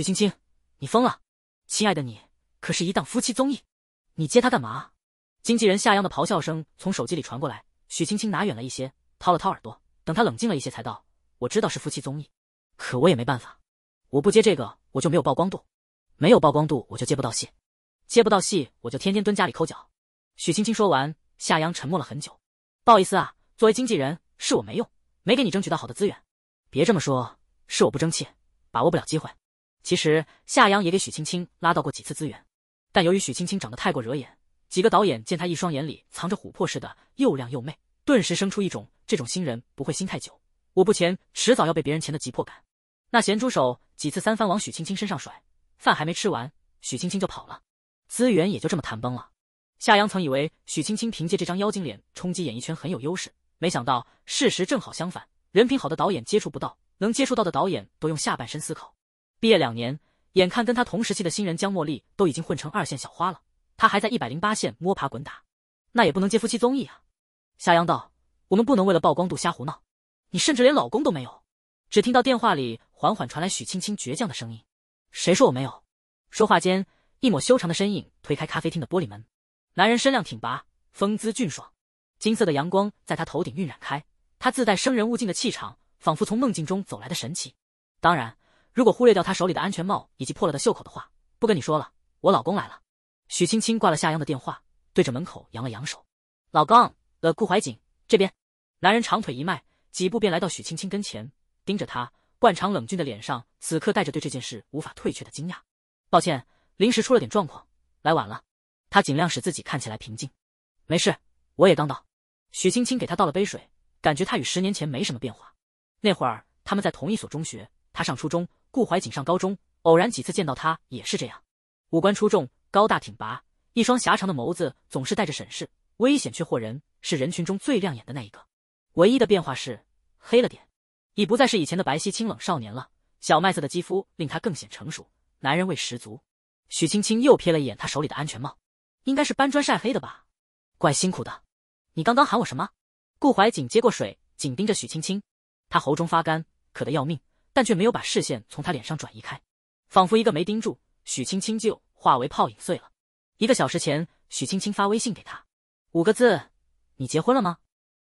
许青青，你疯了！亲爱的，你可是一档夫妻综艺，你接他干嘛？经纪人夏央的咆哮声从手机里传过来。许青青拿远了一些，掏了掏耳朵，等他冷静了一些，才道：“我知道是夫妻综艺，可我也没办法。我不接这个，我就没有曝光度，没有曝光度，我就接不到戏，接不到戏，我就天天蹲家里抠脚。”许青青说完，夏央沉默了很久。不好意思啊，作为经纪人，是我没用，没给你争取到好的资源。别这么说，是我不争气，把握不了机会。其实夏阳也给许青青拉到过几次资源，但由于许青青长得太过惹眼，几个导演见她一双眼里藏着琥珀似的，又亮又媚，顿时生出一种这种新人不会心太久，我不前，迟早要被别人钱的急迫感。那咸猪手几次三番往许青青身上甩，饭还没吃完，许青青就跑了，资源也就这么谈崩了。夏阳曾以为许青青凭借这张妖精脸冲击演艺圈很有优势，没想到事实正好相反，人品好的导演接触不到，能接触到的导演都用下半身思考。毕业两年，眼看跟他同时期的新人江茉莉都已经混成二线小花了，他还在一百零八线摸爬滚打，那也不能接夫妻综艺啊。夏央道：“我们不能为了曝光度瞎胡闹。”你甚至连老公都没有。只听到电话里缓缓传来许青青倔强的声音：“谁说我没有？”说话间，一抹修长的身影推开咖啡厅的玻璃门。男人身量挺拔，风姿俊爽，金色的阳光在他头顶晕染开，他自带生人勿近的气场，仿佛从梦境中走来的神奇。当然。如果忽略掉他手里的安全帽以及破了的袖口的话，不跟你说了，我老公来了。许青青挂了夏央的电话，对着门口扬了扬手：“老刚，呃，顾怀瑾，这边。”男人长腿一迈，几步便来到许青青跟前，盯着他，惯常冷峻的脸上此刻带着对这件事无法退却的惊讶。抱歉，临时出了点状况，来晚了。他尽量使自己看起来平静。没事，我也刚到。许青青给他倒了杯水，感觉他与十年前没什么变化。那会儿他们在同一所中学，他上初中。顾怀瑾上高中，偶然几次见到他也是这样，五官出众，高大挺拔，一双狭长的眸子总是带着审视，危险却惑人，是人群中最亮眼的那一个。唯一的变化是黑了点，已不再是以前的白皙清冷少年了，小麦色的肌肤令他更显成熟，男人味十足。许青青又瞥了一眼他手里的安全帽，应该是搬砖晒黑的吧，怪辛苦的。你刚刚喊我什么？顾怀瑾接过水，紧盯着许青青，他喉中发干，渴得要命。但却没有把视线从他脸上转移开，仿佛一个没盯住，许青青就化为泡影碎了。一个小时前，许青青发微信给他，五个字：“你结婚了吗？”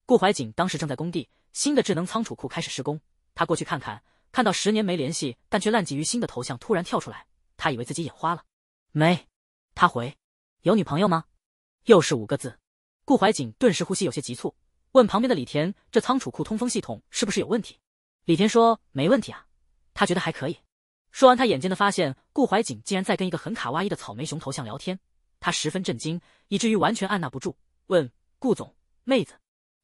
顾怀瑾当时正在工地，新的智能仓储库开始施工，他过去看看，看到十年没联系但却烂记于心的头像突然跳出来，他以为自己眼花了。没，他回：“有女朋友吗？”又是五个字。顾怀瑾顿时呼吸有些急促，问旁边的李田：“这仓储库通风系统是不是有问题？”李田说：“没问题啊，他觉得还可以。”说完，他眼尖的发现顾怀瑾竟然在跟一个很卡哇伊的草莓熊头像聊天，他十分震惊，以至于完全按捺不住，问：“顾总，妹子？”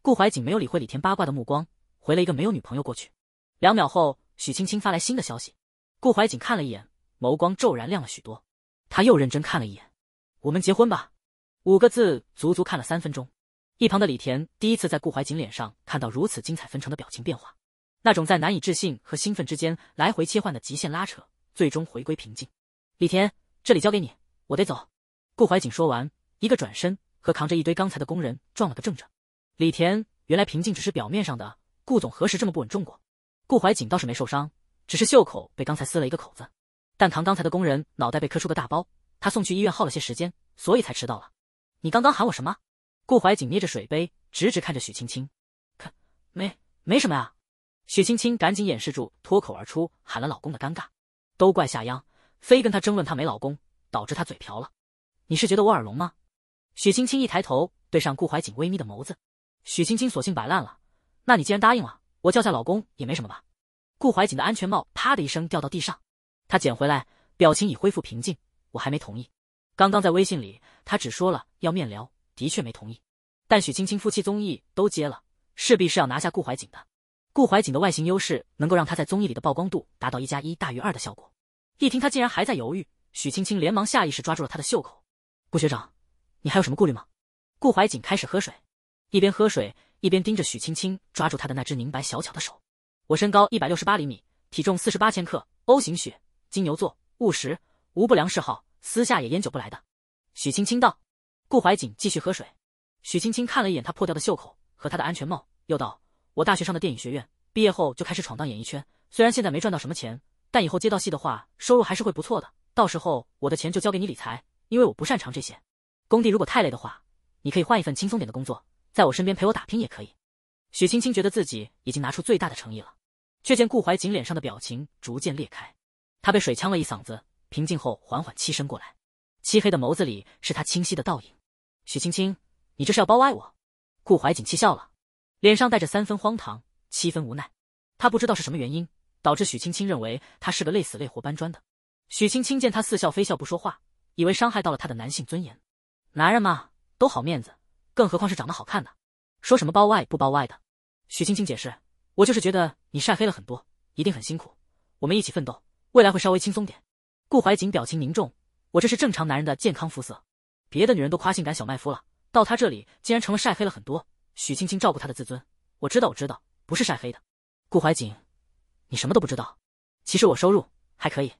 顾怀瑾没有理会李田八卦的目光，回了一个没有女朋友过去。两秒后，许青青发来新的消息，顾怀瑾看了一眼，眸光骤然亮了许多。他又认真看了一眼，“我们结婚吧。”五个字足足看了三分钟。一旁的李田第一次在顾怀瑾脸上看到如此精彩纷呈的表情变化。那种在难以置信和兴奋之间来回切换的极限拉扯，最终回归平静。李田，这里交给你，我得走。顾怀瑾说完，一个转身，和扛着一堆钢材的工人撞了个正着。李田，原来平静只是表面上的。顾总何时这么不稳重过？顾怀瑾倒是没受伤，只是袖口被刚才撕了一个口子。但扛刚才的工人脑袋被磕出个大包，他送去医院耗了些时间，所以才迟到了。你刚刚喊我什么？顾怀瑾捏着水杯，直直看着许青青，看没没什么呀。许青青赶紧掩饰住脱口而出喊了老公的尴尬，都怪夏央，非跟他争论他没老公，导致他嘴瓢了。你是觉得我耳聋吗？许青青一抬头，对上顾怀瑾微眯的眸子。许青青索性摆烂了。那你既然答应了，我叫下老公也没什么吧？顾怀瑾的安全帽啪的一声掉到地上，他捡回来，表情已恢复平静。我还没同意，刚刚在微信里，他只说了要面聊，的确没同意。但许青青夫妻综艺都接了，势必是要拿下顾怀瑾的。顾怀瑾的外形优势能够让他在综艺里的曝光度达到一加一大于二的效果。一听他竟然还在犹豫，许青青连忙下意识抓住了他的袖口：“顾学长，你还有什么顾虑吗？”顾怀瑾开始喝水，一边喝水一边盯着许青青抓住他的那只凝白小巧的手：“我身高一百六十八厘米，体重四十八千克，O 型血，金牛座，务实，无不良嗜好，私下也烟酒不来的。”许青青道。顾怀瑾继续喝水。许青青看了一眼他破掉的袖口和他的安全帽，又道。我大学上的电影学院，毕业后就开始闯荡演艺圈。虽然现在没赚到什么钱，但以后接到戏的话，收入还是会不错的。到时候我的钱就交给你理财，因为我不擅长这些。工地如果太累的话，你可以换一份轻松点的工作，在我身边陪我打拼也可以。许青青觉得自己已经拿出最大的诚意了，却见顾怀瑾脸上的表情逐渐裂开，他被水呛了一嗓子，平静后缓缓起身过来，漆黑的眸子里是他清晰的倒影。许青青，你这是要包歪我？顾怀瑾气笑了。脸上带着三分荒唐，七分无奈。他不知道是什么原因导致许青青认为他是个累死累活搬砖的。许青青见他似笑非笑不说话，以为伤害到了他的男性尊严。男人嘛，都好面子，更何况是长得好看的。说什么包外不包外的。许青青解释：“我就是觉得你晒黑了很多，一定很辛苦。我们一起奋斗，未来会稍微轻松点。”顾怀瑾表情凝重：“我这是正常男人的健康肤色，别的女人都夸性感小麦肤了，到他这里竟然成了晒黑了很多。”许青青照顾他的自尊，我知道，我知道，不是晒黑的。顾怀瑾，你什么都不知道。其实我收入还可以。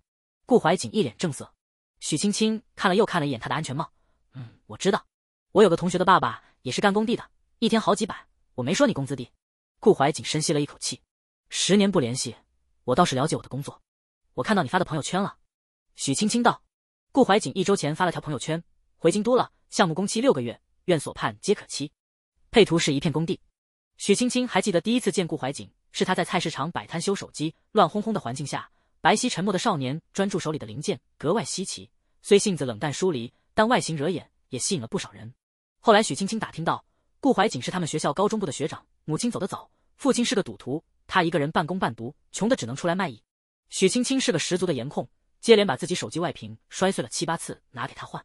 顾怀瑾一脸正色。许青青看了又看了一眼他的安全帽，嗯，我知道。我有个同学的爸爸也是干工地的，一天好几百。我没说你工资低。顾怀瑾深吸了一口气。十年不联系，我倒是了解我的工作。我看到你发的朋友圈了。许青青道。顾怀瑾一周前发了条朋友圈：回京都了，项目工期六个月，愿所盼皆可期。配图是一片工地，许青青还记得第一次见顾怀瑾是他在菜市场摆摊修手机，乱哄哄的环境下，白皙沉默的少年专注手里的零件，格外稀奇。虽性子冷淡疏离，但外形惹眼，也吸引了不少人。后来许青青打听到，顾怀瑾是他们学校高中部的学长，母亲走得早，父亲是个赌徒，他一个人半工半读，穷的只能出来卖艺。许青青是个十足的颜控，接连把自己手机外屏摔碎了七八次，拿给他换，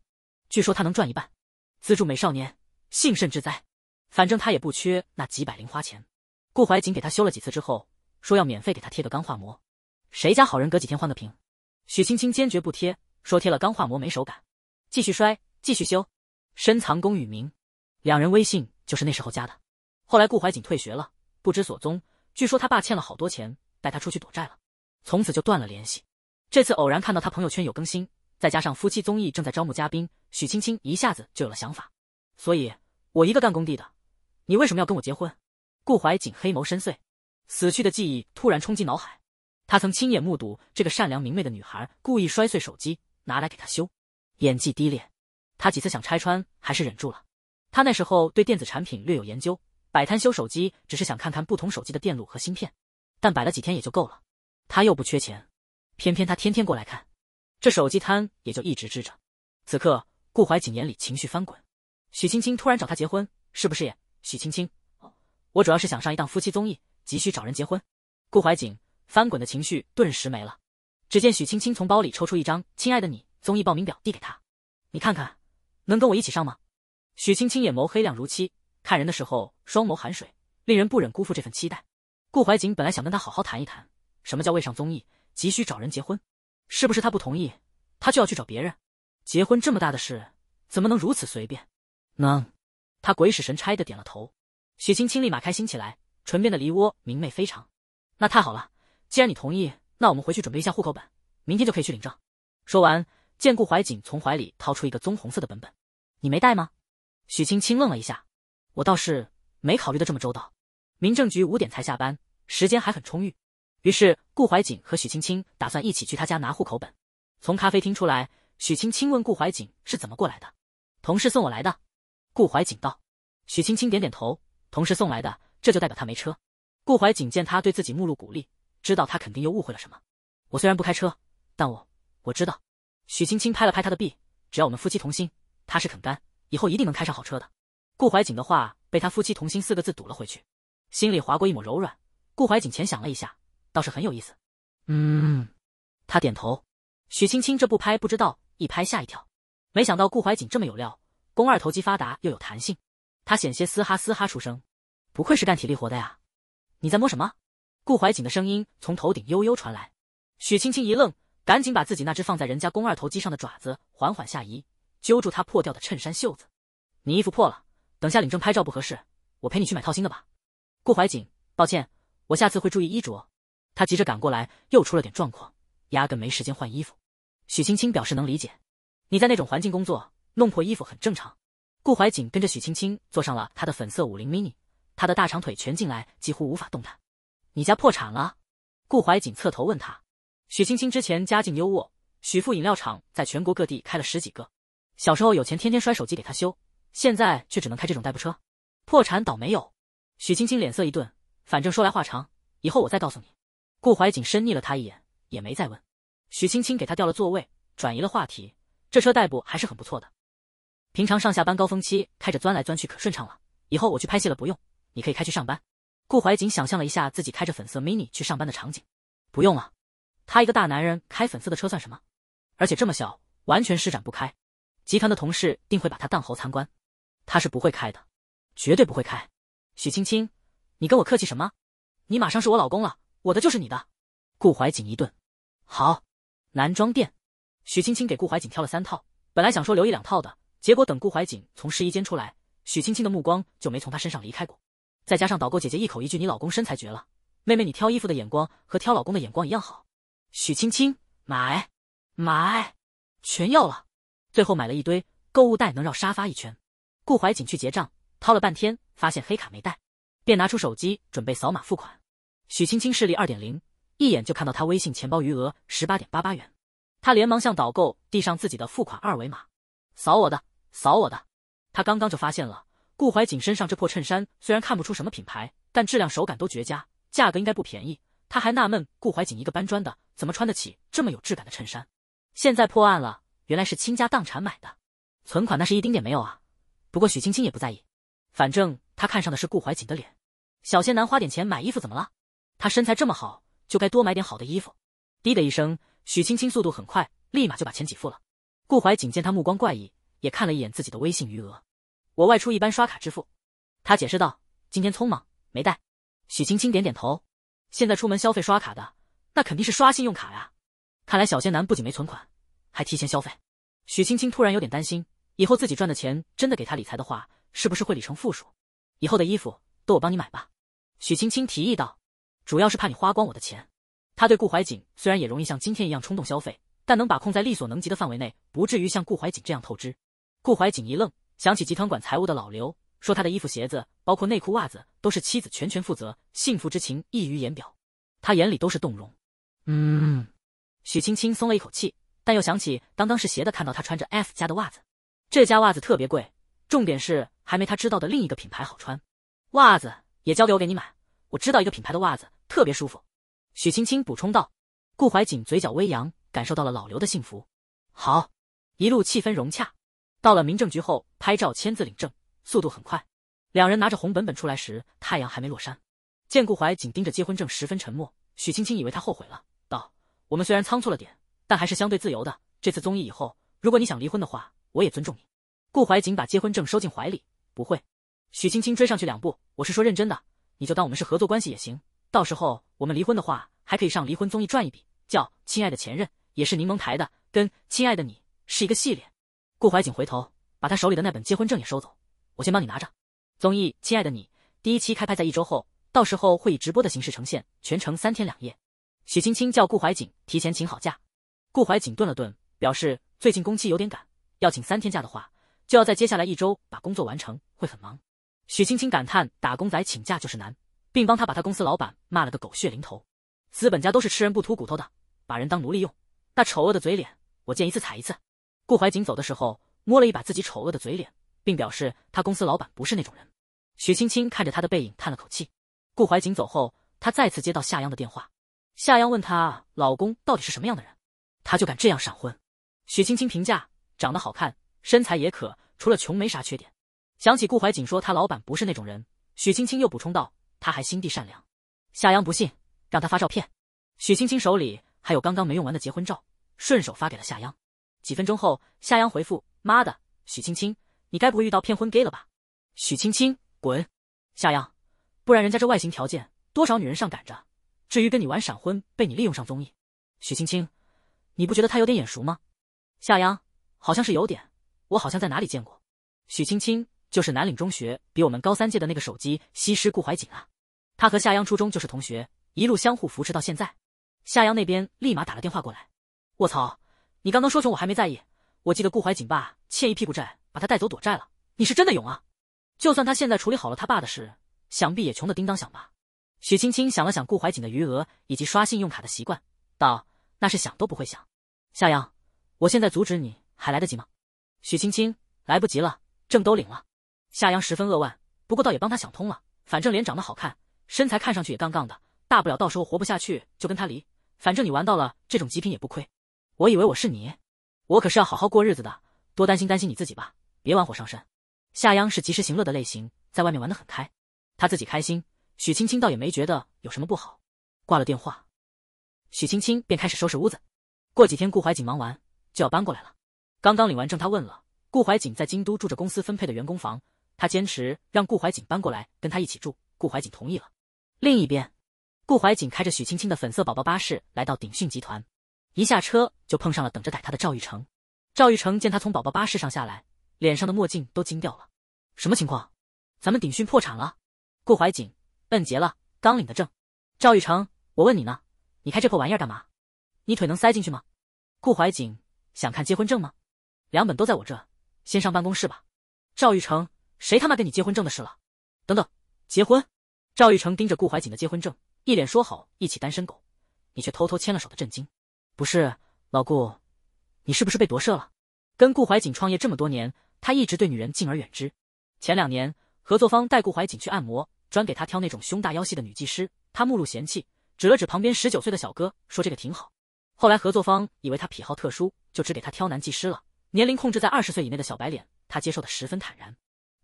据说他能赚一半，资助美少年，幸甚至哉。反正他也不缺那几百零花钱，顾怀瑾给他修了几次之后，说要免费给他贴个钢化膜。谁家好人隔几天换个屏？许青青坚决不贴，说贴了钢化膜没手感，继续摔，继续修。深藏功与名，两人微信就是那时候加的。后来顾怀瑾退学了，不知所踪，据说他爸欠了好多钱，带他出去躲债了，从此就断了联系。这次偶然看到他朋友圈有更新，再加上夫妻综艺正在招募嘉宾，许青青一下子就有了想法。所以，我一个干工地的。你为什么要跟我结婚？顾怀瑾黑眸深邃，死去的记忆突然冲击脑海。他曾亲眼目睹这个善良明媚的女孩故意摔碎手机拿来给他修，演技低劣。他几次想拆穿，还是忍住了。他那时候对电子产品略有研究，摆摊修手机只是想看看不同手机的电路和芯片。但摆了几天也就够了，他又不缺钱。偏偏他天天过来看，这手机摊也就一直支着。此刻，顾怀瑾眼里情绪翻滚。许青青突然找他结婚，是不是也？许青青，我主要是想上一档夫妻综艺，急需找人结婚。顾怀瑾翻滚的情绪顿时没了。只见许青青从包里抽出一张《亲爱的你》综艺报名表递给他，你看看，能跟我一起上吗？许青青眼眸黑亮如漆，看人的时候双眸含水，令人不忍辜负这份期待。顾怀瑾本来想跟他好好谈一谈，什么叫未上综艺急需找人结婚？是不是他不同意，他就要去找别人？结婚这么大的事，怎么能如此随便？能。他鬼使神差的点了头，许青青立马开心起来，唇边的梨窝明媚非常。那太好了，既然你同意，那我们回去准备一下户口本，明天就可以去领证。说完，见顾怀瑾从怀里掏出一个棕红色的本本，你没带吗？许青青愣了一下，我倒是没考虑的这么周到。民政局五点才下班，时间还很充裕。于是顾怀瑾和许青青打算一起去他家拿户口本。从咖啡厅出来，许青青问顾怀瑾是怎么过来的，同事送我来的。顾怀瑾道，许青青点点头，同事送来的，这就代表他没车。顾怀瑾见他对自己目露鼓励，知道他肯定又误会了什么。我虽然不开车，但我我知道。许青青拍了拍他的臂，只要我们夫妻同心，他是肯干，以后一定能开上好车的。顾怀瑾的话被他“夫妻同心”四个字堵了回去，心里划过一抹柔软。顾怀瑾浅想了一下，倒是很有意思。嗯，他点头。许青青这不拍不知道，一拍吓一跳。没想到顾怀瑾这么有料。肱二头肌发达又有弹性，他险些嘶哈嘶哈出声。不愧是干体力活的呀！你在摸什么？顾怀瑾的声音从头顶悠悠传来。许青青一愣，赶紧把自己那只放在人家肱二头肌上的爪子缓缓下移，揪住他破掉的衬衫袖子。你衣服破了，等下领证拍照不合适，我陪你去买套新的吧。顾怀瑾，抱歉，我下次会注意衣着。他急着赶过来，又出了点状况，压根没时间换衣服。许青青表示能理解，你在那种环境工作。弄破衣服很正常。顾怀瑾跟着许青青坐上了他的粉色五菱 mini，他的大长腿全进来，几乎无法动弹。你家破产了？顾怀瑾侧头问他。许青青之前家境优渥，许富饮料厂在全国各地开了十几个，小时候有钱，天天摔手机给他修，现在却只能开这种代步车，破产倒霉有。许青青脸色一顿，反正说来话长，以后我再告诉你。顾怀瑾深睨了他一眼，也没再问。许青青给他调了座位，转移了话题。这车代步还是很不错的。平常上下班高峰期开着钻来钻去可顺畅了。以后我去拍戏了不用，你可以开去上班。顾怀瑾想象了一下自己开着粉色 mini 去上班的场景，不用了，他一个大男人开粉色的车算什么？而且这么小，完全施展不开。集团的同事定会把他当猴参观，他是不会开的，绝对不会开。许青青，你跟我客气什么？你马上是我老公了，我的就是你的。顾怀瑾一顿，好，男装店。许青青给顾怀瑾挑了三套，本来想说留一两套的。结果等顾怀瑾从试衣间出来，许青青的目光就没从他身上离开过。再加上导购姐姐一口一句“你老公身材绝了，妹妹你挑衣服的眼光和挑老公的眼光一样好”，许青青买买全要了，最后买了一堆，购物袋能绕沙发一圈。顾怀瑾去结账，掏了半天发现黑卡没带，便拿出手机准备扫码付款。许青青视力二点零，一眼就看到他微信钱包余额十八点八八元，他连忙向导购递上自己的付款二维码，扫我的。扫我的，他刚刚就发现了。顾怀瑾身上这破衬衫虽然看不出什么品牌，但质量手感都绝佳，价格应该不便宜。他还纳闷，顾怀瑾一个搬砖的，怎么穿得起这么有质感的衬衫？现在破案了，原来是倾家荡产买的，存款那是一丁点没有啊。不过许青青也不在意，反正她看上的是顾怀瑾的脸。小仙男花点钱买衣服怎么了？他身材这么好，就该多买点好的衣服。滴的一声，许青青速度很快，立马就把钱给付了。顾怀瑾见他目光怪异。也看了一眼自己的微信余额，我外出一般刷卡支付，他解释道。今天匆忙没带。许青青点点头。现在出门消费刷卡的，那肯定是刷信用卡呀。看来小仙男不仅没存款，还提前消费。许青青突然有点担心，以后自己赚的钱真的给他理财的话，是不是会理成负数？以后的衣服都我帮你买吧。许青青提议道，主要是怕你花光我的钱。他对顾怀瑾虽然也容易像今天一样冲动消费，但能把控在力所能及的范围内，不至于像顾怀瑾这样透支。顾怀瑾一愣，想起集团管财务的老刘说，他的衣服、鞋子，包括内裤、袜子，都是妻子全权负责，幸福之情溢于言表，他眼里都是动容。嗯，许青青松了一口气，但又想起刚刚是鞋的看到他穿着 F 家的袜子，这家袜子特别贵，重点是还没他知道的另一个品牌好穿。袜子也交给我给你买，我知道一个品牌的袜子特别舒服。许青青补充道。顾怀瑾嘴角微扬，感受到了老刘的幸福。好，一路气氛融洽。到了民政局后，拍照、签字、领证，速度很快。两人拿着红本本出来时，太阳还没落山。见顾怀紧盯着结婚证，十分沉默。许青青以为他后悔了，道：“我们虽然仓促了点，但还是相对自由的。这次综艺以后，如果你想离婚的话，我也尊重你。”顾怀瑾把结婚证收进怀里，不会。许青青追上去两步：“我是说认真的，你就当我们是合作关系也行。到时候我们离婚的话，还可以上离婚综艺赚一笔，叫《亲爱的前任》，也是柠檬台的，跟《亲爱的你》是一个系列。”顾怀瑾回头，把他手里的那本结婚证也收走，我先帮你拿着。综艺《亲爱的你》第一期开拍在一周后，到时候会以直播的形式呈现，全程三天两夜。许青青叫顾怀瑾提前请好假。顾怀瑾顿了顿，表示最近工期有点赶，要请三天假的话，就要在接下来一周把工作完成，会很忙。许青青感叹打工仔请假就是难，并帮他把他公司老板骂了个狗血淋头。资本家都是吃人不吐骨头的，把人当奴隶用，那丑恶的嘴脸我见一次踩一次。顾怀瑾走的时候，摸了一把自己丑恶的嘴脸，并表示他公司老板不是那种人。许青青看着他的背影，叹了口气。顾怀瑾走后，她再次接到夏央的电话。夏央问她老公到底是什么样的人，他就敢这样闪婚。许青青评价：长得好看，身材也可，除了穷没啥缺点。想起顾怀瑾说他老板不是那种人，许青青又补充道：他还心地善良。夏央不信，让他发照片。许青青手里还有刚刚没用完的结婚照，顺手发给了夏央。几分钟后，夏阳回复：“妈的，许青青，你该不会遇到骗婚 gay 了吧？”许青青，滚！夏阳，不然人家这外形条件，多少女人上赶着。至于跟你玩闪婚，被你利用上综艺。许青青，你不觉得他有点眼熟吗？夏阳，好像是有点，我好像在哪里见过。许青青，就是南岭中学比我们高三届的那个手机西施顾怀瑾啊。他和夏阳初中就是同学，一路相互扶持到现在。夏阳那边立马打了电话过来，我操！你刚刚说穷，我还没在意。我记得顾怀瑾爸欠一屁股债，把他带走躲债了。你是真的勇啊！就算他现在处理好了他爸的事，想必也穷得叮当响吧？许青青想了想顾怀瑾的余额以及刷信用卡的习惯，道：“那是想都不会想。”夏阳，我现在阻止你还来得及吗？许青青，来不及了，证都领了。夏阳十分扼腕，不过倒也帮他想通了。反正脸长得好看，身材看上去也杠杠的，大不了到时候活不下去就跟他离。反正你玩到了这种极品也不亏。我以为我是你，我可是要好好过日子的，多担心担心你自己吧，别玩火上身。夏央是及时行乐的类型，在外面玩的很开，他自己开心，许青青倒也没觉得有什么不好。挂了电话，许青青便开始收拾屋子。过几天顾怀瑾忙完就要搬过来了。刚刚领完证，他问了，顾怀瑾在京都住着公司分配的员工房，他坚持让顾怀瑾搬过来跟他一起住，顾怀瑾同意了。另一边，顾怀瑾开着许青青的粉色宝宝巴士来到鼎讯集团。一下车就碰上了等着逮他的赵玉成。赵玉成见他从宝宝巴士上下来，脸上的墨镜都惊掉了。什么情况？咱们鼎讯破产了？顾怀瑾，笨结了，刚领的证。赵玉成，我问你呢，你开这破玩意儿干嘛？你腿能塞进去吗？顾怀瑾想看结婚证吗？两本都在我这，先上办公室吧。赵玉成，谁他妈跟你结婚证的事了？等等，结婚？赵玉成盯着顾怀瑾的结婚证，一脸说好一起单身狗，你却偷偷牵了手的震惊。不是老顾，你是不是被夺舍了？跟顾怀瑾创业这么多年，他一直对女人敬而远之。前两年合作方带顾怀瑾去按摩，专给他挑那种胸大腰细的女技师，他目露嫌弃，指了指旁边十九岁的小哥，说这个挺好。后来合作方以为他癖好特殊，就只给他挑男技师了，年龄控制在二十岁以内的小白脸，他接受的十分坦然，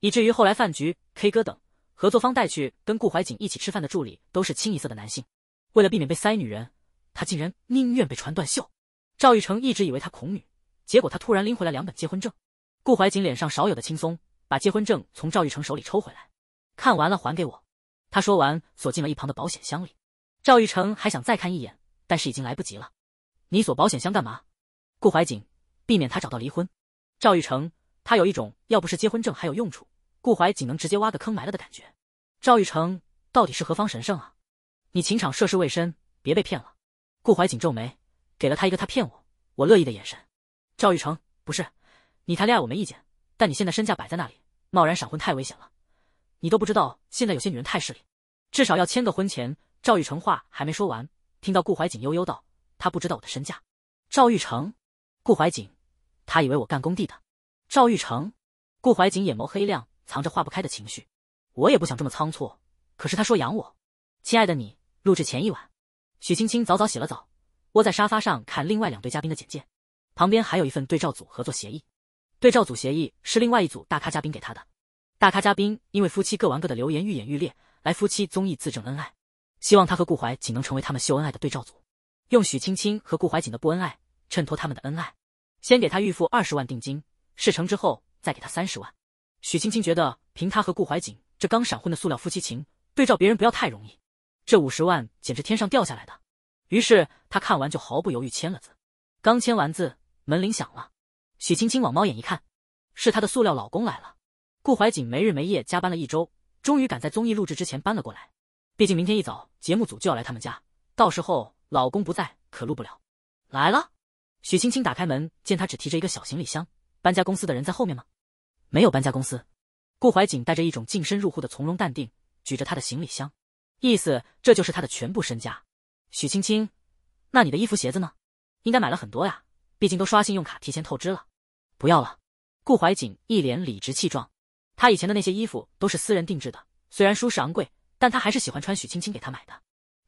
以至于后来饭局、K 歌等合作方带去跟顾怀瑾一起吃饭的助理都是清一色的男性，为了避免被塞女人。他竟然宁愿被传断袖，赵玉成一直以为他恐女，结果他突然拎回来两本结婚证。顾怀瑾脸上少有的轻松，把结婚证从赵玉成手里抽回来，看完了还给我。他说完锁进了一旁的保险箱里。赵玉成还想再看一眼，但是已经来不及了。你锁保险箱干嘛？顾怀瑾，避免他找到离婚。赵玉成，他有一种要不是结婚证还有用处，顾怀瑾能直接挖个坑埋了的感觉。赵玉成到底是何方神圣啊？你情场涉世未深，别被骗了。顾怀瑾皱眉，给了他一个他骗我，我乐意的眼神。赵玉成，不是，你谈恋爱我没意见，但你现在身价摆在那里，贸然闪婚太危险了。你都不知道现在有些女人太势利，至少要签个婚前。赵玉成话还没说完，听到顾怀瑾悠悠道：“他不知道我的身价。”赵玉成，顾怀瑾，他以为我干工地的。赵玉成，顾怀瑾眼眸黑亮，藏着化不开的情绪。我也不想这么仓促，可是他说养我，亲爱的你。录制前一晚。许青青早早洗了澡，窝在沙发上看另外两对嘉宾的简介，旁边还有一份对照组合作协议。对照组协议是另外一组大咖嘉宾给他的，大咖嘉宾因为夫妻各玩各的留言愈演愈烈，来夫妻综艺自证恩爱，希望他和顾怀瑾能成为他们秀恩爱的对照组，用许青青和顾怀瑾的不恩爱衬托他们的恩爱。先给他预付二十万定金，事成之后再给他三十万。许青青觉得凭他和顾怀瑾这刚闪婚的塑料夫妻情，对照别人不要太容易。这五十万简直天上掉下来的，于是他看完就毫不犹豫签了字。刚签完字，门铃响了。许青青往猫眼一看，是她的塑料老公来了。顾怀瑾没日没夜加班了一周，终于赶在综艺录制之前搬了过来。毕竟明天一早节目组就要来他们家，到时候老公不在可录不了。来了，许青青打开门，见他只提着一个小行李箱，搬家公司的人在后面吗？没有，搬家公司。顾怀瑾带着一种净身入户的从容淡定，举着他的行李箱。意思，这就是他的全部身家。许青青，那你的衣服鞋子呢？应该买了很多呀，毕竟都刷信用卡提前透支了。不要了。顾怀瑾一脸理直气壮。他以前的那些衣服都是私人定制的，虽然舒适昂贵，但他还是喜欢穿许青青给他买的。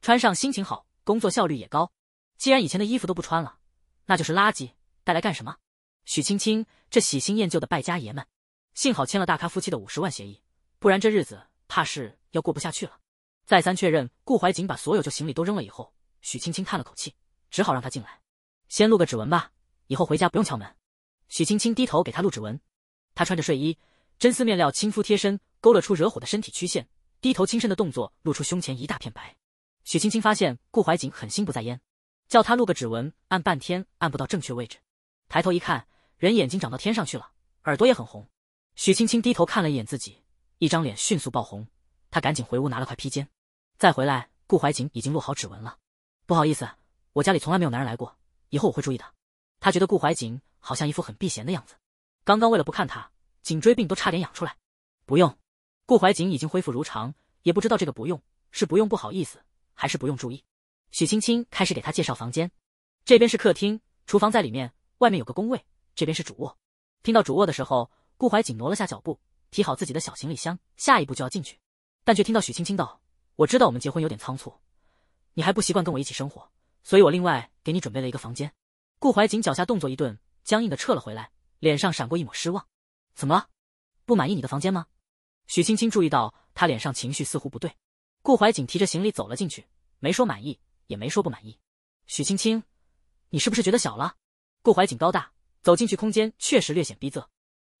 穿上心情好，工作效率也高。既然以前的衣服都不穿了，那就是垃圾，带来干什么？许青青这喜新厌旧的败家爷们，幸好签了大咖夫妻的五十万协议，不然这日子怕是要过不下去了。再三确认顾怀瑾把所有就行李都扔了以后，许青青叹了口气，只好让他进来，先录个指纹吧，以后回家不用敲门。许青青低头给他录指纹，他穿着睡衣，真丝面料亲肤贴身，勾勒出惹火的身体曲线，低头轻身的动作露出胸前一大片白。许青青发现顾怀瑾很心不在焉，叫他录个指纹，按半天按不到正确位置，抬头一看，人眼睛长到天上去了，耳朵也很红。许青青低头看了一眼自己，一张脸迅速爆红，她赶紧回屋拿了块披肩。再回来，顾怀瑾已经录好指纹了。不好意思，我家里从来没有男人来过，以后我会注意的。他觉得顾怀瑾好像一副很避嫌的样子，刚刚为了不看他，颈椎病都差点养出来。不用，顾怀瑾已经恢复如常，也不知道这个不用是不用不好意思，还是不用注意。许青青开始给他介绍房间，这边是客厅，厨房在里面，外面有个工位，这边是主卧。听到主卧的时候，顾怀瑾挪了下脚步，提好自己的小行李箱，下一步就要进去，但却听到许青青道。我知道我们结婚有点仓促，你还不习惯跟我一起生活，所以我另外给你准备了一个房间。顾怀瑾脚下动作一顿，僵硬的撤了回来，脸上闪过一抹失望。怎么了？不满意你的房间吗？许青青注意到他脸上情绪似乎不对。顾怀瑾提着行李走了进去，没说满意，也没说不满意。许青青，你是不是觉得小了？顾怀瑾高大，走进去空间确实略显逼仄。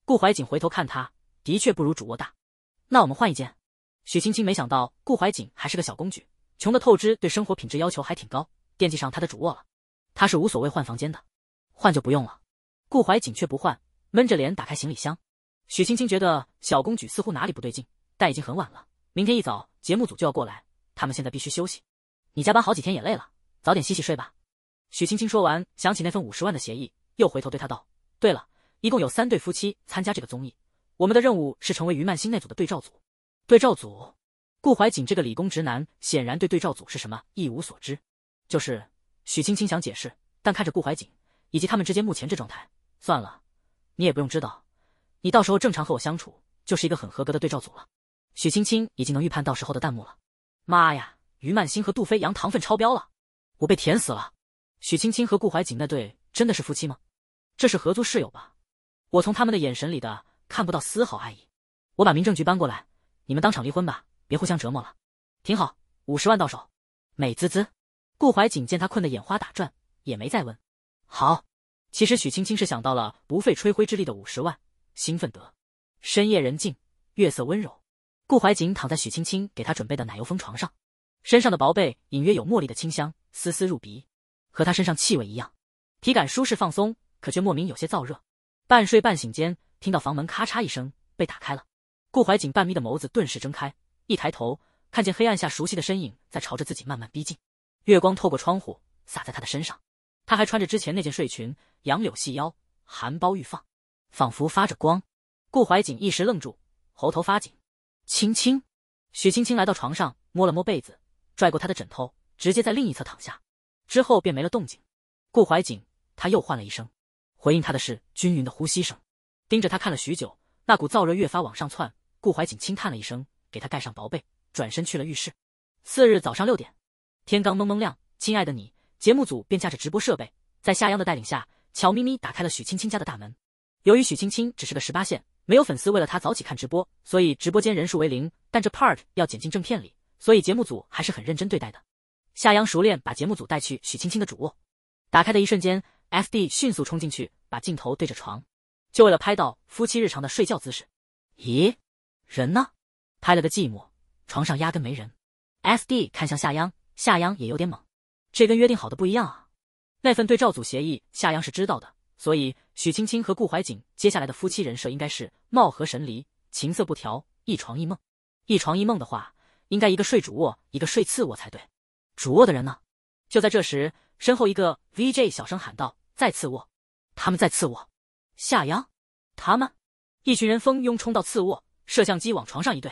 顾怀瑾回头看他，的确不如主卧大。那我们换一间。许青青没想到顾怀瑾还是个小公举，穷的透支，对生活品质要求还挺高，惦记上他的主卧了。他是无所谓换房间的，换就不用了。顾怀瑾却不换，闷着脸打开行李箱。许青青觉得小公举似乎哪里不对劲，但已经很晚了，明天一早节目组就要过来，他们现在必须休息。你加班好几天也累了，早点洗洗睡吧。许青青说完，想起那份五十万的协议，又回头对他道：“对了，一共有三对夫妻参加这个综艺，我们的任务是成为于曼心那组的对照组。”对照组，顾怀瑾这个理工直男显然对对照组是什么一无所知。就是许青青想解释，但看着顾怀瑾以及他们之间目前这状态，算了，你也不用知道。你到时候正常和我相处，就是一个很合格的对照组了。许青青已经能预判到时候的弹幕了。妈呀，于曼心和杜飞扬糖分超标了，我被甜死了。许青青和顾怀瑾那对真的是夫妻吗？这是合租室友吧？我从他们的眼神里的看不到丝毫爱意。我把民政局搬过来。你们当场离婚吧，别互相折磨了，挺好，五十万到手，美滋滋。顾怀瑾见他困得眼花打转，也没再问。好，其实许青青是想到了不费吹灰之力的五十万，兴奋得。深夜人静，月色温柔，顾怀瑾躺在许青青给他准备的奶油风床上，身上的薄被隐约有茉莉的清香，丝丝入鼻，和他身上气味一样，体感舒适放松，可却莫名有些燥热。半睡半醒间，听到房门咔嚓一声被打开了。顾怀瑾半眯的眸子顿时睁开，一抬头看见黑暗下熟悉的身影在朝着自己慢慢逼近。月光透过窗户洒在他的身上，他还穿着之前那件睡裙，杨柳细腰，含苞欲放，仿佛发着光。顾怀瑾一时愣住，喉头发紧。青青，许青青来到床上，摸了摸被子，拽过他的枕头，直接在另一侧躺下，之后便没了动静。顾怀瑾，他又唤了一声，回应他的是均匀的呼吸声。盯着他看了许久，那股燥热越发往上窜。顾怀瑾轻叹了一声，给他盖上薄被，转身去了浴室。次日早上六点，天刚蒙蒙亮，亲爱的你，节目组便架着直播设备，在夏央的带领下，悄咪咪打开了许青青家的大门。由于许青青只是个十八线，没有粉丝为了她早起看直播，所以直播间人数为零。但这 part 要剪进正片里，所以节目组还是很认真对待的。夏央熟练把节目组带去许青青的主卧，打开的一瞬间，SD 迅速冲进去，把镜头对着床，就为了拍到夫妻日常的睡觉姿势。咦？人呢？拍了个寂寞，床上压根没人。S D 看向夏央，夏央也有点懵，这跟约定好的不一样啊。那份对照组协议，夏央是知道的，所以许青青和顾怀瑾接下来的夫妻人设应该是貌合神离，情色不调，一床一梦。一床一梦的话，应该一个睡主卧，一个睡次卧才对。主卧的人呢？就在这时，身后一个 V J 小声喊道：“在次卧，他们在次卧。”夏央，他们，一群人蜂拥冲到次卧。摄像机往床上一对，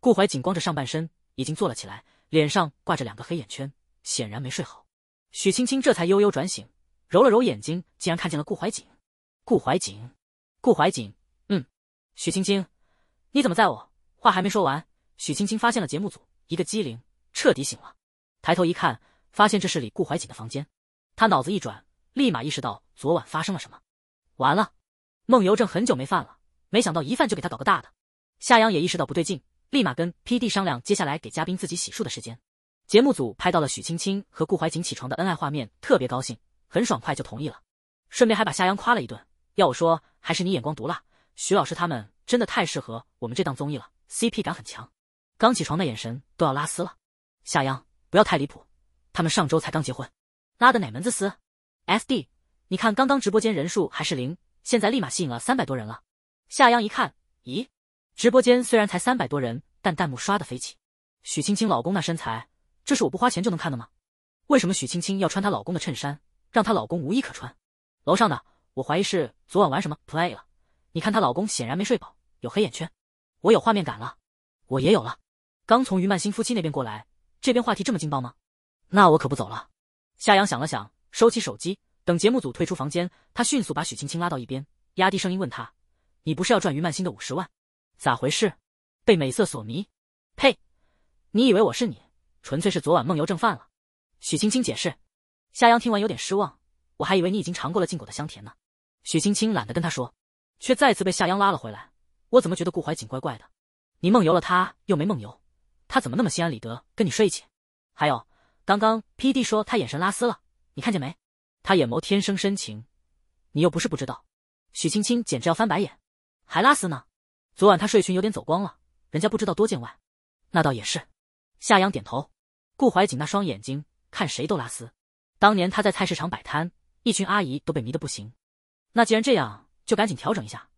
顾怀景光着上半身已经坐了起来，脸上挂着两个黑眼圈，显然没睡好。许青青这才悠悠转醒，揉了揉眼睛，竟然看见了顾怀景。顾怀景，顾怀景，嗯，许青青，你怎么在我？话还没说完，许青青发现了节目组，一个机灵，彻底醒了，抬头一看，发现这是李顾怀景的房间。他脑子一转，立马意识到昨晚发生了什么。完了，梦游症很久没犯了，没想到一犯就给他搞个大的。夏阳也意识到不对劲，立马跟 P D 商量接下来给嘉宾自己洗漱的时间。节目组拍到了许青青和顾怀瑾起床的恩爱画面，特别高兴，很爽快就同意了。顺便还把夏阳夸了一顿，要我说还是你眼光毒辣，徐老师他们真的太适合我们这档综艺了，CP 感很强，刚起床的眼神都要拉丝了。夏阳不要太离谱，他们上周才刚结婚，拉的哪门子丝？S D，你看刚刚直播间人数还是零，现在立马吸引了三百多人了。夏阳一看，咦？直播间虽然才三百多人，但弹幕刷的飞起。许青青老公那身材，这是我不花钱就能看的吗？为什么许青青要穿她老公的衬衫，让她老公无衣可穿？楼上的，我怀疑是昨晚玩什么 play 了。你看她老公显然没睡饱，有黑眼圈。我有画面感了，我也有了。刚从于曼心夫妻那边过来，这边话题这么劲爆吗？那我可不走了。夏阳想了想，收起手机，等节目组退出房间，他迅速把许青青拉到一边，压低声音问她：“你不是要赚于曼心的五十万？”咋回事？被美色所迷？呸！你以为我是你？纯粹是昨晚梦游症犯了。许青青解释。夏阳听完有点失望，我还以为你已经尝过了禁果的香甜呢。许青青懒得跟他说，却再次被夏阳拉了回来。我怎么觉得顾怀瑾怪怪的？你梦游了，他又没梦游，他怎么那么心安理得跟你睡一起？还有，刚刚 P D 说他眼神拉丝了，你看见没？他眼眸天生深情，你又不是不知道。许青青简直要翻白眼，还拉丝呢？昨晚他睡裙有点走光了，人家不知道多见外。那倒也是，夏阳点头。顾怀瑾那双眼睛看谁都拉丝，当年他在菜市场摆摊，一群阿姨都被迷得不行。那既然这样，就赶紧调整一下。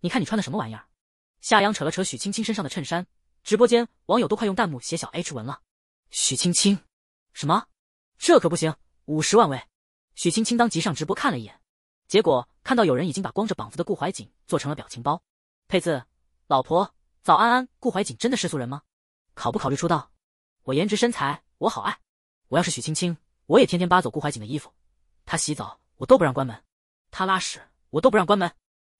你看你穿的什么玩意儿？夏阳扯了扯许青青身上的衬衫。直播间网友都快用弹幕写小 H 文了。许青青，什么？这可不行，五十万位。许青青当即上直播看了一眼，结果看到有人已经把光着膀子的顾怀瑾做成了表情包。佩子，老婆早安安。顾怀瑾真的是俗人吗？考不考虑出道？我颜值身材，我好爱。我要是许青青，我也天天扒走顾怀瑾的衣服。他洗澡我都不让关门，他拉屎我都不让关门，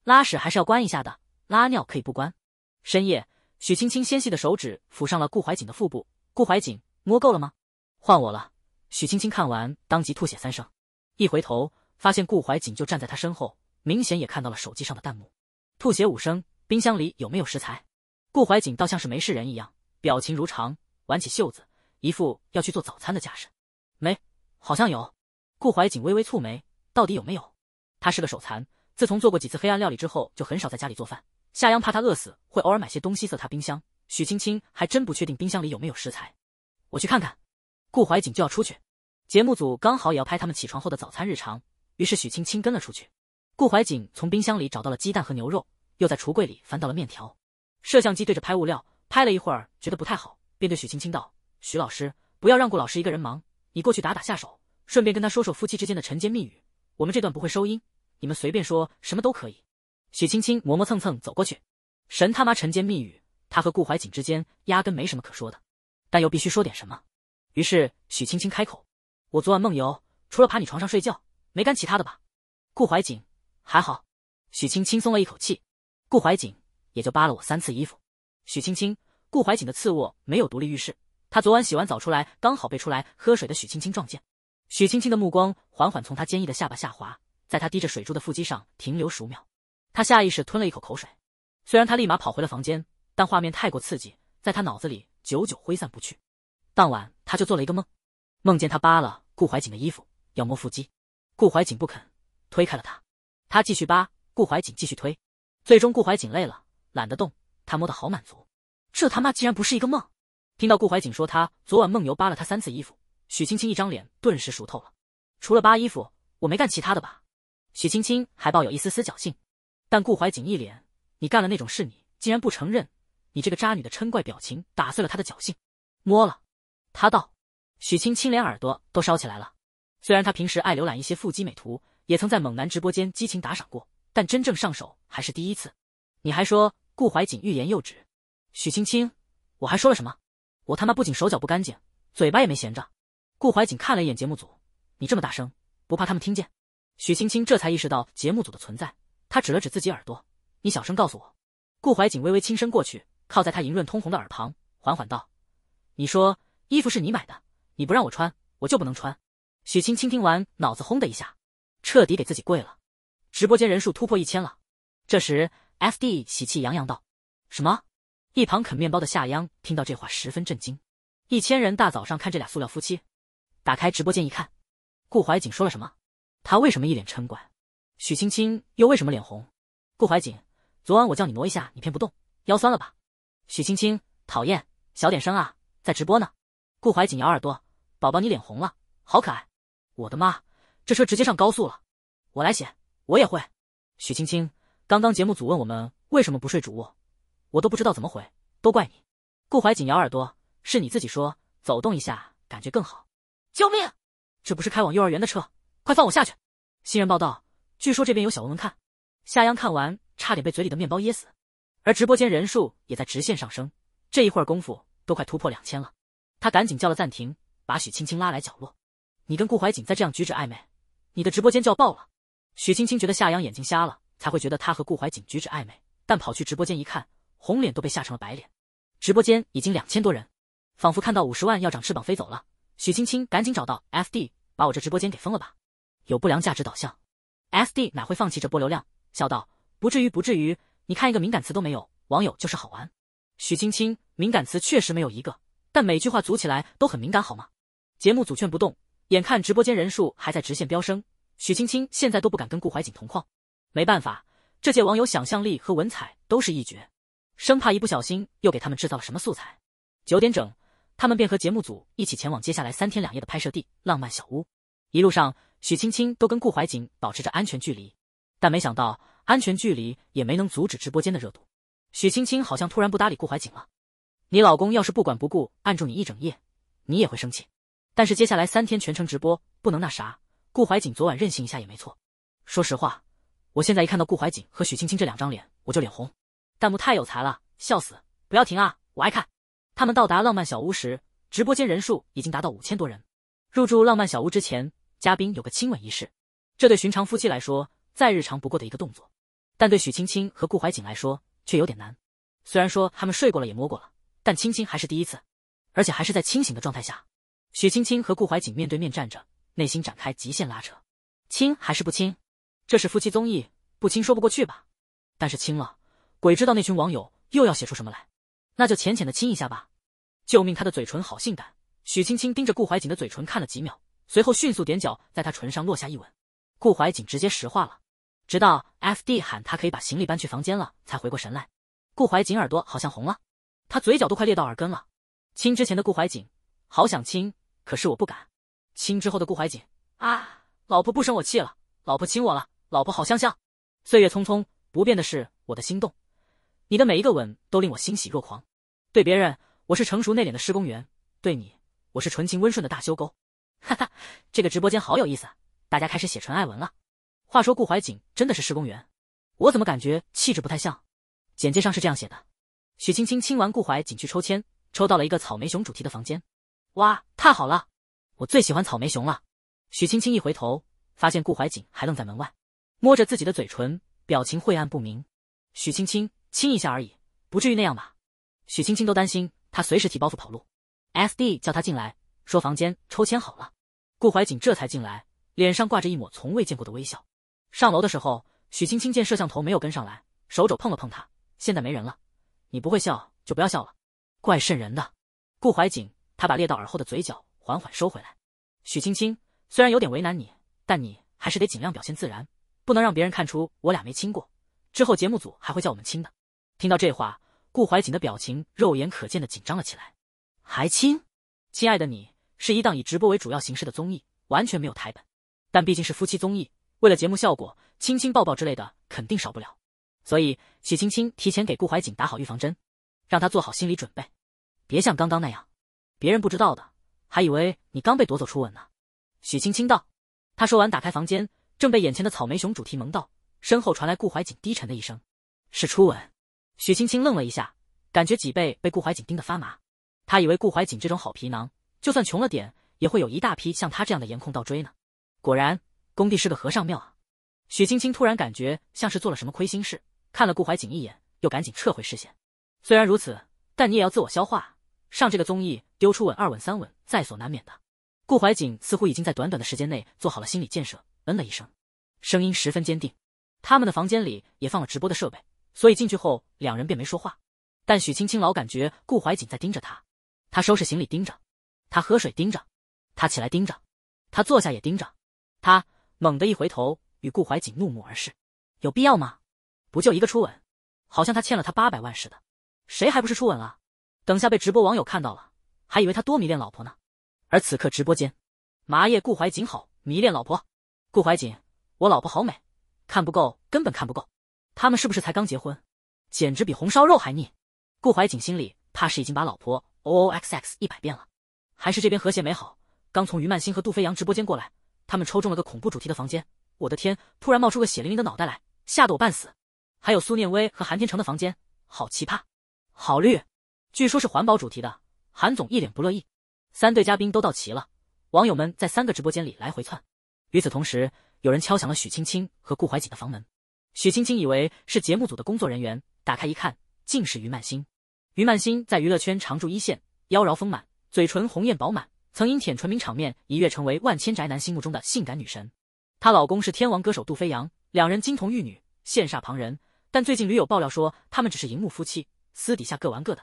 拉屎还是要关一下的，拉尿可以不关。深夜，许青青纤细的手指抚上了顾怀瑾的腹部。顾怀瑾摸够了吗？换我了。许青青看完，当即吐血三声。一回头，发现顾怀瑾就站在他身后，明显也看到了手机上的弹幕，吐血五声。冰箱里有没有食材？顾怀瑾倒像是没事人一样，表情如常，挽起袖子，一副要去做早餐的架势。没，好像有。顾怀瑾微微蹙眉，到底有没有？他是个手残，自从做过几次黑暗料理之后，就很少在家里做饭。夏央怕他饿死，会偶尔买些东西塞他冰箱。许青青还真不确定冰箱里有没有食材，我去看看。顾怀瑾就要出去，节目组刚好也要拍他们起床后的早餐日常，于是许青青跟了出去。顾怀瑾从冰箱里找到了鸡蛋和牛肉。又在橱柜里翻到了面条，摄像机对着拍物料，拍了一会儿觉得不太好，便对许青青道：“许老师，不要让顾老师一个人忙，你过去打打下手，顺便跟他说说夫妻之间的晨间密语。我们这段不会收音，你们随便说什么都可以。”许青青磨磨蹭蹭走过去，神他妈晨间密语，他和顾怀瑾之间压根没什么可说的，但又必须说点什么，于是许青青开口：“我昨晚梦游，除了爬你床上睡觉，没干其他的吧？”顾怀瑾还好，许青青松了一口气。顾怀瑾也就扒了我三次衣服。许青青，顾怀瑾的次卧没有独立浴室，他昨晚洗完澡出来，刚好被出来喝水的许青青撞见。许青青的目光缓缓从他坚毅的下巴下滑，在他滴着水珠的腹肌上停留数秒。他下意识吞了一口口水。虽然他立马跑回了房间，但画面太过刺激，在他脑子里久久挥散不去。当晚他就做了一个梦，梦见他扒了顾怀瑾的衣服，要摸腹肌，顾怀瑾不肯，推开了他。他继续扒，顾怀瑾继续推。最终顾怀瑾累了，懒得动，他摸得好满足，这他妈竟然不是一个梦！听到顾怀瑾说他昨晚梦游扒了他三次衣服，许青青一张脸顿时熟透了。除了扒衣服，我没干其他的吧？许青青还抱有一丝丝侥幸，但顾怀瑾一脸你干了那种事你竟然不承认，你这个渣女的嗔怪表情打碎了他的侥幸。摸了，他道。许青青连耳朵都烧起来了，虽然她平时爱浏览一些腹肌美图，也曾在猛男直播间激情打赏过。但真正上手还是第一次，你还说顾怀瑾欲言又止，许青青，我还说了什么？我他妈不仅手脚不干净，嘴巴也没闲着。顾怀瑾看了一眼节目组，你这么大声，不怕他们听见？许青青这才意识到节目组的存在，他指了指自己耳朵，你小声告诉我。顾怀瑾微微倾身过去，靠在他莹润通红的耳旁，缓缓道：“你说衣服是你买的，你不让我穿，我就不能穿。”许青青听完，脑子轰的一下，彻底给自己跪了。直播间人数突破一千了，这时，F D 喜气洋洋道：“什么？”一旁啃面包的夏央听到这话十分震惊。一千人，大早上看这俩塑料夫妻。打开直播间一看，顾怀瑾说了什么？他为什么一脸嗔怪？许青青又为什么脸红？顾怀瑾，昨晚我叫你挪一下，你偏不动，腰酸了吧？许青青，讨厌，小点声啊，在直播呢。顾怀瑾摇耳朵，宝宝你脸红了，好可爱。我的妈，这车直接上高速了，我来写。我也会，许青青，刚刚节目组问我们为什么不睡主卧，我都不知道怎么回，都怪你。顾怀瑾咬耳朵，是你自己说走动一下感觉更好。救命！这不是开往幼儿园的车，快放我下去！新人报道，据说这边有小文文看。夏央看完差点被嘴里的面包噎死，而直播间人数也在直线上升，这一会儿功夫都快突破两千了。他赶紧叫了暂停，把许青青拉来角落，你跟顾怀瑾再这样举止暧昧，你的直播间就要爆了。许青青觉得夏阳眼睛瞎了，才会觉得他和顾怀瑾举止暧昧。但跑去直播间一看，红脸都被吓成了白脸。直播间已经两千多人，仿佛看到五十万要长翅膀飞走了。许青青赶紧找到 F D，把我这直播间给封了吧，有不良价值导向。F D 哪会放弃这波流量，笑道：不至于不至于，你看一个敏感词都没有，网友就是好玩。许青青敏感词确实没有一个，但每句话组起来都很敏感，好吗？节目组劝不动，眼看直播间人数还在直线飙升。许青青现在都不敢跟顾怀瑾同框，没办法，这届网友想象力和文采都是一绝，生怕一不小心又给他们制造了什么素材。九点整，他们便和节目组一起前往接下来三天两夜的拍摄地——浪漫小屋。一路上，许青青都跟顾怀瑾保持着安全距离，但没想到安全距离也没能阻止直播间的热度。许青青好像突然不搭理顾怀瑾了。你老公要是不管不顾按住你一整夜，你也会生气。但是接下来三天全程直播，不能那啥。顾怀瑾昨晚任性一下也没错。说实话，我现在一看到顾怀瑾和许青青这两张脸，我就脸红。弹幕太有才了，笑死！不要停啊，我爱看。他们到达浪漫小屋时，直播间人数已经达到五千多人。入住浪漫小屋之前，嘉宾有个亲吻仪式，这对寻常夫妻来说再日常不过的一个动作，但对许青青和顾怀瑾来说却有点难。虽然说他们睡过了也摸过了，但青青还是第一次，而且还是在清醒的状态下。许青青和顾怀瑾面对面站着。内心展开极限拉扯，亲还是不亲？这是夫妻综艺，不亲说不过去吧。但是亲了，鬼知道那群网友又要写出什么来。那就浅浅的亲一下吧。救命，他的嘴唇好性感！许青青盯着顾怀瑾的嘴唇看了几秒，随后迅速踮脚在他唇上落下一吻。顾怀瑾直接石化了，直到 F D 喊他可以把行李搬去房间了，才回过神来。顾怀瑾耳朵好像红了，他嘴角都快裂到耳根了。亲之前的顾怀瑾，好想亲，可是我不敢。亲之后的顾怀瑾啊，老婆不生我气了，老婆亲我了，老婆好香香。岁月匆匆，不变的是我的心动。你的每一个吻都令我欣喜若狂。对别人，我是成熟内敛的施工员；对你，我是纯情温顺的大修勾。哈哈，这个直播间好有意思，大家开始写纯爱文了。话说顾怀瑾真的是施工员，我怎么感觉气质不太像？简介上是这样写的：许青青亲完顾怀瑾去抽签，抽到了一个草莓熊主题的房间。哇，太好了！我最喜欢草莓熊了。许青青一回头，发现顾怀瑾还愣在门外，摸着自己的嘴唇，表情晦暗不明。许青青亲一下而已，不至于那样吧？许青青都担心他随时提包袱跑路。S D 叫他进来，说房间抽签好了。顾怀瑾这才进来，脸上挂着一抹从未见过的微笑。上楼的时候，许青青见摄像头没有跟上来，手肘碰了碰他。现在没人了，你不会笑就不要笑了，怪渗人的。顾怀瑾他把裂到耳后的嘴角。缓缓收回来，许青青虽然有点为难你，但你还是得尽量表现自然，不能让别人看出我俩没亲过。之后节目组还会叫我们亲的。听到这话，顾怀瑾的表情肉眼可见的紧张了起来。还亲？亲爱的，你是一档以直播为主要形式的综艺，完全没有台本，但毕竟是夫妻综艺，为了节目效果，亲亲抱抱之类的肯定少不了。所以许青青提前给顾怀瑾打好预防针，让他做好心理准备，别像刚刚那样，别人不知道的。还以为你刚被夺走初吻呢，许清清道。他说完打开房间，正被眼前的草莓熊主题萌到，身后传来顾怀瑾低沉的一声：“是初吻。”许清清愣了一下，感觉脊背被顾怀瑾盯得发麻。他以为顾怀瑾这种好皮囊，就算穷了点，也会有一大批像他这样的颜控倒追呢。果然，工地是个和尚庙啊！许清清突然感觉像是做了什么亏心事，看了顾怀瑾一眼，又赶紧撤回视线。虽然如此，但你也要自我消化。上这个综艺丢出吻二吻三吻在所难免的。顾怀瑾似乎已经在短短的时间内做好了心理建设，嗯了一声，声音十分坚定。他们的房间里也放了直播的设备，所以进去后两人便没说话。但许青青老感觉顾怀瑾在盯着她，她收拾行李盯着，她喝水盯着，她起来盯着，她坐下也盯着。她猛地一回头，与顾怀瑾怒目而视：“有必要吗？不就一个初吻？好像他欠了他八百万似的。谁还不是初吻了？”等下被直播网友看到了，还以为他多迷恋老婆呢。而此刻直播间，麻叶顾怀瑾好迷恋老婆，顾怀瑾，我老婆好美，看不够，根本看不够。他们是不是才刚结婚？简直比红烧肉还腻。顾怀瑾心里怕是已经把老婆 O O X X 一百遍了。还是这边和谐美好。刚从于曼心和杜飞扬直播间过来，他们抽中了个恐怖主题的房间，我的天，突然冒出个血淋淋的脑袋来，吓得我半死。还有苏念薇和韩天成的房间，好奇葩，好绿。据说是环保主题的，韩总一脸不乐意。三对嘉宾都到齐了，网友们在三个直播间里来回窜。与此同时，有人敲响了许青青和顾怀瑾的房门。许青青以为是节目组的工作人员，打开一看，竟是于曼心。于曼心在娱乐圈常驻一线，妖娆丰满，嘴唇红艳饱满，曾因舔唇名场面一跃成为万千宅男心目中的性感女神。她老公是天王歌手杜飞扬，两人金童玉女，羡煞旁人。但最近驴友爆料说，他们只是荧幕夫妻，私底下各玩各的。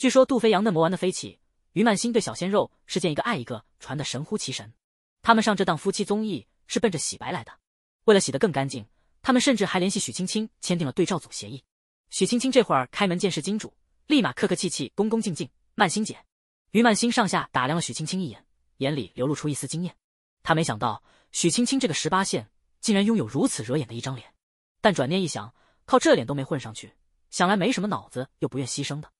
据说杜飞扬那魔丸的飞起，于曼心对小鲜肉是见一个爱一个，传得神乎其神。他们上这档夫妻综艺是奔着洗白来的，为了洗得更干净，他们甚至还联系许青青签订了对照组协议。许青青这会儿开门见势金主，立马客客气气、恭恭敬敬。曼心姐，于曼心上下打量了许青青一眼，眼里流露出一丝惊艳。他没想到许青青这个十八线竟然拥有如此惹眼的一张脸，但转念一想，靠这脸都没混上去，想来没什么脑子又不愿牺牲的。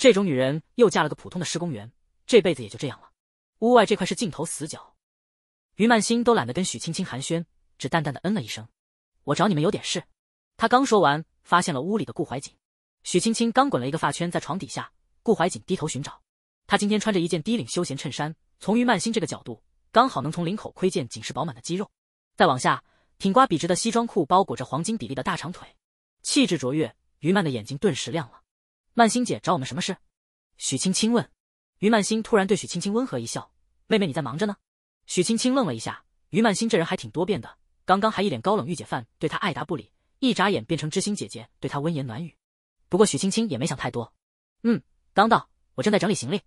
这种女人又嫁了个普通的施工员，这辈子也就这样了。屋外这块是镜头死角，于曼心都懒得跟许青青寒暄，只淡淡的嗯了一声。我找你们有点事。他刚说完，发现了屋里的顾怀瑾。许青青刚滚了一个发圈在床底下，顾怀瑾低头寻找。他今天穿着一件低领休闲衬衫，从于曼心这个角度，刚好能从领口窥见紧实饱满的肌肉。再往下，挺刮笔直的西装裤包裹着黄金比例的大长腿，气质卓越。于曼的眼睛顿时亮了。曼欣姐找我们什么事？许青青问。于曼欣突然对许青青温和一笑：“妹妹，你在忙着呢。”许青青愣了一下。于曼欣这人还挺多变的，刚刚还一脸高冷御姐范，对她爱答不理；一眨眼变成知心姐姐，对她温言暖语。不过许青青也没想太多。“嗯，刚到，我正在整理行李。”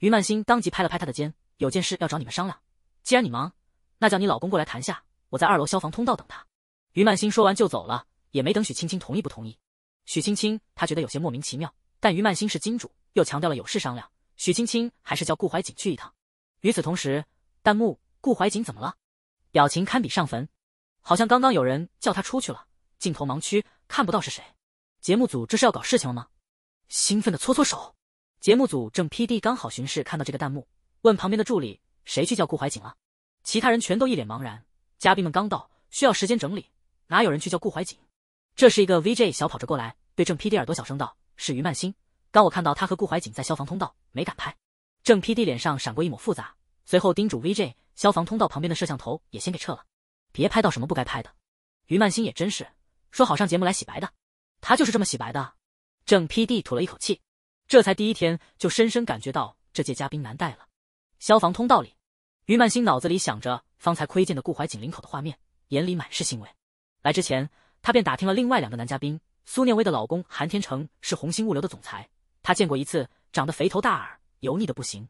于曼欣当即拍了拍她的肩：“有件事要找你们商量，既然你忙，那叫你老公过来谈下，我在二楼消防通道等他。”于曼欣说完就走了，也没等许青青同意不同意。许青青她觉得有些莫名其妙。但于曼心是金主，又强调了有事商量。许青青还是叫顾怀瑾去一趟。与此同时，弹幕：顾怀瑾怎么了？表情堪比上坟，好像刚刚有人叫他出去了。镜头盲区看不到是谁。节目组这是要搞事情了吗？兴奋的搓搓手。节目组正 P D 刚好巡视看到这个弹幕，问旁边的助理：谁去叫顾怀瑾了？其他人全都一脸茫然。嘉宾们刚到，需要时间整理，哪有人去叫顾怀瑾？这时一个 V J 小跑着过来，对正 P D 耳朵小声道。是于曼心，刚我看到他和顾怀瑾在消防通道，没敢拍。郑 P D 脸上闪过一抹复杂，随后叮嘱 V J，消防通道旁边的摄像头也先给撤了，别拍到什么不该拍的。于曼心也真是，说好上节目来洗白的，他就是这么洗白的。郑 P D 吐了一口气，这才第一天就深深感觉到这届嘉宾难带了。消防通道里，于曼心脑子里想着方才窥见的顾怀瑾领口的画面，眼里满是欣慰。来之前，他便打听了另外两个男嘉宾。苏念薇的老公韩天成是红星物流的总裁，他见过一次，长得肥头大耳，油腻的不行。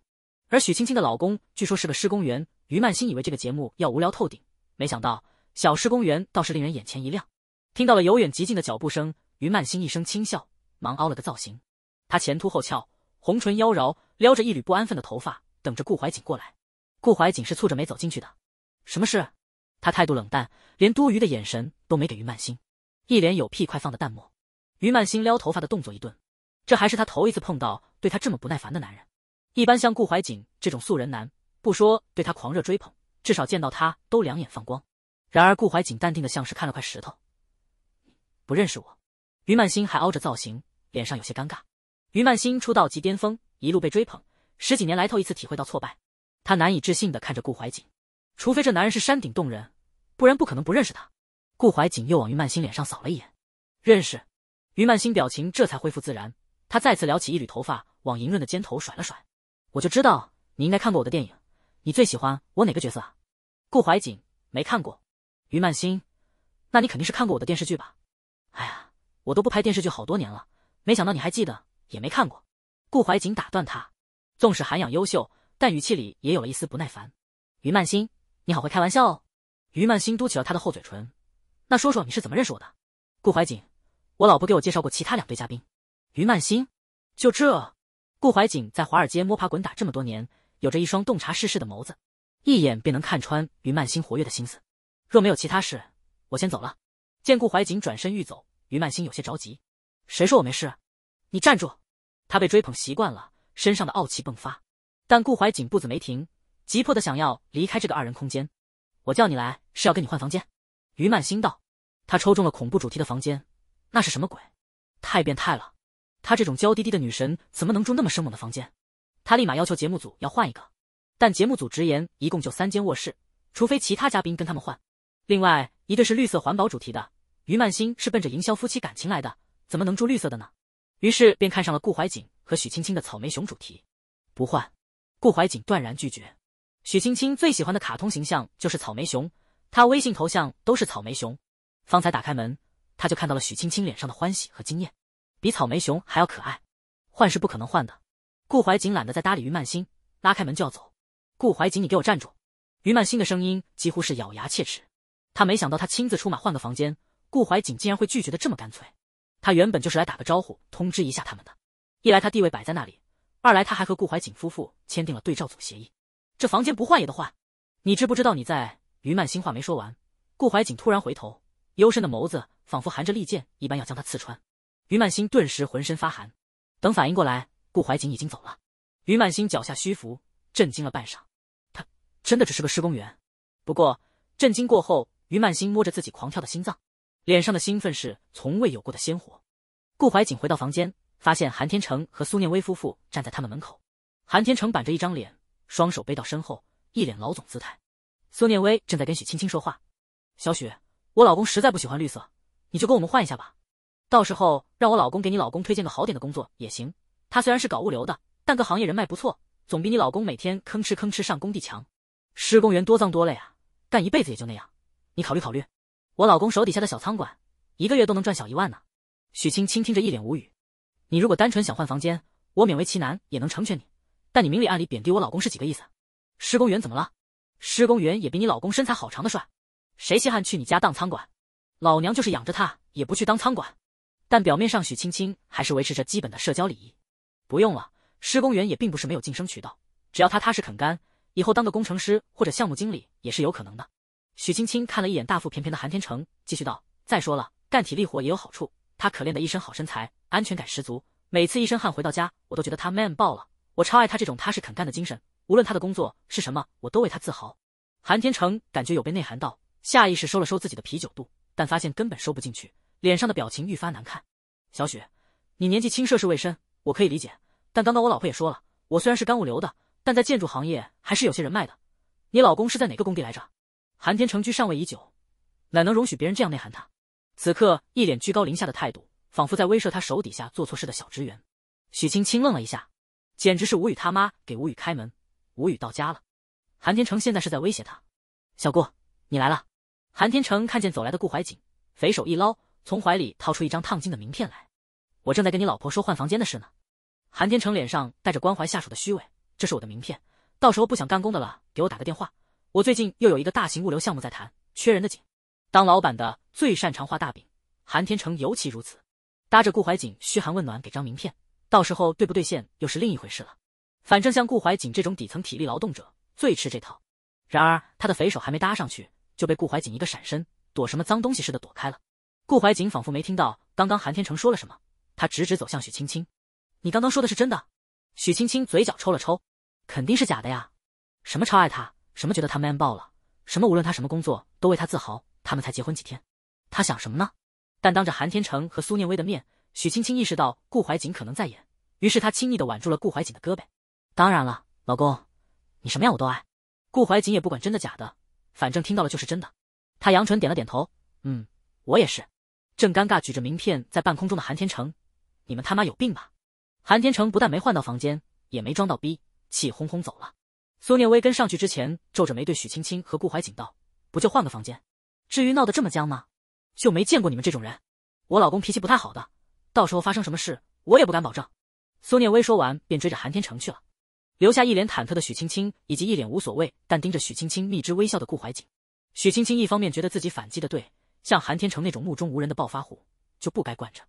而许青青的老公据说是个施工员，于曼心以为这个节目要无聊透顶，没想到小施工员倒是令人眼前一亮。听到了由远及近的脚步声，于曼心一声轻笑，忙凹了个造型。她前凸后翘，红唇妖娆，撩着一缕不安分的头发，等着顾怀瑾过来。顾怀瑾是蹙着眉走进去的，什么事？他态度冷淡，连多余的眼神都没给于曼心。一脸有屁快放的淡漠，于曼心撩头发的动作一顿，这还是他头一次碰到对他这么不耐烦的男人。一般像顾怀瑾这种素人男，不说对他狂热追捧，至少见到他都两眼放光。然而顾怀瑾淡定的像是看了块石头，不认识我？于曼心还凹着造型，脸上有些尴尬。于曼心出道即巅峰，一路被追捧，十几年来头一次体会到挫败，他难以置信的看着顾怀瑾，除非这男人是山顶洞人，不然不可能不认识他。顾怀瑾又往于曼心脸上扫了一眼，认识。于曼心表情这才恢复自然，她再次撩起一缕头发，往莹润的肩头甩了甩。我就知道你应该看过我的电影，你最喜欢我哪个角色啊？顾怀瑾没看过。于曼心，那你肯定是看过我的电视剧吧？哎呀，我都不拍电视剧好多年了，没想到你还记得，也没看过。顾怀瑾打断他，纵使涵养优秀，但语气里也有了一丝不耐烦。于曼心，你好会开玩笑哦。于曼心嘟起了她的厚嘴唇。那说说你是怎么认识我的，顾怀瑾，我老婆给我介绍过其他两对嘉宾。于曼心，就这，顾怀瑾在华尔街摸爬滚打这么多年，有着一双洞察世事的眸子，一眼便能看穿于曼心活跃的心思。若没有其他事，我先走了。见顾怀瑾转身欲走，于曼心有些着急。谁说我没事？你站住！他被追捧习惯了，身上的傲气迸发。但顾怀瑾步子没停，急迫的想要离开这个二人空间。我叫你来是要跟你换房间。于曼心道：“她抽中了恐怖主题的房间，那是什么鬼？太变态了！她这种娇滴滴的女神怎么能住那么生猛的房间？”她立马要求节目组要换一个，但节目组直言一共就三间卧室，除非其他嘉宾跟他们换。另外一对是绿色环保主题的，于曼心是奔着营销夫妻感情来的，怎么能住绿色的呢？于是便看上了顾怀瑾和许青青的草莓熊主题，不换。顾怀瑾断然拒绝，许青青最喜欢的卡通形象就是草莓熊。他微信头像都是草莓熊，方才打开门，他就看到了许青青脸上的欢喜和惊艳，比草莓熊还要可爱。换是不可能换的。顾怀瑾懒得再搭理于曼心，拉开门就要走。顾怀瑾，你给我站住！于曼心的声音几乎是咬牙切齿。他没想到他亲自出马换个房间，顾怀瑾竟然会拒绝的这么干脆。他原本就是来打个招呼，通知一下他们的。一来他地位摆在那里，二来他还和顾怀瑾夫妇签订了对照组协议，这房间不换也得换。你知不知道你在？于曼心话没说完，顾怀瑾突然回头，幽深的眸子仿佛含着利剑一般要将他刺穿。于曼心顿时浑身发寒，等反应过来，顾怀瑾已经走了。于曼心脚下虚浮，震惊了半晌。他真的只是个施工员？不过震惊过后，于曼心摸着自己狂跳的心脏，脸上的兴奋是从未有过的鲜活。顾怀瑾回到房间，发现韩天成和苏念威夫妇站在他们门口。韩天成板着一张脸，双手背到身后，一脸老总姿态。苏念薇正在跟许青青说话，小许，我老公实在不喜欢绿色，你就跟我们换一下吧。到时候让我老公给你老公推荐个好点的工作也行。他虽然是搞物流的，但各行业人脉不错，总比你老公每天吭哧吭哧上工地强。施工员多脏多累啊，干一辈子也就那样。你考虑考虑，我老公手底下的小仓管，一个月都能赚小一万呢。许青青听着一脸无语。你如果单纯想换房间，我勉为其难也能成全你。但你明里暗里贬低我老公是几个意思？施工员怎么了？施工员也比你老公身材好长的帅，谁稀罕去你家当仓管？老娘就是养着他，也不去当仓管。但表面上，许青青还是维持着基本的社交礼仪。不用了，施工员也并不是没有晋升渠道，只要他踏实肯干，以后当个工程师或者项目经理也是有可能的。许青青看了一眼大腹便便的韩天成，继续道：“再说了，干体力活也有好处。他可练的一身好身材，安全感十足。每次一身汗回到家，我都觉得他 man 爆了。我超爱他这种踏实肯干的精神。”无论他的工作是什么，我都为他自豪。韩天成感觉有被内涵到，下意识收了收自己的啤酒肚，但发现根本收不进去，脸上的表情愈发难看。小许，你年纪轻，涉世未深，我可以理解。但刚刚我老婆也说了，我虽然是干物流的，但在建筑行业还是有些人脉的。你老公是在哪个工地来着？韩天成居上位已久，哪能容许别人这样内涵他？此刻一脸居高临下的态度，仿佛在威慑他手底下做错事的小职员。许青青愣了一下，简直是无语他妈给无语开门。无语到家了，韩天成现在是在威胁他。小顾，你来了。韩天成看见走来的顾怀瑾，肥手一捞，从怀里掏出一张烫金的名片来。我正在跟你老婆说换房间的事呢。韩天成脸上带着关怀下属的虚伪，这是我的名片，到时候不想干工的了，给我打个电话。我最近又有一个大型物流项目在谈，缺人的紧。当老板的最擅长画大饼，韩天成尤其如此，搭着顾怀瑾嘘寒问暖，给张名片，到时候兑不兑现又是另一回事了。反正像顾怀瑾这种底层体力劳动者最吃这套。然而他的匪手还没搭上去，就被顾怀瑾一个闪身，躲什么脏东西似的躲开了。顾怀瑾仿佛没听到刚刚韩天成说了什么，他直直走向许青青：“你刚刚说的是真的？”许青青嘴角抽了抽：“肯定是假的呀！什么超爱他，什么觉得他 man 爆了，什么无论他什么工作都为他自豪。他们才结婚几天，他想什么呢？”但当着韩天成和苏念威的面，许青青意识到顾怀瑾可能在演，于是她轻易的挽住了顾怀瑾的胳膊。当然了，老公，你什么样我都爱。顾怀瑾也不管真的假的，反正听到了就是真的。他扬唇点了点头，嗯，我也是。正尴尬举着名片在半空中的韩天成，你们他妈有病吧？韩天成不但没换到房间，也没装到逼，气哄哄走了。苏念微跟上去之前皱着眉对许青青和顾怀瑾道：“不就换个房间，至于闹得这么僵吗？就没见过你们这种人。我老公脾气不太好的，到时候发生什么事我也不敢保证。”苏念微说完便追着韩天成去了。留下一脸忐忑的许青青，以及一脸无所谓但盯着许青青蜜汁微笑的顾怀瑾。许青青一方面觉得自己反击的对，像韩天成那种目中无人的暴发户就不该惯着；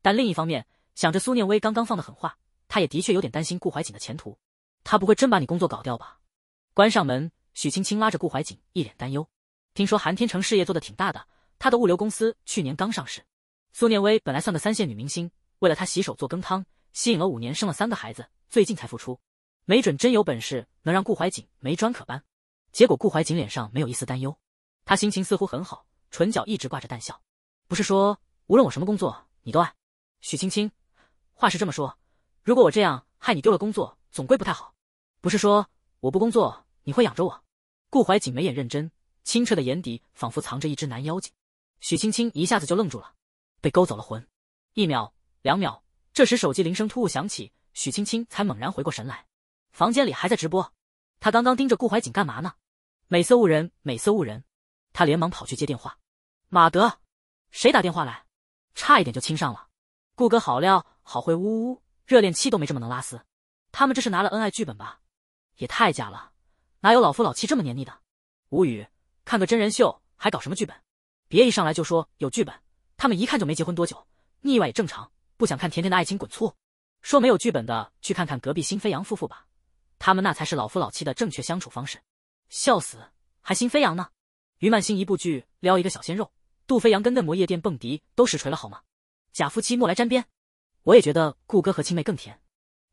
但另一方面想着苏念薇刚刚放的狠话，她也的确有点担心顾怀瑾的前途。他不会真把你工作搞掉吧？关上门，许青青拉着顾怀瑾一脸担忧。听说韩天成事业做得挺大的，他的物流公司去年刚上市。苏念薇本来算个三线女明星，为了他洗手做羹汤，吸引了五年生了三个孩子，最近才复出。没准真有本事能让顾怀瑾没砖可搬，结果顾怀瑾脸上没有一丝担忧，他心情似乎很好，唇角一直挂着淡笑。不是说无论我什么工作你都爱？许青青，话是这么说，如果我这样害你丢了工作，总归不太好。不是说我不工作你会养着我？顾怀瑾眉眼认真，清澈的眼底仿佛藏着一只男妖精。许青青一下子就愣住了，被勾走了魂。一秒，两秒，这时手机铃声突兀响起，许青青才猛然回过神来。房间里还在直播，他刚刚盯着顾怀瑾干嘛呢？美色误人，美色误人。他连忙跑去接电话。马德，谁打电话来？差一点就亲上了。顾哥好料，好会，呜呜，热恋期都没这么能拉丝。他们这是拿了恩爱剧本吧？也太假了，哪有老夫老妻这么黏腻的？无语，看个真人秀还搞什么剧本？别一上来就说有剧本，他们一看就没结婚多久，腻歪也正常，不想看甜甜的爱情滚粗。说没有剧本的，去看看隔壁新飞扬夫妇吧。他们那才是老夫老妻的正确相处方式，笑死，还心飞扬呢？于曼心一部剧撩一个小鲜肉，杜飞扬跟嫩模夜店蹦迪，都实锤了好吗？假夫妻莫来沾边。我也觉得顾哥和青妹更甜。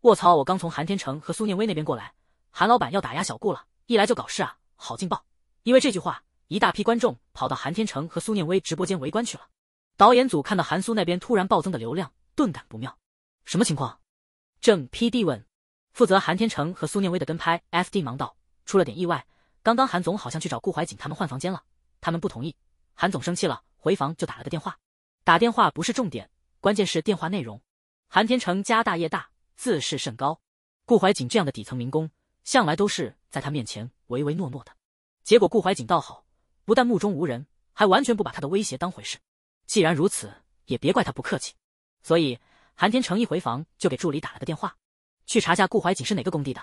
卧槽，我刚从韩天成和苏念薇那边过来，韩老板要打压小顾了，一来就搞事啊，好劲爆！因为这句话，一大批观众跑到韩天成和苏念薇直播间围观去了。导演组看到韩苏那边突然暴增的流量，顿感不妙，什么情况？正 P D 问。负责韩天成和苏念威的跟拍，F D 忙道：“出了点意外，刚刚韩总好像去找顾怀景他们换房间了，他们不同意，韩总生气了，回房就打了个电话。打电话不是重点，关键是电话内容。韩天成家大业大，自视甚高，顾怀景这样的底层民工，向来都是在他面前唯唯诺诺的。结果顾怀景倒好，不但目中无人，还完全不把他的威胁当回事。既然如此，也别怪他不客气。所以韩天成一回房就给助理打了个电话。”去查下顾怀瑾是哪个工地的，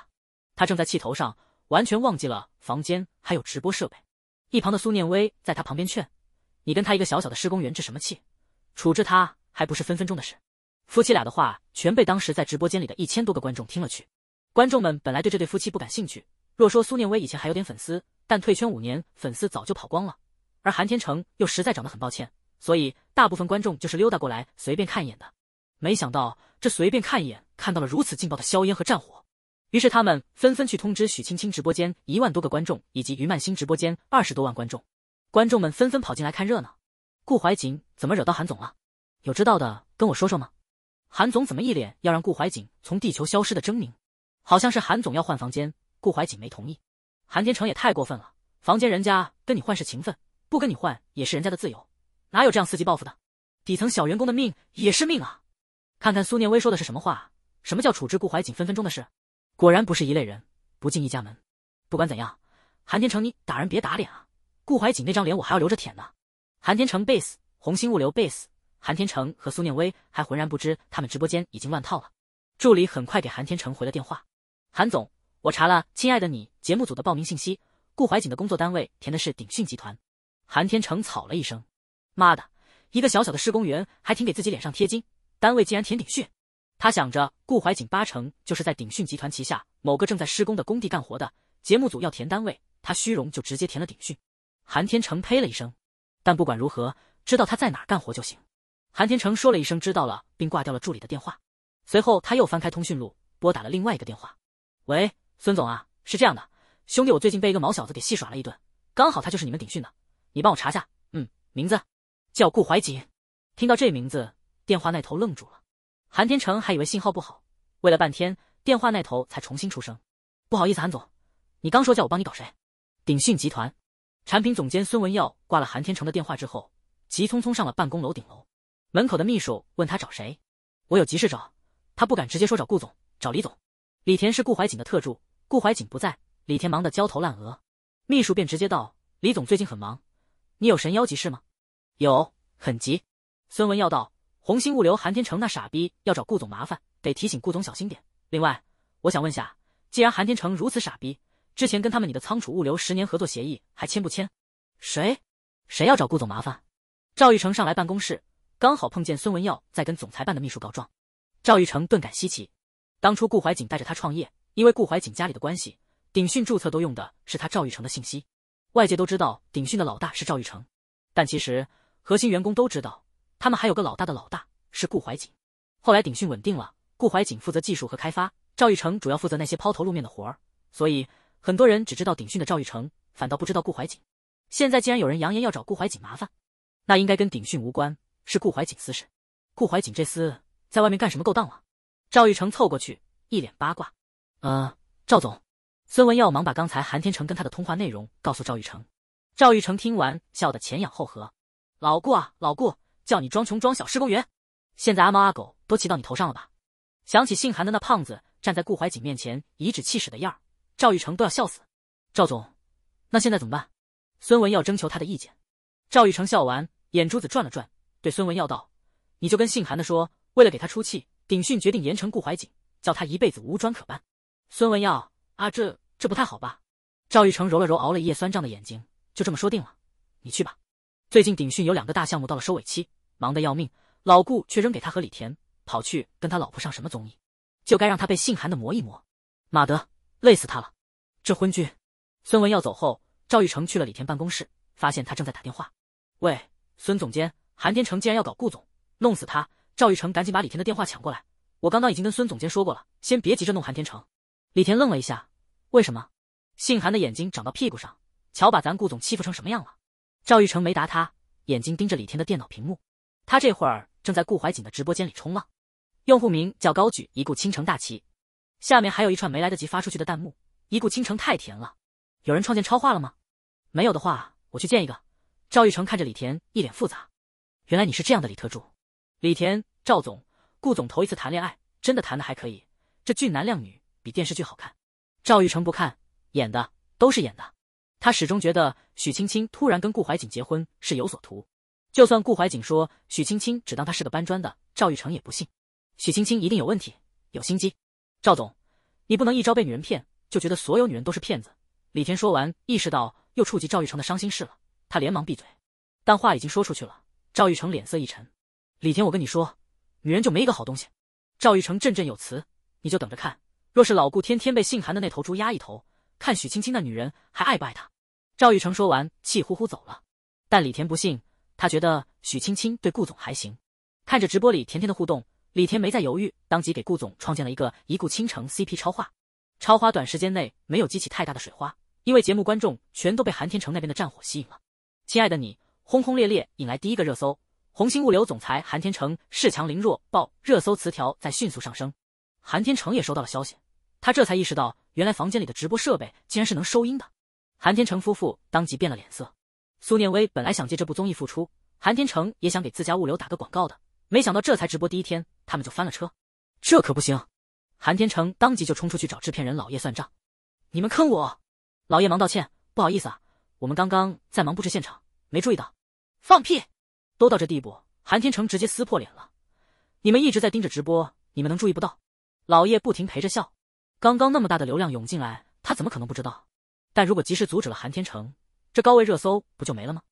他正在气头上，完全忘记了房间还有直播设备。一旁的苏念威在他旁边劝：“你跟他一个小小的施工员置什么气？处置他还不是分分钟的事。”夫妻俩的话全被当时在直播间里的一千多个观众听了去。观众们本来对这对夫妻不感兴趣，若说苏念威以前还有点粉丝，但退圈五年粉丝早就跑光了，而韩天成又实在长得很抱歉，所以大部分观众就是溜达过来随便看一眼的。没想到这随便看一眼，看到了如此劲爆的硝烟和战火，于是他们纷纷去通知许青青直播间一万多个观众，以及于曼心直播间二十多万观众。观众们纷纷跑进来看热闹。顾怀瑾怎么惹到韩总了？有知道的跟我说说吗？韩总怎么一脸要让顾怀瑾从地球消失的狰狞？好像是韩总要换房间，顾怀瑾没同意。韩天成也太过分了，房间人家跟你换是情分，不跟你换也是人家的自由，哪有这样伺机报复的？底层小员工的命也是命啊！看看苏念威说的是什么话？什么叫处置顾怀瑾分分钟的事？果然不是一类人，不进一家门。不管怎样，韩天成，你打人别打脸啊！顾怀瑾那张脸我还要留着舔呢。韩天成，base，红星物流，base。韩天成和苏念威还浑然不知，他们直播间已经乱套了。助理很快给韩天成回了电话：“韩总，我查了《亲爱的你》节目组的报名信息，顾怀瑾的工作单位填的是鼎讯集团。”韩天成草了一声：“妈的，一个小小的施工员，还挺给自己脸上贴金。”单位竟然填鼎讯，他想着顾怀瑾八成就是在鼎讯集团旗下某个正在施工的工地干活的。节目组要填单位，他虚荣就直接填了鼎讯。韩天成呸了一声，但不管如何，知道他在哪儿干活就行。韩天成说了一声知道了，并挂掉了助理的电话。随后他又翻开通讯录，拨打了另外一个电话。喂，孙总啊，是这样的，兄弟，我最近被一个毛小子给戏耍了一顿，刚好他就是你们鼎讯的，你帮我查下，嗯，名字叫顾怀瑾。听到这名字。电话那头愣住了，韩天成还以为信号不好，喂了半天，电话那头才重新出声：“不好意思，韩总，你刚说叫我帮你搞谁？”鼎信集团产品总监孙文耀挂了韩天成的电话之后，急匆匆上了办公楼顶楼。门口的秘书问他找谁？“我有急事找。”他不敢直接说找顾总，找李总。李田是顾怀瑾的特助，顾怀瑾不在，李田忙得焦头烂额，秘书便直接道：“李总最近很忙，你有神妖急事吗？”“有，很急。”孙文耀道。红星物流韩天成那傻逼要找顾总麻烦，得提醒顾总小心点。另外，我想问下，既然韩天成如此傻逼，之前跟他们你的仓储物流十年合作协议还签不签？谁？谁要找顾总麻烦？赵玉成上来办公室，刚好碰见孙文耀在跟总裁办的秘书告状。赵玉成顿感稀奇，当初顾怀瑾带着他创业，因为顾怀瑾家里的关系，鼎讯注册都用的是他赵玉成的信息。外界都知道鼎讯的老大是赵玉成，但其实核心员工都知道。他们还有个老大的老大，是顾怀瑾。后来鼎讯稳定了，顾怀瑾负责技术和开发，赵玉成主要负责那些抛头露面的活儿。所以很多人只知道鼎讯的赵玉成，反倒不知道顾怀瑾。现在既然有人扬言要找顾怀瑾麻烦，那应该跟鼎讯无关，是顾怀瑾私事。顾怀瑾这厮在外面干什么勾当了？赵玉成凑过去，一脸八卦。呃，赵总，孙文耀忙把刚才韩天成跟他的通话内容告诉赵玉成。赵玉成听完，笑得前仰后合。老顾啊，老顾。叫你装穷装小施工员，现在阿猫阿狗都骑到你头上了吧？想起姓韩的那胖子站在顾怀瑾面前颐指气使的样儿，赵玉成都要笑死。赵总，那现在怎么办？孙文耀征求他的意见。赵玉成笑完，眼珠子转了转，对孙文耀道：“你就跟姓韩的说，为了给他出气，鼎讯决定严惩顾怀瑾，叫他一辈子无砖可搬。”孙文耀啊，这这不太好吧？赵玉成揉了揉熬了一夜酸胀的眼睛，就这么说定了。你去吧。最近鼎讯有两个大项目到了收尾期。忙得要命，老顾却扔给他和李田，跑去跟他老婆上什么综艺？就该让他被姓韩的磨一磨！马德，累死他了！这昏君！孙文要走后，赵玉成去了李田办公室，发现他正在打电话。喂，孙总监，韩天成竟然要搞顾总，弄死他！赵玉成赶紧把李田的电话抢过来。我刚刚已经跟孙总监说过了，先别急着弄韩天成。李田愣了一下，为什么？姓韩的眼睛长到屁股上，瞧把咱顾总欺负成什么样了！赵玉成没答他，眼睛盯着李田的电脑屏幕。他这会儿正在顾怀瑾的直播间里冲浪，用户名叫高举一顾倾城大旗，下面还有一串没来得及发出去的弹幕：一顾倾城太甜了。有人创建超话了吗？没有的话，我去建一个。赵玉成看着李田，一脸复杂。原来你是这样的李特助。李田，赵总、顾总头一次谈恋爱，真的谈的还可以。这俊男靓女比电视剧好看。赵玉成不看，演的都是演的。他始终觉得许青青突然跟顾怀瑾结婚是有所图。就算顾怀瑾说许青青只当他是个搬砖的，赵玉成也不信。许青青一定有问题，有心机。赵总，你不能一朝被女人骗就觉得所有女人都是骗子。李田说完，意识到又触及赵玉成的伤心事了，他连忙闭嘴。但话已经说出去了，赵玉成脸色一沉。李田，我跟你说，女人就没一个好东西。赵玉成振振有词，你就等着看，若是老顾天天被姓韩的那头猪压一头，看许青青那女人还爱不爱他。赵玉成说完，气呼呼走了。但李田不信。他觉得许青青对顾总还行，看着直播里甜甜的互动，李甜没再犹豫，当即给顾总创建了一个“一顾倾城 ”CP 超话。超话短时间内没有激起太大的水花，因为节目观众全都被韩天成那边的战火吸引了。亲爱的你，轰轰烈烈引来第一个热搜。红星物流总裁韩天成恃强凌弱爆热搜词条在迅速上升。韩天成也收到了消息，他这才意识到，原来房间里的直播设备竟然是能收音的。韩天成夫妇当即变了脸色。苏念威本来想借这部综艺复出，韩天成也想给自家物流打个广告的，没想到这才直播第一天，他们就翻了车，这可不行！韩天成当即就冲出去找制片人老叶算账：“你们坑我！”老叶忙道歉：“不好意思啊，我们刚刚在忙布置现场，没注意到。”放屁！都到这地步，韩天成直接撕破脸了：“你们一直在盯着直播，你们能注意不到？”老叶不停陪着笑：“刚刚那么大的流量涌进来，他怎么可能不知道？但如果及时阻止了韩天成……”这高位热搜不就没了吗？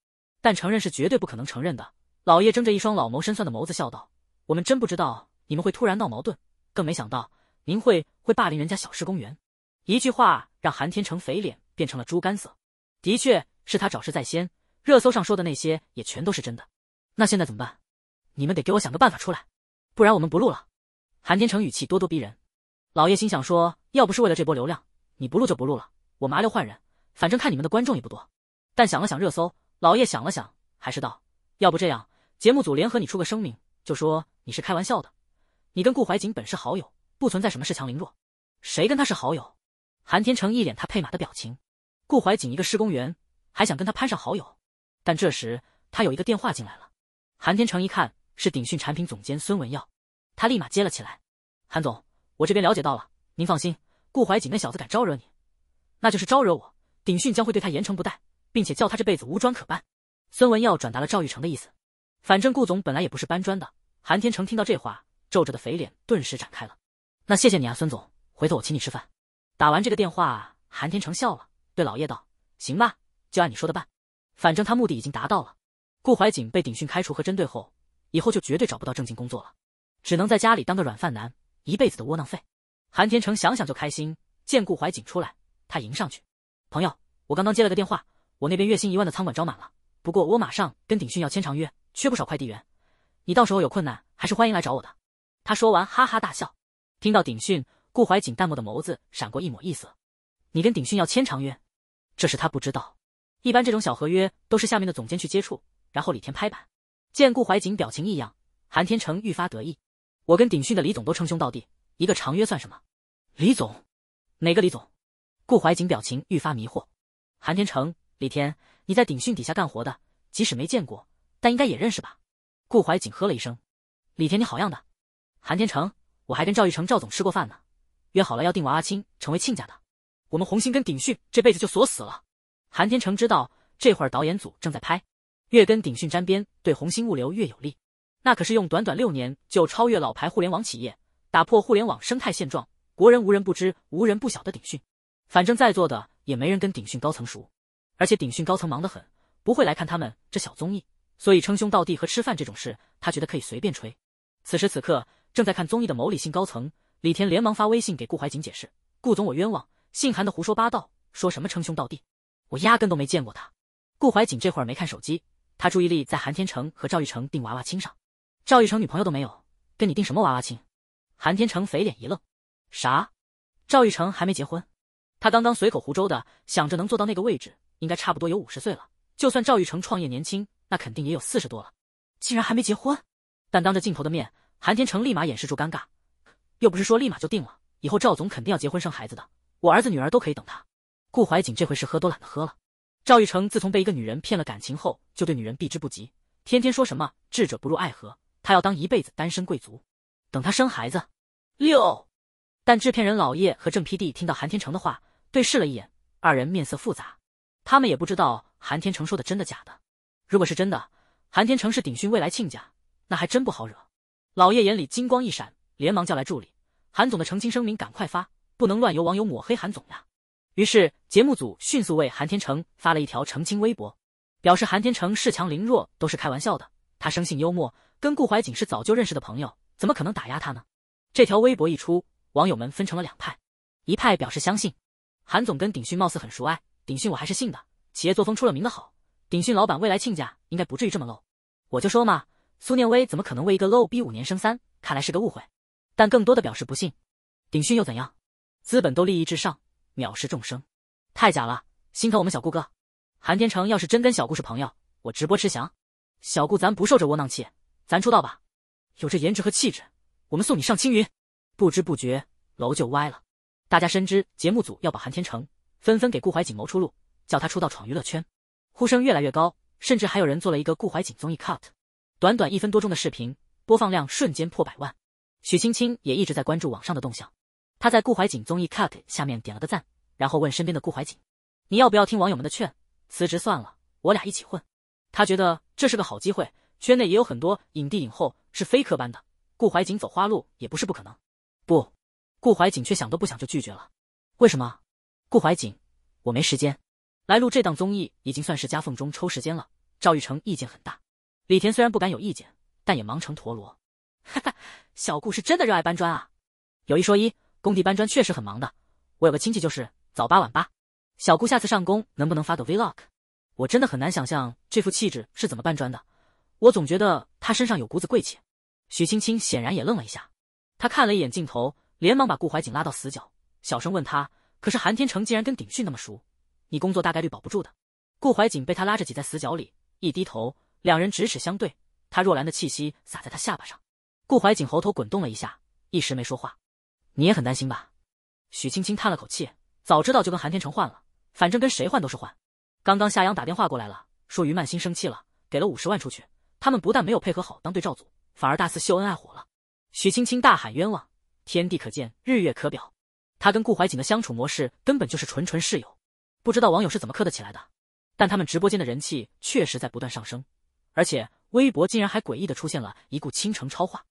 但承认是绝对不可能承认的。老叶睁着一双老谋深算的眸子笑道：“我们真不知道你们会突然闹矛盾，更没想到您会会霸凌人家小市公园。”一句话让韩天成肥脸变成了猪肝色。的确是他找事在先，热搜上说的那些也全都是真的。那现在怎么办？你们得给我想个办法出来，不然我们不录了。韩天成语气咄咄逼人。老叶心想说：“要不是为了这波流量，你不录就不录了，我麻溜换人，反正看你们的观众也不多。”但想了想，热搜老叶想了想，还是道：“要不这样，节目组联合你出个声明，就说你是开玩笑的。你跟顾怀瑾本是好友，不存在什么恃强凌弱。谁跟他是好友？”韩天成一脸他配马的表情。顾怀瑾一个施工员，还想跟他攀上好友？但这时他有一个电话进来了。韩天成一看是鼎讯产品总监孙文耀，他立马接了起来：“韩总，我这边了解到了，您放心，顾怀瑾那小子敢招惹你，那就是招惹我，鼎讯将会对他严惩不贷。”并且叫他这辈子无砖可搬。孙文耀转达了赵玉成的意思，反正顾总本来也不是搬砖的。韩天成听到这话，皱着的肥脸顿时展开了。那谢谢你啊，孙总，回头我请你吃饭。打完这个电话，韩天成笑了，对老叶道：“行吧，就按你说的办。反正他目的已经达到了。顾怀瑾被鼎讯开除和针对后，以后就绝对找不到正经工作了，只能在家里当个软饭男，一辈子的窝囊废。”韩天成想想就开心。见顾怀瑾出来，他迎上去：“朋友，我刚刚接了个电话。”我那边月薪一万的仓管招满了，不过我马上跟鼎讯要签长约，缺不少快递员，你到时候有困难还是欢迎来找我的。他说完哈哈大笑。听到鼎讯，顾怀瑾淡漠的眸子闪过一抹异色。你跟鼎讯要签长约？这是他不知道，一般这种小合约都是下面的总监去接触，然后李天拍板。见顾怀瑾表情异样，韩天成愈发得意。我跟鼎讯的李总都称兄道弟，一个长约算什么？李总？哪个李总？顾怀瑾表情愈发迷惑。韩天成。李天，你在鼎讯底下干活的，即使没见过，但应该也认识吧？顾怀景喝了一声：“李天，你好样的！”韩天成，我还跟赵玉成、赵总吃过饭呢，约好了要定娃娃亲，成为亲家的。我们红星跟鼎讯这辈子就锁死了。韩天成知道，这会儿导演组正在拍，越跟鼎讯沾边，对红星物流越有利。那可是用短短六年就超越老牌互联网企业，打破互联网生态现状，国人无人不知、无人不晓的鼎讯。反正，在座的也没人跟鼎讯高层熟。而且鼎讯高层忙得很，不会来看他们这小综艺，所以称兄道弟和吃饭这种事，他觉得可以随便吹。此时此刻正在看综艺的某李姓高层李田连忙发微信给顾怀瑾解释：“顾总，我冤枉，姓韩的胡说八道，说什么称兄道弟，我压根都没见过他。”顾怀瑾这会儿没看手机，他注意力在韩天成和赵玉成订娃娃亲上。赵玉成女朋友都没有，跟你订什么娃娃亲？韩天成肥脸一愣：“啥？赵玉成还没结婚？他刚刚随口胡诌的，想着能坐到那个位置。”应该差不多有五十岁了。就算赵玉成创业年轻，那肯定也有四十多了，竟然还没结婚。但当着镜头的面，韩天成立马掩饰住尴尬，又不是说立马就定了，以后赵总肯定要结婚生孩子的，我儿子女儿都可以等他。顾怀瑾这回是喝都懒得喝了。赵玉成自从被一个女人骗了感情后，就对女人避之不及，天天说什么智者不入爱河，他要当一辈子单身贵族，等他生孩子。六，但制片人老叶和郑 PD 听到韩天成的话，对视了一眼，二人面色复杂。他们也不知道韩天成说的真的假的。如果是真的，韩天成是鼎勋未来亲家，那还真不好惹。老叶眼里金光一闪，连忙叫来助理：“韩总的澄清声明，赶快发，不能乱由网友抹黑韩总呀！”于是节目组迅速为韩天成发了一条澄清微博，表示韩天成恃强凌弱都是开玩笑的。他生性幽默，跟顾怀瑾是早就认识的朋友，怎么可能打压他呢？这条微博一出，网友们分成了两派，一派表示相信，韩总跟鼎勋貌似很熟爱。鼎讯我还是信的，企业作风出了名的好。鼎讯老板未来亲家应该不至于这么 low。我就说嘛，苏念威怎么可能为一个 low 逼五年升三？看来是个误会。但更多的表示不信。鼎讯又怎样？资本都利益至上，藐视众生，太假了，心疼我们小顾哥。韩天成要是真跟小顾是朋友，我直播吃翔。小顾咱不受这窝囊气，咱出道吧。有这颜值和气质，我们送你上青云。不知不觉楼就歪了。大家深知节目组要保韩天成。纷纷给顾怀瑾谋出路，叫他出道闯娱乐圈，呼声越来越高，甚至还有人做了一个顾怀瑾综艺 cut，短短一分多钟的视频播放量瞬间破百万。许青青也一直在关注网上的动向，她在顾怀瑾综艺 cut 下面点了个赞，然后问身边的顾怀瑾：“你要不要听网友们的劝，辞职算了，我俩一起混？”他觉得这是个好机会，圈内也有很多影帝影后是非科班的，顾怀瑾走花路也不是不可能。不，顾怀瑾却想都不想就拒绝了。为什么？顾怀瑾，我没时间，来录这档综艺已经算是夹缝中抽时间了。赵玉成意见很大，李田虽然不敢有意见，但也忙成陀螺。哈哈，小顾是真的热爱搬砖啊！有一说一，工地搬砖确实很忙的。我有个亲戚就是早八晚八。小顾下次上工能不能发个 Vlog？我真的很难想象这副气质是怎么搬砖的。我总觉得他身上有股子贵气。许青青显然也愣了一下，他看了一眼镜头，连忙把顾怀瑾拉到死角，小声问他。可是韩天成竟然跟鼎旭那么熟，你工作大概率保不住的。顾怀瑾被他拉着挤在死角里，一低头，两人咫尺相对，他若兰的气息洒在他下巴上。顾怀瑾喉头滚动了一下，一时没说话。你也很担心吧？许青青叹了口气，早知道就跟韩天成换了，反正跟谁换都是换。刚刚夏阳打电话过来了，说于曼心生气了，给了五十万出去。他们不但没有配合好当对照组，反而大肆秀恩爱火了。许青青大喊冤枉，天地可见，日月可表。他跟顾怀瑾的相处模式根本就是纯纯室友，不知道网友是怎么磕得起来的。但他们直播间的人气确实在不断上升，而且微博竟然还诡异的出现了一股“倾城”超话。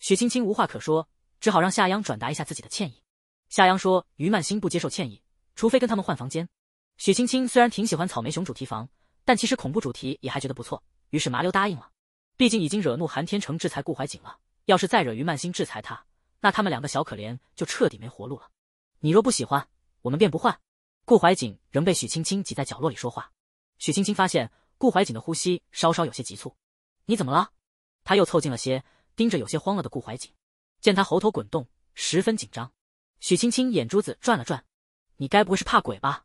许青青无话可说，只好让夏央转达一下自己的歉意。夏央说：“于曼心不接受歉意，除非跟他们换房间。”许青青虽然挺喜欢草莓熊主题房，但其实恐怖主题也还觉得不错，于是麻溜答应了。毕竟已经惹怒韩天成制裁顾怀瑾了，要是再惹于曼心制裁他，那他们两个小可怜就彻底没活路了。你若不喜欢，我们便不换。顾怀瑾仍被许青青挤在角落里说话。许青青发现顾怀瑾的呼吸稍稍有些急促，你怎么了？他又凑近了些，盯着有些慌了的顾怀瑾，见他喉头滚动，十分紧张。许青青眼珠子转了转，你该不会是怕鬼吧？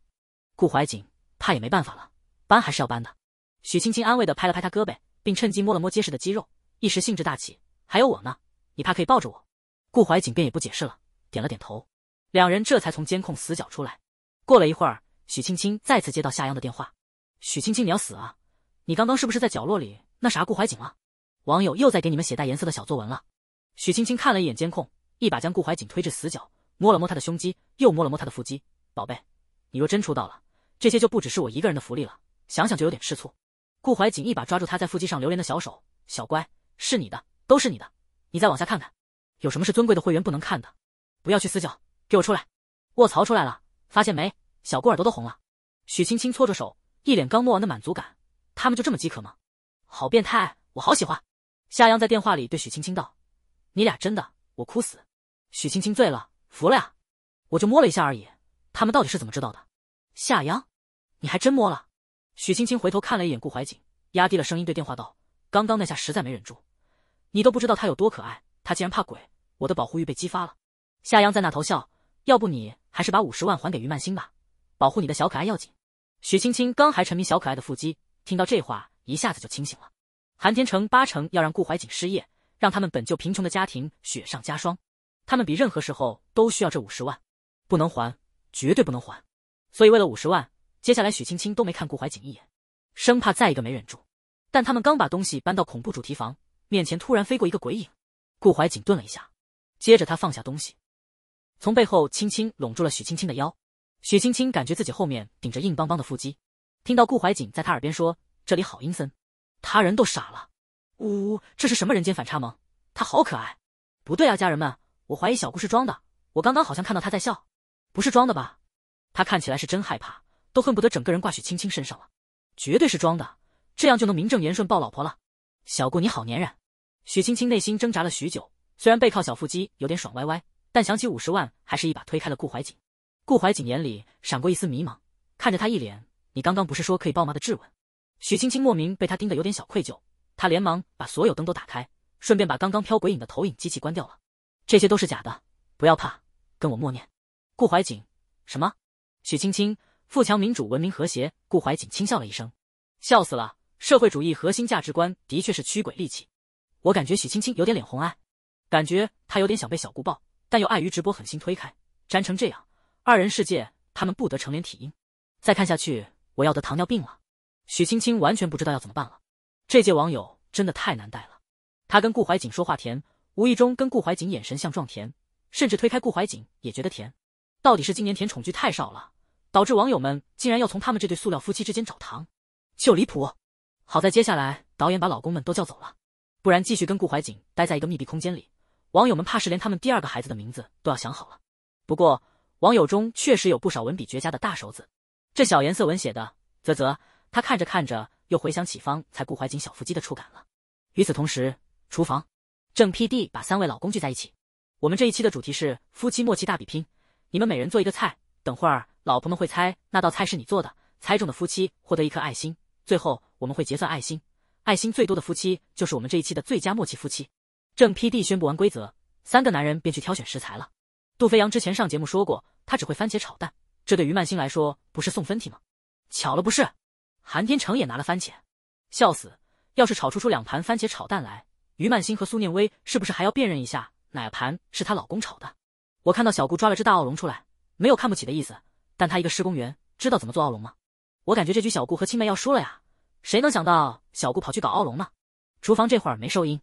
顾怀瑾怕也没办法了，搬还是要搬的。许青青安慰的拍了拍他胳膊，并趁机摸了摸结实的肌肉，一时兴致大起。还有我呢，你怕可以抱着我。顾怀瑾便也不解释了，点了点头。两人这才从监控死角出来。过了一会儿，许青青再次接到夏央的电话：“许青青，你要死啊！你刚刚是不是在角落里那啥顾怀瑾了？网友又在给你们写带颜色的小作文了。”许青青看了一眼监控，一把将顾怀瑾推至死角，摸了摸他的胸肌，又摸了摸他的腹肌：“宝贝，你若真出道了，这些就不只是我一个人的福利了。想想就有点吃醋。”顾怀瑾一把抓住他在腹肌上留连的小手：“小乖，是你的，都是你的。你再往下看看，有什么是尊贵的会员不能看的？不要去死角。”给我出来！卧槽，出来了！发现没，小顾耳朵都红了。许青青搓着手，一脸刚摸完的满足感。他们就这么饥渴吗？好变态，我好喜欢。夏阳在电话里对许青青道：“你俩真的，我哭死。”许青青醉了，服了呀！我就摸了一下而已，他们到底是怎么知道的？夏阳，你还真摸了？许青青回头看了一眼顾怀瑾，压低了声音对电话道：“刚刚那下实在没忍住，你都不知道他有多可爱，他竟然怕鬼，我的保护欲被激发了。”夏阳在那头笑。要不你还是把五十万还给于曼心吧，保护你的小可爱要紧。许青青刚还沉迷小可爱的腹肌，听到这话一下子就清醒了。韩天成八成要让顾怀瑾失业，让他们本就贫穷的家庭雪上加霜，他们比任何时候都需要这五十万，不能还，绝对不能还。所以为了五十万，接下来许青青都没看顾怀瑾一眼，生怕再一个没忍住。但他们刚把东西搬到恐怖主题房面前，突然飞过一个鬼影，顾怀瑾顿了一下，接着他放下东西。从背后轻轻拢住了许青青的腰，许青青感觉自己后面顶着硬邦邦的腹肌，听到顾怀瑾在她耳边说：“这里好阴森。”他人都傻了，呜呜，这是什么人间反差萌？他好可爱！不对啊，家人们，我怀疑小顾是装的。我刚刚好像看到他在笑，不是装的吧？他看起来是真害怕，都恨不得整个人挂许青青身上了，绝对是装的，这样就能名正言顺抱老婆了。小顾你好粘人。许青青内心挣扎了许久，虽然背靠小腹肌有点爽歪歪。但想起五十万，还是一把推开了顾怀瑾。顾怀瑾眼里闪过一丝迷茫，看着他一脸：“你刚刚不是说可以抱吗？”的质问，许青青莫名被他盯得有点小愧疚，他连忙把所有灯都打开，顺便把刚刚飘鬼影的投影机器关掉了。这些都是假的，不要怕，跟我默念。顾怀瑾，什么？许青青，富强民主文明和谐。顾怀瑾轻笑了一声，笑死了，社会主义核心价值观的确是驱鬼利器。我感觉许青青有点脸红哎，感觉他有点想被小顾抱。但又碍于直播狠心推开，粘成这样，二人世界他们不得成连体婴。再看下去我要得糖尿病了。许青青完全不知道要怎么办了，这届网友真的太难带了。她跟顾怀瑾说话甜，无意中跟顾怀瑾眼神像撞甜，甚至推开顾怀瑾也觉得甜。到底是今年甜宠剧太少了，导致网友们竟然要从他们这对塑料夫妻之间找糖，就离谱。好在接下来导演把老公们都叫走了，不然继续跟顾怀瑾待在一个密闭空间里。网友们怕是连他们第二个孩子的名字都要想好了。不过，网友中确实有不少文笔绝佳的大手子。这小颜色文写的，啧啧。他看着看着，又回想起方才顾怀瑾小腹肌的触感了。与此同时，厨房，郑 P D 把三位老公聚在一起。我们这一期的主题是夫妻默契大比拼，你们每人做一个菜，等会儿老婆们会猜那道菜是你做的，猜中的夫妻获得一颗爱心。最后我们会结算爱心，爱心最多的夫妻就是我们这一期的最佳默契夫妻。正 PD 宣布完规则，三个男人便去挑选食材了。杜飞扬之前上节目说过，他只会番茄炒蛋，这对于曼欣来说不是送分题吗？巧了，不是，韩天成也拿了番茄，笑死！要是炒出出两盘番茄炒蛋来，于曼欣和苏念薇是不是还要辨认一下哪盘是她老公炒的？我看到小顾抓了只大奥龙出来，没有看不起的意思，但他一个施工员，知道怎么做奥龙吗？我感觉这局小顾和青梅要输了呀！谁能想到小顾跑去搞奥龙呢？厨房这会儿没收音。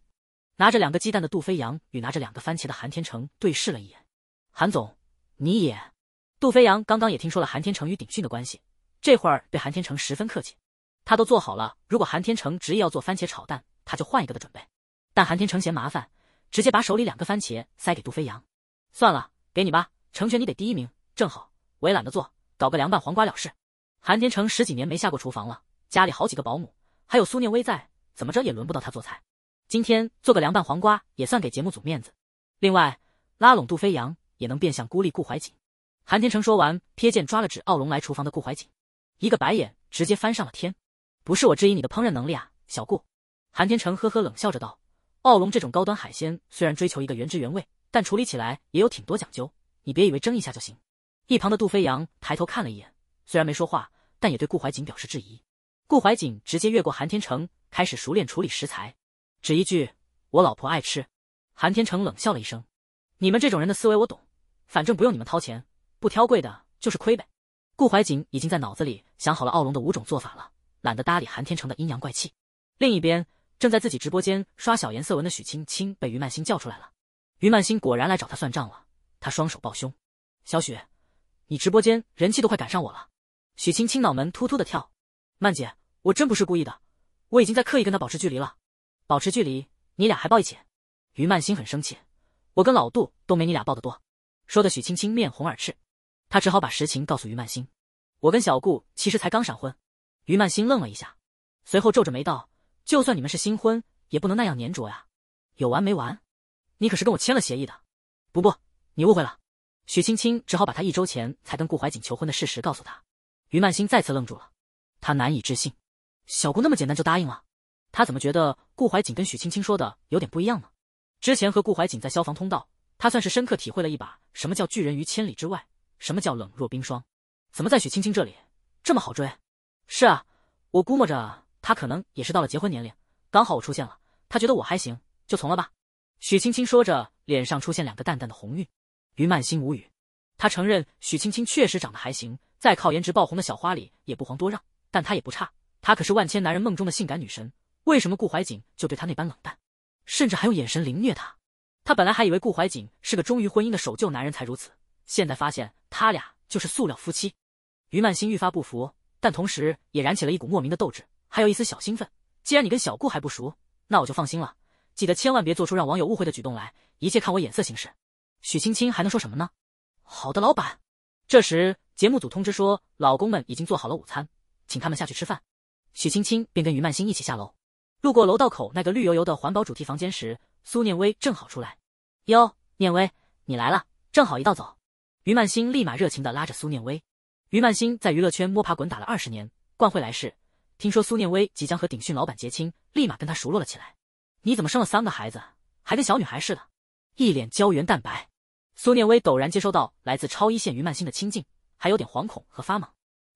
拿着两个鸡蛋的杜飞扬与拿着两个番茄的韩天成对视了一眼，韩总，你也。杜飞扬刚刚也听说了韩天成与鼎讯的关系，这会儿对韩天成十分客气。他都做好了，如果韩天成执意要做番茄炒蛋，他就换一个的准备。但韩天成嫌麻烦，直接把手里两个番茄塞给杜飞扬。算了，给你吧，成全你得第一名，正好我也懒得做，搞个凉拌黄瓜了事。韩天成十几年没下过厨房了，家里好几个保姆，还有苏念微在，怎么着也轮不到他做菜。今天做个凉拌黄瓜也算给节目组面子，另外拉拢杜飞扬也能变相孤立顾怀瑾。韩天成说完，瞥见抓了纸奥龙来厨房的顾怀瑾，一个白眼直接翻上了天。不是我质疑你的烹饪能力啊，小顾。韩天成呵呵冷笑着道：“奥龙这种高端海鲜虽然追求一个原汁原味，但处理起来也有挺多讲究，你别以为蒸一下就行。”一旁的杜飞扬抬头看了一眼，虽然没说话，但也对顾怀瑾表示质疑。顾怀瑾直接越过韩天成，开始熟练处理食材。只一句，我老婆爱吃。韩天成冷笑了一声：“你们这种人的思维我懂，反正不用你们掏钱，不挑贵的，就是亏呗。”顾怀瑾已经在脑子里想好了奥龙的五种做法了，懒得搭理韩天成的阴阳怪气。另一边，正在自己直播间刷小颜色文的许青青被于曼心叫出来了。于曼心果然来找他算账了，他双手抱胸：“小许，你直播间人气都快赶上我了。”许青青脑门突突的跳：“曼姐，我真不是故意的，我已经在刻意跟他保持距离了。”保持距离，你俩还抱一起？于曼心很生气，我跟老杜都没你俩抱得多。说的许青青面红耳赤，她只好把实情告诉于曼心：我跟小顾其实才刚闪婚。于曼心愣了一下，随后皱着眉道：就算你们是新婚，也不能那样粘着呀！有完没完？你可是跟我签了协议的。不不，你误会了。许青青只好把她一周前才跟顾怀瑾求婚的事实告诉他。于曼心再次愣住了，她难以置信：小顾那么简单就答应了？他怎么觉得顾怀瑾跟许青青说的有点不一样呢？之前和顾怀瑾在消防通道，他算是深刻体会了一把什么叫拒人于千里之外，什么叫冷若冰霜。怎么在许青青这里这么好追？是啊，我估摸着他可能也是到了结婚年龄，刚好我出现了，他觉得我还行，就从了吧。许青青说着，脸上出现两个淡淡的红晕。于曼心无语，他承认许青青确实长得还行，再靠颜值爆红的小花里也不遑多让，但她也不差，她可是万千男人梦中的性感女神。为什么顾怀瑾就对他那般冷淡，甚至还用眼神凌虐他？他本来还以为顾怀瑾是个忠于婚姻的守旧男人才如此，现在发现他俩就是塑料夫妻。于曼心愈发不服，但同时也燃起了一股莫名的斗志，还有一丝小兴奋。既然你跟小顾还不熟，那我就放心了。记得千万别做出让网友误会的举动来，一切看我眼色行事。许青青还能说什么呢？好的，老板。这时节目组通知说，老公们已经做好了午餐，请他们下去吃饭。许青青便跟于曼心一起下楼。路过楼道口那个绿油油的环保主题房间时，苏念威正好出来。哟，念威，你来了，正好一道走。于曼心立马热情的拉着苏念威。于曼心在娱乐圈摸爬滚打了二十年，惯会来事。听说苏念威即将和鼎讯老板结亲，立马跟他熟络了起来。你怎么生了三个孩子，还跟小女孩似的，一脸胶原蛋白？苏念威陡然接收到来自超一线于曼心的亲近，还有点惶恐和发懵。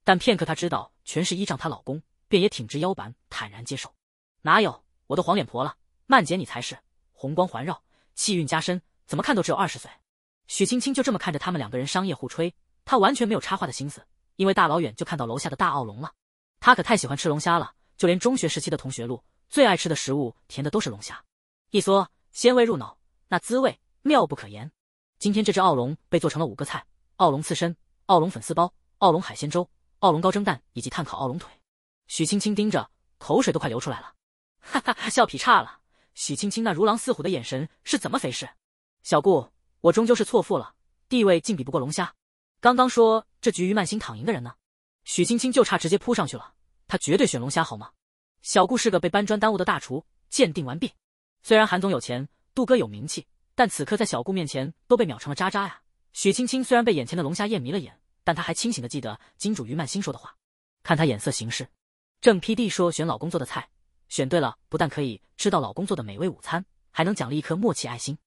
但片刻，他知道全是依仗她老公，便也挺直腰板，坦然接受。哪有，我都黄脸婆了，曼姐你才是红光环绕，气韵加深，怎么看都只有二十岁。许青青就这么看着他们两个人商业互吹，她完全没有插话的心思，因为大老远就看到楼下的大澳龙了，她可太喜欢吃龙虾了，就连中学时期的同学录最爱吃的食物填的都是龙虾，一嗦鲜味入脑，那滋味妙不可言。今天这只澳龙被做成了五个菜：澳龙刺身、澳龙粉丝包、澳龙海鲜粥、澳龙高蒸蛋以及炭烤澳龙腿。许青青盯着，口水都快流出来了。哈哈哈，笑劈叉了！许青青那如狼似虎的眼神是怎么回事？小顾，我终究是错付了，地位竟比不过龙虾。刚刚说这局于曼心躺赢的人呢？许青青就差直接扑上去了，她绝对选龙虾好吗？小顾是个被搬砖耽误的大厨，鉴定完毕。虽然韩总有钱，杜哥有名气，但此刻在小顾面前都被秒成了渣渣呀。许青青虽然被眼前的龙虾宴迷了眼，但她还清醒的记得金主于曼心说的话，看他眼色行事。正 PD 说选老公做的菜。选对了，不但可以吃到老公做的美味午餐，还能奖励一颗默契爱心。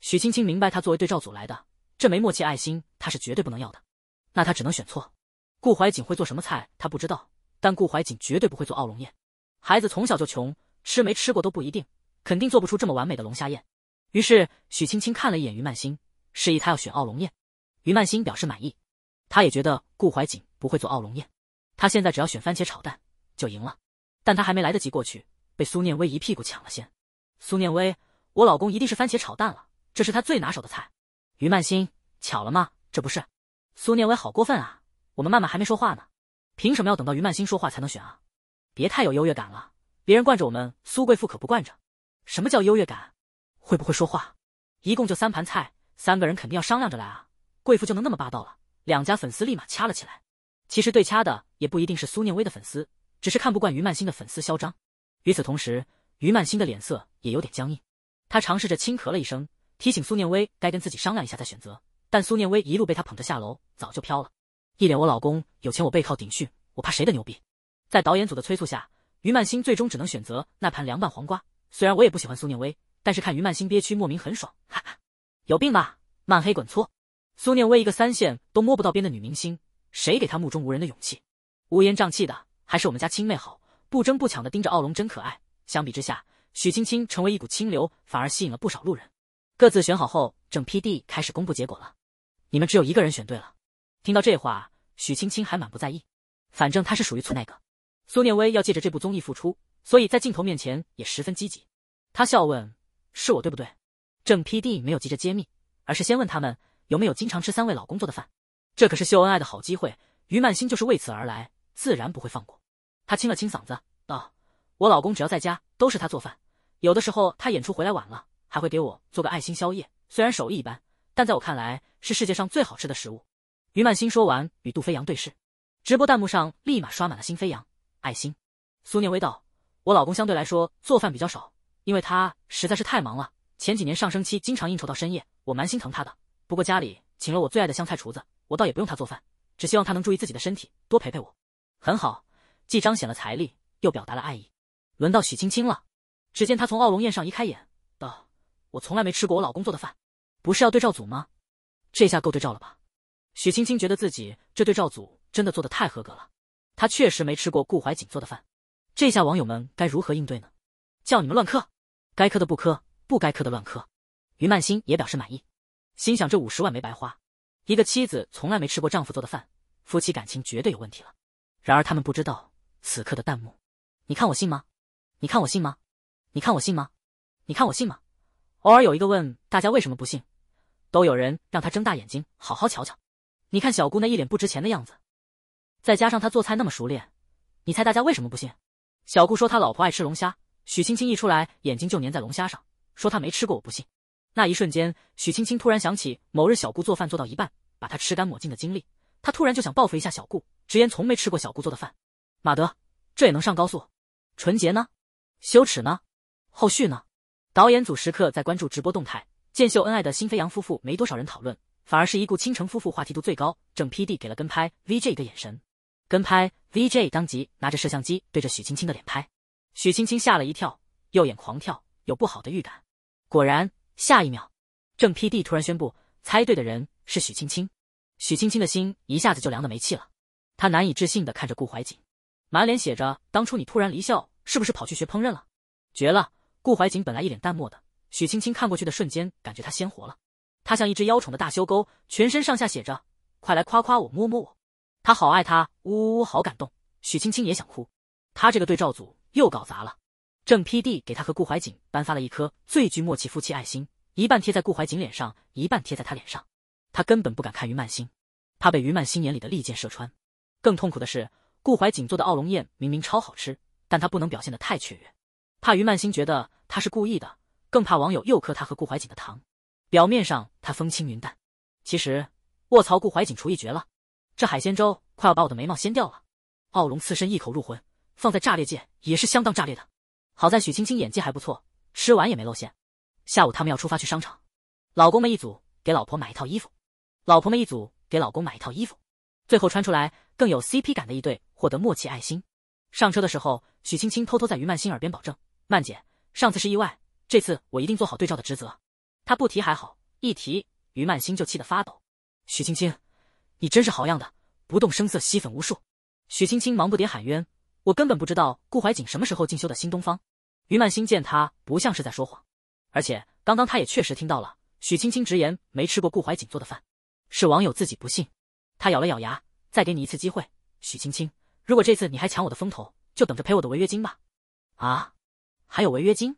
许青青明白，她作为对照组来的，这枚默契爱心，她是绝对不能要的。那她只能选错。顾怀瑾会做什么菜，她不知道，但顾怀瑾绝对不会做奥龙宴。孩子从小就穷，吃没吃过都不一定，肯定做不出这么完美的龙虾宴。于是许青青看了一眼于曼心，示意她要选奥龙宴。于曼心表示满意，他也觉得顾怀瑾不会做奥龙宴。他现在只要选番茄炒蛋就赢了，但他还没来得及过去。被苏念薇一屁股抢了先，苏念薇，我老公一定是番茄炒蛋了，这是他最拿手的菜。于曼心，巧了吗？这不是？苏念薇好过分啊！我们曼曼还没说话呢，凭什么要等到于曼心说话才能选啊？别太有优越感了，别人惯着我们苏贵妇可不惯着。什么叫优越感？会不会说话？一共就三盘菜，三个人肯定要商量着来啊。贵妇就能那么霸道了？两家粉丝立马掐了起来。其实对掐的也不一定是苏念薇的粉丝，只是看不惯于曼心的粉丝嚣张。与此同时，于曼心的脸色也有点僵硬，他尝试着轻咳了一声，提醒苏念薇该跟自己商量一下再选择。但苏念薇一路被他捧着下楼，早就飘了，一脸我老公有钱，我背靠顶训，我怕谁的牛逼。在导演组的催促下，于曼心最终只能选择那盘凉拌黄瓜。虽然我也不喜欢苏念薇，但是看于曼心憋屈，莫名很爽，哈哈，有病吧，漫黑滚粗！苏念薇一个三线都摸不到边的女明星，谁给她目中无人的勇气？乌烟瘴气的，还是我们家亲妹好。不争不抢的盯着奥龙，真可爱。相比之下，许青青成为一股清流，反而吸引了不少路人。各自选好后，正 PD 开始公布结果了。你们只有一个人选对了。听到这话，许青青还满不在意，反正她是属于错那个。苏念薇要借着这部综艺复出，所以在镜头面前也十分积极。她笑问：“是我对不对？”正 PD 没有急着揭秘，而是先问他们有没有经常吃三位老公做的饭。这可是秀恩爱的好机会。于曼心就是为此而来，自然不会放过。她清了清嗓子，道：“我老公只要在家，都是他做饭。有的时候他演出回来晚了，还会给我做个爱心宵夜。虽然手艺一般，但在我看来是世界上最好吃的食物。”于曼心说完，与杜飞扬对视。直播弹幕上立马刷满了心飞扬爱心。苏念薇道：“我老公相对来说做饭比较少，因为他实在是太忙了。前几年上升期经常应酬到深夜，我蛮心疼他的。不过家里请了我最爱的湘菜厨子，我倒也不用他做饭。只希望他能注意自己的身体，多陪陪我。”很好。既彰显了财力，又表达了爱意。轮到许青青了，只见她从傲龙宴上移开眼，道：“我从来没吃过我老公做的饭，不是要对照组吗？这下够对照了吧？”许青青觉得自己这对照组真的做的太合格了，她确实没吃过顾怀瑾做的饭。这下网友们该如何应对呢？叫你们乱磕，该磕的不磕，不该磕的乱磕。于曼心也表示满意，心想这五十万没白花，一个妻子从来没吃过丈夫做的饭，夫妻感情绝对有问题了。然而他们不知道。此刻的弹幕，你看我信吗？你看我信吗？你看我信吗？你看我信吗？偶尔有一个问大家为什么不信，都有人让他睁大眼睛好好瞧瞧。你看小姑那一脸不值钱的样子，再加上她做菜那么熟练，你猜大家为什么不信？小顾说他老婆爱吃龙虾，许青青一出来眼睛就粘在龙虾上，说他没吃过我不信。那一瞬间，许青青突然想起某日小顾做饭做到一半把他吃干抹净的经历，他突然就想报复一下小顾，直言从没吃过小顾做的饭。马德，这也能上高速？纯洁呢？羞耻呢？后续呢？导演组时刻在关注直播动态。见秀恩爱的新飞扬夫妇没多少人讨论，反而是一顾倾城夫妇话题度最高。郑 PD 给了跟拍 VJ 一个眼神，跟拍 VJ 当即拿着摄像机对着许青青的脸拍。许青青吓了一跳，右眼狂跳，有不好的预感。果然，下一秒，郑 PD 突然宣布猜对的人是许青青。许青青的心一下子就凉的没气了，她难以置信的看着顾怀瑾。满脸写着，当初你突然离校，是不是跑去学烹饪了？绝了！顾怀瑾本来一脸淡漠的，许青青看过去的瞬间，感觉他鲜活了。他像一只妖宠的大修勾，全身上下写着，快来夸夸我，摸摸我，他好爱他，呜呜呜，好感动。许青青也想哭，他这个对照组又搞砸了。正 P D 给他和顾怀瑾颁发了一颗最具默契夫妻爱心，一半贴在顾怀瑾脸上，一半贴在他脸上。他根本不敢看于曼心，怕被于曼心眼里的利箭射穿。更痛苦的是。顾怀瑾做的奥龙宴明明超好吃，但他不能表现得太雀跃，怕于曼心觉得他是故意的，更怕网友又磕他和顾怀瑾的糖。表面上他风轻云淡，其实卧槽，顾怀瑾厨艺绝了，这海鲜粥快要把我的眉毛掀掉了。奥龙刺身一口入魂，放在炸裂界也是相当炸裂的。好在许青青演技还不错，吃完也没露馅。下午他们要出发去商场，老公们一组给老婆买一套衣服，老婆们一组给老公买一套衣服。最后穿出来更有 CP 感的一对获得默契爱心。上车的时候，许青青偷偷在于曼心耳边保证：“曼姐，上次是意外，这次我一定做好对照的职责。”她不提还好，一提于曼心就气得发抖。许青青，你真是好样的，不动声色吸粉无数。许青青忙不迭喊冤：“我根本不知道顾怀瑾什么时候进修的新东方。”于曼心见她不像是在说谎，而且刚刚她也确实听到了许青青直言没吃过顾怀瑾做的饭，是网友自己不信。他咬了咬牙，再给你一次机会，许青青。如果这次你还抢我的风头，就等着赔我的违约金吧。啊，还有违约金？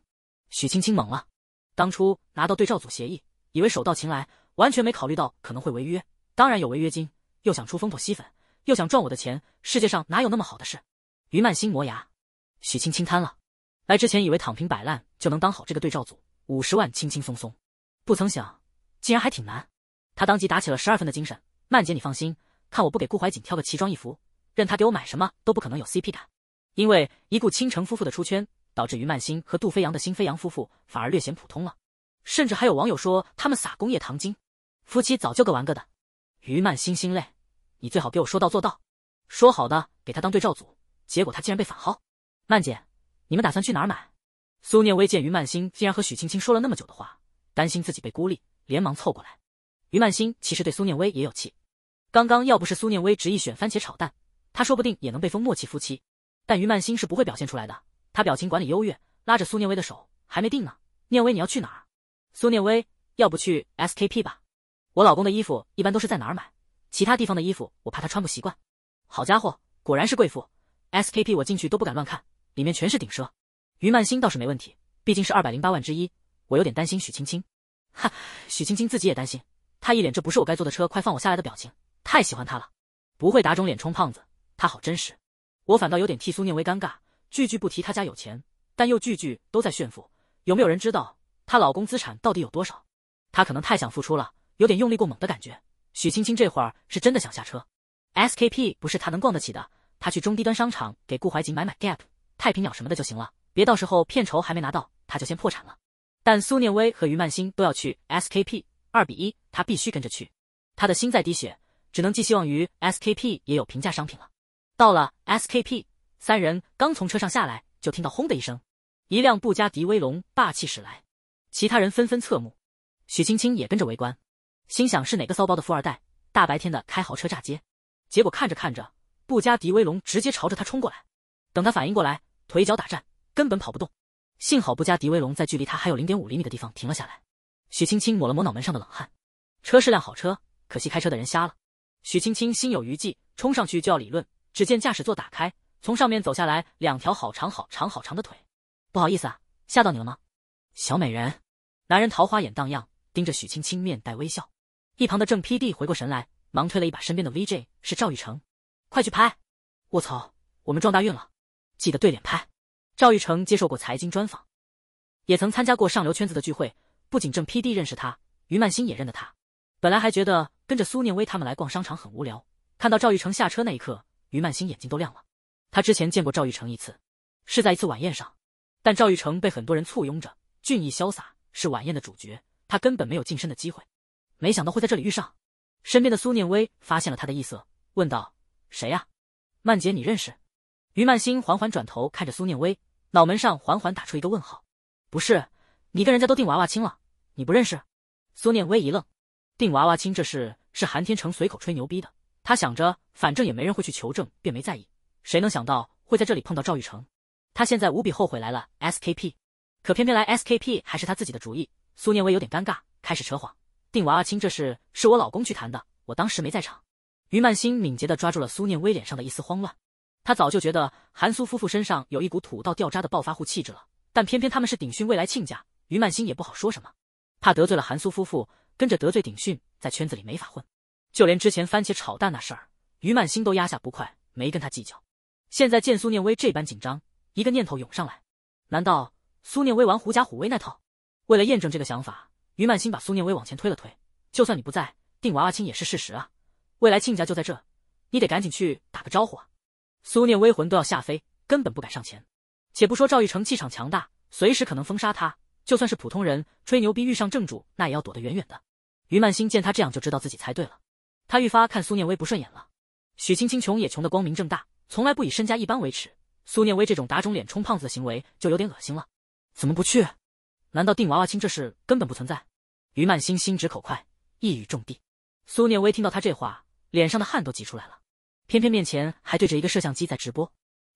许青青懵了。当初拿到对照组协议，以为手到擒来，完全没考虑到可能会违约，当然有违约金。又想出风头吸粉，又想赚我的钱，世界上哪有那么好的事？于曼心磨牙，许青青瘫了。来之前以为躺平摆烂就能当好这个对照组，五十万轻轻松松，不曾想竟然还挺难。他当即打起了十二分的精神。曼姐，你放心，看我不给顾怀瑾挑个奇装异服，任他给我买什么都不可能有 CP 感。因为一顾倾城夫妇的出圈，导致于曼心和杜飞扬的新飞扬夫妇反而略显普通了，甚至还有网友说他们撒工业糖精，夫妻早就各玩各的。于曼心心累，你最好给我说到做到，说好的给他当对照组，结果他竟然被反薅。曼姐，你们打算去哪儿买？苏念微见于曼心竟然和许青青说了那么久的话，担心自己被孤立，连忙凑过来。于曼心其实对苏念薇也有气，刚刚要不是苏念薇执意选番茄炒蛋，他说不定也能被封默契夫妻。但于曼心是不会表现出来的，她表情管理优越，拉着苏念薇的手，还没定呢。念薇，你要去哪儿？苏念薇，要不去 S K P 吧，我老公的衣服一般都是在哪儿买，其他地方的衣服我怕他穿不习惯。好家伙，果然是贵妇，S K P 我进去都不敢乱看，里面全是顶奢。于曼心倒是没问题，毕竟是二百零八万之一，我有点担心许青青。哈，许青青自己也担心。他一脸这不是我该坐的车，快放我下来的表情，太喜欢他了，不会打肿脸充胖子，他好真实。我反倒有点替苏念薇尴尬，句句不提他家有钱，但又句句都在炫富。有没有人知道她老公资产到底有多少？她可能太想付出了，有点用力过猛的感觉。许青青这会儿是真的想下车，SKP 不是她能逛得起的，她去中低端商场给顾怀瑾买买 Gap、太平鸟什么的就行了，别到时候片酬还没拿到，她就先破产了。但苏念薇和余曼心都要去 SKP。二比一，他必须跟着去。他的心在滴血，只能寄希望于 SKP 也有平价商品了。到了 SKP，三人刚从车上下来，就听到轰的一声，一辆布加迪威龙霸气驶来。其他人纷纷侧目，许青青也跟着围观，心想是哪个骚包的富二代，大白天的开豪车炸街。结果看着看着，布加迪威龙直接朝着他冲过来。等他反应过来，腿脚打颤，根本跑不动。幸好布加迪威龙在距离他还有零点五厘米的地方停了下来。许青青抹了抹脑门上的冷汗，车是辆好车，可惜开车的人瞎了。许青青心有余悸，冲上去就要理论，只见驾驶座打开，从上面走下来两条好长好长好长的腿。不好意思啊，吓到你了吗，小美人？男人桃花眼荡漾，盯着许青青，面带微笑。一旁的郑 P D 回过神来，忙推了一把身边的 V J，是赵玉成，快去拍！卧槽，我们撞大运了！记得对脸拍。赵玉成接受过财经专访，也曾参加过上流圈子的聚会。不仅正 P D 认识他，于曼心也认得他。本来还觉得跟着苏念威他们来逛商场很无聊，看到赵玉成下车那一刻，于曼心眼睛都亮了。他之前见过赵玉成一次，是在一次晚宴上，但赵玉成被很多人簇拥着，俊逸潇洒，是晚宴的主角，他根本没有近身的机会。没想到会在这里遇上。身边的苏念威发现了他的异色，问道：“谁呀，曼姐你认识？”于曼心缓缓转头看着苏念威，脑门上缓缓打出一个问号：“不是。”你跟人家都定娃娃亲了，你不认识？苏念微一愣，定娃娃亲这事是韩天成随口吹牛逼的，他想着反正也没人会去求证，便没在意。谁能想到会在这里碰到赵玉成？他现在无比后悔来了 SKP，可偏偏来 SKP 还是他自己的主意。苏念微有点尴尬，开始扯谎：定娃娃亲这事是我老公去谈的，我当时没在场。于曼心敏捷的抓住了苏念微脸上的一丝慌乱，他早就觉得韩苏夫妇身上有一股土到掉渣的暴发户气质了，但偏偏他们是鼎讯未来亲家。于曼心也不好说什么，怕得罪了韩苏夫妇，跟着得罪鼎讯，在圈子里没法混。就连之前番茄炒蛋那事儿，于曼心都压下不快，没跟他计较。现在见苏念微这般紧张，一个念头涌上来：难道苏念微玩狐假虎威那套？为了验证这个想法，于曼心把苏念微往前推了推：“就算你不在，定娃娃亲也是事实啊。未来亲家就在这，你得赶紧去打个招呼啊！”苏念微魂都要吓飞，根本不敢上前。且不说赵玉成气场强大，随时可能封杀他。就算是普通人，吹牛逼遇上正主，那也要躲得远远的。于曼心见他这样，就知道自己猜对了。他愈发看苏念薇不顺眼了。许青青穷也穷得光明正大，从来不以身家一般为耻。苏念薇这种打肿脸充胖子的行为就有点恶心了。怎么不去？难道定娃娃亲这事根本不存在？于曼心心直口快，一语中的。苏念薇听到他这话，脸上的汗都急出来了。偏偏面前还对着一个摄像机在直播，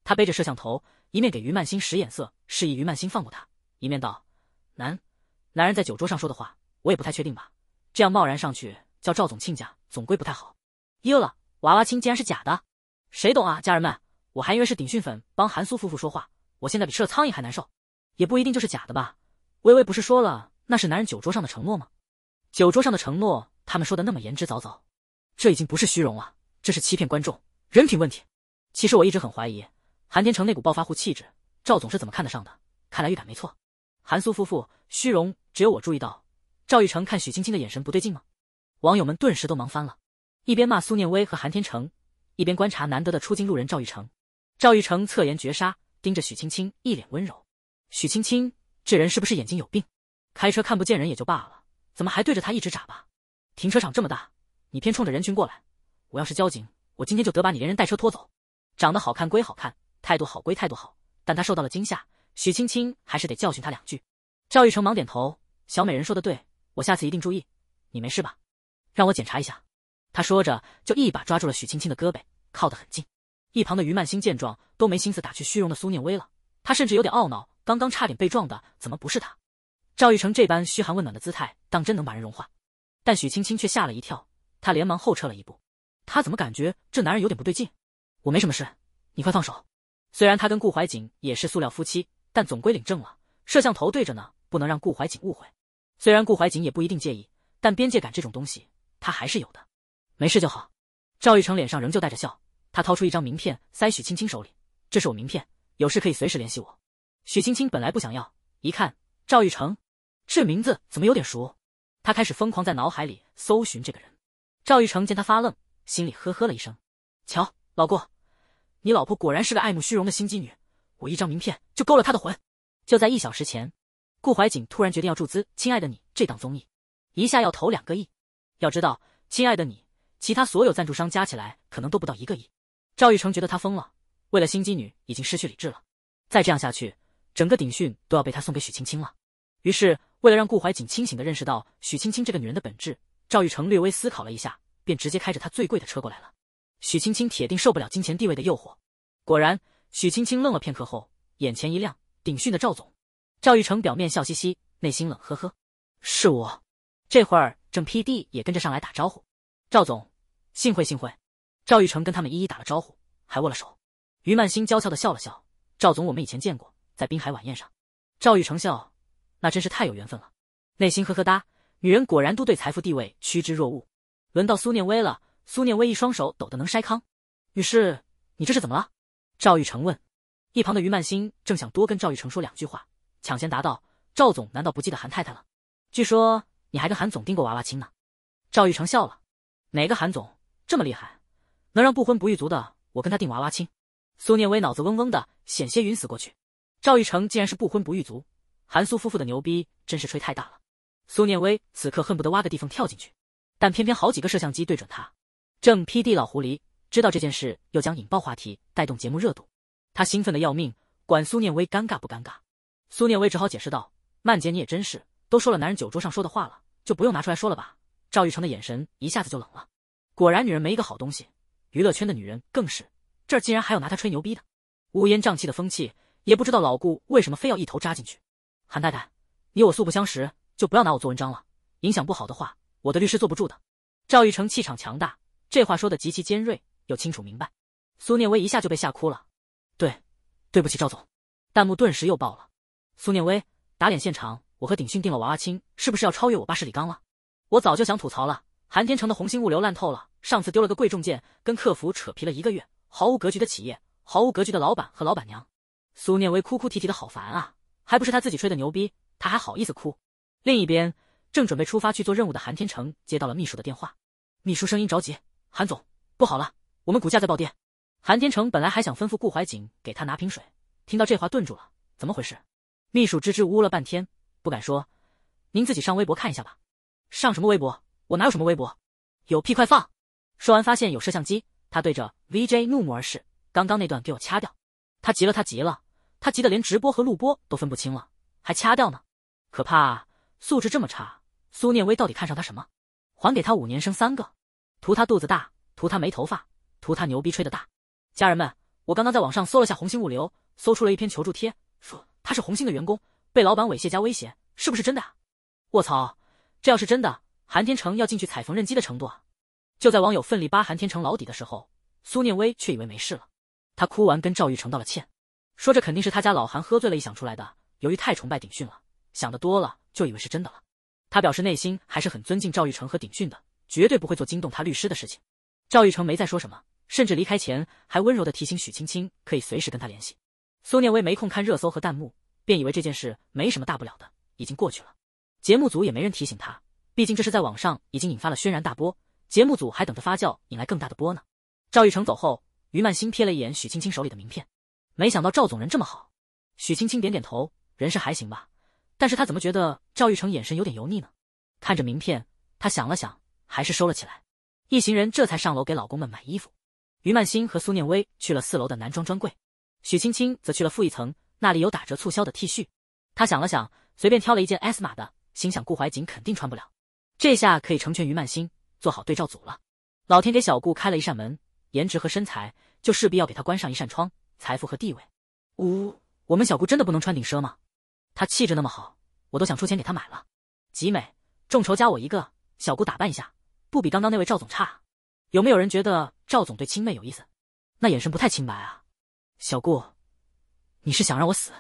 他背着摄像头，一面给于曼心使眼色，示意于曼心放过他，一面道。男，男人在酒桌上说的话，我也不太确定吧。这样贸然上去叫赵总亲家，总归不太好。哟了，娃娃亲竟然是假的，谁懂啊？家人们，我还以为是顶讯粉帮韩苏夫妇说话，我现在比吃了苍蝇还难受。也不一定就是假的吧？微微不是说了那是男人酒桌上的承诺吗？酒桌上的承诺，他们说的那么言之凿凿，这已经不是虚荣了，这是欺骗观众，人品问题。其实我一直很怀疑，韩天成那股暴发户气质，赵总是怎么看得上的？看来预感没错。韩苏夫妇虚荣，只有我注意到。赵玉成看许青青的眼神不对劲吗？网友们顿时都忙翻了，一边骂苏念威和韩天成，一边观察难得的出京路人赵玉成。赵玉成侧颜绝杀，盯着许青青，一脸温柔。许青青，这人是不是眼睛有病？开车看不见人也就罢了，怎么还对着他一直眨巴？停车场这么大，你偏冲着人群过来。我要是交警，我今天就得把你连人带车拖走。长得好看归好看，态度好归态度好，但他受到了惊吓。许青青还是得教训他两句。赵玉成忙点头：“小美人说的对，我下次一定注意。”你没事吧？让我检查一下。”他说着就一把抓住了许青青的胳膊，靠得很近。一旁的余曼心见状，都没心思打趣虚荣的苏念薇了。他甚至有点懊恼，刚刚差点被撞的怎么不是他？赵玉成这般嘘寒问暖的姿态，当真能把人融化？但许青青却吓了一跳，她连忙后撤了一步。她怎么感觉这男人有点不对劲？我没什么事，你快放手。虽然他跟顾怀瑾也是塑料夫妻。但总归领证了，摄像头对着呢，不能让顾怀瑾误会。虽然顾怀瑾也不一定介意，但边界感这种东西，他还是有的。没事就好。赵玉成脸上仍旧带着笑，他掏出一张名片塞许青青手里：“这是我名片，有事可以随时联系我。”许青青本来不想要，一看赵玉成，这名字怎么有点熟？他开始疯狂在脑海里搜寻这个人。赵玉成见他发愣，心里呵呵了一声：“瞧，老顾，你老婆果然是个爱慕虚荣的心机女。”我一张名片就勾了他的魂。就在一小时前，顾怀瑾突然决定要注资《亲爱的你》这档综艺，一下要投两个亿。要知道，《亲爱的你》其他所有赞助商加起来可能都不到一个亿。赵玉成觉得他疯了，为了心机女已经失去理智了。再这样下去，整个鼎讯都要被他送给许青青了。于是，为了让顾怀瑾清醒地认识到许青青这个女人的本质，赵玉成略微思考了一下，便直接开着他最贵的车过来了。许青青铁定受不了金钱地位的诱惑。果然。许青青愣了片刻后，眼前一亮。鼎讯的赵总，赵玉成表面笑嘻嘻，内心冷呵呵。是我，这会儿正 P D 也跟着上来打招呼。赵总，幸会幸会。赵玉成跟他们一一打了招呼，还握了手。于曼心娇俏的笑了笑。赵总，我们以前见过，在滨海晚宴上。赵玉成笑，那真是太有缘分了。内心呵呵哒，女人果然都对财富地位趋之若鹜。轮到苏念薇了，苏念薇一双手抖得能筛糠。女士，你这是怎么了？赵玉成问，一旁的于曼心正想多跟赵玉成说两句话，抢先答道：“赵总难道不记得韩太太了？据说你还跟韩总订过娃娃亲呢。”赵玉成笑了：“哪个韩总这么厉害，能让不婚不育族的我跟他订娃娃亲？”苏念微脑子嗡嗡的，险些晕死过去。赵玉成竟然是不婚不育族，韩苏夫妇的牛逼真是吹太大了。苏念微此刻恨不得挖个地缝跳进去，但偏偏好几个摄像机对准他，正 P D 老狐狸。知道这件事又将引爆话题，带动节目热度，他兴奋的要命，管苏念微尴尬不尴尬？苏念微只好解释道：“曼姐，你也真是，都说了男人酒桌上说的话了，就不用拿出来说了吧？”赵玉成的眼神一下子就冷了。果然，女人没一个好东西，娱乐圈的女人更是，这儿竟然还有拿他吹牛逼的，乌烟瘴气的风气，也不知道老顾为什么非要一头扎进去。韩太太，你我素不相识，就不要拿我做文章了，影响不好的话，我的律师坐不住的。赵玉成气场强大，这话说的极其尖锐。又清楚明白，苏念威一下就被吓哭了。对，对不起赵总。弹幕顿时又爆了。苏念威打脸现场，我和鼎讯定了娃娃亲，是不是要超越我爸是李刚了？我早就想吐槽了，韩天成的红星物流烂透了，上次丢了个贵重件，跟客服扯皮了一个月，毫无格局的企业，毫无格局的老板和老板娘。苏念威哭哭啼啼的，好烦啊！还不是他自己吹的牛逼，他还好意思哭。另一边，正准备出发去做任务的韩天成接到了秘书的电话，秘书声音着急：“韩总，不好了！”我们股价在暴跌。韩天成本来还想吩咐顾怀瑾给他拿瓶水，听到这话顿住了。怎么回事？秘书支支吾吾了半天，不敢说。您自己上微博看一下吧。上什么微博？我哪有什么微博？有屁快放！说完发现有摄像机，他对着 V J 怒目而视。刚刚那段给我掐掉。他急了，他急了，他急得连直播和录播都分不清了，还掐掉呢？可怕，素质这么差。苏念威到底看上他什么？还给他五年生三个，图他肚子大，图他没头发？图他牛逼吹的大，家人们，我刚刚在网上搜了下红星物流，搜出了一篇求助贴，说他是红星的员工，被老板猥亵加威胁，是不是真的啊？卧槽，这要是真的，韩天成要进去踩缝纫机的程度啊！就在网友奋力扒韩天成老底的时候，苏念威却以为没事了，他哭完跟赵玉成道了歉，说这肯定是他家老韩喝醉了想出来的，由于太崇拜鼎训了，想的多了就以为是真的了。他表示内心还是很尊敬赵玉成和鼎训的，绝对不会做惊动他律师的事情。赵玉成没再说什么。甚至离开前还温柔的提醒许青青可以随时跟他联系。苏念薇没空看热搜和弹幕，便以为这件事没什么大不了的，已经过去了。节目组也没人提醒他，毕竟这是在网上已经引发了轩然大波，节目组还等着发酵，引来更大的波呢。赵玉成走后，于曼心瞥了一眼许青青手里的名片，没想到赵总人这么好。许青青点点头，人是还行吧，但是他怎么觉得赵玉成眼神有点油腻呢？看着名片，他想了想，还是收了起来。一行人这才上楼给老公们买衣服。于曼心和苏念薇去了四楼的男装专柜，许青青则去了负一层，那里有打折促销的 T 恤。她想了想，随便挑了一件 S 码的，心想顾怀瑾肯定穿不了，这下可以成全于曼心，做好对照组了。老天给小顾开了一扇门，颜值和身材就势必要给他关上一扇窗，财富和地位。呜，我们小顾真的不能穿顶奢吗？他气质那么好，我都想出钱给他买了。集美，众筹加我一个，小顾打扮一下，不比刚刚那位赵总差。有没有人觉得赵总对青妹有意思？那眼神不太清白啊，小顾，你是想让我死？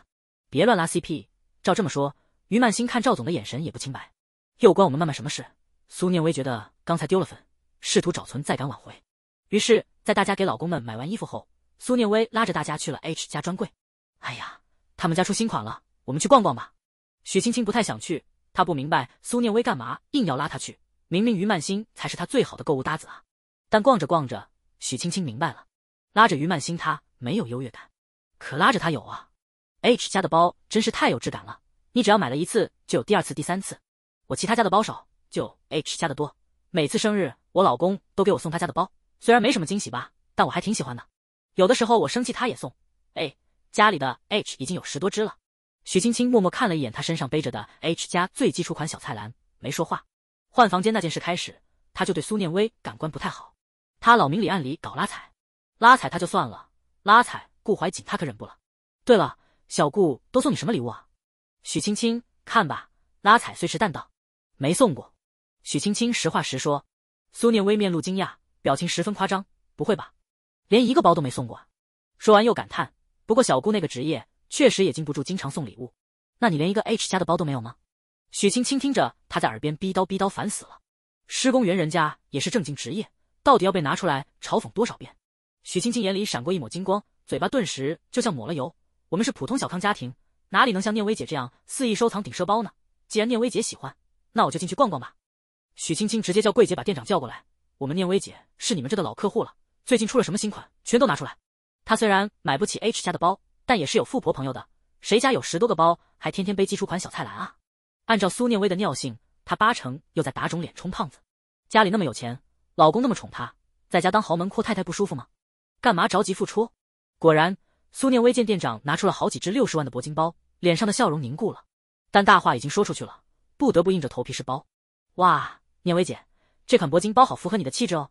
别乱拉 CP。照这么说，于曼心看赵总的眼神也不清白，又关我们曼曼什么事？苏念薇觉得刚才丢了分，试图找存在感挽回。于是，在大家给老公们买完衣服后，苏念薇拉着大家去了 H 家专柜。哎呀，他们家出新款了，我们去逛逛吧。许青青不太想去，她不明白苏念微干嘛硬要拉她去，明明于曼心才是她最好的购物搭子啊。但逛着逛着，许青青明白了，拉着于曼心，她没有优越感，可拉着他有啊。H 家的包真是太有质感了，你只要买了一次就有第二次、第三次。我其他家的包少，就 H 家的多。每次生日，我老公都给我送他家的包，虽然没什么惊喜吧，但我还挺喜欢的。有的时候我生气，他也送。哎，家里的 H 已经有十多只了。许青青默默看了一眼他身上背着的 H 家最基础款小菜篮，没说话。换房间那件事开始，他就对苏念薇感官不太好。他老明里暗里搞拉踩，拉踩他就算了，拉踩顾怀瑾他可忍不了。对了，小顾都送你什么礼物啊？许青青，看吧，拉踩虽石淡道，没送过。许青青实话实说。苏念微面露惊讶，表情十分夸张。不会吧，连一个包都没送过？说完又感叹，不过小顾那个职业确实也经不住经常送礼物。那你连一个 H 家的包都没有吗？许青青听着他在耳边逼叨逼叨，烦死了。施工员人家也是正经职业。到底要被拿出来嘲讽多少遍？许青青眼里闪过一抹金光，嘴巴顿时就像抹了油。我们是普通小康家庭，哪里能像念薇姐这样肆意收藏顶奢包呢？既然念薇姐喜欢，那我就进去逛逛吧。许青青直接叫柜姐把店长叫过来。我们念薇姐是你们这的老客户了，最近出了什么新款，全都拿出来。她虽然买不起 H 家的包，但也是有富婆朋友的。谁家有十多个包，还天天背基础款小菜篮啊？按照苏念薇的尿性，她八成又在打肿脸充胖子。家里那么有钱。老公那么宠她，在家当豪门阔太太不舒服吗？干嘛着急付出？果然，苏念薇见店长拿出了好几只六十万的铂金包，脸上的笑容凝固了。但大话已经说出去了，不得不硬着头皮试包。哇，念薇姐，这款铂金包好符合你的气质哦，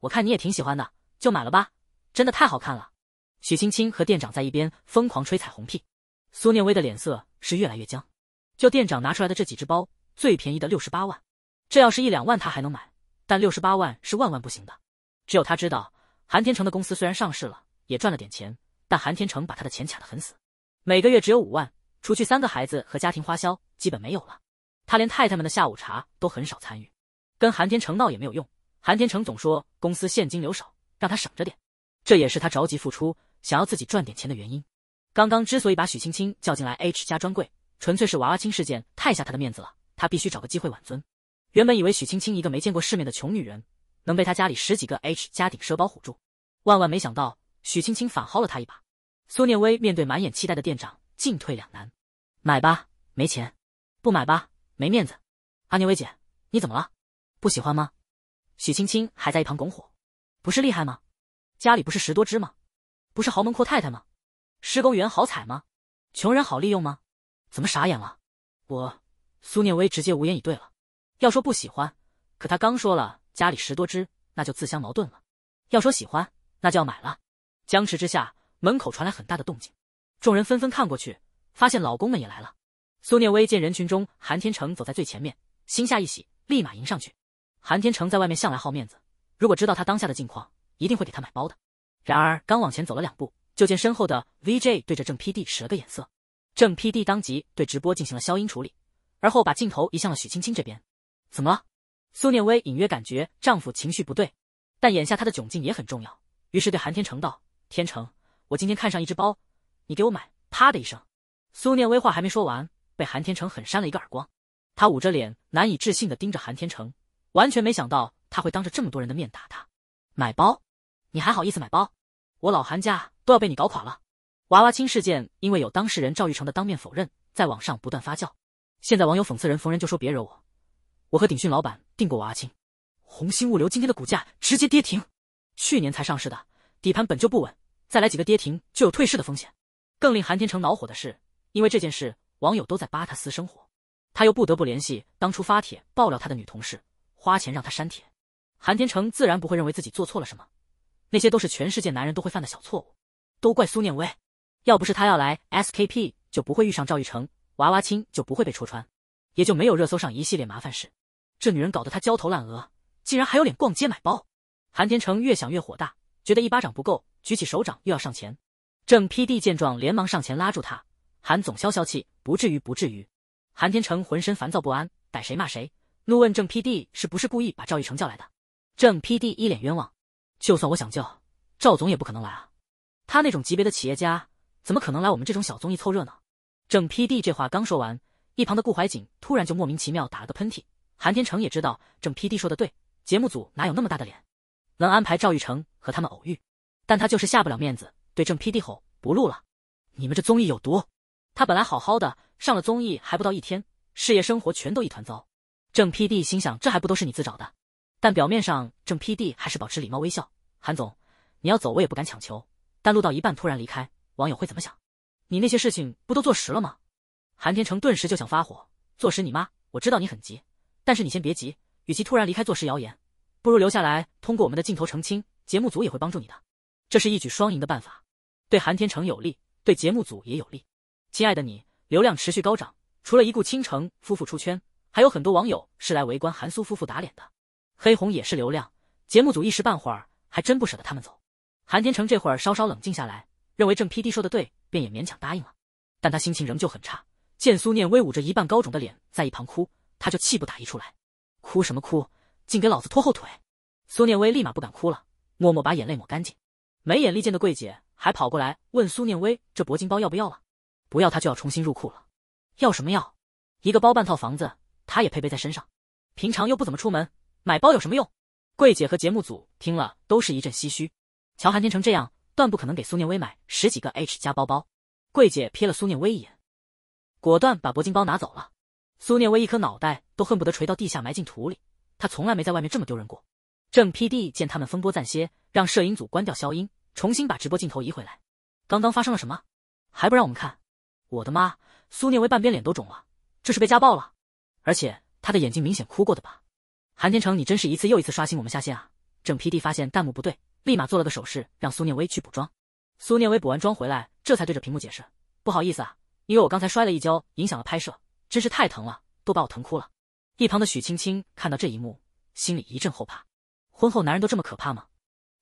我看你也挺喜欢的，就买了吧，真的太好看了。许青青和店长在一边疯狂吹彩虹屁，苏念薇的脸色是越来越僵。就店长拿出来的这几只包，最便宜的六十八万，这要是一两万她还能买。但六十八万是万万不行的，只有他知道。韩天成的公司虽然上市了，也赚了点钱，但韩天成把他的钱卡得很死，每个月只有五万，除去三个孩子和家庭花销，基本没有了。他连太太们的下午茶都很少参与，跟韩天成闹也没有用。韩天成总说公司现金流少，让他省着点，这也是他着急付出，想要自己赚点钱的原因。刚刚之所以把许青青叫进来 H 家专柜，纯粹是娃娃亲事件太下他的面子了，他必须找个机会挽尊。原本以为许青青一个没见过世面的穷女人，能被她家里十几个 H 家顶奢包唬住，万万没想到许青青反薅了她一把。苏念威面对满眼期待的店长，进退两难，买吧没钱，不买吧没面子。阿念威姐，你怎么了？不喜欢吗？许青青还在一旁拱火，不是厉害吗？家里不是十多只吗？不是豪门阔太太吗？施工员好踩吗？穷人好利用吗？怎么傻眼了？我，苏念威直接无言以对了。要说不喜欢，可他刚说了家里十多只，那就自相矛盾了；要说喜欢，那就要买了。僵持之下，门口传来很大的动静，众人纷纷看过去，发现老公们也来了。苏念微见人群中韩天成走在最前面，心下一喜，立马迎上去。韩天成在外面向来好面子，如果知道他当下的境况，一定会给他买包的。然而刚往前走了两步，就见身后的 VJ 对着郑 PD 使了个眼色，郑 PD 当即对直播进行了消音处理，而后把镜头移向了许青青这边。怎么了？苏念微隐约感觉丈夫情绪不对，但眼下她的窘境也很重要，于是对韩天成道：“天成，我今天看上一只包，你给我买。”啪的一声，苏念微话还没说完，被韩天成狠扇了一个耳光。她捂着脸，难以置信的盯着韩天成，完全没想到他会当着这么多人的面打他。买包？你还好意思买包？我老韩家都要被你搞垮了！娃娃亲事件因为有当事人赵玉成的当面否认，在网上不断发酵。现在网友讽刺人，逢人就说别惹我。我和鼎讯老板定过娃娃亲，红星物流今天的股价直接跌停。去年才上市的，底盘本就不稳，再来几个跌停就有退市的风险。更令韩天成恼火的是，因为这件事，网友都在扒他私生活，他又不得不联系当初发帖爆料他的女同事，花钱让他删帖。韩天成自然不会认为自己做错了什么，那些都是全世界男人都会犯的小错误。都怪苏念威，要不是他要来 SKP，就不会遇上赵玉成，娃娃亲就不会被戳穿。也就没有热搜上一系列麻烦事，这女人搞得他焦头烂额，竟然还有脸逛街买包。韩天成越想越火大，觉得一巴掌不够，举起手掌又要上前。郑 P D 见状连忙上前拉住他：“韩总，消消气，不至于，不至于。”韩天成浑身烦躁不安，逮谁骂谁，怒问郑 P D 是不是故意把赵玉成叫来的？郑 P D 一脸冤枉：“就算我想叫赵总，也不可能来啊！他那种级别的企业家，怎么可能来我们这种小综艺凑热闹？”郑 P D 这话刚说完。一旁的顾怀瑾突然就莫名其妙打了个喷嚏，韩天成也知道郑 PD 说的对，节目组哪有那么大的脸，能安排赵玉成和他们偶遇，但他就是下不了面子，对郑 PD 吼不录了，你们这综艺有毒！他本来好好的上了综艺还不到一天，事业生活全都一团糟。郑 PD 心想这还不都是你自找的，但表面上郑 PD 还是保持礼貌微笑，韩总，你要走我也不敢强求，但录到一半突然离开，网友会怎么想？你那些事情不都坐实了吗？韩天成顿时就想发火，坐实你妈！我知道你很急，但是你先别急。与其突然离开坐实谣言，不如留下来通过我们的镜头澄清。节目组也会帮助你的，这是一举双赢的办法，对韩天成有利，对节目组也有利。亲爱的你，流量持续高涨，除了一顾倾城夫妇出圈，还有很多网友是来围观韩苏夫妇打脸的。黑红也是流量，节目组一时半会儿还真不舍得他们走。韩天成这会儿稍稍冷静下来，认为郑 PD 说的对，便也勉强答应了。但他心情仍旧很差。见苏念威捂着一半高肿的脸在一旁哭，他就气不打一处来，哭什么哭，竟给老子拖后腿！苏念威立马不敢哭了，默默把眼泪抹干净。没眼力见的桂姐还跑过来问苏念威这铂金包要不要了，不要他就要重新入库了。要什么要？一个包半套房子，他也配备在身上，平常又不怎么出门，买包有什么用？桂姐和节目组听了都是一阵唏嘘。乔寒天成这样，断不可能给苏念威买十几个 H 加包包。桂姐瞥了苏念威一眼。果断把铂金包拿走了，苏念薇一颗脑袋都恨不得垂到地下埋进土里。他从来没在外面这么丢人过。郑 P D 见他们风波暂歇，让摄影组关掉消音，重新把直播镜头移回来。刚刚发生了什么？还不让我们看？我的妈！苏念薇半边脸都肿了，这是被家暴了？而且他的眼睛明显哭过的吧？韩天成，你真是一次又一次刷新我们下线啊！郑 P D 发现弹幕不对，立马做了个手势让苏念薇去补妆。苏念薇补完妆回来，这才对着屏幕解释：“不好意思啊。”因为我刚才摔了一跤，影响了拍摄，真是太疼了，都把我疼哭了。一旁的许青青看到这一幕，心里一阵后怕。婚后男人都这么可怕吗？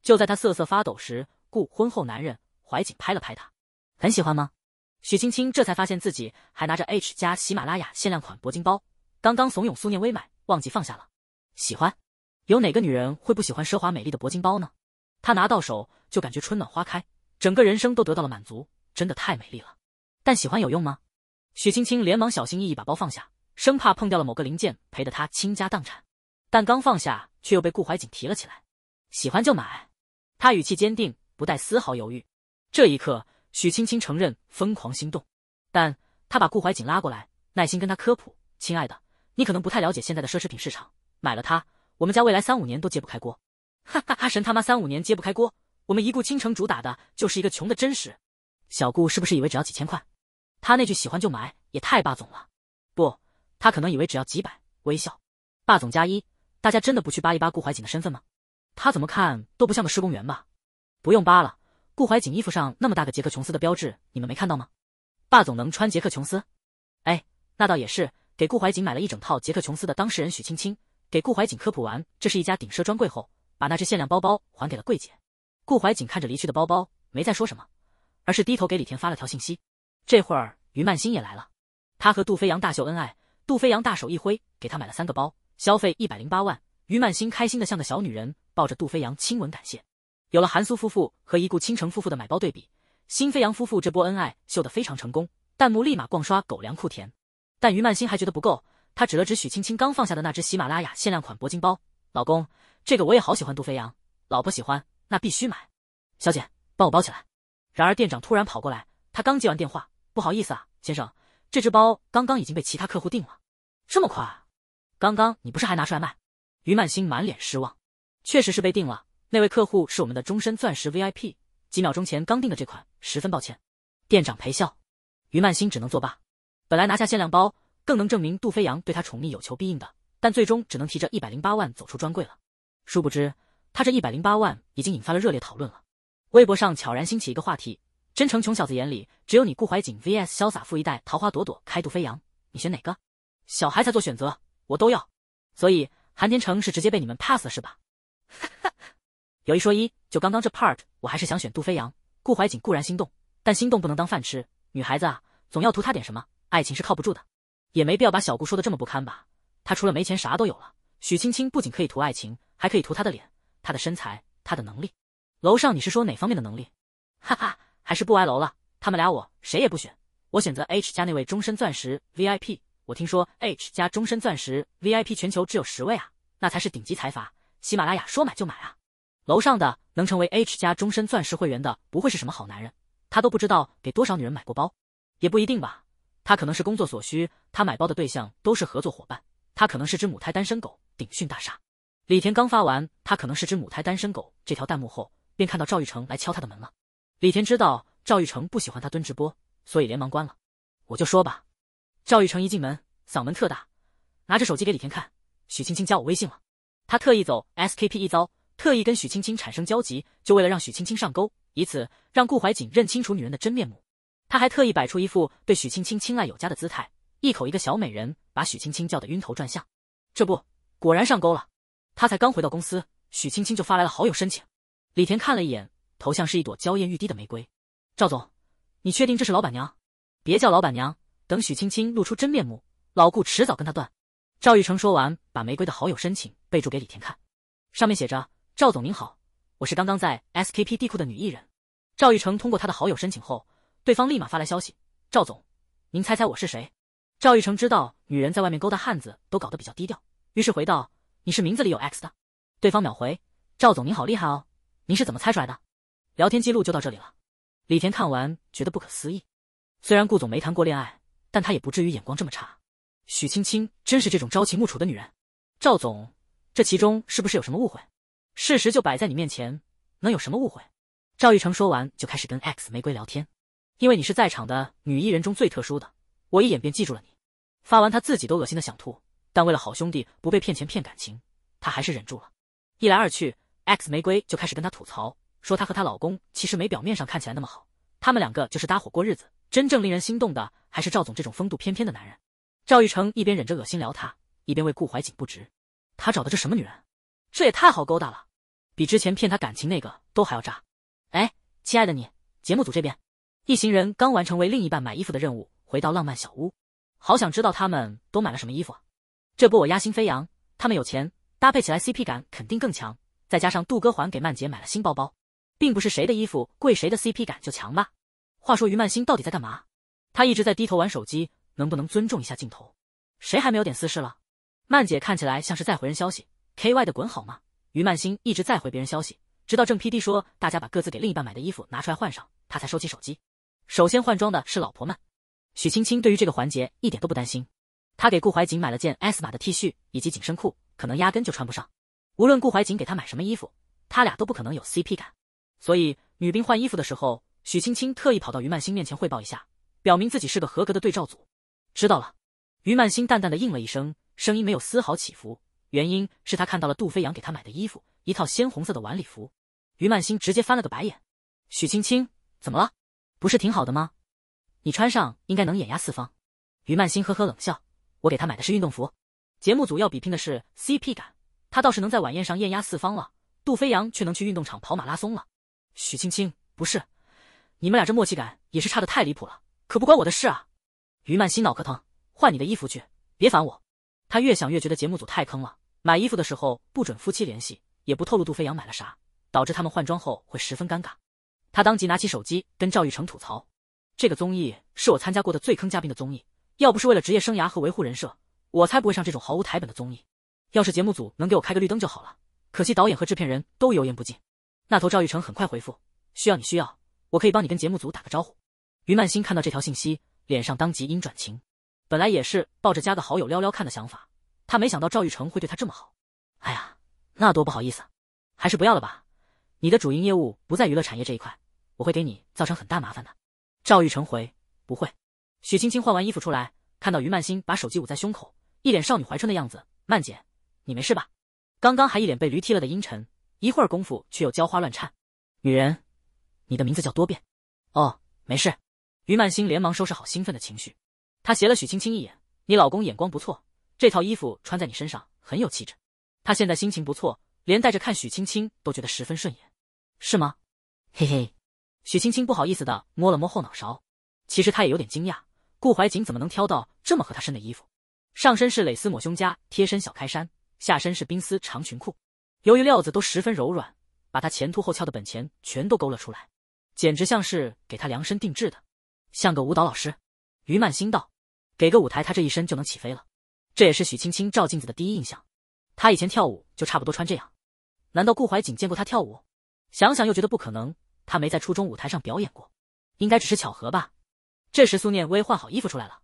就在她瑟瑟发抖时，顾婚后男人怀瑾拍了拍她，很喜欢吗？许青青这才发现自己还拿着 H 加喜马拉雅限量款铂金包，刚刚怂恿苏念微买，忘记放下了。喜欢？有哪个女人会不喜欢奢华美丽的铂金包呢？她拿到手就感觉春暖花开，整个人生都得到了满足，真的太美丽了。但喜欢有用吗？许青青连忙小心翼翼把包放下，生怕碰掉了某个零件，赔得他倾家荡产。但刚放下，却又被顾怀瑾提了起来。喜欢就买，他语气坚定，不带丝毫犹豫。这一刻，许青青承认疯狂心动，但他把顾怀瑾拉过来，耐心跟他科普：亲爱的，你可能不太了解现在的奢侈品市场，买了它，我们家未来三五年都揭不开锅。哈哈哈！神他妈三五年揭不开锅，我们一顾倾城主打的就是一个穷的真实。小顾是不是以为只要几千块？他那句“喜欢就买”也太霸总了，不，他可能以为只要几百。微笑，霸总加一。大家真的不去扒一扒顾怀瑾的身份吗？他怎么看都不像个施工员吧？不用扒了，顾怀瑾衣服上那么大个杰克琼斯的标志，你们没看到吗？霸总能穿杰克琼斯？哎，那倒也是。给顾怀瑾买了一整套杰克琼斯的当事人许青青，给顾怀瑾科普完这是一家顶奢专柜后，把那只限量包包还给了柜姐。顾怀瑾看着离去的包包，没再说什么，而是低头给李田发了条信息。这会儿于曼心也来了，她和杜飞扬大秀恩爱。杜飞扬大手一挥，给她买了三个包，消费一百零八万。于曼心开心的像个小女人，抱着杜飞扬亲吻感谢。有了韩苏夫妇和一顾倾城夫妇的买包对比，新飞扬夫妇这波恩爱秀得非常成功，弹幕立马逛刷狗粮酷甜。但于曼心还觉得不够，她指了指许青青刚放下的那只喜马拉雅限量款铂金包，老公，这个我也好喜欢。杜飞扬，老婆喜欢那必须买。小姐，帮我包起来。然而店长突然跑过来，他刚接完电话。不好意思啊，先生，这只包刚刚已经被其他客户订了。这么快？刚刚你不是还拿出来卖？于曼心满脸失望。确实是被订了，那位客户是我们的终身钻石 VIP，几秒钟前刚订的这款，十分抱歉。店长陪笑。于曼心只能作罢。本来拿下限量包，更能证明杜飞扬对他宠溺有求必应的，但最终只能提着一百零八万走出专柜了。殊不知，他这一百零八万已经引发了热烈讨论了。微博上悄然兴起一个话题。真诚穷小子眼里只有你顾怀瑾 V S 潇洒富一代桃花朵朵开杜飞扬，你选哪个？小孩才做选择，我都要。所以韩天成是直接被你们 pass 了是吧？哈哈，有一说一，就刚刚这 part，我还是想选杜飞扬。顾怀瑾固然心动，但心动不能当饭吃。女孩子啊，总要图他点什么。爱情是靠不住的，也没必要把小顾说的这么不堪吧？他除了没钱啥都有了。许青青不仅可以图爱情，还可以图他的脸、他的身材、他的能力。楼上你是说哪方面的能力？哈哈。还是不挨楼了，他们俩我谁也不选，我选择 H 加那位终身钻石 VIP。我听说 H 加终身钻石 VIP 全球只有十位啊，那才是顶级财阀。喜马拉雅说买就买啊！楼上的能成为 H 加终身钻石会员的，不会是什么好男人。他都不知道给多少女人买过包，也不一定吧。他可能是工作所需，他买包的对象都是合作伙伴。他可能是只母胎单身狗。鼎讯大厦，李田刚发完“他可能是只母胎单身狗”这条弹幕后，便看到赵玉成来敲他的门了。李田知道赵玉成不喜欢他蹲直播，所以连忙关了。我就说吧，赵玉成一进门，嗓门特大，拿着手机给李田看：“许青青加我微信了。”他特意走 SKP 一遭，特意跟许青青产生交集，就为了让许青青上钩，以此让顾怀瑾认清楚女人的真面目。他还特意摆出一副对许青青青睐有加的姿态，一口一个小美人，把许青青叫得晕头转向。这不，果然上钩了。他才刚回到公司，许青青就发来了好友申请。李田看了一眼。头像是一朵娇艳欲滴的玫瑰，赵总，你确定这是老板娘？别叫老板娘，等许青青露出真面目，老顾迟早跟她断。赵玉成说完，把玫瑰的好友申请备注给李田看，上面写着：“赵总您好，我是刚刚在 SKP 地库的女艺人。”赵玉成通过他的好友申请后，对方立马发来消息：“赵总，您猜猜我是谁？”赵玉成知道女人在外面勾搭汉子都搞得比较低调，于是回道：“你是名字里有 X 的？”对方秒回：“赵总您好，厉害哦，您是怎么猜出来的？”聊天记录就到这里了。李田看完觉得不可思议，虽然顾总没谈过恋爱，但他也不至于眼光这么差。许青青真是这种朝秦暮楚的女人。赵总，这其中是不是有什么误会？事实就摆在你面前，能有什么误会？赵玉成说完就开始跟 X 玫瑰聊天，因为你是在场的女艺人中最特殊的，我一眼便记住了你。发完他自己都恶心的想吐，但为了好兄弟不被骗钱骗感情，他还是忍住了。一来二去，X 玫瑰就开始跟他吐槽。说她和她老公其实没表面上看起来那么好，他们两个就是搭伙过日子。真正令人心动的还是赵总这种风度翩翩的男人。赵玉成一边忍着恶心聊他，一边为顾怀瑾不值。他找的这什么女人？这也太好勾搭了，比之前骗他感情那个都还要渣。哎，亲爱的你，节目组这边，一行人刚完成为另一半买衣服的任务，回到浪漫小屋。好想知道他们都买了什么衣服。啊？这波我压心飞扬，他们有钱，搭配起来 CP 感肯定更强。再加上杜哥还给曼姐买了新包包。并不是谁的衣服贵，谁的 CP 感就强吧。话说于曼心到底在干嘛？他一直在低头玩手机，能不能尊重一下镜头？谁还没有点私事了？曼姐看起来像是在回人消息，K Y 的滚好吗？于曼心一直在回别人消息，直到正 P D 说大家把各自给另一半买的衣服拿出来换上，他才收起手机。首先换装的是老婆们。许青青对于这个环节一点都不担心，她给顾怀瑾买了件 S 码的 T 恤以及紧身裤，可能压根就穿不上。无论顾怀瑾给她买什么衣服，他俩都不可能有 CP 感。所以，女兵换衣服的时候，许青青特意跑到于曼心面前汇报一下，表明自己是个合格的对照组。知道了，于曼心淡淡的应了一声，声音没有丝毫起伏。原因是她看到了杜飞扬给她买的衣服，一套鲜红色的晚礼服。于曼心直接翻了个白眼。许青青，怎么了？不是挺好的吗？你穿上应该能碾压四方。于曼心呵呵冷笑：“我给他买的是运动服，节目组要比拼的是 CP 感，他倒是能在晚宴上艳压四方了，杜飞扬却能去运动场跑马拉松了。”许青青不是，你们俩这默契感也是差的太离谱了，可不关我的事啊。于曼心脑壳疼，换你的衣服去，别烦我。他越想越觉得节目组太坑了，买衣服的时候不准夫妻联系，也不透露杜飞扬买了啥，导致他们换装后会十分尴尬。他当即拿起手机跟赵玉成吐槽：这个综艺是我参加过的最坑嘉宾的综艺，要不是为了职业生涯和维护人设，我才不会上这种毫无台本的综艺。要是节目组能给我开个绿灯就好了，可惜导演和制片人都油盐不进。那头赵玉成很快回复：“需要你需要，我可以帮你跟节目组打个招呼。”于曼心看到这条信息，脸上当即阴转晴。本来也是抱着加个好友撩撩看的想法，她没想到赵玉成会对她这么好。哎呀，那多不好意思，还是不要了吧。你的主营业务不在娱乐产业这一块，我会给你造成很大麻烦的。赵玉成回：“不会。”许青青换完衣服出来，看到于曼心把手机捂在胸口，一脸少女怀春的样子。曼姐，你没事吧？刚刚还一脸被驴踢了的阴沉。一会儿功夫，却又娇花乱颤。女人，你的名字叫多变。哦，没事。于曼心连忙收拾好兴奋的情绪，她斜了许青青一眼：“你老公眼光不错，这套衣服穿在你身上很有气质。”她现在心情不错，连带着看许青青都觉得十分顺眼，是吗？嘿嘿。许青青不好意思的摸了摸后脑勺，其实她也有点惊讶，顾怀瑾怎么能挑到这么合她身的衣服？上身是蕾丝抹胸加贴身小开衫，下身是冰丝长裙裤。由于料子都十分柔软，把她前凸后翘的本钱全都勾了出来，简直像是给她量身定制的，像个舞蹈老师。于曼心道：“给个舞台，她这一身就能起飞了。”这也是许青青照镜子的第一印象。她以前跳舞就差不多穿这样。难道顾怀瑾见过她跳舞？想想又觉得不可能，她没在初中舞台上表演过，应该只是巧合吧。这时苏念薇换好衣服出来了，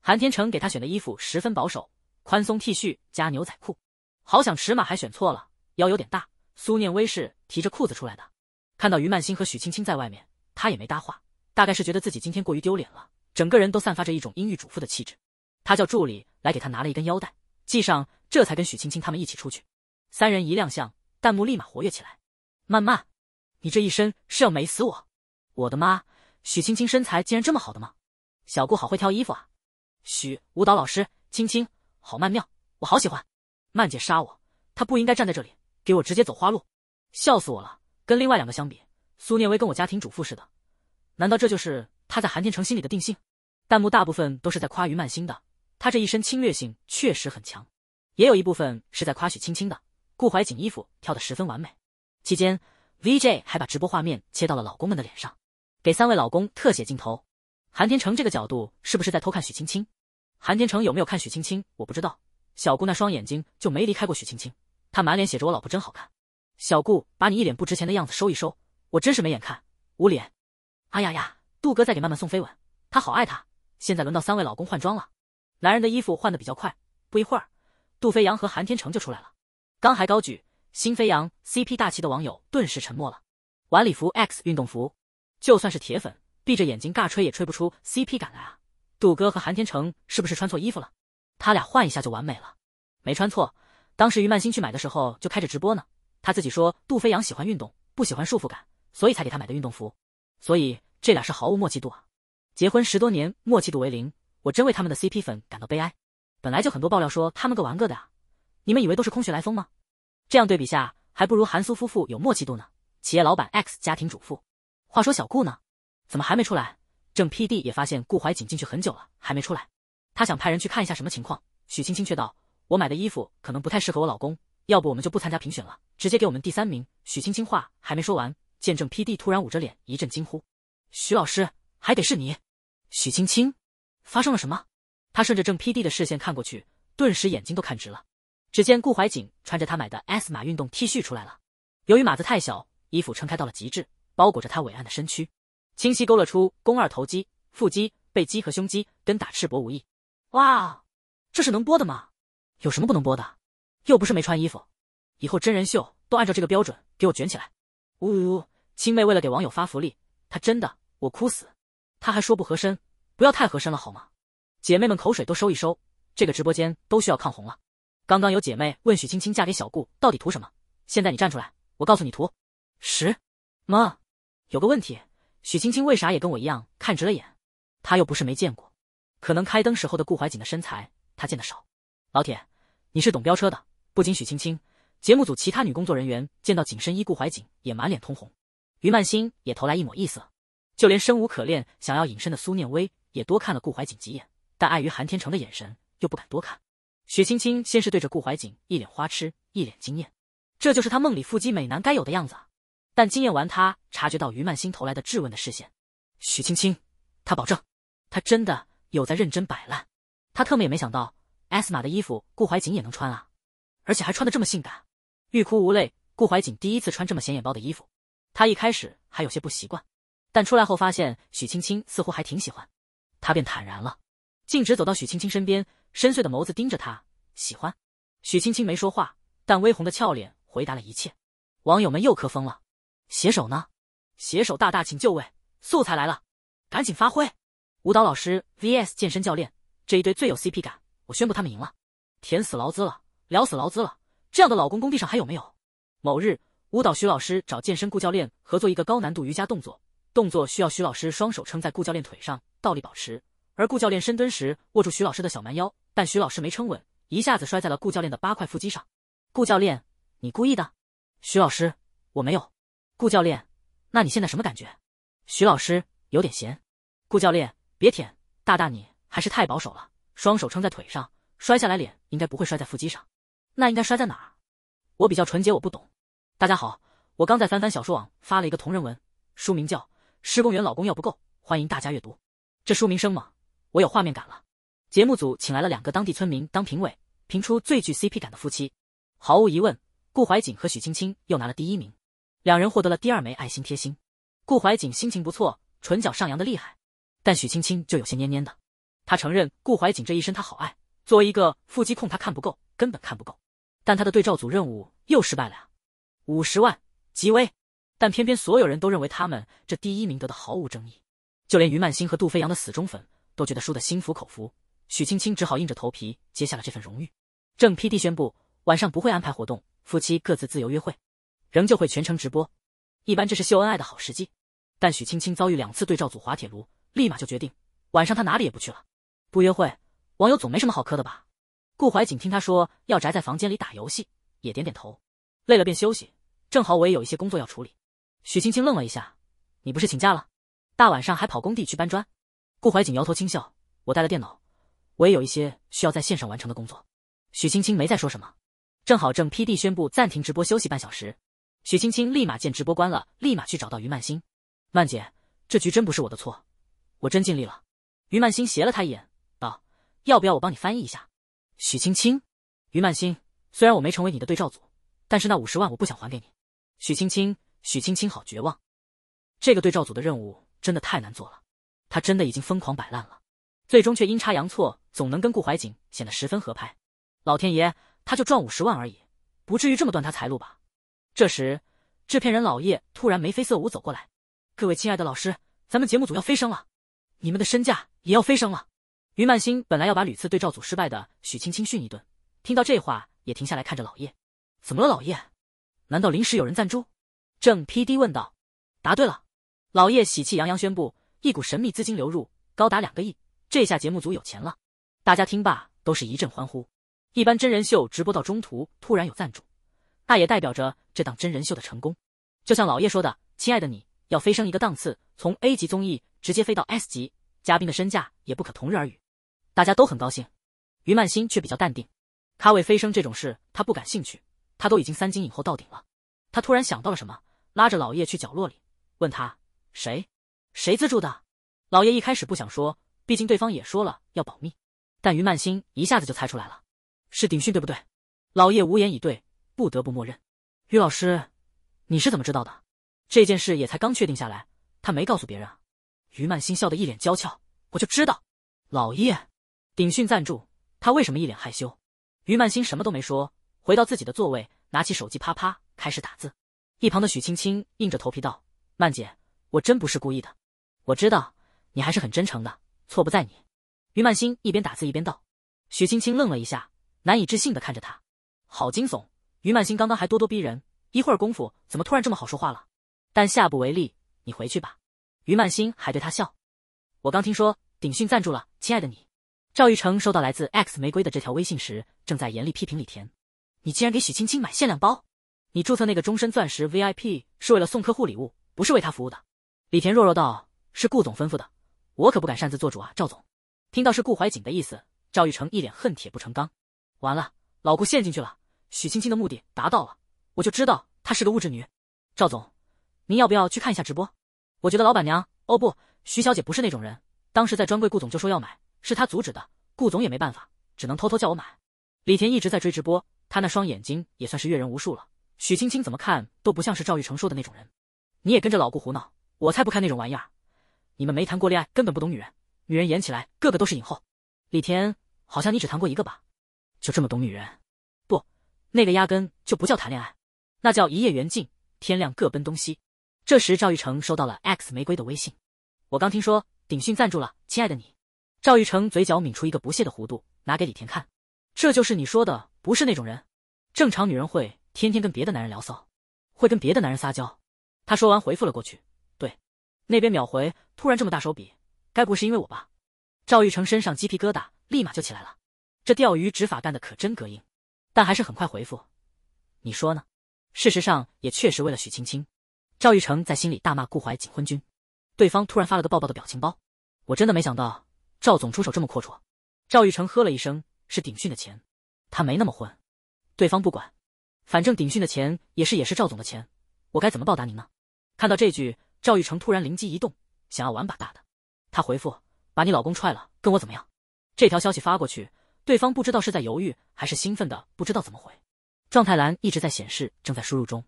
韩天成给她选的衣服十分保守，宽松 T 恤加牛仔裤。好想尺码还选错了。腰有点大，苏念微是提着裤子出来的。看到于曼心和许青青在外面，她也没搭话，大概是觉得自己今天过于丢脸了，整个人都散发着一种阴郁主妇的气质。她叫助理来给她拿了一根腰带，系上，这才跟许青青他们一起出去。三人一亮相，弹幕立马活跃起来：“曼曼，你这一身是要美死我！我的妈，许青青身材竟然这么好的吗？小顾好会挑衣服啊！许舞蹈老师青青好曼妙，我好喜欢。曼姐杀我，她不应该站在这里。”给我直接走花路，笑死我了！跟另外两个相比，苏念薇跟我家庭主妇似的。难道这就是他在韩天成心里的定性？弹幕大部分都是在夸于曼心的，她这一身侵略性确实很强。也有一部分是在夸许青青的，顾怀瑾衣服跳得十分完美。期间，V J 还把直播画面切到了老公们的脸上，给三位老公特写镜头。韩天成这个角度是不是在偷看许青青？韩天成有没有看许青青？我不知道，小姑那双眼睛就没离开过许青青。他满脸写着我老婆真好看，小顾把你一脸不值钱的样子收一收，我真是没眼看，捂脸。哎呀呀，杜哥在给曼曼送飞吻，他好爱她。现在轮到三位老公换装了，男人的衣服换的比较快，不一会儿，杜飞扬和韩天成就出来了。刚还高举新飞扬 CP 大旗的网友顿时沉默了。晚礼服 X 运动服，就算是铁粉，闭着眼睛尬吹也吹不出 CP 感来啊。杜哥和韩天成是不是穿错衣服了？他俩换一下就完美了，没穿错。当时于曼心去买的时候就开着直播呢，他自己说杜飞扬喜欢运动，不喜欢束缚感，所以才给他买的运动服。所以这俩是毫无默契度啊！结婚十多年，默契度为零，我真为他们的 CP 粉感到悲哀。本来就很多爆料说他们各玩各的啊，你们以为都是空穴来风吗？这样对比下，还不如韩苏夫妇有默契度呢。企业老板 X 家庭主妇。话说小顾呢，怎么还没出来？正 PD 也发现顾怀瑾进去很久了还没出来，他想派人去看一下什么情况。许青青却道。我买的衣服可能不太适合我老公，要不我们就不参加评选了，直接给我们第三名。许青青话还没说完，见证 P D 突然捂着脸一阵惊呼：“许老师，还得是你！”许青青，发生了什么？她顺着正 P D 的视线看过去，顿时眼睛都看直了。只见顾怀瑾穿着他买的 S 码运动 T 恤出来了，由于码子太小，衣服撑开到了极致，包裹着他伟岸的身躯，清晰勾勒出肱二头肌、腹肌、背肌和胸肌，跟打赤膊无异。哇，这是能播的吗？有什么不能播的？又不是没穿衣服。以后真人秀都按照这个标准给我卷起来。呜呜，呜！青妹为了给网友发福利，她真的我哭死。她还说不合身，不要太合身了好吗？姐妹们口水都收一收，这个直播间都需要抗洪了。刚刚有姐妹问许青青嫁给小顾到底图什么，现在你站出来，我告诉你图十。妈，有个问题，许青青为啥也跟我一样看直了眼？她又不是没见过，可能开灯时候的顾怀瑾的身材她见得少。老铁。你是懂飙车的，不仅许青青，节目组其他女工作人员见到紧身衣顾怀瑾也满脸通红，于曼心也投来一抹异色，就连生无可恋想要隐身的苏念薇也多看了顾怀瑾几眼，但碍于韩天成的眼神又不敢多看。许青青先是对着顾怀瑾一脸花痴，一脸惊艳，这就是他梦里腹肌美男该有的样子但惊艳完，他察觉到于曼心投来的质问的视线，许青青，他保证，他真的有在认真摆烂，他特么也没想到。S 码的衣服，顾怀瑾也能穿啊，而且还穿的这么性感，欲哭无泪。顾怀瑾第一次穿这么显眼包的衣服，他一开始还有些不习惯，但出来后发现许青青似乎还挺喜欢，他便坦然了，径直走到许青青身边，深邃的眸子盯着她，喜欢。许青青没说话，但微红的俏脸回答了一切。网友们又磕疯了，写手呢？写手大大请就位，素材来了，赶紧发挥。舞蹈老师 VS 健身教练这一对最有 CP 感。我宣布他们赢了，舔死劳资了，聊死劳资了！这样的老公工地上还有没有？某日，舞蹈徐老师找健身顾教练合作一个高难度瑜伽动作，动作需要徐老师双手撑在顾教练腿上倒立保持，而顾教练深蹲时握住徐老师的小蛮腰，但徐老师没撑稳，一下子摔在了顾教练的八块腹肌上。顾教练，你故意的？徐老师，我没有。顾教练，那你现在什么感觉？徐老师有点咸。顾教练，别舔，大大你还是太保守了。双手撑在腿上，摔下来脸应该不会摔在腹肌上，那应该摔在哪儿？我比较纯洁，我不懂。大家好，我刚在翻翻小说网发了一个同人文，书名叫《施工员老公要不够》，欢迎大家阅读。这书名生猛，我有画面感了。节目组请来了两个当地村民当评委，评出最具 CP 感的夫妻。毫无疑问，顾怀瑾和许青青又拿了第一名，两人获得了第二枚爱心贴心。顾怀瑾心情不错，唇角上扬的厉害，但许青青就有些蔫蔫的。他承认顾怀瑾这一身他好爱，作为一个腹肌控，他看不够，根本看不够。但他的对照组任务又失败了呀，五十万极微，但偏偏所有人都认为他们这第一名得的毫无争议，就连于曼心和杜飞扬的死忠粉都觉得输得心服口服。许青青只好硬着头皮接下了这份荣誉。郑 P D 宣布晚上不会安排活动，夫妻各自自由约会，仍旧会全程直播。一般这是秀恩爱的好时机，但许青青遭遇两次对照组滑铁卢，立马就决定晚上她哪里也不去了。不约会，网友总没什么好磕的吧？顾怀瑾听他说要宅在房间里打游戏，也点点头。累了便休息，正好我也有一些工作要处理。许青青愣了一下：“你不是请假了？大晚上还跑工地去搬砖？”顾怀瑾摇头轻笑：“我带了电脑，我也有一些需要在线上完成的工作。”许青青没再说什么。正好正 P D 宣布暂停直播休息半小时，许青青立马见直播关了，立马去找到于曼心：“曼姐，这局真不是我的错，我真尽力了。”于曼心斜了他一眼。要不要我帮你翻译一下？许青青，于曼心。虽然我没成为你的对照组，但是那五十万我不想还给你。许青青，许青青，好绝望！这个对照组的任务真的太难做了，他真的已经疯狂摆烂了，最终却阴差阳错，总能跟顾怀瑾显得十分合拍。老天爷，他就赚五十万而已，不至于这么断他财路吧？这时，制片人老叶突然眉飞色舞走过来：“各位亲爱的老师，咱们节目组要飞升了，你们的身价也要飞升了。”于曼心本来要把屡次对照组失败的许青青训一顿，听到这话也停下来看着老叶：“怎么了，老叶？难道临时有人赞助？”正 P D 问道。答对了，老叶喜气洋洋宣布：“一股神秘资金流入，高达两个亿！这下节目组有钱了！”大家听罢都是一阵欢呼。一般真人秀直播到中途突然有赞助，那也代表着这档真人秀的成功。就像老叶说的：“亲爱的，你要飞升一个档次，从 A 级综艺直接飞到 S 级，嘉宾的身价也不可同日而语。”大家都很高兴，于曼心却比较淡定。咖位飞升这种事，他不感兴趣。他都已经三金影后到顶了。他突然想到了什么，拉着老叶去角落里，问他：“谁？谁资助的？”老叶一开始不想说，毕竟对方也说了要保密。但于曼心一下子就猜出来了，是鼎讯对不对？老叶无言以对，不得不默认。于老师，你是怎么知道的？这件事也才刚确定下来，他没告诉别人啊。于曼心笑得一脸娇俏：“我就知道，老叶。”鼎讯赞助，他为什么一脸害羞？于曼心什么都没说，回到自己的座位，拿起手机，啪啪开始打字。一旁的许青青硬着头皮道：“曼姐，我真不是故意的，我知道你还是很真诚的，错不在你。”于曼心一边打字一边道。许青青愣了一下，难以置信的看着她，好惊悚！于曼心刚刚还咄咄逼人，一会儿功夫怎么突然这么好说话了？但下不为例，你回去吧。于曼心还对她笑。我刚听说鼎讯赞助了，亲爱的你。赵玉成收到来自 X 玫瑰的这条微信时，正在严厉批评李田：“你竟然给许青青买限量包！你注册那个终身钻石 VIP 是为了送客户礼物，不是为他服务的。”李田弱弱道：“是顾总吩咐的，我可不敢擅自做主啊，赵总。”听到是顾怀瑾的意思，赵玉成一脸恨铁不成钢：“完了，老顾陷进去了，许青青的目的达到了。我就知道她是个物质女。”赵总，您要不要去看一下直播？我觉得老板娘，哦不，徐小姐不是那种人。当时在专柜，顾总就说要买。是他阻止的，顾总也没办法，只能偷偷叫我买。李田一直在追直播，他那双眼睛也算是阅人无数了。许青青怎么看都不像是赵玉成说的那种人。你也跟着老顾胡闹，我才不看那种玩意儿。你们没谈过恋爱，根本不懂女人。女人演起来，个个都是影后。李田，好像你只谈过一个吧？就这么懂女人？不，那个压根就不叫谈恋爱，那叫一夜缘尽，天亮各奔东西。这时，赵玉成收到了 X 玫瑰的微信。我刚听说，鼎讯赞助了《亲爱的你》。赵玉成嘴角抿出一个不屑的弧度，拿给李田看，这就是你说的不是那种人，正常女人会天天跟别的男人聊骚，会跟别的男人撒娇。他说完回复了过去，对，那边秒回。突然这么大手笔，该不是因为我吧？赵玉成身上鸡皮疙瘩立马就起来了。这钓鱼执法干的可真膈应，但还是很快回复。你说呢？事实上也确实为了许青青。赵玉成在心里大骂顾怀景昏君。对方突然发了个抱抱的表情包，我真的没想到。赵总出手这么阔绰，赵玉成喝了一声：“是鼎讯的钱，他没那么混。”对方不管，反正鼎讯的钱也是也是赵总的钱，我该怎么报答您呢？看到这句，赵玉成突然灵机一动，想要玩把大的。他回复：“把你老公踹了，跟我怎么样？”这条消息发过去，对方不知道是在犹豫还是兴奋的，不知道怎么回，状态栏一直在显示正在输入中。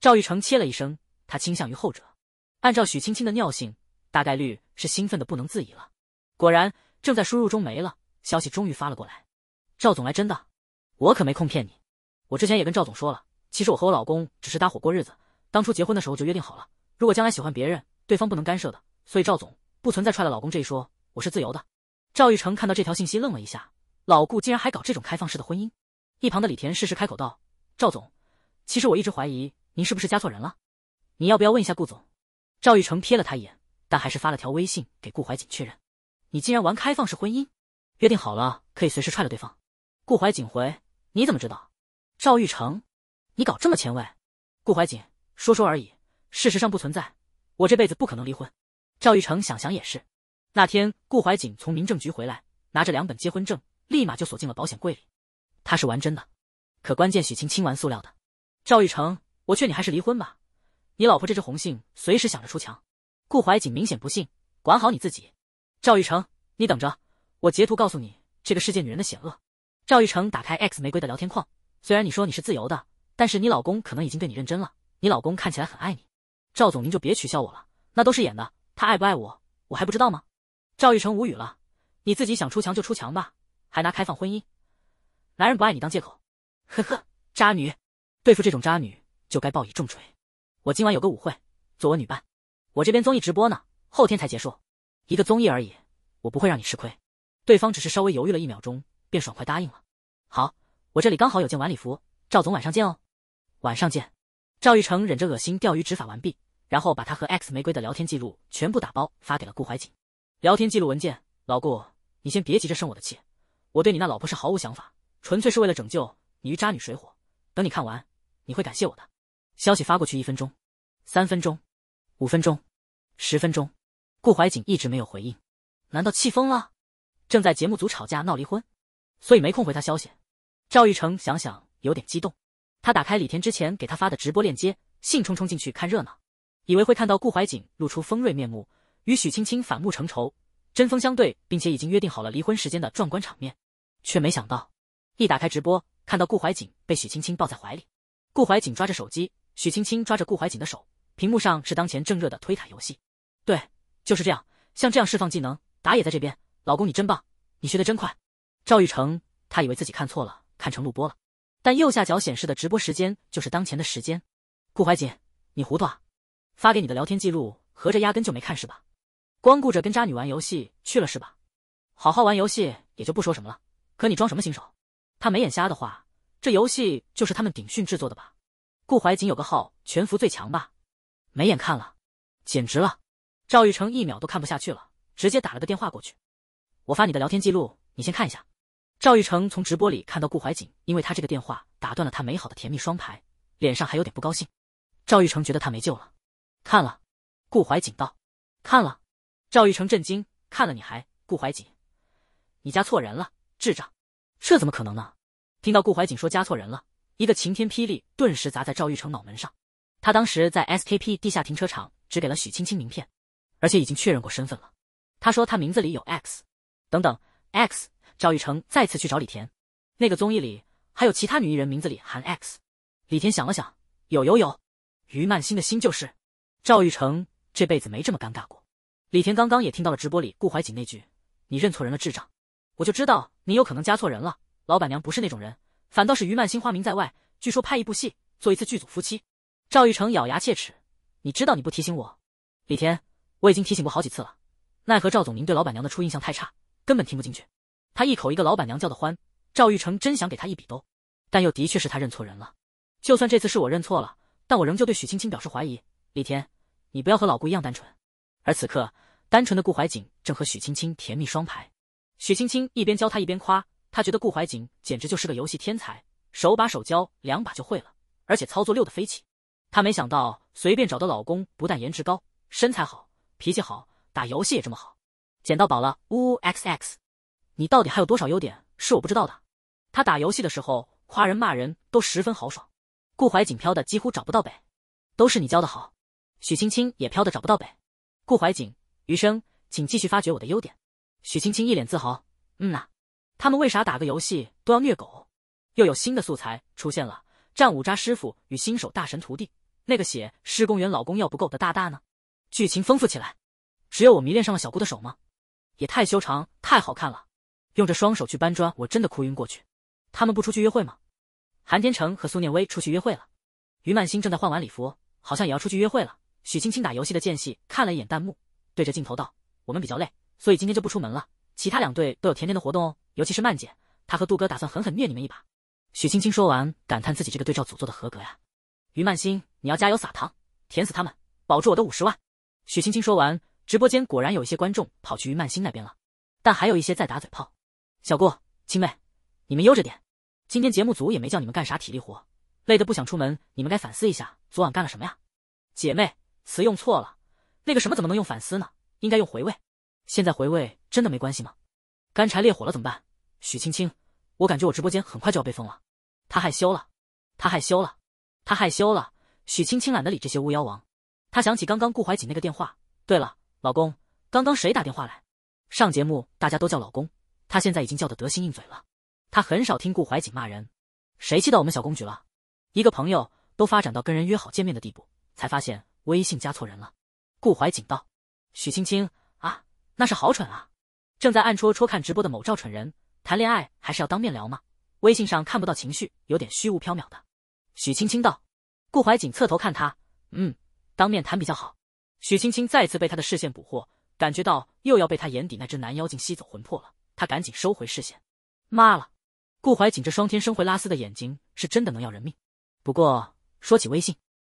赵玉成切了一声，他倾向于后者。按照许青青的尿性，大概率是兴奋的不能自已了。果然正在输入中没了，消息终于发了过来。赵总来真的，我可没空骗你。我之前也跟赵总说了，其实我和我老公只是搭伙过日子。当初结婚的时候就约定好了，如果将来喜欢别人，对方不能干涉的。所以赵总不存在踹了老公这一说，我是自由的。赵玉成看到这条信息愣了一下，老顾竟然还搞这种开放式的婚姻。一旁的李田适时开口道：“赵总，其实我一直怀疑您是不是加错人了，你要不要问一下顾总？”赵玉成瞥了他一眼，但还是发了条微信给顾怀瑾确认。你竟然玩开放式婚姻，约定好了可以随时踹了对方。顾怀瑾回，你怎么知道？赵玉成，你搞这么前卫。顾怀瑾说说而已，事实上不存在。我这辈子不可能离婚。赵玉成想想也是，那天顾怀瑾从民政局回来，拿着两本结婚证，立马就锁进了保险柜里。他是玩真的，可关键许清清玩塑料的。赵玉成，我劝你还是离婚吧，你老婆这只红杏随时想着出墙。顾怀瑾明显不信，管好你自己。赵玉成，你等着，我截图告诉你这个世界女人的险恶。赵玉成打开 X 玫瑰的聊天框，虽然你说你是自由的，但是你老公可能已经对你认真了。你老公看起来很爱你。赵总，您就别取笑我了，那都是演的。他爱不爱我，我还不知道吗？赵玉成无语了，你自己想出墙就出墙吧，还拿开放婚姻，男人不爱你当借口。呵呵，渣女，对付这种渣女就该报以重锤。我今晚有个舞会，做我女伴。我这边综艺直播呢，后天才结束。一个综艺而已，我不会让你吃亏。对方只是稍微犹豫了一秒钟，便爽快答应了。好，我这里刚好有件晚礼服，赵总晚上见哦。晚上见。赵玉成忍着恶心钓鱼执法完毕，然后把他和 X 玫瑰的聊天记录全部打包发给了顾怀瑾。聊天记录文件，老顾，你先别急着生我的气，我对你那老婆是毫无想法，纯粹是为了拯救你于渣女水火。等你看完，你会感谢我的。消息发过去，一分钟，三分钟，五分钟，十分钟。顾怀瑾一直没有回应，难道气疯了？正在节目组吵架闹离婚，所以没空回他消息？赵玉成想想有点激动，他打开李田之前给他发的直播链接，兴冲冲进去看热闹，以为会看到顾怀瑾露出锋锐面目，与许青青反目成仇，针锋相对，并且已经约定好了离婚时间的壮观场面，却没想到一打开直播，看到顾怀瑾被许青青抱在怀里，顾怀瑾抓着手机，许青青抓着顾怀瑾的手，屏幕上是当前正热的推塔游戏。对。就是这样，像这样释放技能，打野在这边。老公你真棒，你学的真快。赵玉成，他以为自己看错了，看成录播了。但右下角显示的直播时间就是当前的时间。顾怀瑾，你糊涂啊！发给你的聊天记录，合着压根就没看是吧？光顾着跟渣女玩游戏去了是吧？好好玩游戏也就不说什么了。可你装什么新手？他没眼瞎的话，这游戏就是他们鼎讯制作的吧？顾怀瑾有个号全服最强吧？没眼看了，简直了！赵玉成一秒都看不下去了，直接打了个电话过去。我发你的聊天记录，你先看一下。赵玉成从直播里看到顾怀瑾，因为他这个电话打断了他美好的甜蜜双排，脸上还有点不高兴。赵玉成觉得他没救了。看了，顾怀瑾道。看了，赵玉成震惊。看了你还顾怀瑾，你加错人了，智障！这怎么可能呢？听到顾怀瑾说加错人了，一个晴天霹雳顿时砸在赵玉成脑门上。他当时在 SKP 地下停车场，只给了许青青名片。而且已经确认过身份了，他说他名字里有 X，等等 X。赵玉成再次去找李田，那个综艺里还有其他女艺人名字里含 X。李田想了想，有有有，于曼心的心就是。赵玉成这辈子没这么尴尬过。李田刚刚也听到了直播里顾怀瑾那句：“你认错人了，智障！我就知道你有可能加错人了。”老板娘不是那种人，反倒是于曼心花名在外，据说拍一部戏做一次剧组夫妻。赵玉成咬牙切齿：“你知道你不提醒我，李田。”我已经提醒过好几次了，奈何赵总您对老板娘的初印象太差，根本听不进去。他一口一个老板娘叫的欢，赵玉成真想给他一笔兜，但又的确是他认错人了。就算这次是我认错了，但我仍旧对许青青表示怀疑。李天，你不要和老顾一样单纯。而此刻，单纯的顾怀瑾正和许青青甜蜜双排。许青青一边教他，一边夸他，觉得顾怀瑾简直就是个游戏天才，手把手教两把就会了，而且操作溜得飞起。他没想到随便找的老公不但颜值高，身材好。脾气好，打游戏也这么好，捡到宝了呜呜 x x，你到底还有多少优点是我不知道的？他打游戏的时候夸人骂人都十分豪爽，顾怀瑾飘的几乎找不到北，都是你教的好，许青青也飘的找不到北，顾怀瑾，余生请继续发掘我的优点。许青青一脸自豪，嗯呐，他们为啥打个游戏都要虐狗？又有新的素材出现了，战五渣师傅与新手大神徒弟，那个写施工员老公要不够的大大呢？剧情丰富起来，只有我迷恋上了小姑的手吗？也太修长，太好看了。用着双手去搬砖，我真的哭晕过去。他们不出去约会吗？韩天成和苏念薇出去约会了。于曼心正在换完礼服，好像也要出去约会了。许青青打游戏的间隙看了一眼弹幕，对着镜头道：“我们比较累，所以今天就不出门了。其他两队都有甜甜的活动哦，尤其是曼姐，她和杜哥打算狠狠虐你们一把。”许青青说完，感叹自己这个对照组做的合格呀。于曼心，你要加油撒糖，甜死他们，保住我的五十万。许青青说完，直播间果然有一些观众跑去于曼心那边了，但还有一些在打嘴炮。小顾、青妹，你们悠着点。今天节目组也没叫你们干啥体力活，累得不想出门，你们该反思一下昨晚干了什么呀？姐妹，词用错了，那个什么怎么能用反思呢？应该用回味。现在回味真的没关系吗？干柴烈火了怎么办？许青青，我感觉我直播间很快就要被封了。他害羞了，他害羞了，他害羞了。许青青懒得理这些巫妖王。她想起刚刚顾怀瑾那个电话。对了，老公，刚刚谁打电话来？上节目大家都叫老公，他现在已经叫的得心应嘴了。他很少听顾怀瑾骂人，谁气到我们小公举了？一个朋友都发展到跟人约好见面的地步，才发现微信加错人了。顾怀瑾道：“许青青啊，那是好蠢啊！”正在暗戳戳看直播的某赵蠢人，谈恋爱还是要当面聊吗？微信上看不到情绪，有点虚无缥缈的。许青青道：“顾怀瑾侧头看他，嗯。”当面谈比较好。许青青再次被他的视线捕获，感觉到又要被他眼底那只男妖精吸走魂魄了，她赶紧收回视线。妈了，顾怀瑾这双天生会拉丝的眼睛是真的能要人命。不过说起微信，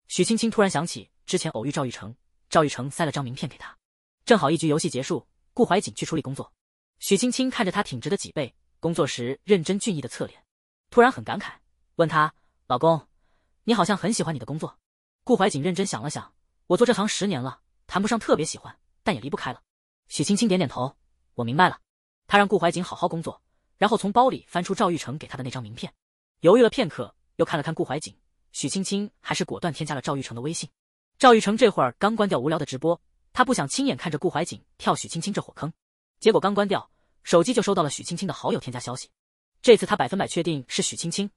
许青青突然想起之前偶遇赵玉成，赵玉成塞了张名片给她。正好一局游戏结束，顾怀瑾去处理工作，许青青看着他挺直的脊背，工作时认真俊逸的侧脸，突然很感慨，问他老公，你好像很喜欢你的工作。顾怀瑾认真想了想，我做这行十年了，谈不上特别喜欢，但也离不开了。许青青点点头，我明白了。她让顾怀瑾好好工作，然后从包里翻出赵玉成给她的那张名片，犹豫了片刻，又看了看顾怀瑾。许青青还是果断添加了赵玉成的微信。赵玉成这会儿刚关掉无聊的直播，他不想亲眼看着顾怀瑾跳许青青这火坑。结果刚关掉，手机就收到了许青青的好友添加消息。这次他百分百确定是许青青，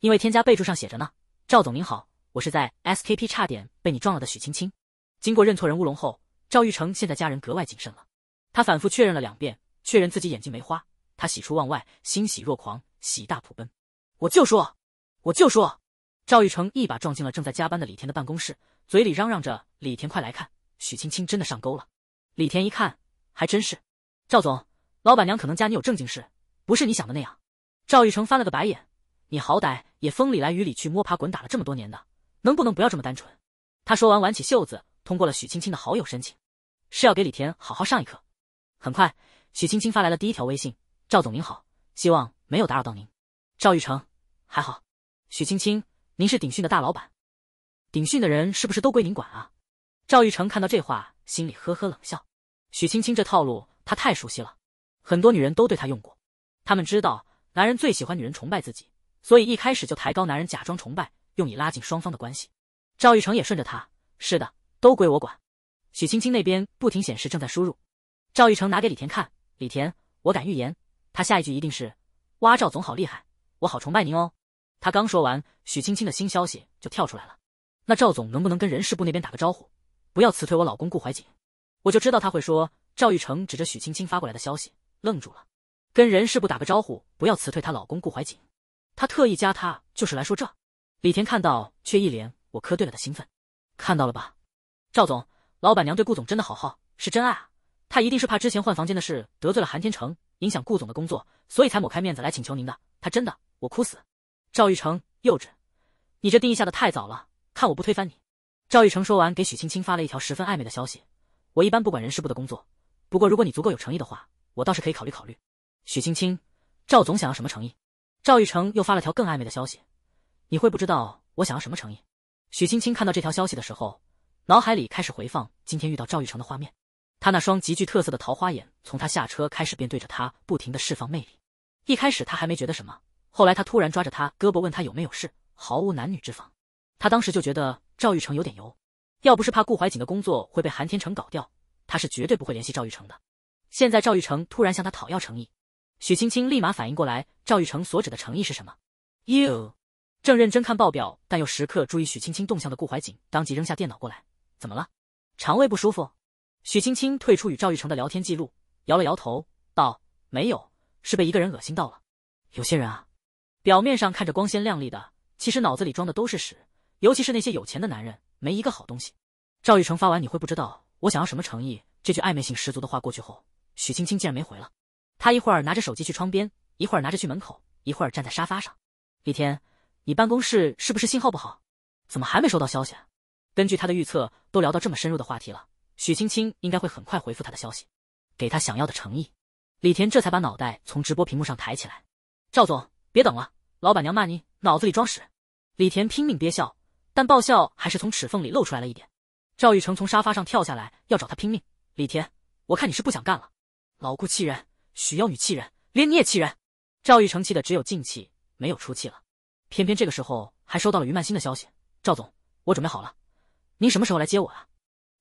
因为添加备注上写着呢：“赵总您好。”我是在 S K P 差点被你撞了的许青青，经过认错人乌龙后，赵玉成现在家人格外谨慎了。他反复确认了两遍，确认自己眼睛没花，他喜出望外，欣喜若狂，喜大普奔。我就说，我就说，赵玉成一把撞进了正在加班的李甜的办公室，嘴里嚷嚷着：“李甜快来看，许青青真的上钩了！”李甜一看，还真是。赵总，老板娘可能家你有正经事，不是你想的那样。赵玉成翻了个白眼，你好歹也风里来雨里去摸爬滚打了这么多年的。能不能不要这么单纯？他说完挽起袖子，通过了许青青的好友申请，是要给李田好好上一课。很快，许青青发来了第一条微信：“赵总您好，希望没有打扰到您。”赵玉成，还好。许青青，您是鼎讯的大老板，鼎讯的人是不是都归您管啊？赵玉成看到这话，心里呵呵冷笑。许青青这套路他太熟悉了，很多女人都对他用过。他们知道男人最喜欢女人崇拜自己，所以一开始就抬高男人，假装崇拜。用以拉近双方的关系，赵玉成也顺着他，是的，都归我管。许青青那边不停显示正在输入，赵玉成拿给李田看，李田，我敢预言，他下一句一定是，哇，赵总好厉害，我好崇拜您哦。他刚说完，许青青的新消息就跳出来了。那赵总能不能跟人事部那边打个招呼，不要辞退我老公顾怀瑾？我就知道他会说。赵玉成指着许青青发过来的消息愣住了，跟人事部打个招呼，不要辞退她老公顾怀瑾。他特意加他，就是来说这。李田看到，却一脸“我磕对了”的兴奋。看到了吧，赵总，老板娘对顾总真的好好，是真爱啊！她一定是怕之前换房间的事得罪了韩天成，影响顾总的工作，所以才抹开面子来请求您的。他真的，我哭死！赵玉成，幼稚！你这定义下的太早了，看我不推翻你！赵玉成说完，给许青青发了一条十分暧昧的消息：“我一般不管人事部的工作，不过如果你足够有诚意的话，我倒是可以考虑考虑。”许青青，赵总想要什么诚意？赵玉成又发了条更暧昧的消息。你会不知道我想要什么诚意？许青青看到这条消息的时候，脑海里开始回放今天遇到赵玉成的画面。他那双极具特色的桃花眼，从他下车开始便对着他不停的释放魅力。一开始他还没觉得什么，后来他突然抓着他胳膊，问他有没有事，毫无男女之防。他当时就觉得赵玉成有点油。要不是怕顾怀瑾的工作会被韩天成搞掉，他是绝对不会联系赵玉成的。现在赵玉成突然向他讨要诚意，许青青立马反应过来，赵玉成所指的诚意是什么？You。正认真看报表，但又时刻注意许青青动向的顾怀瑾，当即扔下电脑过来：“怎么了？肠胃不舒服？”许青青退出与赵玉成的聊天记录，摇了摇头，道：“没有，是被一个人恶心到了。有些人啊，表面上看着光鲜亮丽的，其实脑子里装的都是屎。尤其是那些有钱的男人，没一个好东西。”赵玉成发完“你会不知道我想要什么诚意”这句暧昧性十足的话过去后，许青青竟然没回了。他一会儿拿着手机去窗边，一会儿拿着去门口，一会儿站在沙发上。李天。你办公室是不是信号不好？怎么还没收到消息？根据他的预测，都聊到这么深入的话题了，许青青应该会很快回复他的消息，给他想要的诚意。李田这才把脑袋从直播屏幕上抬起来。赵总，别等了，老板娘骂你脑子里装屎！李田拼命憋笑，但爆笑还是从齿缝里露出来了一点。赵玉成从沙发上跳下来，要找他拼命。李田，我看你是不想干了。老顾气人，许妖女气人，连你也气人。赵玉成气的只有进气，没有出气了。偏偏这个时候还收到了于曼心的消息，赵总，我准备好了，您什么时候来接我啊？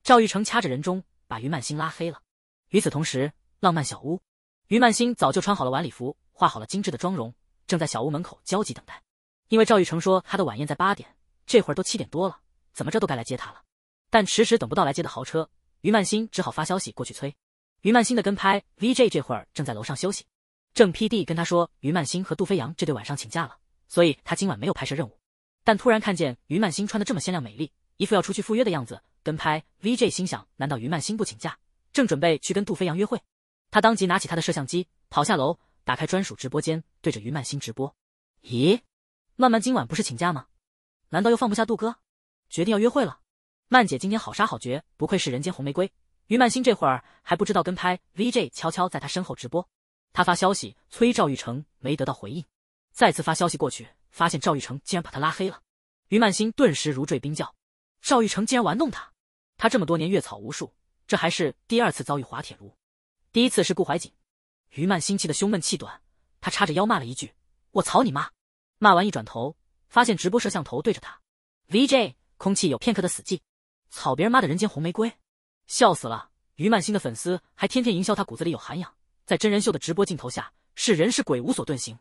赵玉成掐着人中，把于曼心拉黑了。与此同时，浪漫小屋，于曼心早就穿好了晚礼服，化好了精致的妆容，正在小屋门口焦急等待。因为赵玉成说他的晚宴在八点，这会儿都七点多了，怎么着都该来接他了。但迟迟等不到来接的豪车，于曼心只好发消息过去催。于曼心的跟拍 V J 这会儿正在楼上休息，正 P D 跟他说，于曼心和杜飞扬这对晚上请假了。所以他今晚没有拍摄任务，但突然看见于曼心穿的这么鲜亮美丽，一副要出去赴约的样子，跟拍 VJ 心想：难道于曼心不请假？正准备去跟杜飞扬约会，他当即拿起他的摄像机，跑下楼，打开专属直播间，对着于曼心直播。咦，曼曼今晚不是请假吗？难道又放不下杜哥，决定要约会了？曼姐今天好杀好绝，不愧是人间红玫瑰。于曼心这会儿还不知道跟拍 VJ 悄悄在她身后直播，他发消息催赵玉成，没得到回应。再次发消息过去，发现赵玉成竟然把他拉黑了。于曼心顿时如坠冰窖，赵玉成竟然玩弄他！他这么多年月草无数，这还是第二次遭遇滑铁卢。第一次是顾怀瑾。于曼心气得胸闷气短，他叉着腰骂了一句：“我操你妈！”骂完一转头，发现直播摄像头对着他。VJ，空气有片刻的死寂。操别人妈的人间红玫瑰，笑死了！于曼心的粉丝还天天营销他骨子里有涵养，在真人秀的直播镜头下是人是鬼无所遁形。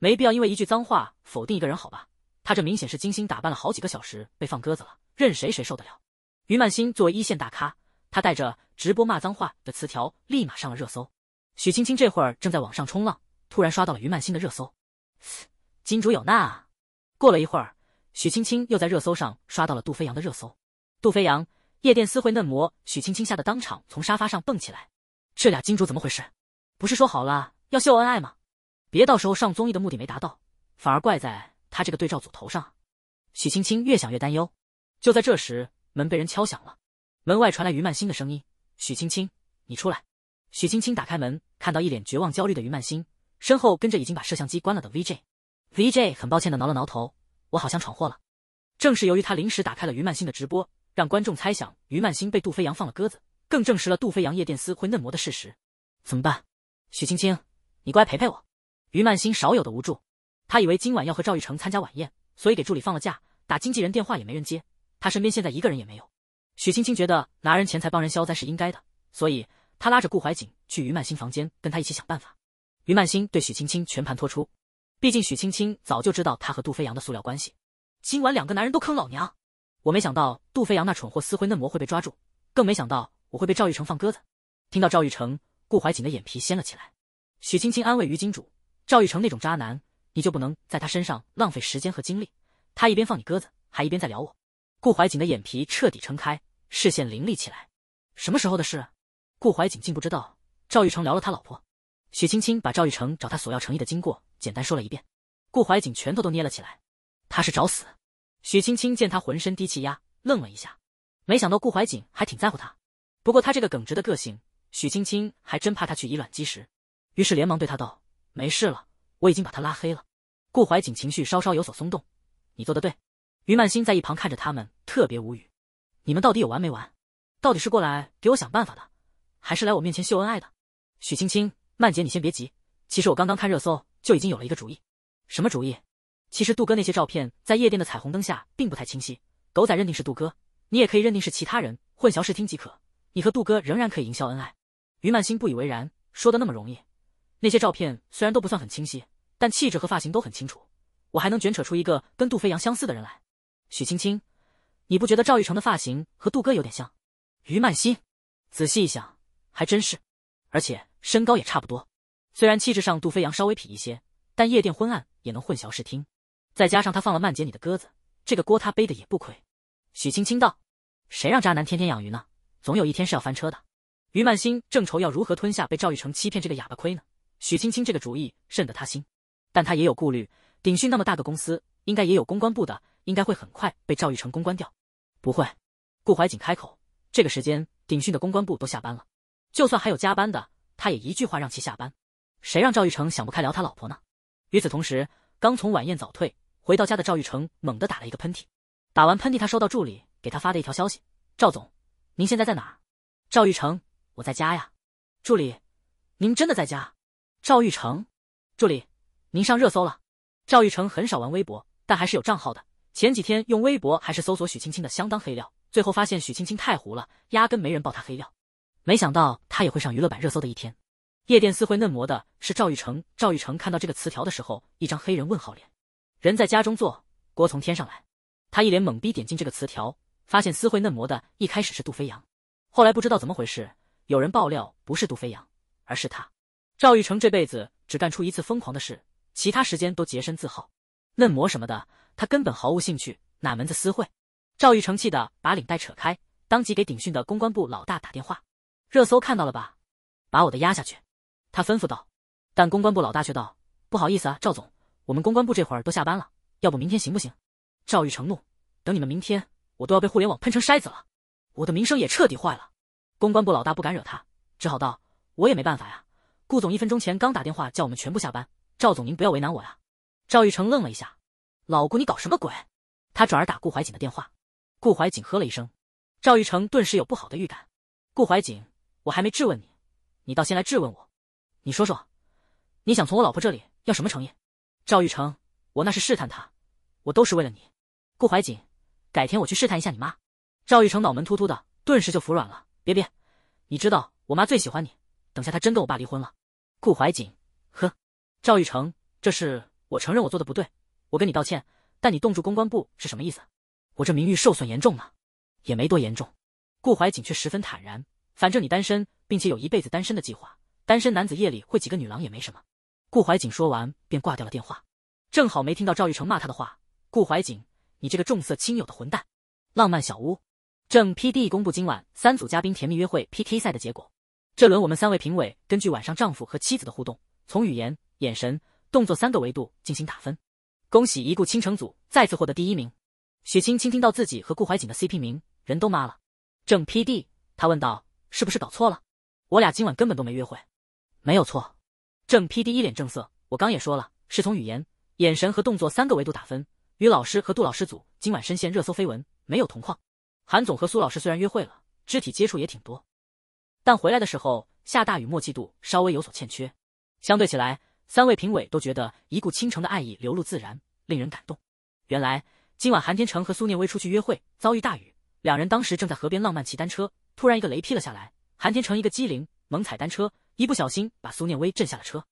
没必要因为一句脏话否定一个人，好吧？他这明显是精心打扮了好几个小时被放鸽子了，任谁谁受得了？于曼心作为一线大咖，他带着“直播骂脏话”的词条立马上了热搜。许青青这会儿正在网上冲浪，突然刷到了于曼心的热搜，金主有难啊！过了一会儿，许青青又在热搜上刷到了杜飞扬的热搜，杜飞扬夜店私会嫩模，许青青吓得当场从沙发上蹦起来。这俩金主怎么回事？不是说好了要秀恩爱吗？别到时候上综艺的目的没达到，反而怪在他这个对照组头上。许青青越想越担忧。就在这时，门被人敲响了，门外传来于曼心的声音：“许青青，你出来。”许青青打开门，看到一脸绝望焦虑的于曼心，身后跟着已经把摄像机关了的 V J。V J 很抱歉的挠了挠头：“我好像闯祸了。正是由于他临时打开了于曼心的直播，让观众猜想于曼心被杜飞扬放了鸽子，更证实了杜飞扬夜店撕会嫩模的事实。怎么办？许青青，你过来陪陪我。”于曼心少有的无助，他以为今晚要和赵玉成参加晚宴，所以给助理放了假，打经纪人电话也没人接，他身边现在一个人也没有。许青青觉得拿人钱财帮人消灾是应该的，所以他拉着顾怀瑾去于曼心房间跟他一起想办法。于曼心对许青青全盘托出，毕竟许青青早就知道他和杜飞扬的塑料关系。今晚两个男人都坑老娘，我没想到杜飞扬那蠢货思毁嫩模会被抓住，更没想到我会被赵玉成放鸽子。听到赵玉成，顾怀瑾的眼皮掀了起来。许青青安慰于金主。赵玉成那种渣男，你就不能在他身上浪费时间和精力？他一边放你鸽子，还一边在撩我。顾怀瑾的眼皮彻底撑开，视线凌厉起来。什么时候的事？顾怀瑾竟不知道赵玉成聊了他老婆。许青青把赵玉成找他索要诚意的经过简单说了一遍。顾怀瑾拳头都捏了起来，他是找死。许青青见他浑身低气压，愣了一下，没想到顾怀瑾还挺在乎他。不过他这个耿直的个性，许青青还真怕他去以卵击石，于是连忙对他道。没事了，我已经把他拉黑了。顾怀瑾情绪稍稍有所松动，你做的对。于曼心在一旁看着他们，特别无语。你们到底有完没完？到底是过来给我想办法的，还是来我面前秀恩爱的？许青青，曼姐，你先别急。其实我刚刚看热搜，就已经有了一个主意。什么主意？其实杜哥那些照片在夜店的彩虹灯下并不太清晰，狗仔认定是杜哥，你也可以认定是其他人，混淆视听即可。你和杜哥仍然可以营销恩爱。于曼心不以为然，说的那么容易。那些照片虽然都不算很清晰，但气质和发型都很清楚。我还能卷扯出一个跟杜飞扬相似的人来。许青青，你不觉得赵玉成的发型和杜哥有点像？于曼心，仔细一想还真是，而且身高也差不多。虽然气质上杜飞扬稍微痞一些，但夜店昏暗也能混淆视听。再加上他放了曼姐你的鸽子，这个锅他背的也不亏。许青青道：“谁让渣男天天养鱼呢？总有一天是要翻车的。”于曼心正愁要如何吞下被赵玉成欺骗这个哑巴亏呢？许青青这个主意甚得他心，但他也有顾虑。鼎讯那么大个公司，应该也有公关部的，应该会很快被赵玉成公关掉。不会，顾怀瑾开口。这个时间，鼎讯的公关部都下班了，就算还有加班的，他也一句话让其下班。谁让赵玉成想不开聊他老婆呢？与此同时，刚从晚宴早退回到家的赵玉成猛地打了一个喷嚏。打完喷嚏，他收到助理给他发的一条消息：“赵总，您现在在哪赵玉成，我在家呀。助理，您真的在家？赵玉成，助理，您上热搜了。赵玉成很少玩微博，但还是有账号的。前几天用微博还是搜索许青青的相当黑料，最后发现许青青太糊了，压根没人爆他黑料。没想到他也会上娱乐版热搜的一天。夜店私会嫩模的是赵玉成。赵玉成看到这个词条的时候，一张黑人问号脸。人在家中坐，锅从天上来。他一脸懵逼，点进这个词条，发现私会嫩模的，一开始是杜飞扬，后来不知道怎么回事，有人爆料不是杜飞扬，而是他。赵玉成这辈子只干出一次疯狂的事，其他时间都洁身自好。嫩模什么的，他根本毫无兴趣。哪门子私会？赵玉成气得把领带扯开，当即给鼎讯的公关部老大打电话：“热搜看到了吧？把我的压下去。”他吩咐道。但公关部老大却道：“不好意思啊，赵总，我们公关部这会儿都下班了，要不明天行不行？”赵玉成怒：“等你们明天，我都要被互联网喷成筛子了，我的名声也彻底坏了。”公关部老大不敢惹他，只好道：“我也没办法呀。”顾总一分钟前刚打电话叫我们全部下班，赵总您不要为难我呀。赵玉成愣了一下，老顾你搞什么鬼？他转而打顾怀瑾的电话，顾怀瑾呵了一声，赵玉成顿时有不好的预感。顾怀瑾，我还没质问你，你倒先来质问我，你说说，你想从我老婆这里要什么诚意？赵玉成，我那是试探他，我都是为了你。顾怀瑾，改天我去试探一下你妈。赵玉成脑门突突的，顿时就服软了，别别，你知道我妈最喜欢你。等下，他真跟我爸离婚了。顾怀瑾，呵，赵玉成，这事我承认我做的不对，我跟你道歉，但你冻住公关部是什么意思？我这名誉受损严重呢，也没多严重。顾怀瑾却十分坦然，反正你单身，并且有一辈子单身的计划，单身男子夜里会几个女郎也没什么。顾怀瑾说完便挂掉了电话，正好没听到赵玉成骂他的话。顾怀瑾，你这个重色轻友的混蛋！浪漫小屋，正 P D 公布今晚三组嘉宾甜蜜约会 P K 赛的结果。这轮我们三位评委根据晚上丈夫和妻子的互动，从语言、眼神、动作三个维度进行打分。恭喜一顾倾城组再次获得第一名。许清清听到自己和顾怀瑾的 CP 名，人都麻了。正 PD，他问道：“是不是搞错了？我俩今晚根本都没约会。”“没有错。”正 PD 一脸正色：“我刚也说了，是从语言、眼神和动作三个维度打分。于老师和杜老师组今晚深陷热搜绯闻，没有同框。韩总和苏老师虽然约会了，肢体接触也挺多。”但回来的时候下大雨，默契度稍微有所欠缺。相对起来，三位评委都觉得一顾倾城的爱意流露自然，令人感动。原来今晚韩天成和苏念薇出去约会，遭遇大雨，两人当时正在河边浪漫骑单车，突然一个雷劈了下来，韩天成一个机灵，猛踩单车，一不小心把苏念薇震下了车，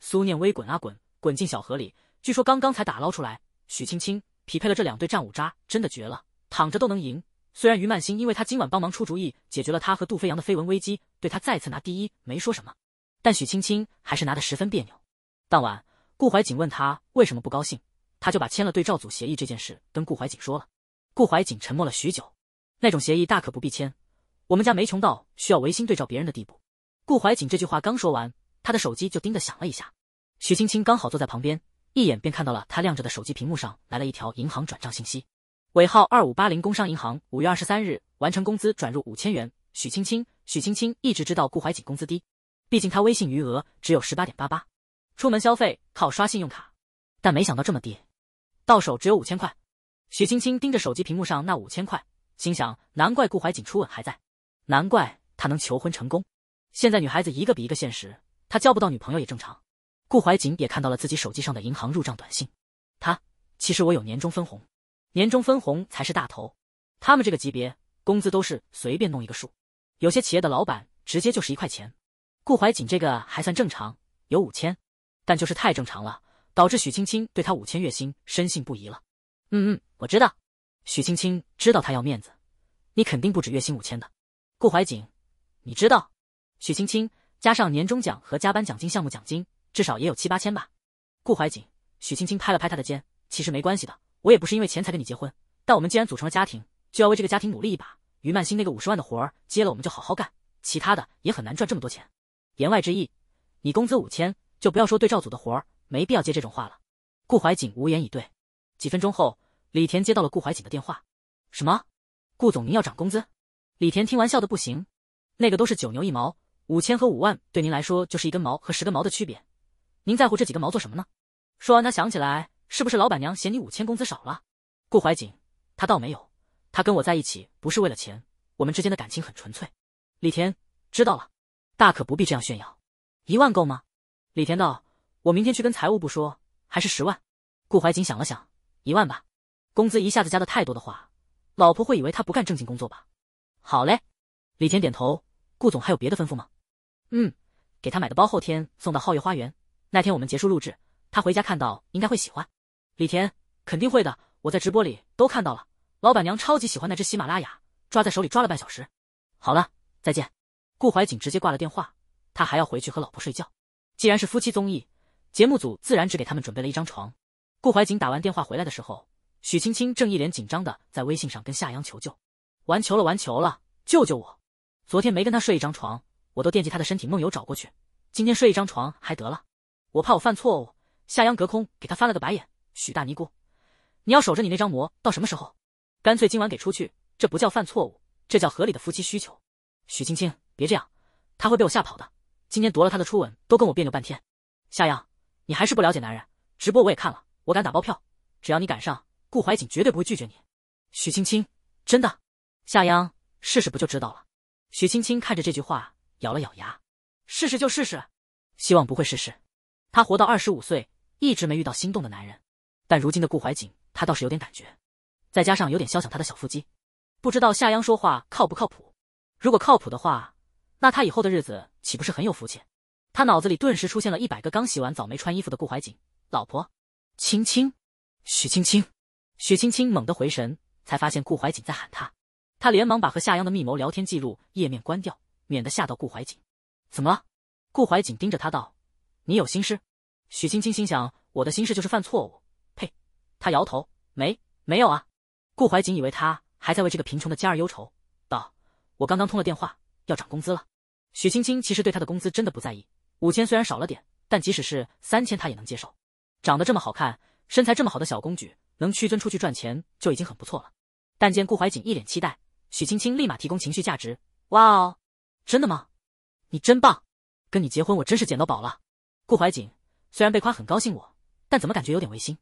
苏念薇滚啊滚，滚进小河里，据说刚刚才打捞出来。许青青匹配了这两对战五渣，真的绝了，躺着都能赢。虽然于曼心因为他今晚帮忙出主意解决了他和杜飞扬的绯闻危机，对他再次拿第一没说什么，但许青青还是拿的十分别扭。当晚，顾怀瑾问他为什么不高兴，他就把签了对照组协议这件事跟顾怀瑾说了。顾怀瑾沉默了许久，那种协议大可不必签，我们家没穷到需要违心对照别人的地步。顾怀瑾这句话刚说完，他的手机就叮的响了一下。许青青刚好坐在旁边，一眼便看到了他亮着的手机屏幕上来了一条银行转账信息。尾号二五八零工商银行，五月二十三日完成工资转入五千元。许青青，许青青一直知道顾怀瑾工资低，毕竟他微信余额只有十八点八八，出门消费靠刷信用卡，但没想到这么低，到手只有五千块。许青青盯着手机屏幕上那五千块，心想难怪顾怀瑾初吻还在，难怪他能求婚成功。现在女孩子一个比一个现实，他交不到女朋友也正常。顾怀瑾也看到了自己手机上的银行入账短信，他其实我有年终分红。年终分红才是大头，他们这个级别工资都是随便弄一个数，有些企业的老板直接就是一块钱。顾怀瑾这个还算正常，有五千，但就是太正常了，导致许青青对他五千月薪深信不疑了。嗯嗯，我知道。许青青知道他要面子，你肯定不止月薪五千的。顾怀瑾，你知道？许青青加上年终奖和加班奖金、项目奖金，至少也有七八千吧。顾怀瑾，许青青拍了拍他的肩，其实没关系的。我也不是因为钱才跟你结婚，但我们既然组成了家庭，就要为这个家庭努力一把。于曼心那个五十万的活儿接了，我们就好好干，其他的也很难赚这么多钱。言外之意，你工资五千，就不要说对照组的活儿，没必要接这种话了。顾怀瑾无言以对。几分钟后，李田接到了顾怀瑾的电话：“什么？顾总，您要涨工资？”李田听完笑得不行：“那个都是九牛一毛，五千和五万对您来说就是一根毛和十根毛的区别，您在乎这几根毛做什么呢？”说完，他想起来。是不是老板娘嫌你五千工资少了？顾怀瑾，他倒没有，他跟我在一起不是为了钱，我们之间的感情很纯粹。李田，知道了，大可不必这样炫耀。一万够吗？李田道：“我明天去跟财务部说，还是十万？”顾怀瑾想了想：“一万吧，工资一下子加的太多的话，老婆会以为他不干正经工作吧？”好嘞，李田点头。顾总还有别的吩咐吗？嗯，给他买的包后天送到皓月花园，那天我们结束录制，他回家看到应该会喜欢。李田肯定会的，我在直播里都看到了。老板娘超级喜欢那只喜马拉雅，抓在手里抓了半小时。好了，再见。顾怀瑾直接挂了电话，他还要回去和老婆睡觉。既然是夫妻综艺，节目组自然只给他们准备了一张床。顾怀瑾打完电话回来的时候，许青青正一脸紧张的在微信上跟夏阳求救：“玩球了，玩球了，救救我！昨天没跟他睡一张床，我都惦记他的身体，梦游找过去。今天睡一张床还得了？我怕我犯错误。”夏阳隔空给他翻了个白眼。许大尼姑，你要守着你那张膜到什么时候？干脆今晚给出去，这不叫犯错误，这叫合理的夫妻需求。许青青，别这样，他会被我吓跑的。今天夺了他的初吻，都跟我别扭半天。夏阳，你还是不了解男人。直播我也看了，我敢打包票，只要你敢上，顾怀瑾绝对不会拒绝你。许青青，真的？夏阳，试试不就知道了？许青青看着这句话，咬了咬牙，试试就试试，希望不会试试。她活到二十五岁，一直没遇到心动的男人。但如今的顾怀瑾，他倒是有点感觉，再加上有点肖想他的小腹肌，不知道夏央说话靠不靠谱。如果靠谱的话，那他以后的日子岂不是很有福气？他脑子里顿时出现了一百个刚洗完澡没穿衣服的顾怀瑾老婆，青青，许青青，许青青猛地回神，才发现顾怀瑾在喊他，他连忙把和夏央的密谋聊天记录页面关掉，免得吓到顾怀瑾。怎么了？顾怀瑾盯着他道：“你有心事？”许青青心想：“我的心事就是犯错误。”他摇头，没没有啊。顾怀瑾以为他还在为这个贫穷的家而忧愁，道：“我刚刚通了电话，要涨工资了。”许青青其实对他的工资真的不在意，五千虽然少了点，但即使是三千，他也能接受。长得这么好看，身材这么好的小公举，能屈尊出去赚钱就已经很不错了。但见顾怀瑾一脸期待，许青青立马提供情绪价值：“哇哦，真的吗？你真棒！跟你结婚我真是捡到宝了。”顾怀瑾虽然被夸很高兴，我，但怎么感觉有点违心？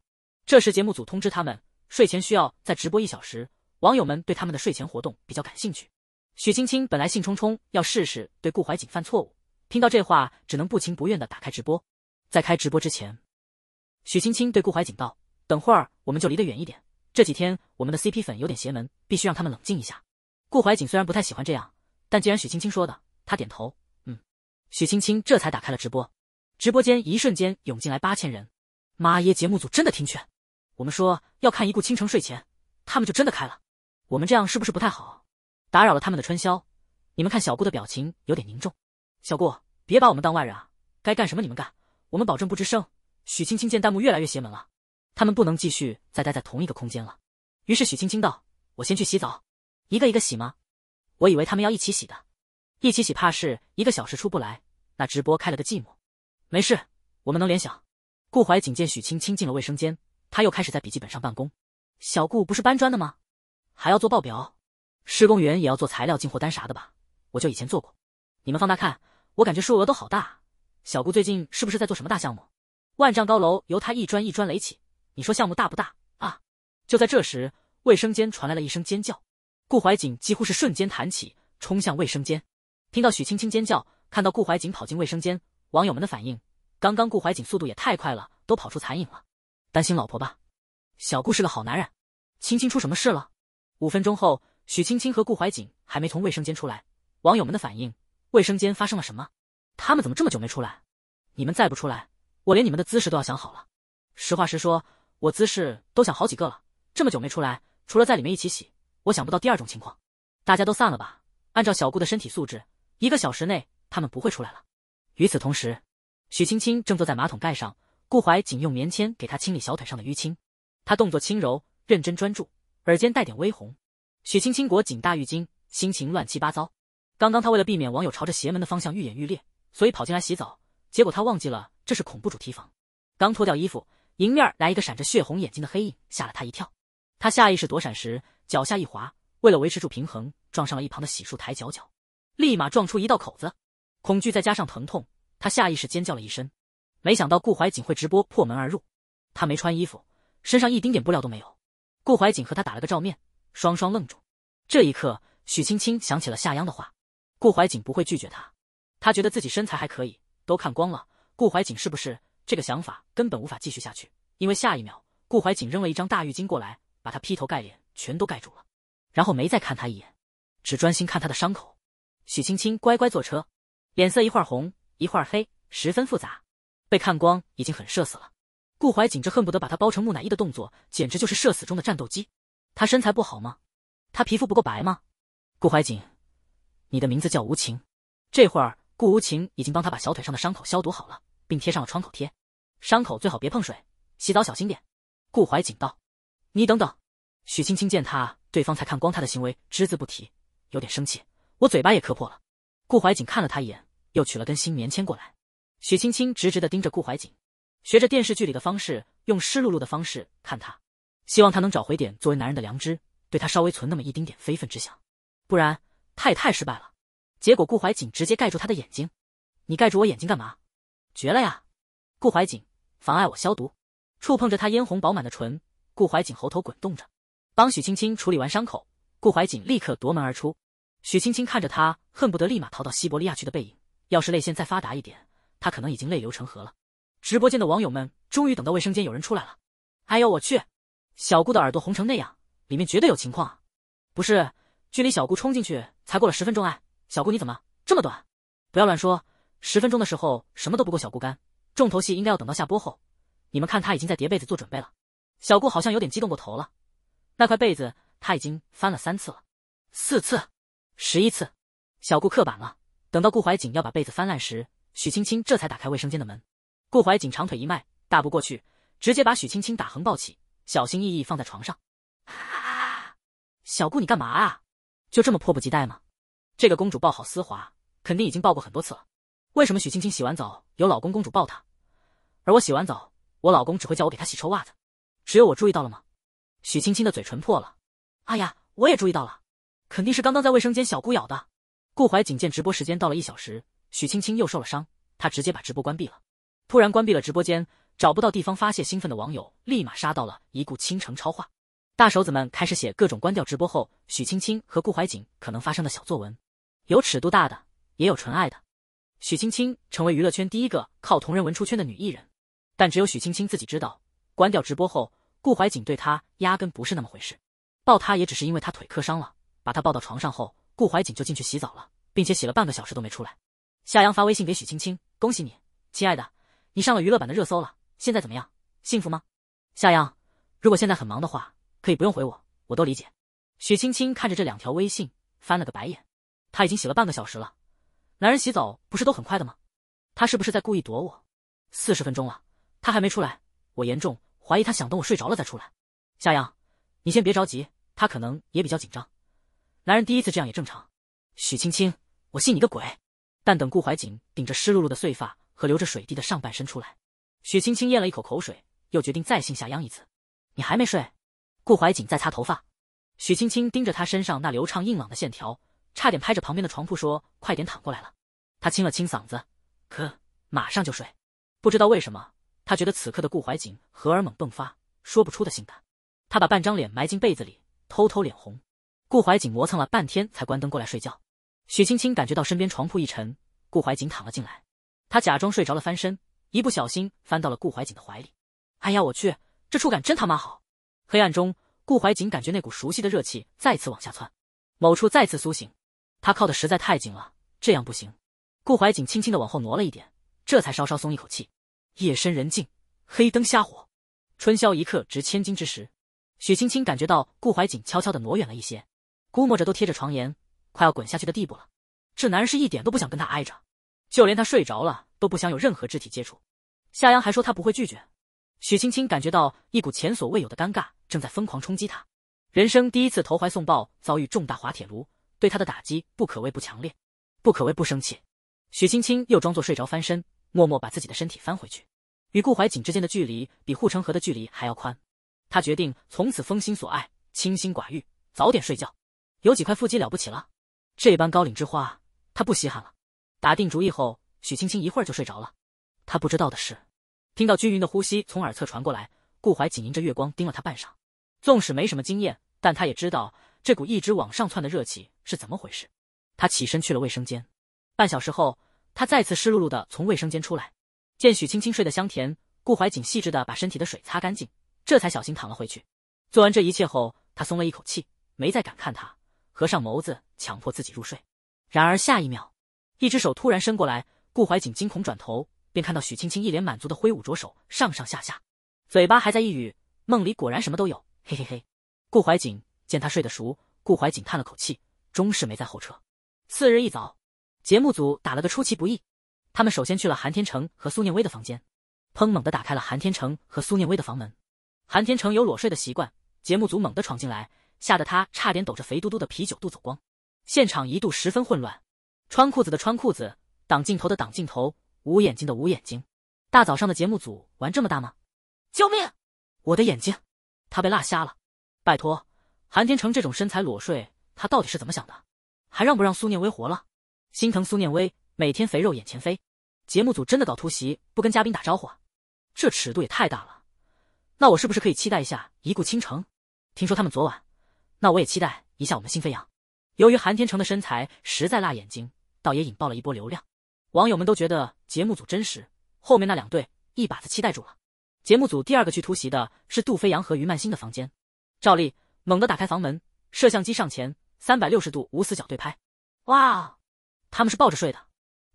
这时，节目组通知他们睡前需要再直播一小时，网友们对他们的睡前活动比较感兴趣。许青青本来兴冲冲要试试对顾怀瑾犯错误，听到这话，只能不情不愿的打开直播。在开直播之前，许青青对顾怀瑾道：“等会儿我们就离得远一点，这几天我们的 CP 粉有点邪门，必须让他们冷静一下。”顾怀瑾虽然不太喜欢这样，但既然许青青说的，他点头：“嗯。”许青青这才打开了直播，直播间一瞬间涌进来八千人。妈耶！节目组真的听劝。我们说要看一顾倾城睡前，他们就真的开了。我们这样是不是不太好？打扰了他们的春宵。你们看小顾的表情有点凝重。小顾，别把我们当外人啊！该干什么你们干，我们保证不吱声。许青青见弹幕越来越邪门了，他们不能继续再待在同一个空间了。于是许青青道：“我先去洗澡，一个一个洗吗？我以为他们要一起洗的，一起洗怕是一个小时出不来，那直播开了个寂寞。没事，我们能联想。”顾怀瑾见许青青进了卫生间。他又开始在笔记本上办公，小顾不是搬砖的吗？还要做报表，施工员也要做材料进货单啥的吧？我就以前做过，你们放大看，我感觉数额都好大。小顾最近是不是在做什么大项目？万丈高楼由他一砖一砖垒起，你说项目大不大啊？就在这时，卫生间传来了一声尖叫，顾怀瑾几乎是瞬间弹起，冲向卫生间。听到许青青尖叫，看到顾怀瑾跑进卫生间，网友们的反应：刚刚顾怀瑾速度也太快了，都跑出残影了。担心老婆吧，小顾是个好男人。青青出什么事了？五分钟后，许青青和顾怀瑾还没从卫生间出来。网友们的反应：卫生间发生了什么？他们怎么这么久没出来？你们再不出来，我连你们的姿势都要想好了。实话实说，我姿势都想好几个了。这么久没出来，除了在里面一起洗，我想不到第二种情况。大家都散了吧。按照小顾的身体素质，一个小时内他们不会出来了。与此同时，许青青正坐在马桶盖上。顾怀仅用棉签给他清理小腿上的淤青，他动作轻柔、认真专注，耳尖带点微红。许青青裹紧大浴巾，心情乱七八糟。刚刚他为了避免网友朝着邪门的方向愈演愈烈，所以跑进来洗澡，结果他忘记了这是恐怖主题房。刚脱掉衣服，迎面来一个闪着血红眼睛的黑影，吓了他一跳。他下意识躲闪时，脚下一滑，为了维持住平衡，撞上了一旁的洗漱台角角，立马撞出一道口子。恐惧再加上疼痛，他下意识尖叫了一声。没想到顾怀瑾会直播破门而入，他没穿衣服，身上一丁点布料都没有。顾怀瑾和他打了个照面，双双愣住。这一刻，许青青想起了夏央的话，顾怀瑾不会拒绝他。他觉得自己身材还可以，都看光了。顾怀瑾是不是这个想法根本无法继续下去？因为下一秒，顾怀瑾扔了一张大浴巾过来，把他劈头盖脸全都盖住了，然后没再看他一眼，只专心看他的伤口。许青青乖乖坐车，脸色一会儿红一会儿黑，十分复杂。被看光已经很社死了，顾怀瑾这恨不得把他包成木乃伊的动作，简直就是社死中的战斗机。他身材不好吗？他皮肤不够白吗？顾怀瑾，你的名字叫无情。这会儿，顾无情已经帮他把小腿上的伤口消毒好了，并贴上了创口贴。伤口最好别碰水，洗澡小心点。顾怀瑾道：“你等等。”许青青见他对方才看光他的行为只字不提，有点生气。我嘴巴也磕破了。顾怀瑾看了他一眼，又取了根新棉签过来。许青青直直的盯着顾怀瑾，学着电视剧里的方式，用湿漉漉的方式看他，希望他能找回点作为男人的良知，对他稍微存那么一丁点非分之想，不然他也太失败了。结果顾怀瑾直接盖住他的眼睛，你盖住我眼睛干嘛？绝了呀！顾怀瑾，妨碍我消毒，触碰着他嫣红饱满的唇，顾怀瑾喉头滚动着，帮许青青处理完伤口，顾怀瑾立刻夺门而出。许青青看着他恨不得立马逃到西伯利亚去的背影，要是泪腺再发达一点。他可能已经泪流成河了。直播间的网友们终于等到卫生间有人出来了。哎呦我去！小顾的耳朵红成那样，里面绝对有情况啊！不是，距离小顾冲进去才过了十分钟哎！小顾你怎么这么短？不要乱说！十分钟的时候什么都不够小顾干，重头戏应该要等到下播后。你们看他已经在叠被子做准备了。小顾好像有点激动过头了，那块被子他已经翻了三次了，四次，十一次。小顾刻板了，等到顾怀瑾要把被子翻烂时。许青青这才打开卫生间的门，顾怀景长腿一迈，大步过去，直接把许青青打横抱起，小心翼翼放在床上。小顾你干嘛啊？就这么迫不及待吗？这个公主抱好丝滑，肯定已经抱过很多次了。为什么许青青洗完澡有老公公主抱她，而我洗完澡，我老公只会叫我给他洗臭袜子？只有我注意到了吗？许青青的嘴唇破了，哎呀，我也注意到了，肯定是刚刚在卫生间小顾咬的。顾怀景见直播时间到了一小时。许青青又受了伤，她直接把直播关闭了。突然关闭了直播间，找不到地方发泄兴奋的网友立马杀到了“一顾倾城”超话，大手子们开始写各种关掉直播后许青青和顾怀瑾可能发生的小作文，有尺度大的，也有纯爱的。许青青成为娱乐圈第一个靠同人文出圈的女艺人，但只有许青青自己知道，关掉直播后，顾怀瑾对她压根不是那么回事，抱她也只是因为她腿磕伤了。把她抱到床上后，顾怀瑾就进去洗澡了，并且洗了半个小时都没出来。夏阳发微信给许青青，恭喜你，亲爱的，你上了娱乐版的热搜了。现在怎么样？幸福吗？夏阳，如果现在很忙的话，可以不用回我，我都理解。许青青看着这两条微信，翻了个白眼。他已经洗了半个小时了，男人洗澡不是都很快的吗？他是不是在故意躲我？四十分钟了，他还没出来，我严重怀疑他想等我睡着了再出来。夏阳，你先别着急，他可能也比较紧张，男人第一次这样也正常。许青青，我信你个鬼！但等顾怀瑾顶着湿漉漉的碎发和流着水滴的上半身出来，许青青咽了一口口水，又决定再性下央一次。你还没睡？顾怀瑾在擦头发，许青青盯着他身上那流畅硬朗的线条，差点拍着旁边的床铺说：“快点躺过来了。”他清了清嗓子，可马上就睡。不知道为什么，他觉得此刻的顾怀瑾荷尔蒙迸发，说不出的性感。他把半张脸埋进被子里，偷偷脸红。顾怀瑾磨蹭了半天才关灯过来睡觉。许青青感觉到身边床铺一沉，顾怀瑾躺了进来。她假装睡着了，翻身，一不小心翻到了顾怀瑾的怀里。哎呀，我去，这触感真他妈好！黑暗中，顾怀瑾感觉那股熟悉的热气再次往下窜，某处再次苏醒。他靠的实在太紧了，这样不行。顾怀瑾轻轻的往后挪了一点，这才稍稍松一口气。夜深人静，黑灯瞎火，春宵一刻值千金之时，许青青感觉到顾怀瑾悄悄的挪远了一些，估摸着都贴着床沿。快要滚下去的地步了，这男人是一点都不想跟他挨着，就连他睡着了都不想有任何肢体接触。夏阳还说他不会拒绝，许青青感觉到一股前所未有的尴尬正在疯狂冲击他。人生第一次投怀送抱遭遇重大滑铁卢，对他的打击不可谓不强烈，不可谓不生气。许青青又装作睡着翻身，默默把自己的身体翻回去，与顾怀瑾之间的距离比护城河的距离还要宽。他决定从此封心所爱，清心寡欲，早点睡觉。有几块腹肌了不起了。这般高岭之花，他不稀罕了。打定主意后，许青青一会儿就睡着了。他不知道的是，听到均匀的呼吸从耳侧传过来，顾怀瑾迎着月光盯了他半晌。纵使没什么经验，但他也知道这股一直往上窜的热气是怎么回事。他起身去了卫生间。半小时后，他再次湿漉漉的从卫生间出来，见许青青睡得香甜，顾怀瑾细致的把身体的水擦干净，这才小心躺了回去。做完这一切后，他松了一口气，没再敢看他。合上眸子，强迫自己入睡。然而下一秒，一只手突然伸过来，顾怀瑾惊恐转头，便看到许青青一脸满足的挥舞着手，上上下下，嘴巴还在一语：“梦里果然什么都有，嘿嘿嘿。”顾怀瑾见他睡得熟，顾怀瑾叹了口气，终是没再后撤。次日一早，节目组打了个出其不意，他们首先去了韩天成和苏念威的房间，砰猛地打开了韩天成和苏念威的房门。韩天成有裸睡的习惯，节目组猛地闯进来。吓得他差点抖着肥嘟嘟的啤酒肚走光，现场一度十分混乱，穿裤子的穿裤子，挡镜头的挡镜头，捂眼睛的捂眼睛。大早上的节目组玩这么大吗？救命！我的眼睛，他被辣瞎了！拜托，韩天成这种身材裸睡，他到底是怎么想的？还让不让苏念薇活了？心疼苏念薇每天肥肉眼前飞，节目组真的搞突袭不跟嘉宾打招呼啊？这尺度也太大了！那我是不是可以期待一下一顾倾城？听说他们昨晚。那我也期待一下我们新飞扬。由于韩天成的身材实在辣眼睛，倒也引爆了一波流量。网友们都觉得节目组真实，后面那两对一把子期待住了。节目组第二个去突袭的是杜飞扬和于曼心的房间，照例猛地打开房门，摄像机上前三百六十度无死角对拍。哇，他们是抱着睡的，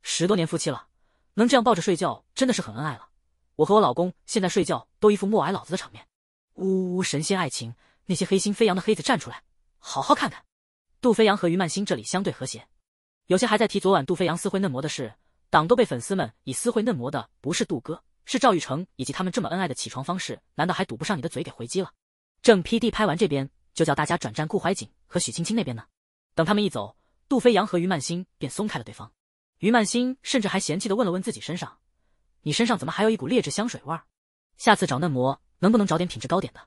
十多年夫妻了，能这样抱着睡觉真的是很恩爱了。我和我老公现在睡觉都一副默哀老子的场面。呜呜，神仙爱情。那些黑心飞扬的黑子站出来，好好看看。杜飞扬和于曼心这里相对和谐，有些还在提昨晚杜飞扬私会嫩模的事，党都被粉丝们以私会嫩模的不是杜哥，是赵玉成，以及他们这么恩爱的起床方式，难道还堵不上你的嘴给回击了？正 P D 拍完这边，就叫大家转战顾怀瑾和许青青那边呢。等他们一走，杜飞扬和于曼心便松开了对方。于曼心甚至还嫌弃的问了问自己身上：“你身上怎么还有一股劣质香水味？下次找嫩模能不能找点品质高点的？”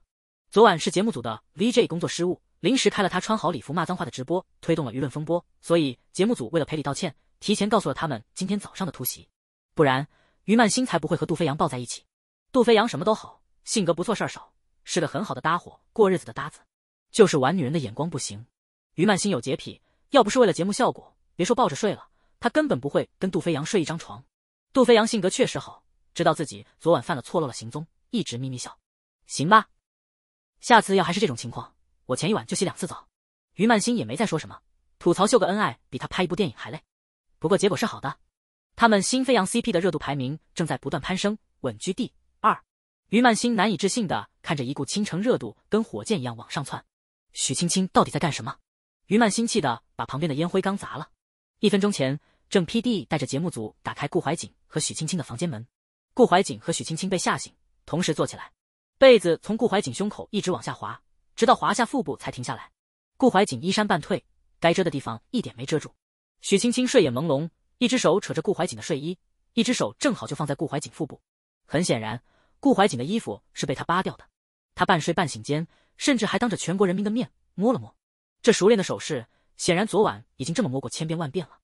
昨晚是节目组的 V J 工作失误，临时开了他穿好礼服骂脏话的直播，推动了舆论风波。所以节目组为了赔礼道歉，提前告诉了他们今天早上的突袭，不然于曼心才不会和杜飞扬抱在一起。杜飞扬什么都好，性格不错，事儿少，是个很好的搭伙过日子的搭子，就是玩女人的眼光不行。于曼心有洁癖，要不是为了节目效果，别说抱着睡了，他根本不会跟杜飞扬睡一张床。杜飞扬性格确实好，知道自己昨晚犯了错，漏了行踪，一直咪咪笑，行吧。下次要还是这种情况，我前一晚就洗两次澡。于曼心也没再说什么，吐槽秀个恩爱比他拍一部电影还累。不过结果是好的，他们新飞扬 CP 的热度排名正在不断攀升，稳居第二。于曼心难以置信的看着一股倾城热度跟火箭一样往上窜，许青青到底在干什么？于曼心气的把旁边的烟灰缸砸了。一分钟前，正 PD 带着节目组打开顾怀瑾和许青青的房间门，顾怀瑾和许青青被吓醒，同时坐起来。被子从顾怀瑾胸口一直往下滑，直到滑下腹部才停下来。顾怀瑾衣衫半退，该遮的地方一点没遮住。许青青睡眼朦胧，一只手扯着顾怀瑾的睡衣，一只手正好就放在顾怀瑾腹部。很显然，顾怀瑾的衣服是被他扒掉的。他半睡半醒间，甚至还当着全国人民的面摸了摸。这熟练的手势，显然昨晚已经这么摸过千遍万遍了。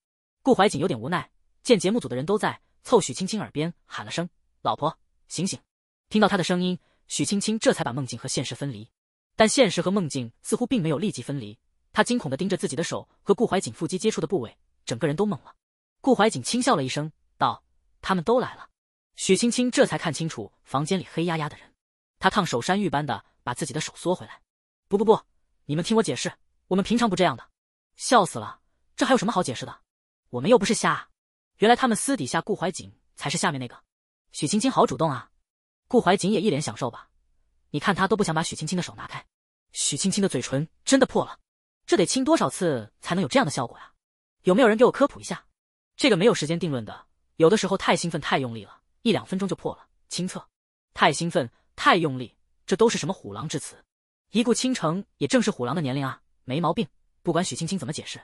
顾怀瑾有点无奈，见节目组的人都在，凑许青青耳边喊了声：“老婆，醒醒！”听到他的声音。许青青这才把梦境和现实分离，但现实和梦境似乎并没有立即分离。她惊恐地盯着自己的手和顾怀瑾腹肌接触的部位，整个人都懵了。顾怀瑾轻笑了一声，道：“他们都来了。”许青青这才看清楚房间里黑压压的人。她烫手山芋般的把自己的手缩回来：“不不不，你们听我解释，我们平常不这样的。”笑死了，这还有什么好解释的？我们又不是瞎。原来他们私底下，顾怀瑾才是下面那个。许青青好主动啊。顾怀瑾也一脸享受吧，你看他都不想把许青青的手拿开。许青青的嘴唇真的破了，这得亲多少次才能有这样的效果呀？有没有人给我科普一下？这个没有时间定论的，有的时候太兴奋太用力了，一两分钟就破了。亲测，太兴奋太用力，这都是什么虎狼之词？一顾倾城也正是虎狼的年龄啊，没毛病。不管许青青怎么解释，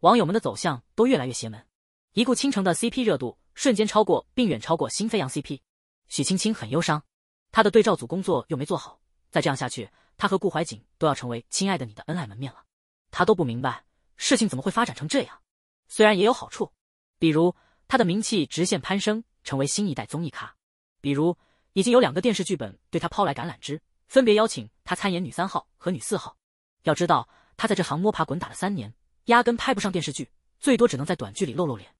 网友们的走向都越来越邪门。一顾倾城的 CP 热度瞬间超过并远超过新飞扬 CP，许青青很忧伤。他的对照组工作又没做好，再这样下去，他和顾怀瑾都要成为《亲爱的你》的恩爱门面了。他都不明白事情怎么会发展成这样。虽然也有好处，比如他的名气直线攀升，成为新一代综艺咖；比如已经有两个电视剧本对他抛来橄榄枝，分别邀请他参演女三号和女四号。要知道，他在这行摸爬滚打了三年，压根拍不上电视剧，最多只能在短剧里露露脸。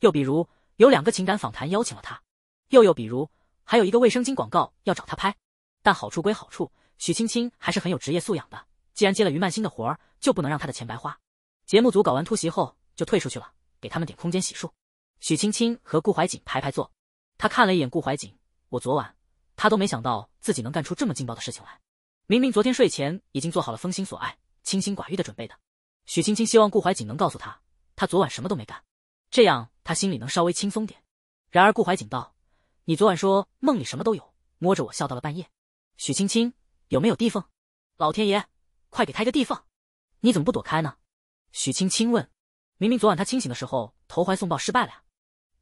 又比如有两个情感访谈邀请了他，又又比如。还有一个卫生巾广告要找他拍，但好处归好处，许青青还是很有职业素养的。既然接了于曼心的活儿，就不能让他的钱白花。节目组搞完突袭后就退出去了，给他们点空间洗漱。许青青和顾怀瑾排排坐，她看了一眼顾怀瑾，我昨晚……她都没想到自己能干出这么劲爆的事情来，明明昨天睡前已经做好了封心所爱、清心寡欲的准备的。许青青希望顾怀瑾能告诉她，她昨晚什么都没干，这样她心里能稍微轻松点。然而顾怀瑾道。你昨晚说梦里什么都有，摸着我笑到了半夜。许青青有没有地缝？老天爷，快给他个地缝！你怎么不躲开呢？许青青问。明明昨晚他清醒的时候投怀送抱失败了呀，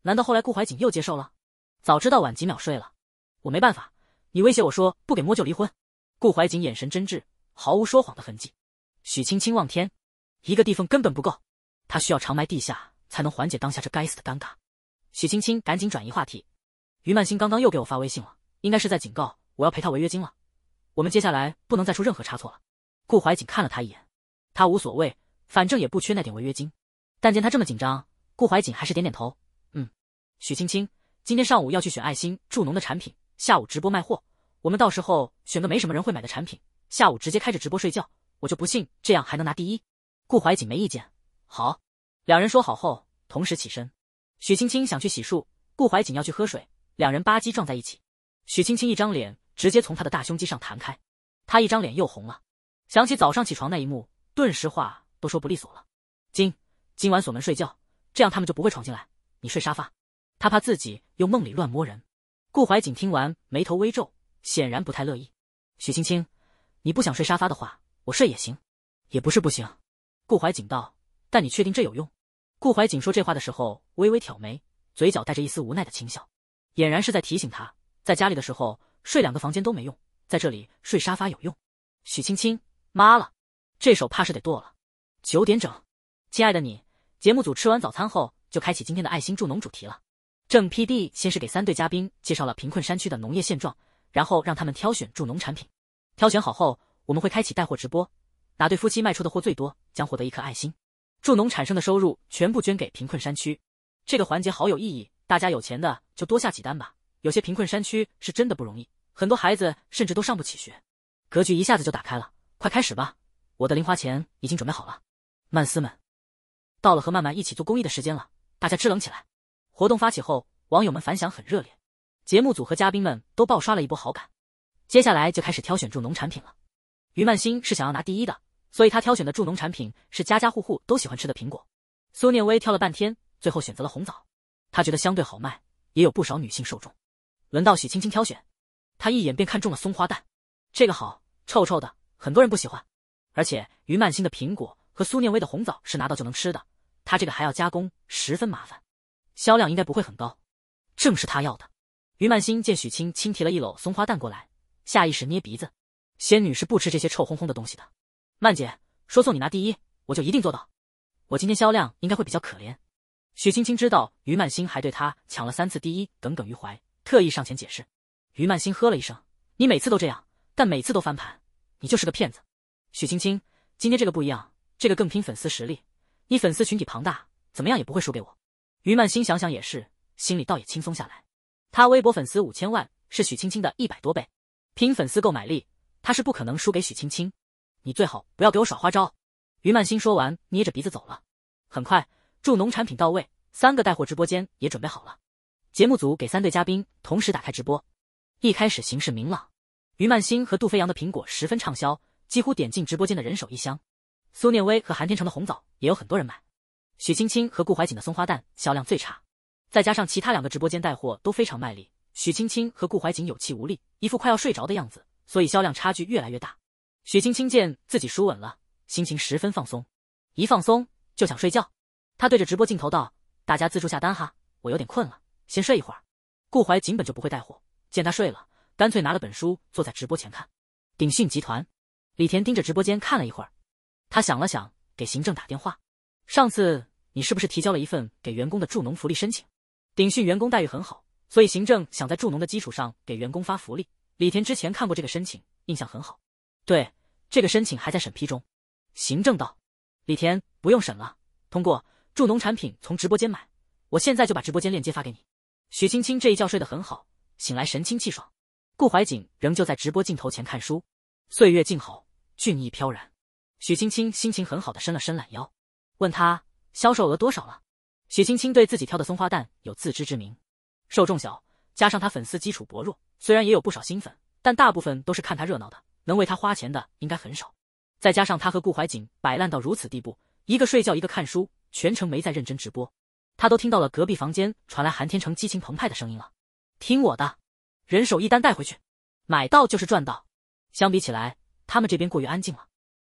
难道后来顾怀瑾又接受了？早知道晚几秒睡了，我没办法。你威胁我说不给摸就离婚。顾怀瑾眼神真挚，毫无说谎的痕迹。许青青望天，一个地缝根本不够，他需要长埋地下才能缓解当下这该死的尴尬。许青青赶紧转移话题。于曼心刚刚又给我发微信了，应该是在警告我要赔他违约金了。我们接下来不能再出任何差错了。顾怀瑾看了他一眼，他无所谓，反正也不缺那点违约金。但见他这么紧张，顾怀瑾还是点点头，嗯。许青青今天上午要去选爱心助农的产品，下午直播卖货。我们到时候选个没什么人会买的产品，下午直接开着直播睡觉。我就不信这样还能拿第一。顾怀瑾没意见。好，两人说好后，同时起身。许青青想去洗漱，顾怀瑾要去喝水。两人吧唧撞在一起，许青青一张脸直接从他的大胸肌上弹开，他一张脸又红了，想起早上起床那一幕，顿时话都说不利索了。今今晚锁门睡觉，这样他们就不会闯进来。你睡沙发，他怕自己又梦里乱摸人。顾怀瑾听完，眉头微皱，显然不太乐意。许青青，你不想睡沙发的话，我睡也行，也不是不行。顾怀瑾道，但你确定这有用？顾怀瑾说这话的时候，微微挑眉，嘴角带着一丝无奈的轻笑。俨然是在提醒他，在家里的时候睡两个房间都没用，在这里睡沙发有用。许青青，妈了，这手怕是得剁了。九点整，亲爱的你，节目组吃完早餐后就开启今天的爱心助农主题了。郑 P D 先是给三对嘉宾介绍了贫困山区的农业现状，然后让他们挑选助农产品。挑选好后，我们会开启带货直播，哪对夫妻卖出的货最多，将获得一颗爱心。助农产生的收入全部捐给贫困山区，这个环节好有意义。大家有钱的就多下几单吧，有些贫困山区是真的不容易，很多孩子甚至都上不起学。格局一下子就打开了，快开始吧！我的零花钱已经准备好了，曼斯们，到了和曼曼一起做公益的时间了，大家支棱起来！活动发起后，网友们反响很热烈，节目组和嘉宾们都爆刷了一波好感。接下来就开始挑选助农产品了。于曼心是想要拿第一的，所以他挑选的助农产品是家家户户都喜欢吃的苹果。苏念薇挑了半天，最后选择了红枣。他觉得相对好卖，也有不少女性受众。轮到许青青挑选，她一眼便看中了松花蛋，这个好臭臭的，很多人不喜欢。而且于曼心的苹果和苏念薇的红枣是拿到就能吃的，她这个还要加工，十分麻烦，销量应该不会很高。正是她要的。于曼心见许青青提了一篓松花蛋过来，下意识捏鼻子，仙女是不吃这些臭烘烘的东西的。曼姐说送你拿第一，我就一定做到。我今天销量应该会比较可怜。许青青知道于曼心还对她抢了三次第一耿耿于怀，特意上前解释。于曼心呵了一声：“你每次都这样，但每次都翻盘，你就是个骗子。”许青青今天这个不一样，这个更拼粉丝实力。你粉丝群体庞大，怎么样也不会输给我。于曼心想想也是，心里倒也轻松下来。他微博粉丝五千万，是许青青的一百多倍，拼粉丝购买力，他是不可能输给许青青。你最好不要给我耍花招。于曼心说完，捏着鼻子走了。很快。助农产品到位，三个带货直播间也准备好了。节目组给三对嘉宾同时打开直播，一开始形势明朗，于曼心和杜飞扬的苹果十分畅销，几乎点进直播间的人手一箱。苏念薇和韩天成的红枣也有很多人买，许青青和顾怀瑾的松花蛋销量最差。再加上其他两个直播间带货都非常卖力，许青青和顾怀瑾有气无力，一副快要睡着的样子，所以销量差距越来越大。许青青见自己输稳了，心情十分放松，一放松就想睡觉。他对着直播镜头道：“大家自助下单哈，我有点困了，先睡一会儿。”顾怀瑾本就不会带货，见他睡了，干脆拿了本书坐在直播前看。鼎讯集团，李田盯着直播间看了一会儿，他想了想，给行政打电话：“上次你是不是提交了一份给员工的助农福利申请？鼎讯员工待遇很好，所以行政想在助农的基础上给员工发福利。李田之前看过这个申请，印象很好。对，这个申请还在审批中。”行政道：“李田不用审了，通过。”助农产品从直播间买，我现在就把直播间链接发给你。许青青这一觉睡得很好，醒来神清气爽。顾怀瑾仍旧在直播镜头前看书，岁月静好，俊逸飘然。许青青心情很好的伸了伸懒腰，问他销售额多少了。许青青对自己挑的松花蛋有自知之明，受众小，加上他粉丝基础薄弱，虽然也有不少新粉，但大部分都是看他热闹的，能为他花钱的应该很少。再加上他和顾怀瑾摆烂到如此地步，一个睡觉，一个看书。全程没在认真直播，他都听到了隔壁房间传来韩天成激情澎湃的声音了。听我的，人手一单带回去，买到就是赚到。相比起来，他们这边过于安静了。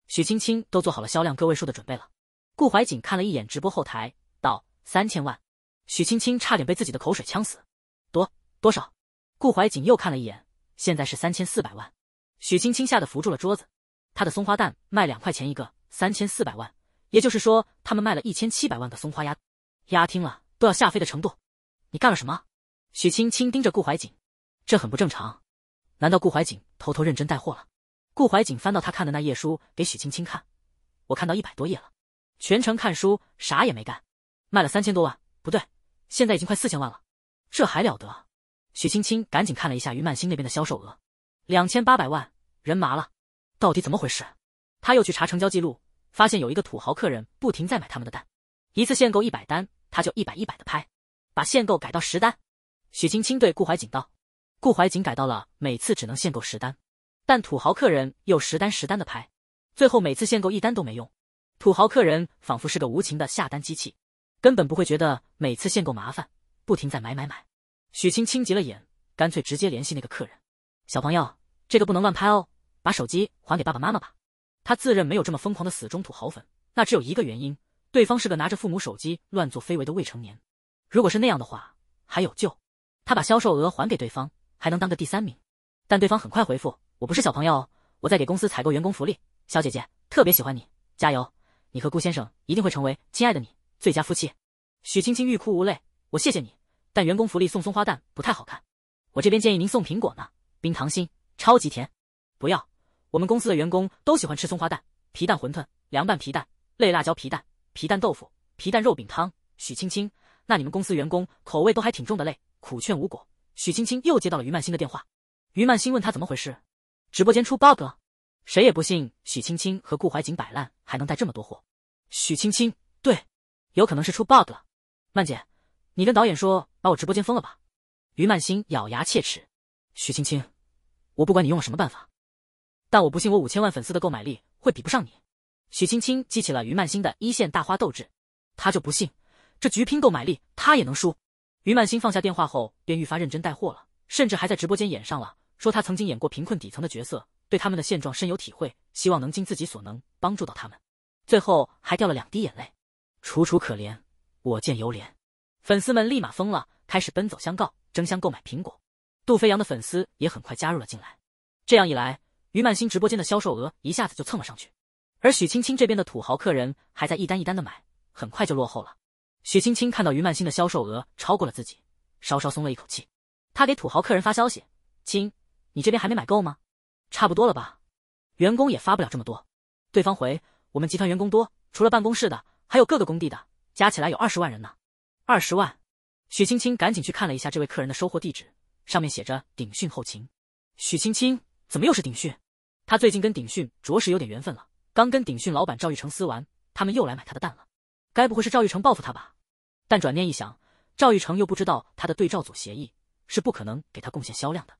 许青青都做好了销量个位数的准备了。顾怀瑾看了一眼直播后台，道：三千万。许青青差点被自己的口水呛死。多多少？顾怀瑾又看了一眼，现在是三千四百万。许青青吓得扶住了桌子。他的松花蛋卖两块钱一个，三千四百万。也就是说，他们卖了一千七百万个松花鸭，鸭听了都要吓飞的程度。你干了什么？许青青盯着顾怀瑾，这很不正常。难道顾怀瑾偷偷认真带货了？顾怀瑾翻到他看的那页书给许青青看，我看到一百多页了，全程看书啥也没干，卖了三千多万。不对，现在已经快四千万了，这还了得？许青青赶紧看了一下于曼心那边的销售额，两千八百万，人麻了。到底怎么回事？他又去查成交记录。发现有一个土豪客人不停在买他们的蛋，一次限购一百单，他就一百一百的拍，把限购改到十单。许青青对顾怀瑾道：“顾怀瑾改到了每次只能限购十单，但土豪客人又十单十单的拍，最后每次限购一单都没用。土豪客人仿佛是个无情的下单机器，根本不会觉得每次限购麻烦，不停在买买买。”许青青急了眼，干脆直接联系那个客人：“小朋友，这个不能乱拍哦，把手机还给爸爸妈妈吧。”他自认没有这么疯狂的死忠土豪粉，那只有一个原因，对方是个拿着父母手机乱作非为的未成年。如果是那样的话，还有救。他把销售额还给对方，还能当个第三名。但对方很快回复：“我不是小朋友，我在给公司采购员工福利。小姐姐特别喜欢你，加油！你和顾先生一定会成为亲爱的你最佳夫妻。”许青青欲哭无泪：“我谢谢你，但员工福利送松花蛋不太好看，我这边建议您送苹果呢，冰糖心，超级甜。不要。”我们公司的员工都喜欢吃松花蛋、皮蛋馄饨、凉拌皮蛋、类辣椒皮蛋、皮蛋豆腐、皮蛋肉饼汤。许青青，那你们公司员工口味都还挺重的嘞。苦劝无果，许青青又接到了于曼心的电话。于曼心问他怎么回事，直播间出 bug，了。谁也不信许青青和顾怀瑾摆烂还能带这么多货。许青青对，有可能是出 bug 了。曼姐，你跟导演说把我直播间封了吧。于曼心咬牙切齿，许青青，我不管你用了什么办法。但我不信，我五千万粉丝的购买力会比不上你。许青青激起了于曼心的一线大花斗志，她就不信这局拼购买力她也能输。于曼心放下电话后，便愈发认真带货了，甚至还在直播间演上了，说她曾经演过贫困底层的角色，对他们的现状深有体会，希望能尽自己所能帮助到他们。最后还掉了两滴眼泪，楚楚可怜，我见犹怜。粉丝们立马疯了，开始奔走相告，争相购买苹果。杜飞扬的粉丝也很快加入了进来，这样一来。于曼心直播间的销售额一下子就蹭了上去，而许青青这边的土豪客人还在一单一单的买，很快就落后了。许青青看到于曼心的销售额超过了自己，稍稍松了一口气。她给土豪客人发消息：“亲，你这边还没买够吗？差不多了吧？”员工也发不了这么多。对方回：“我们集团员工多，除了办公室的，还有各个工地的，加起来有二十万人呢。”二十万，许青青赶紧去看了一下这位客人的收货地址，上面写着鼎讯后勤。许青青怎么又是鼎讯？他最近跟鼎讯着实有点缘分了，刚跟鼎讯老板赵玉成撕完，他们又来买他的蛋了。该不会是赵玉成报复他吧？但转念一想，赵玉成又不知道他的对照组协议是不可能给他贡献销量的。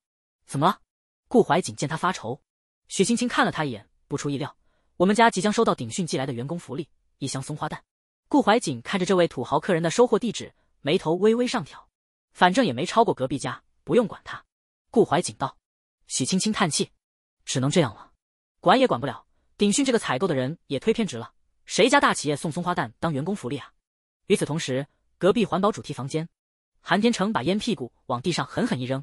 怎么了？顾怀瑾见他发愁，许青青看了他一眼，不出意料，我们家即将收到鼎讯寄来的员工福利，一箱松花蛋。顾怀瑾看着这位土豪客人的收货地址，眉头微微上挑。反正也没超过隔壁家，不用管他。顾怀瑾道。许青青叹气。只能这样了，管也管不了。鼎讯这个采购的人也忒偏执了，谁家大企业送松花蛋当员工福利啊？与此同时，隔壁环保主题房间，韩天成把烟屁股往地上狠狠一扔。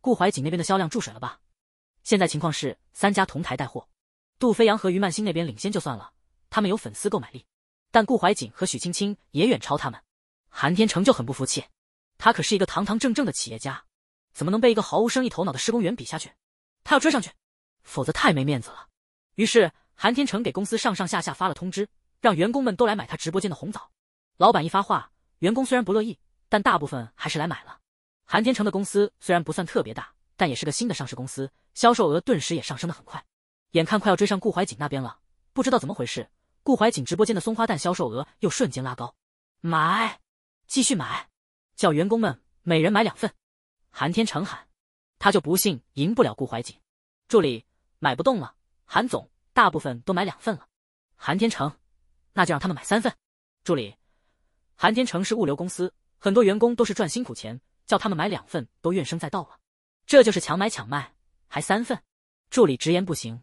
顾怀瑾那边的销量注水了吧？现在情况是三家同台带货，杜飞扬和于曼心那边领先就算了，他们有粉丝购买力，但顾怀瑾和许青青也远超他们。韩天成就很不服气，他可是一个堂堂正正的企业家，怎么能被一个毫无生意头脑的施工员比下去？他要追上去。否则太没面子了。于是韩天成给公司上上下下发了通知，让员工们都来买他直播间的红枣。老板一发话，员工虽然不乐意，但大部分还是来买了。韩天成的公司虽然不算特别大，但也是个新的上市公司，销售额顿时也上升的很快。眼看快要追上顾怀瑾那边了，不知道怎么回事，顾怀瑾直播间的松花蛋销售额又瞬间拉高，买，继续买，叫员工们每人买两份。韩天成喊，他就不信赢不了顾怀瑾助理。买不动了，韩总，大部分都买两份了。韩天成，那就让他们买三份。助理，韩天成是物流公司，很多员工都是赚辛苦钱，叫他们买两份都怨声载道了。这就是强买强卖，还三份？助理直言不行。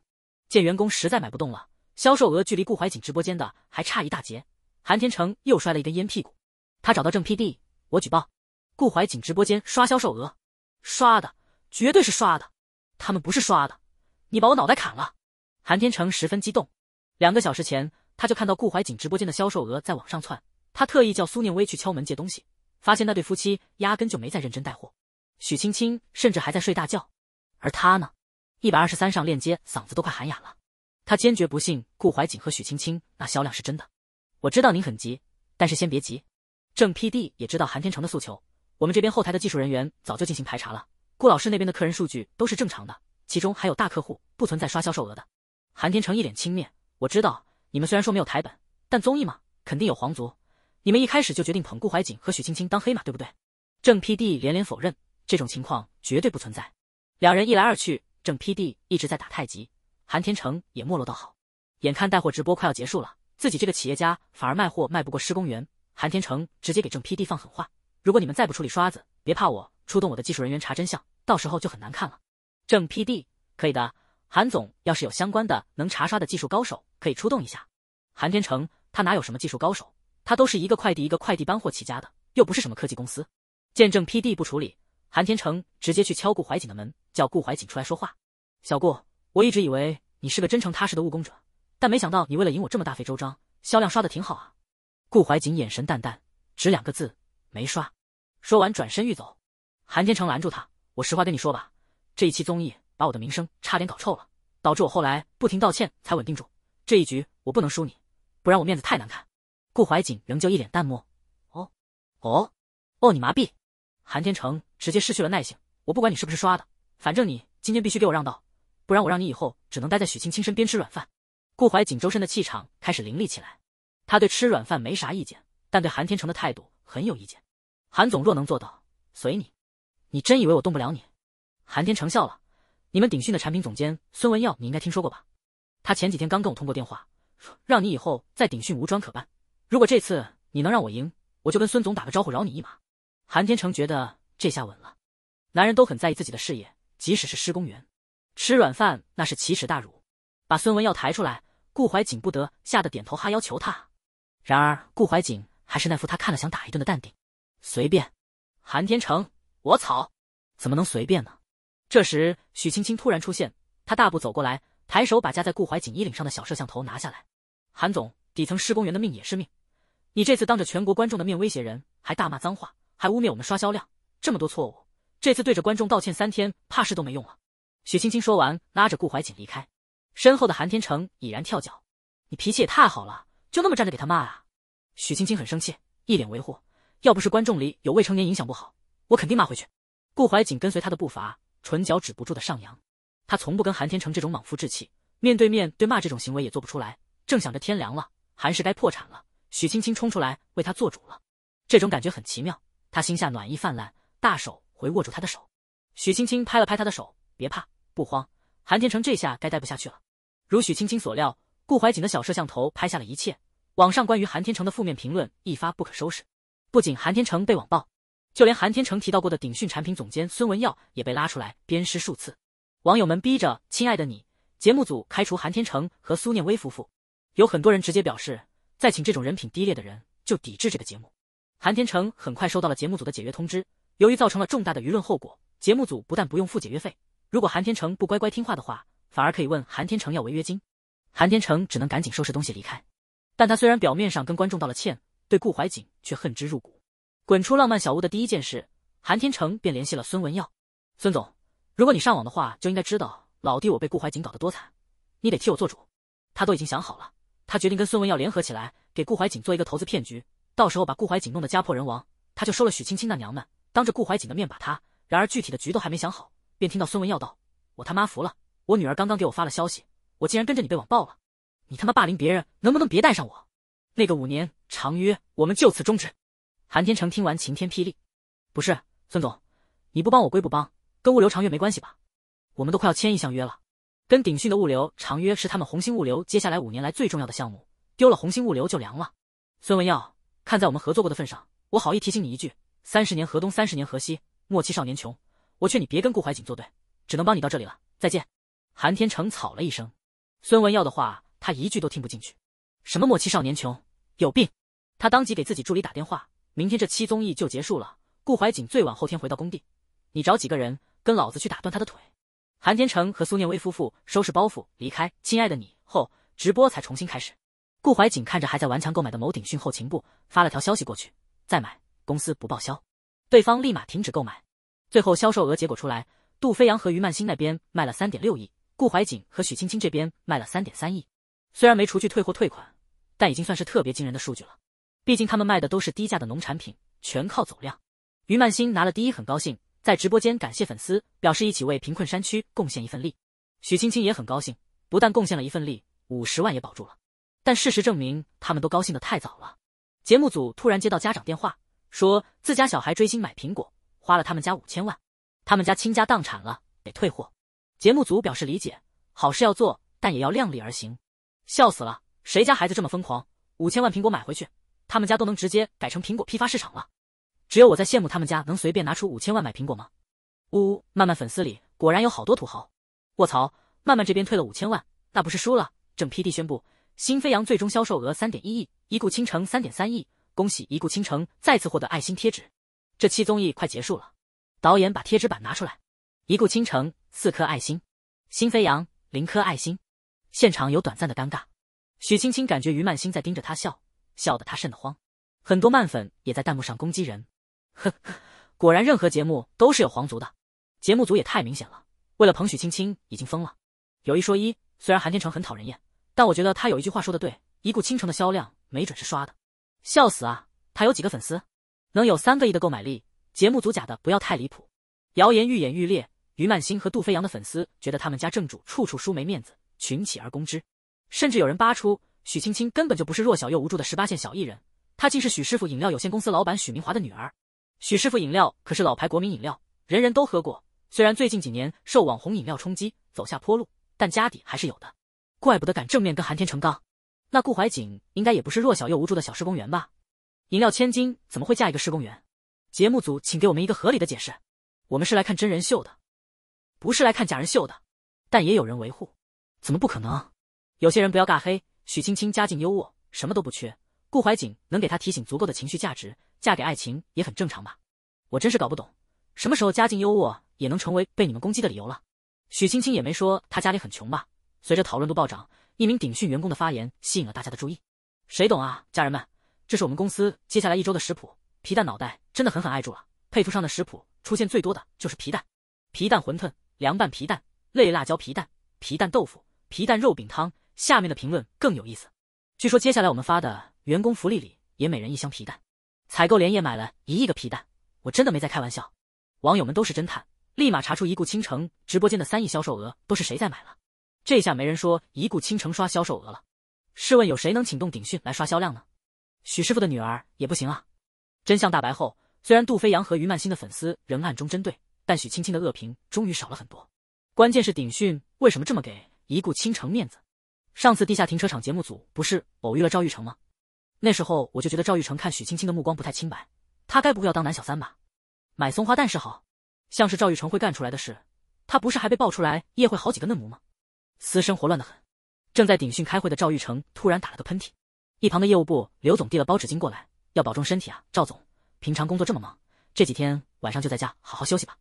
见员工实在买不动了，销售额距离顾怀瑾直播间的还差一大截，韩天成又摔了一根烟屁股。他找到郑 P D，我举报，顾怀瑾直播间刷销售额，刷的绝对是刷的，他们不是刷的。你把我脑袋砍了！韩天成十分激动。两个小时前，他就看到顾怀瑾直播间的销售额在往上窜，他特意叫苏念威去敲门借东西，发现那对夫妻压根就没在认真带货，许青青甚至还在睡大觉，而他呢，一百二十三上链接，嗓子都快喊哑了。他坚决不信顾怀瑾和许青青那销量是真的。我知道您很急，但是先别急。郑 P.D 也知道韩天成的诉求，我们这边后台的技术人员早就进行排查了，顾老师那边的客人数据都是正常的。其中还有大客户不存在刷销售额的。韩天成一脸轻蔑，我知道你们虽然说没有台本，但综艺嘛，肯定有皇族。你们一开始就决定捧顾怀瑾和许青青当黑马，对不对？郑 P D 连连否认，这种情况绝对不存在。两人一来二去，郑 P D 一直在打太极，韩天成也没落到好。眼看带货直播快要结束了，自己这个企业家反而卖货卖不过施工员，韩天成直接给郑 P D 放狠话：如果你们再不处理刷子，别怕我出动我的技术人员查真相，到时候就很难看了。正 P D 可以的，韩总，要是有相关的能查刷的技术高手，可以出动一下。韩天成他哪有什么技术高手，他都是一个快递一个快递搬货起家的，又不是什么科技公司。见证 P D 不处理，韩天成直接去敲顾怀瑾的门，叫顾怀瑾出来说话。小顾，我一直以为你是个真诚踏实的务工者，但没想到你为了赢我这么大费周章，销量刷的挺好啊。顾怀瑾眼神淡淡，只两个字没刷。说完转身欲走，韩天成拦住他，我实话跟你说吧。这一期综艺把我的名声差点搞臭了，导致我后来不停道歉才稳定住。这一局我不能输你，不然我面子太难看。顾怀瑾仍旧一脸淡漠。哦，哦，哦，你麻痹！韩天成直接失去了耐性。我不管你是不是刷的，反正你今天必须给我让道，不然我让你以后只能待在许清清身边吃软饭。顾怀瑾周身的气场开始凌厉起来。他对吃软饭没啥意见，但对韩天成的态度很有意见。韩总若能做到，随你。你真以为我动不了你？韩天成笑了，你们鼎讯的产品总监孙文耀，你应该听说过吧？他前几天刚跟我通过电话，让你以后在鼎讯无专可办。如果这次你能让我赢，我就跟孙总打个招呼，饶你一马。韩天成觉得这下稳了。男人都很在意自己的事业，即使是施工员，吃软饭那是奇耻大辱。把孙文耀抬出来，顾怀瑾不得吓得点头哈腰求他。然而顾怀瑾还是那副他看了想打一顿的淡定，随便。韩天成，我操，怎么能随便呢？这时，许青青突然出现，她大步走过来，抬手把夹在顾怀瑾衣领上的小摄像头拿下来。韩总，底层施工员的命也是命，你这次当着全国观众的面威胁人，还大骂脏话，还污蔑我们刷销量，这么多错误，这次对着观众道歉三天，怕是都没用了。许青青说完，拉着顾怀瑾离开，身后的韩天成已然跳脚：“你脾气也太好了，就那么站着给他骂啊？”许青青很生气，一脸维护：“要不是观众里有未成年，影响不好，我肯定骂回去。”顾怀瑾跟随他的步伐。唇角止不住的上扬，他从不跟韩天成这种莽夫置气，面对面对骂这种行为也做不出来。正想着天凉了，韩氏该破产了，许青青冲出来为他做主了。这种感觉很奇妙，他心下暖意泛滥，大手回握住他的手。许青青拍了拍他的手，别怕，不慌。韩天成这下该待不下去了。如许青青所料，顾怀瑾的小摄像头拍下了一切，网上关于韩天成的负面评论一发不可收拾，不仅韩天成被网暴。就连韩天成提到过的鼎讯产品总监孙文耀也被拉出来鞭尸数次，网友们逼着《亲爱的你》节目组开除韩天成和苏念威夫妇，有很多人直接表示再请这种人品低劣的人就抵制这个节目。韩天成很快收到了节目组的解约通知，由于造成了重大的舆论后果，节目组不但不用付解约费，如果韩天成不乖乖听话的话，反而可以问韩天成要违约金。韩天成只能赶紧收拾东西离开，但他虽然表面上跟观众道了歉，对顾怀瑾却恨之入骨。滚出浪漫小屋的第一件事，韩天成便联系了孙文耀。孙总，如果你上网的话，就应该知道老弟我被顾怀瑾搞得多惨，你得替我做主。他都已经想好了，他决定跟孙文耀联合起来，给顾怀瑾做一个投资骗局，到时候把顾怀瑾弄得家破人亡，他就收了许青青那娘们，当着顾怀瑾的面把他。然而具体的局都还没想好，便听到孙文耀道：“我他妈服了，我女儿刚刚给我发了消息，我竟然跟着你被网暴了，你他妈霸凌别人，能不能别带上我？那个五年长约，我们就此终止。”韩天成听完晴天霹雳，不是孙总，你不帮我归不帮，跟物流长约没关系吧？我们都快要签意向约了，跟鼎讯的物流长约是他们红星物流接下来五年来最重要的项目，丢了红星物流就凉了。孙文耀，看在我们合作过的份上，我好意提醒你一句：三十年河东，三十年河西，莫欺少年穷。我劝你别跟顾怀瑾作对，只能帮你到这里了。再见。韩天成草了一声，孙文耀的话他一句都听不进去，什么莫欺少年穷，有病！他当即给自己助理打电话。明天这期综艺就结束了，顾怀瑾最晚后天回到工地，你找几个人跟老子去打断他的腿。韩天成和苏念威夫妇收拾包袱离开，亲爱的你后直播才重新开始。顾怀瑾看着还在顽强购买的某鼎讯后勤部，发了条消息过去，再买公司不报销。对方立马停止购买。最后销售额结果出来，杜飞扬和于曼心那边卖了三点六亿，顾怀瑾和许青青这边卖了三点三亿。虽然没除去退货退款，但已经算是特别惊人的数据了。毕竟他们卖的都是低价的农产品，全靠走量。于曼鑫拿了第一，很高兴，在直播间感谢粉丝，表示一起为贫困山区贡献一份力。许青青也很高兴，不但贡献了一份力，五十万也保住了。但事实证明，他们都高兴的太早了。节目组突然接到家长电话，说自家小孩追星买苹果，花了他们家五千万，他们家倾家荡产了，得退货。节目组表示理解，好事要做，但也要量力而行。笑死了，谁家孩子这么疯狂？五千万苹果买回去？他们家都能直接改成苹果批发市场了，只有我在羡慕他们家能随便拿出五千万买苹果吗？呜呜，曼曼粉丝里果然有好多土豪。卧槽，曼曼这边退了五千万，那不是输了？正 PD 宣布，新飞扬最终销售额三点一亿，一顾倾城三点三亿，恭喜一顾倾城再次获得爱心贴纸。这期综艺快结束了，导演把贴纸板拿出来，一顾倾城四颗爱心，新飞扬零颗爱心。现场有短暂的尴尬，许青青感觉于曼心在盯着他笑。笑得他慎得慌，很多漫粉也在弹幕上攻击人。呵呵，果然任何节目都是有皇族的，节目组也太明显了。为了捧许青青已经疯了。有一说一，虽然韩天成很讨人厌，但我觉得他有一句话说的对，一顾倾城的销量没准是刷的。笑死啊，他有几个粉丝，能有三个亿的购买力？节目组假的不要太离谱。谣言愈演愈烈，于曼心和杜飞扬的粉丝觉得他们家正主处处输没面子，群起而攻之，甚至有人扒出。许青青根本就不是弱小又无助的十八线小艺人，她竟是许师傅饮料有限公司老板许明华的女儿。许师傅饮料可是老牌国民饮料，人人都喝过。虽然最近几年受网红饮料冲击走下坡路，但家底还是有的。怪不得敢正面跟韩天成刚。那顾怀瑾应该也不是弱小又无助的小施工员吧？饮料千金怎么会嫁一个施工员？节目组，请给我们一个合理的解释。我们是来看真人秀的，不是来看假人秀的。但也有人维护，怎么不可能？有些人不要尬黑。许青青家境优渥，什么都不缺，顾怀瑾能给她提醒足够的情绪价值，嫁给爱情也很正常吧？我真是搞不懂，什么时候家境优渥也能成为被你们攻击的理由了？许青青也没说她家里很穷吧？随着讨论度暴涨，一名顶讯员工的发言吸引了大家的注意。谁懂啊，家人们，这是我们公司接下来一周的食谱。皮蛋脑袋真的狠狠挨住了，配图上的食谱出现最多的就是皮蛋，皮蛋馄饨、凉拌皮蛋、类辣椒皮蛋、皮蛋豆腐、皮蛋肉饼汤。下面的评论更有意思，据说接下来我们发的员工福利里也每人一箱皮蛋，采购连夜买了一亿个皮蛋，我真的没在开玩笑。网友们都是侦探，立马查出一顾倾城直播间的三亿销售额都是谁在买了。这下没人说一顾倾城刷销售额了，试问有谁能请动鼎讯来刷销量呢？许师傅的女儿也不行啊。真相大白后，虽然杜飞扬和于曼心的粉丝仍暗中针对，但许青青的恶评终于少了很多。关键是鼎讯为什么这么给一顾倾城面子？上次地下停车场节目组不是偶遇了赵玉成吗？那时候我就觉得赵玉成看许青青的目光不太清白，他该不会要当男小三吧？买松花蛋是好像，是赵玉成会干出来的事。他不是还被爆出来夜会好几个嫩模吗？私生活乱得很。正在顶讯开会的赵玉成突然打了个喷嚏，一旁的业务部刘总递了包纸巾过来，要保重身体啊，赵总。平常工作这么忙，这几天晚上就在家好好休息吧，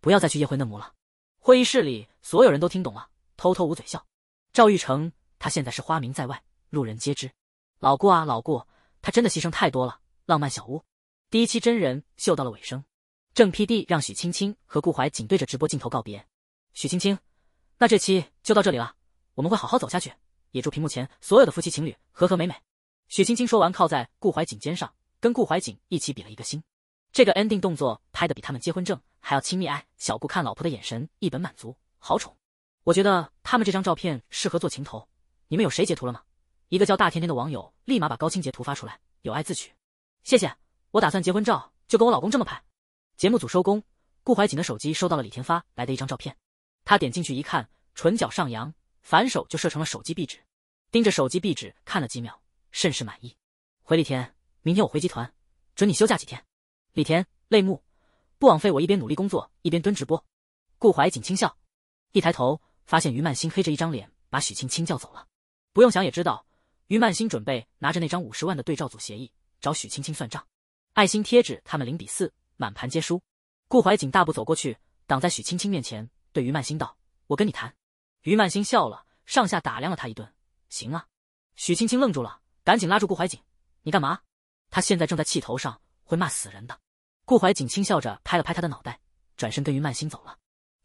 不要再去夜会嫩模了。会议室里所有人都听懂了，偷偷捂嘴笑。赵玉成。他现在是花名在外，路人皆知。老顾啊，老顾，他真的牺牲太多了。浪漫小屋第一期真人秀到了尾声，郑 P D 让许青青和顾怀景对着直播镜头告别。许青青，那这期就到这里了，我们会好好走下去。也祝屏幕前所有的夫妻情侣和和美美。许青青说完，靠在顾怀景肩上，跟顾怀景一起比了一个心。这个 ending 动作拍的比他们结婚证还要亲密爱。小顾看老婆的眼神，一本满足，好宠。我觉得他们这张照片适合做情头。你们有谁截图了吗？一个叫大甜甜的网友立马把高清截图发出来，有爱自取。谢谢，我打算结婚照就跟我老公这么拍。节目组收工，顾怀瑾的手机收到了李甜发来的一张照片，他点进去一看，唇角上扬，反手就设成了手机壁纸，盯着手机壁纸看了几秒，甚是满意。回李田，明天我回集团，准你休假几天。李田泪目，不枉费我一边努力工作一边蹲直播。顾怀瑾轻笑，一抬头发现于曼心黑着一张脸把许青青叫走了。不用想也知道，于曼心准备拿着那张五十万的对照组协议找许青青算账。爱心贴纸他们零比四，满盘皆输。顾怀瑾大步走过去，挡在许青青面前，对于曼心道：“我跟你谈。”于曼心笑了，上下打量了他一顿：“行啊。”许青青愣住了，赶紧拉住顾怀瑾：“你干嘛？”他现在正在气头上，会骂死人的。顾怀瑾轻笑着拍了拍他的脑袋，转身跟于曼心走了。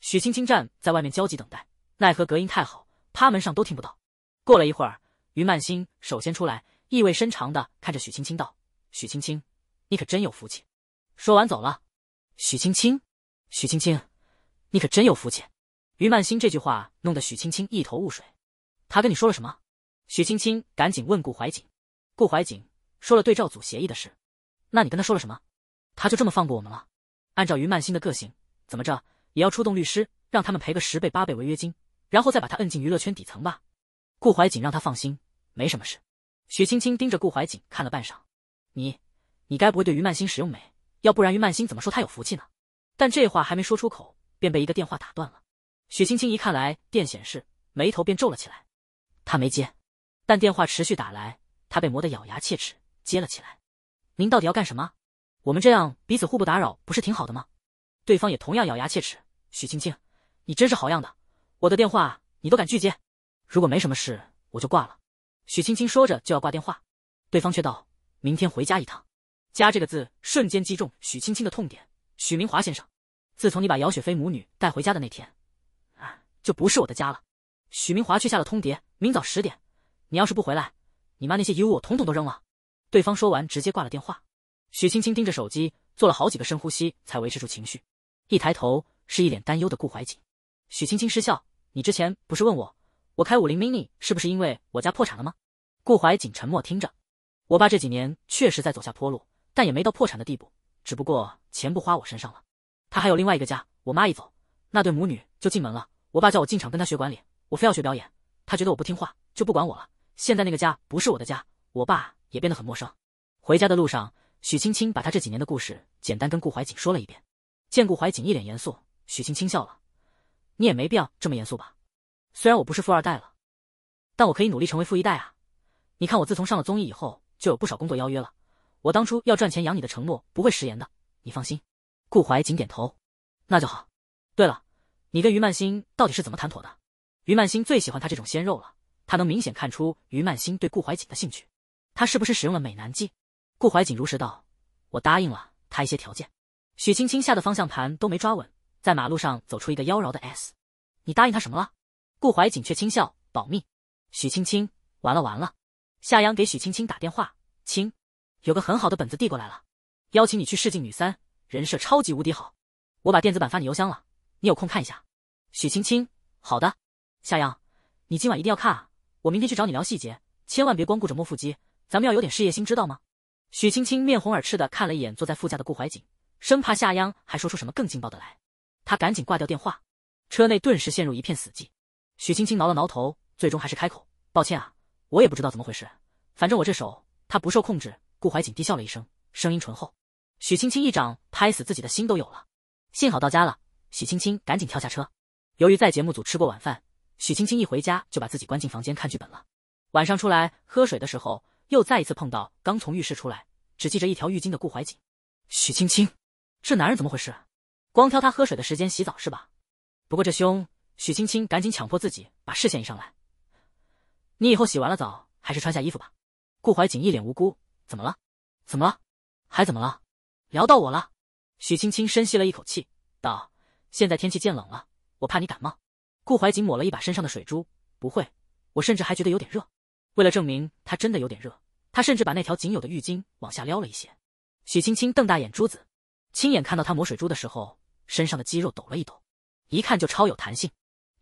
许青青站在外面焦急等待，奈何隔音太好，趴门上都听不到。过了一会儿，于曼心首先出来，意味深长的看着许青青道：“许青青，你可真有福气。”说完走了。许青青，许青青，你可真有福气。于曼心这句话弄得许青青一头雾水。他跟你说了什么？许青青赶紧问顾怀瑾。顾怀瑾说了对照组协议的事。那你跟他说了什么？他就这么放过我们了？按照于曼心的个性，怎么着也要出动律师，让他们赔个十倍八倍违约金，然后再把他摁进娱乐圈底层吧。顾怀瑾让他放心，没什么事。许青青盯着顾怀瑾看了半晌，你，你该不会对于曼心使用美？要不然于曼心怎么说她有福气呢？但这话还没说出口，便被一个电话打断了。许青青一看来电显示，眉头便皱了起来。他没接，但电话持续打来，他被磨得咬牙切齿。接了起来，您到底要干什么？我们这样彼此互不打扰，不是挺好的吗？对方也同样咬牙切齿。许青青，你真是好样的，我的电话你都敢拒接。如果没什么事，我就挂了。许青青说着就要挂电话，对方却道：“明天回家一趟。”“家”这个字瞬间击中许青青的痛点。许明华先生，自从你把姚雪飞母女带回家的那天，啊，就不是我的家了。许明华却下了通牒：明早十点，你要是不回来，你妈那些遗物我统统都扔了。对方说完，直接挂了电话。许青青盯着手机，做了好几个深呼吸，才维持住情绪。一抬头，是一脸担忧的顾怀瑾。许青青失笑：“你之前不是问我？”我开五菱 mini 是不是因为我家破产了吗？顾怀瑾沉默听着，我爸这几年确实在走下坡路，但也没到破产的地步，只不过钱不花我身上了。他还有另外一个家，我妈一走，那对母女就进门了。我爸叫我进厂跟他学管理，我非要学表演，他觉得我不听话就不管我了。现在那个家不是我的家，我爸也变得很陌生。回家的路上，许青青把她这几年的故事简单跟顾怀瑾说了一遍。见顾怀瑾一脸严肃，许青青笑了：“你也没必要这么严肃吧。”虽然我不是富二代了，但我可以努力成为富一代啊！你看，我自从上了综艺以后，就有不少工作邀约了。我当初要赚钱养你的承诺不会食言的，你放心。顾怀瑾点头，那就好。对了，你跟于曼心到底是怎么谈妥的？于曼心最喜欢他这种鲜肉了，他能明显看出于曼心对顾怀瑾的兴趣，他是不是使用了美男计？顾怀瑾如实道：“我答应了他一些条件。”许青青吓得方向盘都没抓稳，在马路上走出一个妖娆的 S。你答应他什么了？顾怀瑾却轻笑：“保密。”许青青，完了完了！夏阳给许青青打电话：“青，有个很好的本子递过来了，邀请你去试镜女三，人设超级无敌好，我把电子版发你邮箱了，你有空看一下。”许青青：“好的。”夏阳：“你今晚一定要看啊！我明天去找你聊细节，千万别光顾着摸腹肌，咱们要有点事业心，知道吗？”许青青面红耳赤的看了一眼坐在副驾的顾怀瑾，生怕夏央还说出什么更劲爆的来，他赶紧挂掉电话。车内顿时陷入一片死寂。许青青挠了挠头，最终还是开口：“抱歉啊，我也不知道怎么回事，反正我这手他不受控制。”顾怀瑾低笑了一声，声音醇厚。许青青一掌拍死自己的心都有了，幸好到家了。许青青赶紧跳下车。由于在节目组吃过晚饭，许青青一回家就把自己关进房间看剧本了。晚上出来喝水的时候，又再一次碰到刚从浴室出来，只系着一条浴巾的顾怀瑾。许青青，这男人怎么回事？光挑他喝水的时间洗澡是吧？不过这胸……许青青赶紧强迫自己把视线移上来。你以后洗完了澡还是穿下衣服吧。顾怀瑾一脸无辜，怎么了？怎么了？还怎么了？聊到我了？许青青深吸了一口气，道：“现在天气渐冷了，我怕你感冒。”顾怀瑾抹了一把身上的水珠，不会，我甚至还觉得有点热。为了证明他真的有点热，他甚至把那条仅有的浴巾往下撩了一些。许青青瞪大眼珠子，亲眼看到他抹水珠的时候，身上的肌肉抖了一抖，一看就超有弹性。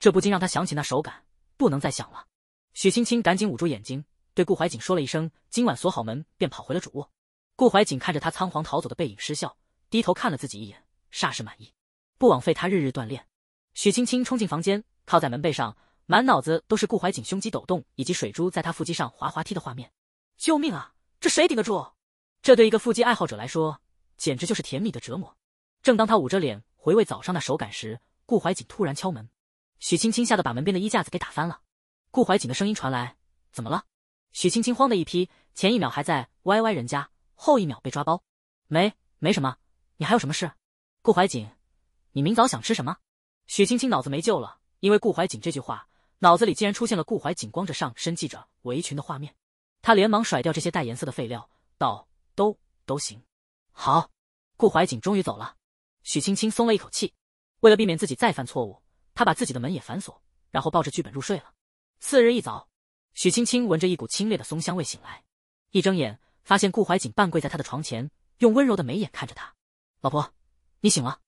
这不禁让他想起那手感，不能再想了。许青青赶紧捂住眼睛，对顾怀瑾说了一声：“今晚锁好门。”便跑回了主卧。顾怀瑾看着他仓皇逃走的背影失笑，低头看了自己一眼，煞是满意，不枉费他日日锻炼。许青青冲进房间，靠在门背上，满脑子都是顾怀瑾胸肌抖动以及水珠在他腹肌上滑滑梯的画面。救命啊！这谁顶得住？这对一个腹肌爱好者来说，简直就是甜蜜的折磨。正当他捂着脸回味早上那手感时，顾怀瑾突然敲门。许青青吓得把门边的衣架子给打翻了，顾怀瑾的声音传来：“怎么了？”许青青慌的一批，前一秒还在歪歪人家，后一秒被抓包，没没什么，你还有什么事？顾怀瑾，你明早想吃什么？许青青脑子没救了，因为顾怀瑾这句话，脑子里竟然出现了顾怀瑾光着上身系着围裙的画面，他连忙甩掉这些带颜色的废料，道：“都都行，好。”顾怀瑾终于走了，许青青松了一口气，为了避免自己再犯错误。他把自己的门也反锁，然后抱着剧本入睡了。次日一早，许青青闻着一股清冽的松香味醒来，一睁眼发现顾怀瑾半跪在他的床前，用温柔的眉眼看着他：“老婆，你醒了。”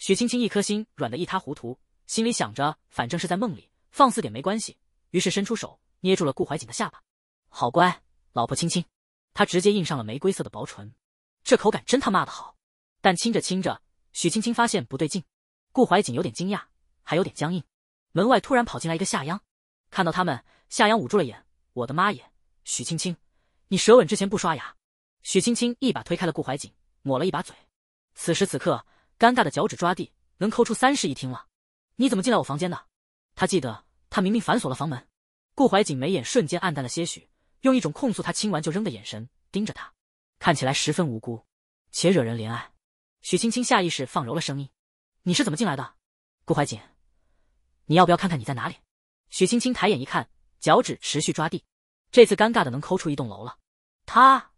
许青青一颗心软得一塌糊涂，心里想着反正是在梦里，放肆点没关系，于是伸出手捏住了顾怀瑾的下巴：“好乖，老婆亲亲。”他直接印上了玫瑰色的薄唇，这口感真他妈的好。但亲着亲着，许青青发现不对劲，顾怀瑾有点惊讶。还有点僵硬，门外突然跑进来一个夏央，看到他们，夏央捂住了眼。我的妈耶！许青青，你舌吻之前不刷牙？许青青一把推开了顾怀瑾，抹了一把嘴。此时此刻，尴尬的脚趾抓地，能抠出三室一厅了。你怎么进来我房间的？他记得他明明反锁了房门。顾怀瑾眉眼瞬间暗淡了些许，用一种控诉他亲完就扔的眼神盯着他，看起来十分无辜，且惹人怜爱。许青青下意识放柔了声音：“你是怎么进来的？”顾怀瑾。你要不要看看你在哪里？许青青抬眼一看，脚趾持续抓地，这次尴尬的能抠出一栋楼了。他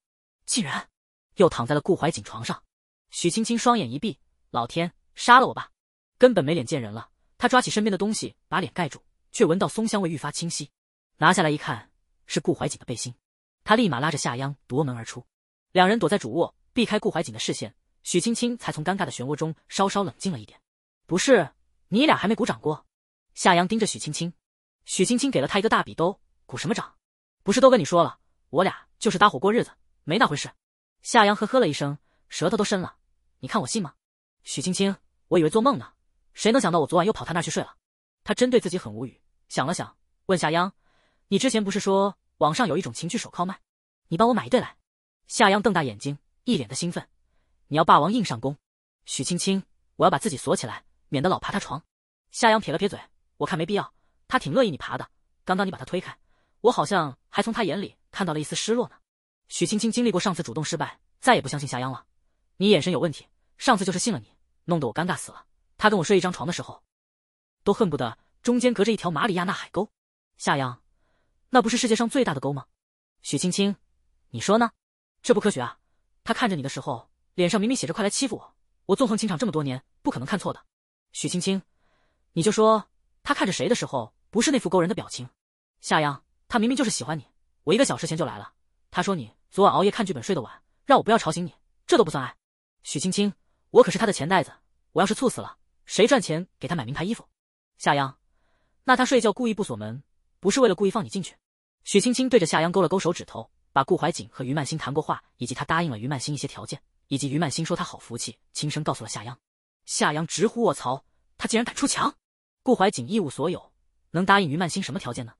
竟然又躺在了顾怀瑾床上。许青青双眼一闭，老天杀了我吧，根本没脸见人了。他抓起身边的东西把脸盖住，却闻到松香味愈发清晰。拿下来一看，是顾怀瑾的背心。他立马拉着夏央夺门而出，两人躲在主卧避开顾怀瑾的视线，许青青才从尴尬的漩涡中稍稍冷静了一点。不是你俩还没鼓掌过？夏阳盯着许青青，许青青给了他一个大比兜，鼓什么掌？不是都跟你说了，我俩就是搭伙过日子，没那回事。夏阳呵呵了一声，舌头都伸了，你看我信吗？许青青，我以为做梦呢，谁能想到我昨晚又跑他那儿去睡了。他真对自己很无语，想了想，问夏阳：“你之前不是说网上有一种情趣手铐卖？你帮我买一对来。”夏阳瞪大眼睛，一脸的兴奋：“你要霸王硬上弓？”许青青：“我要把自己锁起来，免得老爬他床。”夏阳撇了撇嘴。我看没必要，他挺乐意你爬的。刚刚你把他推开，我好像还从他眼里看到了一丝失落呢。许青青经历过上次主动失败，再也不相信夏央了。你眼神有问题，上次就是信了你，弄得我尴尬死了。他跟我睡一张床的时候，都恨不得中间隔着一条马里亚纳海沟。夏央，那不是世界上最大的沟吗？许青青，你说呢？这不科学啊！他看着你的时候，脸上明明写着“快来欺负我”，我纵横情场这么多年，不可能看错的。许青青，你就说。他看着谁的时候，不是那副勾人的表情。夏阳，他明明就是喜欢你。我一个小时前就来了，他说你昨晚熬夜看剧本睡得晚，让我不要吵醒你，这都不算爱。许青青，我可是他的钱袋子，我要是猝死了，谁赚钱给他买名牌衣服？夏阳，那他睡觉故意不锁门，不是为了故意放你进去？许青青对着夏阳勾了勾手指头，把顾怀瑾和余曼心谈过话，以及他答应了余曼心一些条件，以及余曼心说他好福气，轻声告诉了夏阳。夏阳直呼卧槽，他竟然敢出墙！顾怀瑾一无所有，能答应于曼心什么条件呢？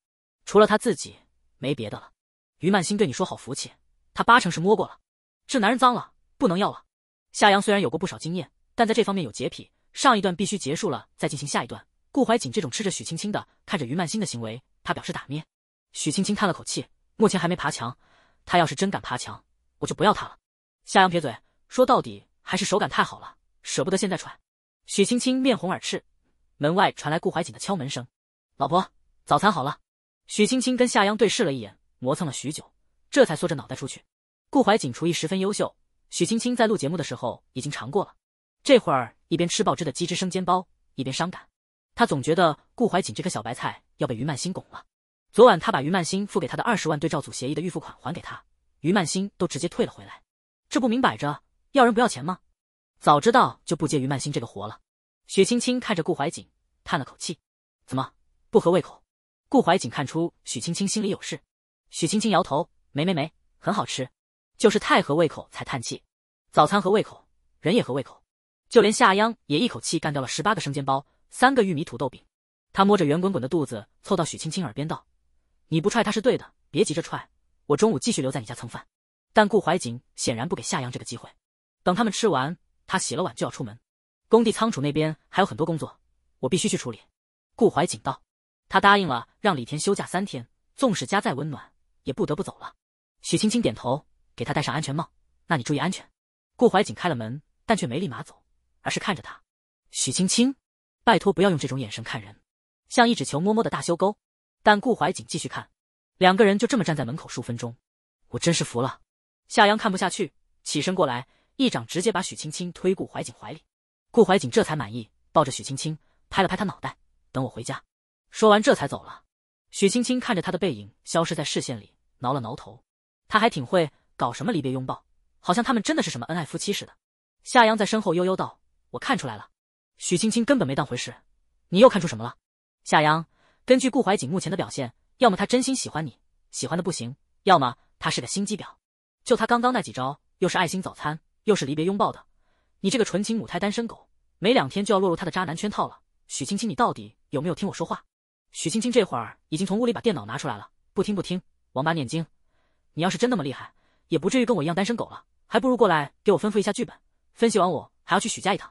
除了他自己，没别的了。于曼心对你说好福气，他八成是摸过了。这男人脏了，不能要了。夏阳虽然有过不少经验，但在这方面有洁癖，上一段必须结束了再进行下一段。顾怀瑾这种吃着许青青的，看着于曼心的行为，他表示打咩？许青青叹了口气，目前还没爬墙，他要是真敢爬墙，我就不要他了。夏阳撇嘴，说到底还是手感太好了，舍不得现在喘。许青青面红耳赤。门外传来顾怀瑾的敲门声，老婆，早餐好了。许青青跟夏央对视了一眼，磨蹭了许久，这才缩着脑袋出去。顾怀瑾厨艺十分优秀，许青青在录节目的时候已经尝过了。这会儿一边吃爆汁的鸡汁生煎包，一边伤感。他总觉得顾怀瑾这个小白菜要被于曼心拱了。昨晚他把于曼心付给他的二十万对照组协议的预付款还给他，于曼心都直接退了回来。这不明摆着要人不要钱吗？早知道就不接于曼心这个活了。许青青看着顾怀瑾，叹了口气：“怎么不合胃口？”顾怀瑾看出许青青心里有事。许青青摇头：“没没没，很好吃，就是太合胃口才叹气。早餐合胃口，人也合胃口。就连夏央也一口气干掉了十八个生煎包，三个玉米土豆饼。他摸着圆滚滚的肚子，凑到许青青耳边道：‘你不踹他是对的，别急着踹，我中午继续留在你家蹭饭。’但顾怀瑾显然不给夏央这个机会。等他们吃完，他洗了碗就要出门。”工地仓储那边还有很多工作，我必须去处理。”顾怀景道。他答应了让李田休假三天，纵使家再温暖，也不得不走了。许青青点头，给他戴上安全帽。那你注意安全。”顾怀景开了门，但却没立马走，而是看着他。许青青，拜托不要用这种眼神看人，像一纸球摸摸的大修沟。但顾怀景继续看，两个人就这么站在门口数分钟。我真是服了。夏阳看不下去，起身过来，一掌直接把许青青推顾怀景怀里。顾怀瑾这才满意，抱着许青青，拍了拍他脑袋，等我回家。说完，这才走了。许青青看着他的背影消失在视线里，挠了挠头，他还挺会搞什么离别拥抱，好像他们真的是什么恩爱夫妻似的。夏阳在身后悠悠道：“我看出来了。”许青青根本没当回事。你又看出什么了？夏阳，根据顾怀瑾目前的表现，要么他真心喜欢你，喜欢的不行；要么他是个心机婊。就他刚刚那几招，又是爱心早餐，又是离别拥抱的。你这个纯情母胎单身狗，没两天就要落入他的渣男圈套了。许青青，你到底有没有听我说话？许青青这会儿已经从屋里把电脑拿出来了，不听不听，王八念经！你要是真那么厉害，也不至于跟我一样单身狗了，还不如过来给我吩咐一下剧本。分析完，我还要去许家一趟。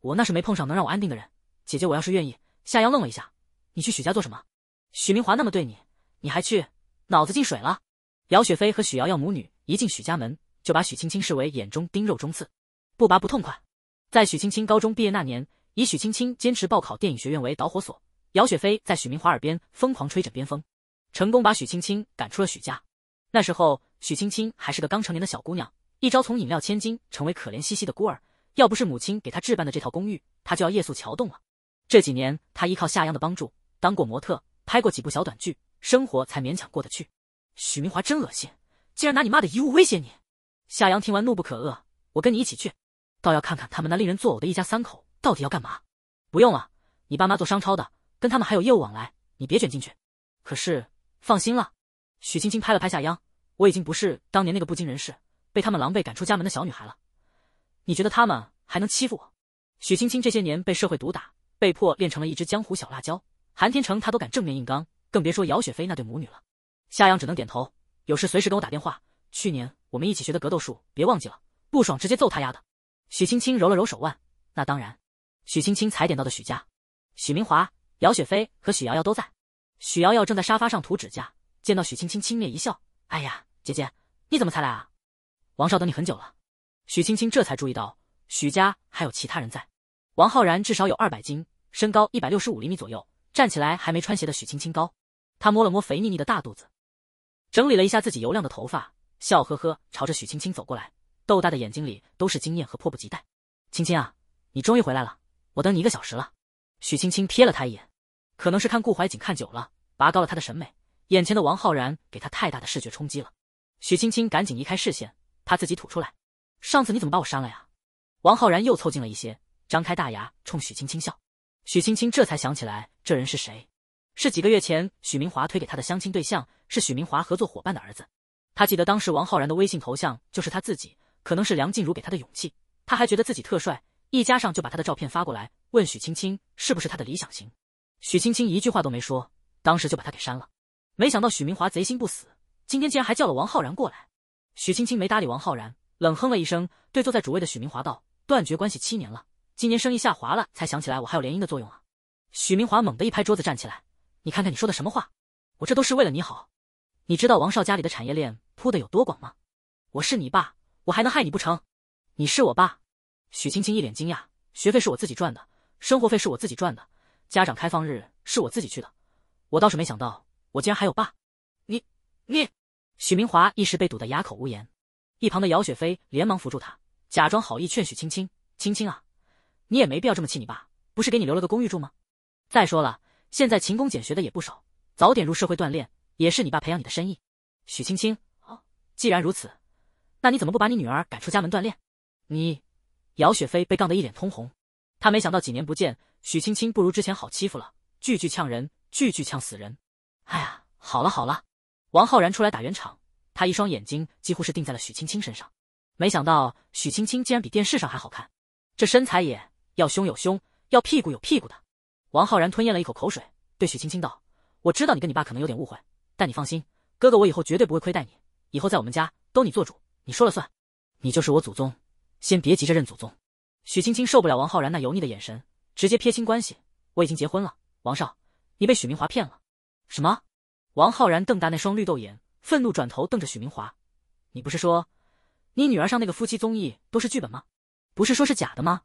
我那是没碰上能让我安定的人，姐姐，我要是愿意……夏瑶愣了一下，你去许家做什么？许明华那么对你，你还去？脑子进水了？姚雪飞和许瑶瑶母女一进许家门，就把许青青视为眼中钉肉中刺。不拔不痛快，在许青青高中毕业那年，以许青青坚持报考电影学院为导火索，姚雪飞在许明华耳边疯狂吹枕边风，成功把许青青赶出了许家。那时候，许青青还是个刚成年的小姑娘，一朝从饮料千金成为可怜兮兮的孤儿。要不是母亲给她置办的这套公寓，她就要夜宿桥洞了。这几年，她依靠夏阳的帮助，当过模特，拍过几部小短剧，生活才勉强过得去。许明华真恶心，竟然拿你妈的遗物威胁你！夏阳听完怒不可遏，我跟你一起去。倒要看看他们那令人作呕的一家三口到底要干嘛。不用了，你爸妈做商超的，跟他们还有业务往来，你别卷进去。可是放心了，许青青拍了拍夏央，我已经不是当年那个不经人事、被他们狼狈赶出家门的小女孩了。你觉得他们还能欺负我？许青青这些年被社会毒打，被迫练成了一只江湖小辣椒。韩天成他都敢正面硬刚，更别说姚雪飞那对母女了。夏央只能点头，有事随时给我打电话。去年我们一起学的格斗术，别忘记了。不爽直接揍他丫的。许青青揉了揉手腕，那当然。许青青踩点到的许家，许明华、姚雪飞和许瑶瑶都在。许瑶瑶正在沙发上涂指甲，见到许青青，轻蔑一笑：“哎呀，姐姐，你怎么才来啊？王少等你很久了。”许青青这才注意到许家还有其他人在。王浩然至少有二百斤，身高一百六十五厘米左右，站起来还没穿鞋的许青青高。他摸了摸肥腻腻的大肚子，整理了一下自己油亮的头发，笑呵呵朝着许青青走过来。豆大的眼睛里都是惊艳和迫不及待。青青啊，你终于回来了，我等你一个小时了。许青青瞥了他一眼，可能是看顾怀瑾看久了，拔高了他的审美，眼前的王浩然给他太大的视觉冲击了。许青青赶紧移开视线，他自己吐出来。上次你怎么把我删了呀？王浩然又凑近了一些，张开大牙冲许青青笑。许青青这才想起来，这人是谁？是几个月前许明华推给他的相亲对象，是许明华合作伙伴的儿子。他记得当时王浩然的微信头像就是他自己。可能是梁静茹给他的勇气，他还觉得自己特帅，一加上就把他的照片发过来，问许青青是不是他的理想型。许青青一句话都没说，当时就把他给删了。没想到许明华贼心不死，今天竟然还叫了王浩然过来。许青青没搭理王浩然，冷哼了一声，对坐在主位的许明华道：“断绝关系七年了，今年生意下滑了，才想起来我还有联姻的作用啊。”许明华猛地一拍桌子，站起来：“你看看你说的什么话！我这都是为了你好。你知道王少家里的产业链铺的有多广吗？我是你爸。”我还能害你不成？你是我爸！许青青一脸惊讶，学费是我自己赚的，生活费是我自己赚的，家长开放日是我自己去的。我倒是没想到，我竟然还有爸！你你……许明华一时被堵得哑口无言。一旁的姚雪飞连忙扶住他，假装好意劝许青青：“青青啊，你也没必要这么气你爸，不是给你留了个公寓住吗？再说了，现在勤工俭学的也不少，早点入社会锻炼，也是你爸培养你的生意。”许青青，既然如此。那你怎么不把你女儿赶出家门锻炼？你，姚雪飞被杠得一脸通红。他没想到几年不见，许青青不如之前好欺负了，句句呛人，句句呛死人。哎呀，好了好了，王浩然出来打圆场。他一双眼睛几乎是定在了许青青身上。没想到许青青竟然比电视上还好看，这身材也要胸有胸，要屁股有屁股的。王浩然吞咽了一口口水，对许青青道：“我知道你跟你爸可能有点误会，但你放心，哥哥我以后绝对不会亏待你。以后在我们家都你做主。”你说了算，你就是我祖宗，先别急着认祖宗。许青青受不了王浩然那油腻的眼神，直接撇清关系。我已经结婚了，王少，你被许明华骗了。什么？王浩然瞪大那双绿豆眼，愤怒转头瞪着许明华。你不是说，你女儿上那个夫妻综艺都是剧本吗？不是说是假的吗？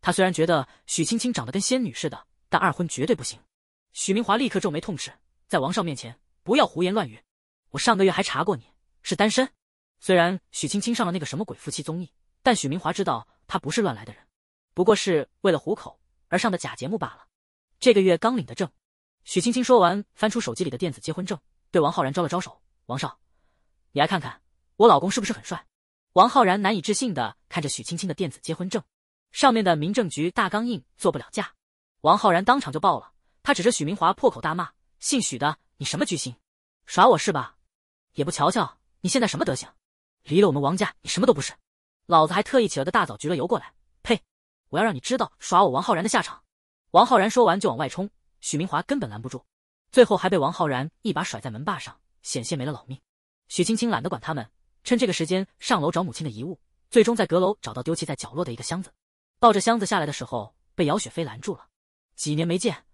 他虽然觉得许青青长得跟仙女似的，但二婚绝对不行。许明华立刻皱眉痛斥，在王少面前不要胡言乱语。我上个月还查过，你是单身。虽然许青青上了那个什么鬼夫妻综艺，但许明华知道他不是乱来的人，不过是为了糊口而上的假节目罢了。这个月刚领的证，许青青说完，翻出手机里的电子结婚证，对王浩然招了招手：“王少，你来看看，我老公是不是很帅？”王浩然难以置信的看着许青青的电子结婚证，上面的民政局大钢印做不了假，王浩然当场就爆了，他指着许明华破口大骂：“姓许的，你什么居心？耍我是吧？也不瞧瞧你现在什么德行！”离了我们王家，你什么都不是。老子还特意起了个大早，焗了油过来。呸！我要让你知道耍我王浩然的下场。王浩然说完就往外冲，许明华根本拦不住，最后还被王浩然一把甩在门把上，险些没了老命。许青青懒得管他们，趁这个时间上楼找母亲的遗物，最终在阁楼找到丢弃在角落的一个箱子，抱着箱子下来的时候被姚雪飞拦住了。几年没见，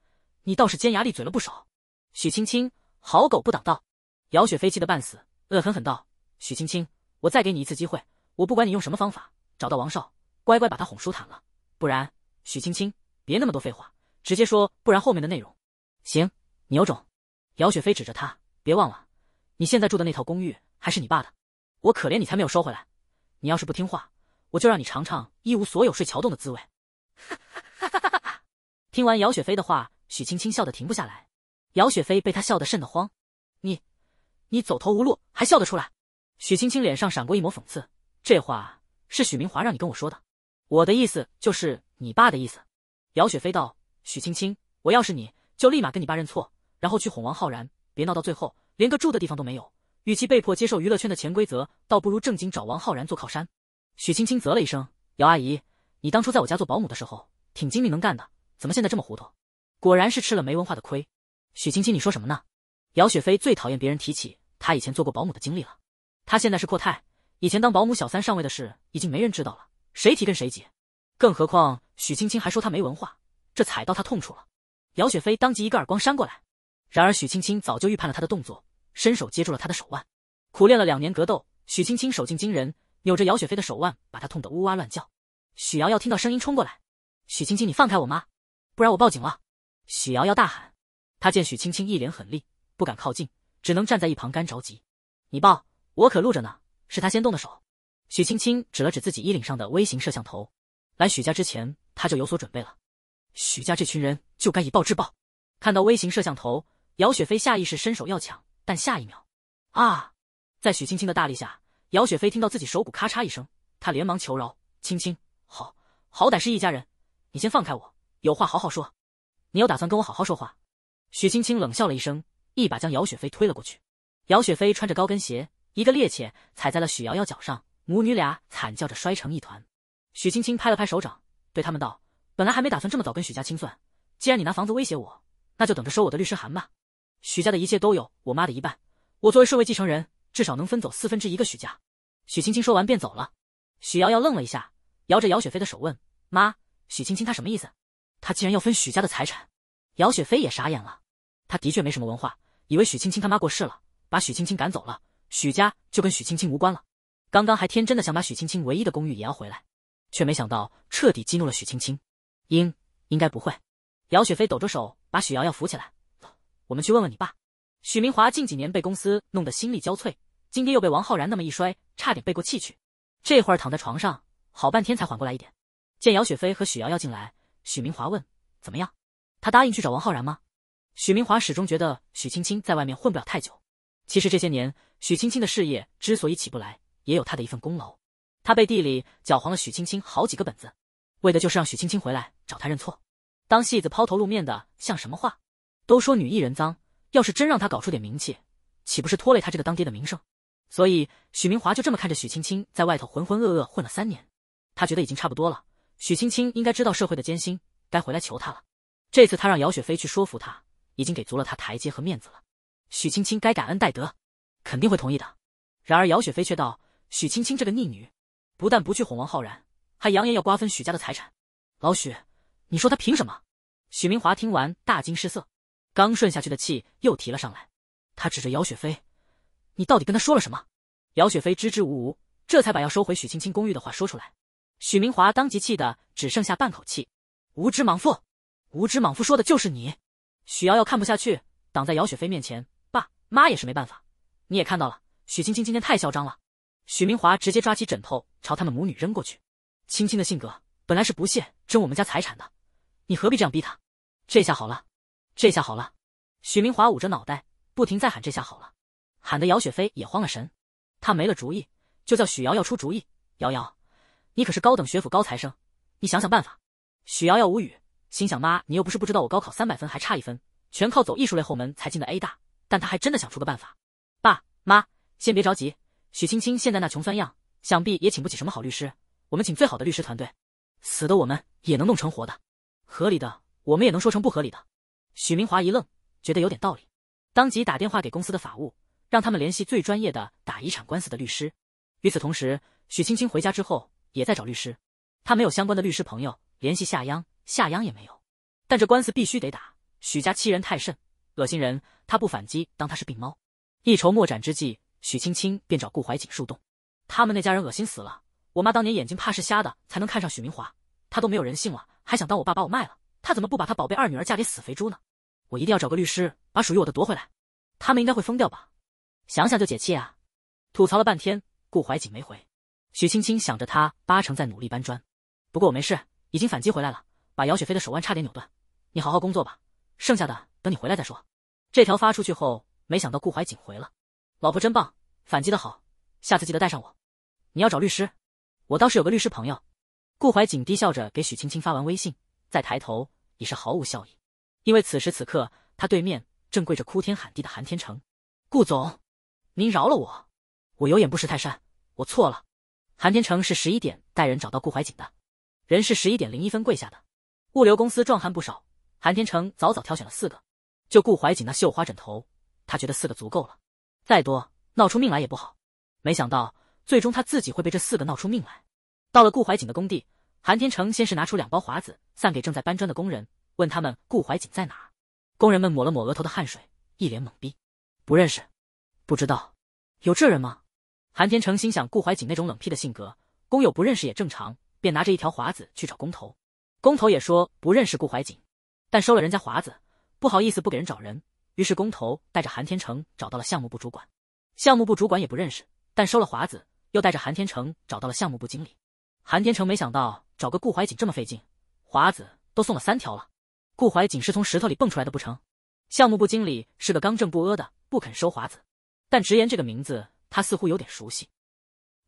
你倒是尖牙利嘴了不少。许青青，好狗不挡道。姚雪飞气得半死，恶狠狠道：“许青青。”我再给你一次机会，我不管你用什么方法找到王少，乖乖把他哄舒坦了，不然许青青，别那么多废话，直接说，不然后面的内容。行，你有种。姚雪飞指着他，别忘了，你现在住的那套公寓还是你爸的，我可怜你才没有收回来，你要是不听话，我就让你尝尝一无所有睡桥洞的滋味。哈哈哈哈哈哈！听完姚雪飞的话，许青青笑得停不下来，姚雪飞被他笑得瘆得慌，你，你走投无路还笑得出来？许青青脸上闪过一抹讽刺，这话是许明华让你跟我说的，我的意思就是你爸的意思。姚雪飞道：“许青青，我要是你，就立马跟你爸认错，然后去哄王浩然，别闹到最后连个住的地方都没有。与其被迫接受娱乐圈的潜规则，倒不如正经找王浩然做靠山。”许青青啧了一声：“姚阿姨，你当初在我家做保姆的时候挺精明能干的，怎么现在这么糊涂？果然是吃了没文化的亏。”许青青，你说什么呢？姚雪飞最讨厌别人提起她以前做过保姆的经历了。她现在是阔太，以前当保姆小三上位的事已经没人知道了，谁提跟谁急。更何况许青青还说她没文化，这踩到她痛处了。姚雪飞当即一个耳光扇过来，然而许青青早就预判了他的动作，伸手接住了他的手腕。苦练了两年格斗，许青青手劲惊人，扭着姚雪飞的手腕，把他痛得呜哇乱叫。许瑶瑶听到声音冲过来：“许青青，你放开我妈，不然我报警了！”许瑶瑶大喊。他见许青青一脸狠厉，不敢靠近，只能站在一旁干着急。你报，我可录着呢，是他先动的手。许青青指了指自己衣领上的微型摄像头，来许家之前，她就有所准备了。许家这群人就该以暴制暴。看到微型摄像头，姚雪飞下意识伸手要抢，但下一秒，啊！在许青青的大力下，姚雪飞听到自己手骨咔嚓一声，他连忙求饶：“青青，好好歹是一家人，你先放开我，有话好好说。”你有打算跟我好好说话？许青青冷笑了一声，一把将姚雪飞推了过去。姚雪飞穿着高跟鞋。一个趔趄，踩在了许瑶瑶脚上，母女俩惨叫着摔成一团。许青青拍了拍手掌，对他们道：“本来还没打算这么早跟许家清算，既然你拿房子威胁我，那就等着收我的律师函吧。许家的一切都有我妈的一半，我作为社会继承人，至少能分走四分之一个许家。”许青青说完便走了。许瑶瑶愣了一下，摇着姚雪飞的手问：“妈，许青青她什么意思？她竟然要分许家的财产？”姚雪飞也傻眼了，他的确没什么文化，以为许青青他妈过世了，把许青青赶走了。许家就跟许青青无关了，刚刚还天真的想把许青青唯一的公寓也要回来，却没想到彻底激怒了许青青。应应该不会。姚雪飞抖着手把许瑶瑶扶起来，走，我们去问问你爸。许明华近几年被公司弄得心力交瘁，今天又被王浩然那么一摔，差点背过气去，这会儿躺在床上，好半天才缓过来一点。见姚雪飞和许瑶瑶进来，许明华问：怎么样？他答应去找王浩然吗？许明华始终觉得许青青在外面混不了太久。其实这些年，许青青的事业之所以起不来，也有她的一份功劳。她背地里搅黄了许青青好几个本子，为的就是让许青青回来找她认错。当戏子抛头露面的像什么话？都说女艺人脏，要是真让她搞出点名气，岂不是拖累她这个当爹的名声？所以许明华就这么看着许青青在外头浑浑噩噩混了三年。他觉得已经差不多了，许青青应该知道社会的艰辛，该回来求他了。这次他让姚雪飞去说服他，已经给足了他台阶和面子了。许青青该感恩戴德，肯定会同意的。然而姚雪飞却道：“许青青这个逆女，不但不去哄王浩然，还扬言要瓜分许家的财产。老许，你说他凭什么？”许明华听完大惊失色，刚顺下去的气又提了上来。他指着姚雪飞：“你到底跟他说了什么？”姚雪飞支支吾吾，这才把要收回许青青公寓的话说出来。许明华当即气得只剩下半口气：“无知莽夫，无知莽夫说的就是你！”许瑶瑶看不下去，挡在姚雪飞面前。妈也是没办法，你也看到了，许青青今天太嚣张了。许明华直接抓起枕头朝他们母女扔过去。青青的性格本来是不屑争我们家财产的，你何必这样逼她？这下好了，这下好了。许明华捂着脑袋，不停在喊：“这下好了！”喊得姚雪飞也慌了神，他没了主意，就叫许瑶瑶出主意。瑶瑶，你可是高等学府高材生，你想想办法。许瑶瑶无语，心想：“妈，你又不是不知道，我高考三百分还差一分，全靠走艺术类后门才进的 A 大。”但他还真的想出个办法，爸妈先别着急。许青青现在那穷酸样，想必也请不起什么好律师。我们请最好的律师团队，死的我们也能弄成活的，合理的我们也能说成不合理的。许明华一愣，觉得有点道理，当即打电话给公司的法务，让他们联系最专业的打遗产官司的律师。与此同时，许青青回家之后也在找律师，他没有相关的律师朋友，联系夏央，夏央也没有。但这官司必须得打，许家欺人太甚。恶心人，他不反击，当他是病猫。一筹莫展之际，许青青便找顾怀瑾树洞。他们那家人恶心死了！我妈当年眼睛怕是瞎的，才能看上许明华。他都没有人性了，还想当我爸把我卖了。他怎么不把他宝贝二女儿嫁给死肥猪呢？我一定要找个律师把属于我的夺回来。他们应该会疯掉吧？想想就解气啊！吐槽了半天，顾怀瑾没回。许青青想着他八成在努力搬砖。不过我没事，已经反击回来了，把姚雪飞的手腕差点扭断。你好好工作吧，剩下的等你回来再说。这条发出去后，没想到顾怀瑾回了：“老婆真棒，反击的好，下次记得带上我。”你要找律师？我倒是有个律师朋友。顾怀瑾低笑着给许青青发完微信，再抬头已是毫无笑意，因为此时此刻他对面正跪着哭天喊地的韩天成：“顾总，您饶了我，我有眼不识泰山，我错了。”韩天成是十一点带人找到顾怀瑾的，人是十一点零一分跪下的。物流公司壮汉不少，韩天成早早挑选了四个。就顾怀瑾那绣花枕头，他觉得四个足够了，再多闹出命来也不好。没想到最终他自己会被这四个闹出命来。到了顾怀瑾的工地，韩天成先是拿出两包华子，散给正在搬砖的工人，问他们顾怀瑾在哪。工人们抹了抹额头的汗水，一脸懵逼，不认识，不知道，有这人吗？韩天成心想，顾怀瑾那种冷僻的性格，工友不认识也正常，便拿着一条华子去找工头。工头也说不认识顾怀瑾，但收了人家华子。不好意思，不给人找人。于是工头带着韩天成找到了项目部主管，项目部主管也不认识，但收了华子，又带着韩天成找到了项目部经理。韩天成没想到找个顾怀瑾这么费劲，华子都送了三条了。顾怀瑾是从石头里蹦出来的不成？项目部经理是个刚正不阿的，不肯收华子，但直言这个名字他似乎有点熟悉，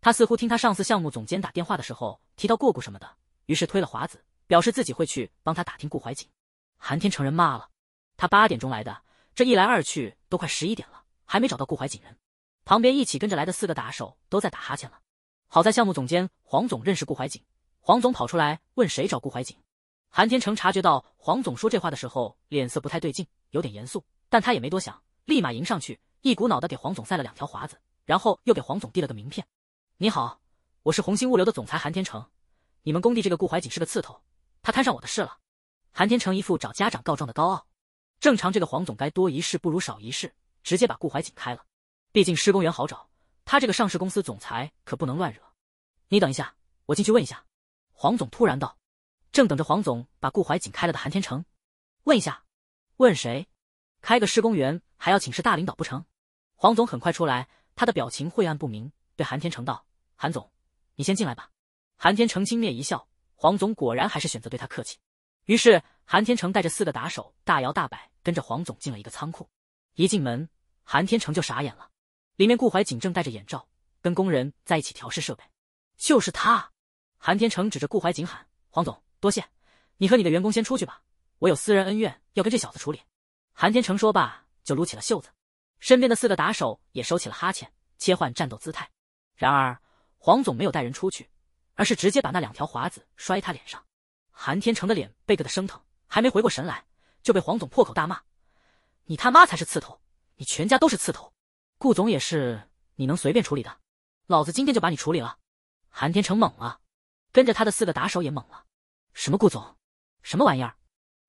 他似乎听他上次项目总监打电话的时候提到过顾什么的，于是推了华子，表示自己会去帮他打听顾怀瑾。韩天成人骂了。他八点钟来的，这一来二去都快十一点了，还没找到顾怀瑾人。旁边一起跟着来的四个打手都在打哈欠了。好在项目总监黄总认识顾怀瑾，黄总跑出来问谁找顾怀瑾。韩天成察觉到黄总说这话的时候脸色不太对劲，有点严肃，但他也没多想，立马迎上去，一股脑的给黄总塞了两条华子，然后又给黄总递了个名片。你好，我是红星物流的总裁韩天成。你们工地这个顾怀瑾是个刺头，他摊上我的事了。韩天成一副找家长告状的高傲。正常，这个黄总该多一事不如少一事，直接把顾怀景开了。毕竟施工员好找，他这个上市公司总裁可不能乱惹。你等一下，我进去问一下。黄总突然道。正等着黄总把顾怀景开了的韩天成，问一下，问谁？开个施工员还要请示大领导不成？黄总很快出来，他的表情晦暗不明，对韩天成道：“韩总，你先进来吧。”韩天成轻蔑一笑。黄总果然还是选择对他客气。于是韩天成带着四个打手大摇大摆。跟着黄总进了一个仓库，一进门，韩天成就傻眼了。里面顾怀瑾正戴着眼罩，跟工人在一起调试设备。就是他，韩天成指着顾怀瑾喊：“黄总，多谢你和你的员工先出去吧，我有私人恩怨要跟这小子处理。”韩天成说罢，就撸起了袖子，身边的四个打手也收起了哈欠，切换战斗姿态。然而黄总没有带人出去，而是直接把那两条华子摔他脸上。韩天成的脸被硌得生疼，还没回过神来。就被黄总破口大骂：“你他妈才是刺头，你全家都是刺头，顾总也是你能随便处理的，老子今天就把你处理了。”韩天成懵了，跟着他的四个打手也懵了。什么顾总？什么玩意儿？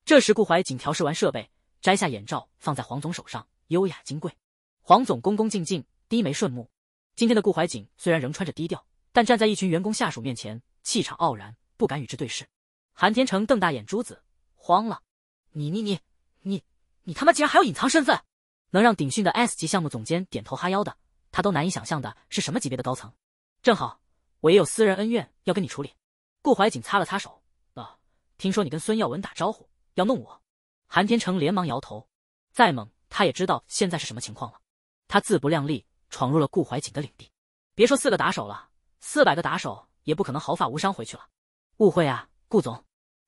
这时，顾怀瑾调试完设备，摘下眼罩放在黄总手上，优雅金贵。黄总恭恭敬敬，低眉顺目。今天的顾怀瑾虽然仍穿着低调，但站在一群员工下属面前，气场傲然，不敢与之对视。韩天成瞪大眼珠子，慌了。你你你你你他妈竟然还要隐藏身份！能让鼎讯的 S 级项目总监点头哈腰的，他都难以想象的是什么级别的高层。正好我也有私人恩怨要跟你处理。顾怀瑾擦了擦手，呃，听说你跟孙耀文打招呼，要弄我。”韩天成连忙摇头。再猛，他也知道现在是什么情况了。他自不量力，闯入了顾怀瑾的领地。别说四个打手了，四百个打手也不可能毫发无伤回去了。误会啊，顾总！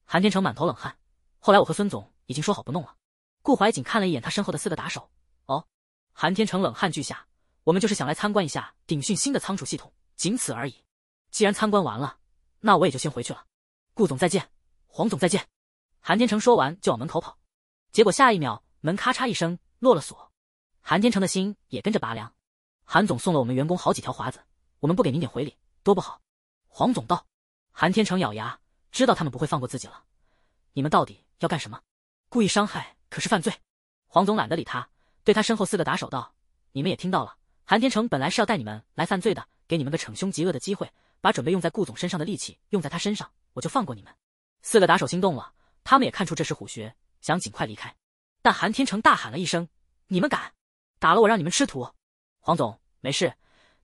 韩天成满头冷汗。后来我和孙总。已经说好不弄了。顾怀瑾看了一眼他身后的四个打手，哦。韩天成冷汗俱下，我们就是想来参观一下鼎讯新的仓储系统，仅此而已。既然参观完了，那我也就先回去了。顾总再见，黄总再见。韩天成说完就往门口跑，结果下一秒门咔嚓一声落了锁，韩天成的心也跟着拔凉。韩总送了我们员工好几条华子，我们不给您点回礼多不好。黄总道。韩天成咬牙，知道他们不会放过自己了。你们到底要干什么？故意伤害可是犯罪，黄总懒得理他，对他身后四个打手道：“你们也听到了，韩天成本来是要带你们来犯罪的，给你们个逞凶极恶的机会，把准备用在顾总身上的力气用在他身上，我就放过你们。”四个打手心动了，他们也看出这是虎穴，想尽快离开。但韩天成大喊了一声：“你们敢打了我，让你们吃土！”黄总没事，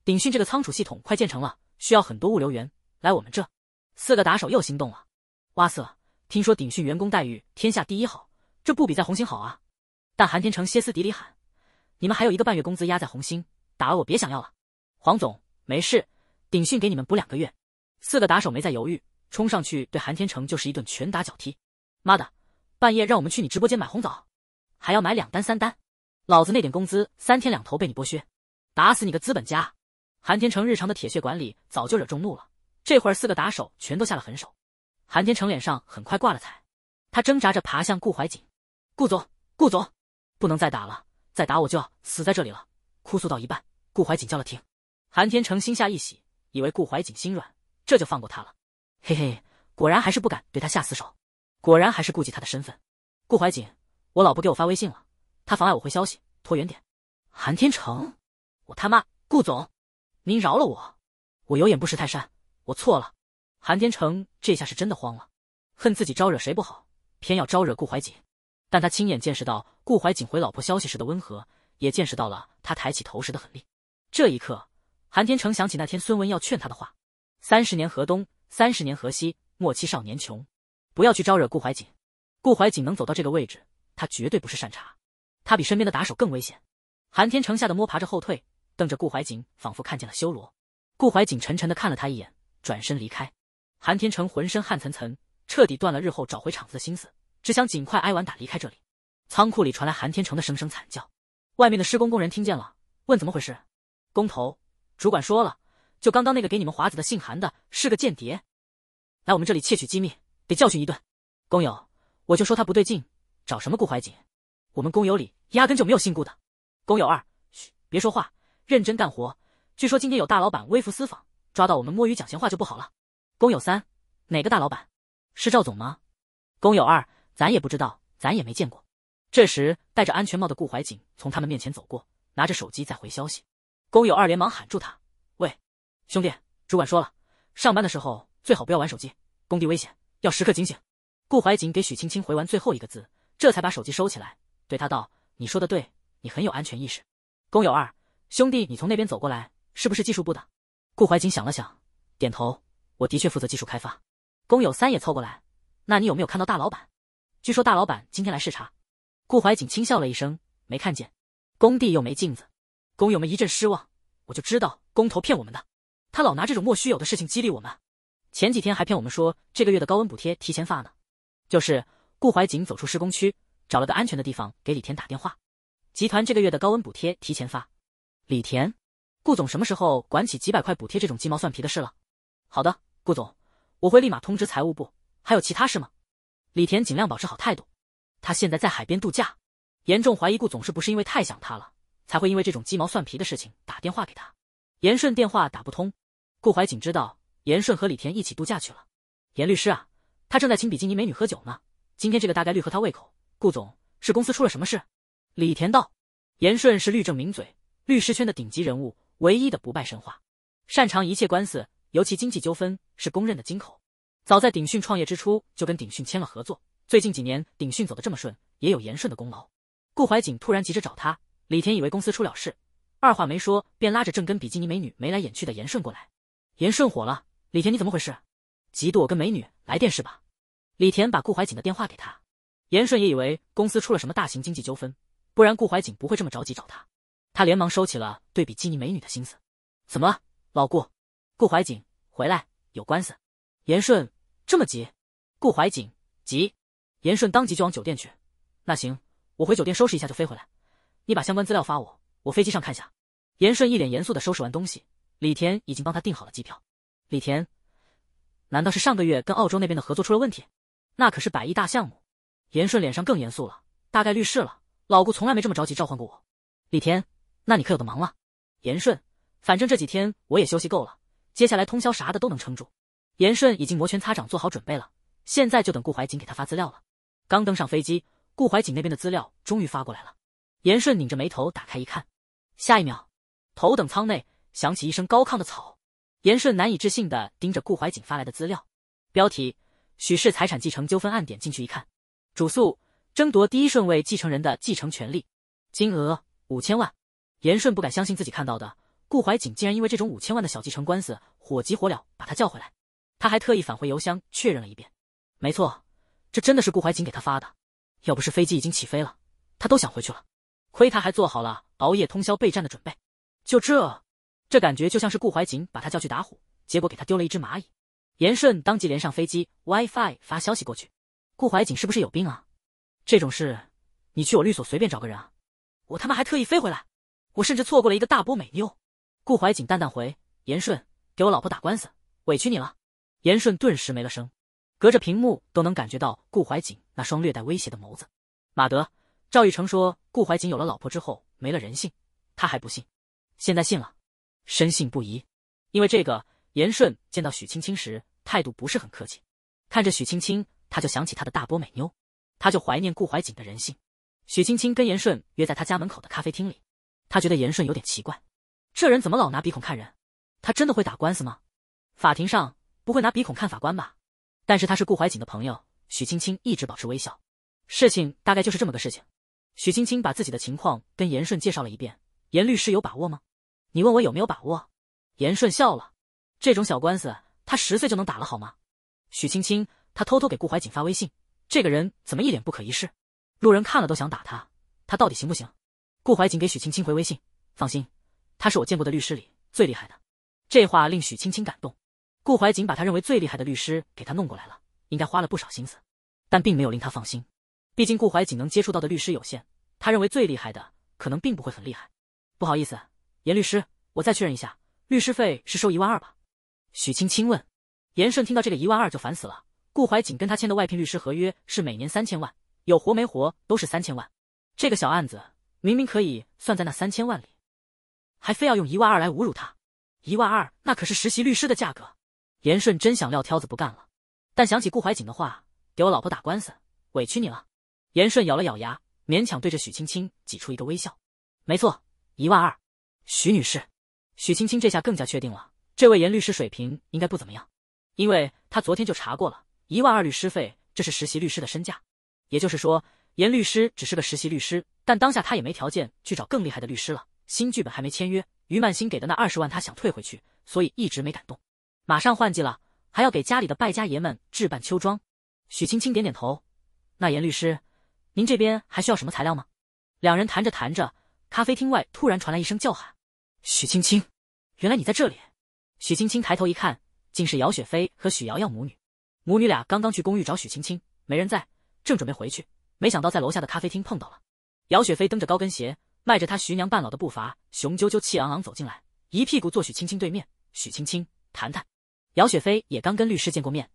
鼎讯这个仓储系统快建成了，需要很多物流员来我们这。四个打手又心动了，哇塞，听说鼎讯员工待遇天下第一好。这不比在红星好啊！但韩天成歇斯底里喊：“你们还有一个半月工资压在红星，打了我别想要了。”黄总没事，顶信给你们补两个月。四个打手没再犹豫，冲上去对韩天成就是一顿拳打脚踢。妈的，半夜让我们去你直播间买红枣，还要买两单三单，老子那点工资三天两头被你剥削，打死你个资本家！韩天成日常的铁血管理早就惹众怒了，这会儿四个打手全都下了狠手，韩天成脸上很快挂了彩，他挣扎着爬向顾怀瑾。顾总，顾总，不能再打了，再打我就要死在这里了！哭诉到一半，顾怀瑾叫了停。韩天成心下一喜，以为顾怀瑾心软，这就放过他了。嘿嘿，果然还是不敢对他下死手，果然还是顾及他的身份。顾怀瑾，我老婆给我发微信了，她妨碍我回消息，拖远点。韩天成，我他妈顾总，您饶了我，我有眼不识泰山，我错了。韩天成这下是真的慌了，恨自己招惹谁不好，偏要招惹顾怀瑾。但他亲眼见识到顾怀瑾回老婆消息时的温和，也见识到了他抬起头时的狠厉。这一刻，韩天成想起那天孙文要劝他的话：“三十年河东，三十年河西，莫欺少年穷。”不要去招惹顾怀瑾。顾怀瑾能走到这个位置，他绝对不是善茬，他比身边的打手更危险。韩天成吓得摸爬着后退，瞪着顾怀瑾，仿佛看见了修罗。顾怀瑾沉沉的看了他一眼，转身离开。韩天成浑身汗涔涔，彻底断了日后找回场子的心思。只想尽快挨完打离开这里。仓库里传来韩天成的声声惨叫，外面的施工工人听见了，问怎么回事。工头、主管说了，就刚刚那个给你们华子的姓韩的，是个间谍，来我们这里窃取机密，得教训一顿。工友，我就说他不对劲，找什么顾怀瑾，我们工友里压根就没有姓顾的。工友二，嘘，别说话，认真干活。据说今天有大老板微服私访，抓到我们摸鱼讲闲话就不好了。工友三，哪个大老板？是赵总吗？工友二。咱也不知道，咱也没见过。这时，戴着安全帽的顾怀瑾从他们面前走过，拿着手机在回消息。工友二连忙喊住他：“喂，兄弟，主管说了，上班的时候最好不要玩手机，工地危险，要时刻警醒。”顾怀瑾给许青青回完最后一个字，这才把手机收起来，对他道：“你说的对，你很有安全意识。”工友二：“兄弟，你从那边走过来，是不是技术部的？”顾怀瑾想了想，点头：“我的确负责技术开发。”工友三也凑过来：“那你有没有看到大老板？”据说大老板今天来视察，顾怀瑾轻笑了一声，没看见，工地又没镜子，工友们一阵失望。我就知道工头骗我们的，他老拿这种莫须有的事情激励我们。前几天还骗我们说这个月的高温补贴提前发呢。就是顾怀瑾走出施工区，找了个安全的地方给李田打电话。集团这个月的高温补贴提前发。李田，顾总什么时候管起几百块补贴这种鸡毛蒜皮的事了？好的，顾总，我会立马通知财务部。还有其他事吗？李田尽量保持好态度，他现在在海边度假，严重怀疑顾总是不是因为太想他了，才会因为这种鸡毛蒜皮的事情打电话给他。严顺电话打不通，顾怀瑾知道严顺和李田一起度假去了。严律师啊，他正在请比基尼美女喝酒呢，今天这个大概率合他胃口。顾总是公司出了什么事？李田道。严顺是律政名嘴，律师圈的顶级人物，唯一的不败神话，擅长一切官司，尤其经济纠纷，是公认的金口。早在鼎讯创业之初，就跟鼎讯签了合作。最近几年，鼎讯走得这么顺，也有严顺的功劳。顾怀瑾突然急着找他，李田以为公司出了事，二话没说便拉着正跟比基尼美女眉来眼去的严顺过来。严顺火了，李田你怎么回事？嫉妒我跟美女来电是吧？李田把顾怀瑾的电话给他，严顺也以为公司出了什么大型经济纠纷，不然顾怀瑾不会这么着急找他。他连忙收起了对比基尼美女的心思。怎么了，老顾？顾怀瑾回来有官司。严顺这么急？顾怀瑾急，严顺当即就往酒店去。那行，我回酒店收拾一下就飞回来。你把相关资料发我，我飞机上看下。严顺一脸严肃的收拾完东西，李田已经帮他订好了机票。李田，难道是上个月跟澳洲那边的合作出了问题？那可是百亿大项目。严顺脸上更严肃了，大概率是了。老顾从来没这么着急召唤过我。李田，那你可有的忙了。严顺，反正这几天我也休息够了，接下来通宵啥的都能撑住。严顺已经摩拳擦掌，做好准备了，现在就等顾怀瑾给他发资料了。刚登上飞机，顾怀瑾那边的资料终于发过来了。严顺拧着眉头打开一看，下一秒，头等舱内响起一声高亢的“草”。严顺难以置信的盯着顾怀瑾发来的资料，标题：许氏财产继承纠纷案。点进去一看，主诉争夺第一顺位继承人的继承权利，金额五千万。严顺不敢相信自己看到的，顾怀瑾竟然因为这种五千万的小继承官司，火急火燎把他叫回来。他还特意返回邮箱确认了一遍，没错，这真的是顾怀瑾给他发的。要不是飞机已经起飞了，他都想回去了。亏他还做好了熬夜通宵备战的准备。就这，这感觉就像是顾怀瑾把他叫去打虎，结果给他丢了一只蚂蚁。严顺当即连上飞机 WiFi 发消息过去：顾怀瑾是不是有病啊？这种事你去我律所随便找个人啊！我他妈还特意飞回来，我甚至错过了一个大波美妞。顾怀瑾淡淡回：严顺，给我老婆打官司，委屈你了。严顺顿时没了声，隔着屏幕都能感觉到顾怀瑾那双略带威胁的眸子。马德，赵玉成说顾怀瑾有了老婆之后没了人性，他还不信，现在信了，深信不疑。因为这个，严顺见到许青青时态度不是很客气。看着许青青，他就想起他的大波美妞，他就怀念顾怀瑾的人性。许青青跟严顺约在他家门口的咖啡厅里，他觉得严顺有点奇怪，这人怎么老拿鼻孔看人？他真的会打官司吗？法庭上。不会拿鼻孔看法官吧？但是他是顾怀瑾的朋友，许青青一直保持微笑。事情大概就是这么个事情。许青青把自己的情况跟严顺介绍了一遍。严律师有把握吗？你问我有没有把握？严顺笑了。这种小官司他十岁就能打了，好吗？许青青，他偷偷给顾怀瑾发微信，这个人怎么一脸不可一世？路人看了都想打他，他到底行不行？顾怀瑾给许青青回微信：放心，他是我见过的律师里最厉害的。这话令许青青感动。顾怀瑾把他认为最厉害的律师给他弄过来了，应该花了不少心思，但并没有令他放心。毕竟顾怀瑾能接触到的律师有限，他认为最厉害的可能并不会很厉害。不好意思，严律师，我再确认一下，律师费是收一万二吧？许清清问。严顺听到这个一万二就烦死了。顾怀瑾跟他签的外聘律师合约是每年三千万，有活没活都是三千万。这个小案子明明可以算在那三千万里，还非要用一万二来侮辱他。一万二那可是实习律师的价格。严顺真想撂挑子不干了，但想起顾怀瑾的话，给我老婆打官司，委屈你了。严顺咬了咬牙，勉强对着许青青挤出一个微笑。没错，一万二，许女士。许青青这下更加确定了，这位严律师水平应该不怎么样，因为他昨天就查过了，一万二律师费，这是实习律师的身价。也就是说，严律师只是个实习律师，但当下他也没条件去找更厉害的律师了。新剧本还没签约，于曼心给的那二十万他想退回去，所以一直没敢动。马上换季了，还要给家里的败家爷们置办秋装。许青青点点头。那严律师，您这边还需要什么材料吗？两人谈着谈着，咖啡厅外突然传来一声叫喊：“许青青，原来你在这里！”许青青抬头一看，竟是姚雪飞和许瑶瑶母女。母女俩刚刚去公寓找许青青，没人在，正准备回去，没想到在楼下的咖啡厅碰到了。姚雪飞蹬着高跟鞋，迈着她徐娘半老的步伐，雄赳赳气昂昂走进来，一屁股坐许青青对面。许青青，谈谈。姚雪飞也刚跟律师见过面，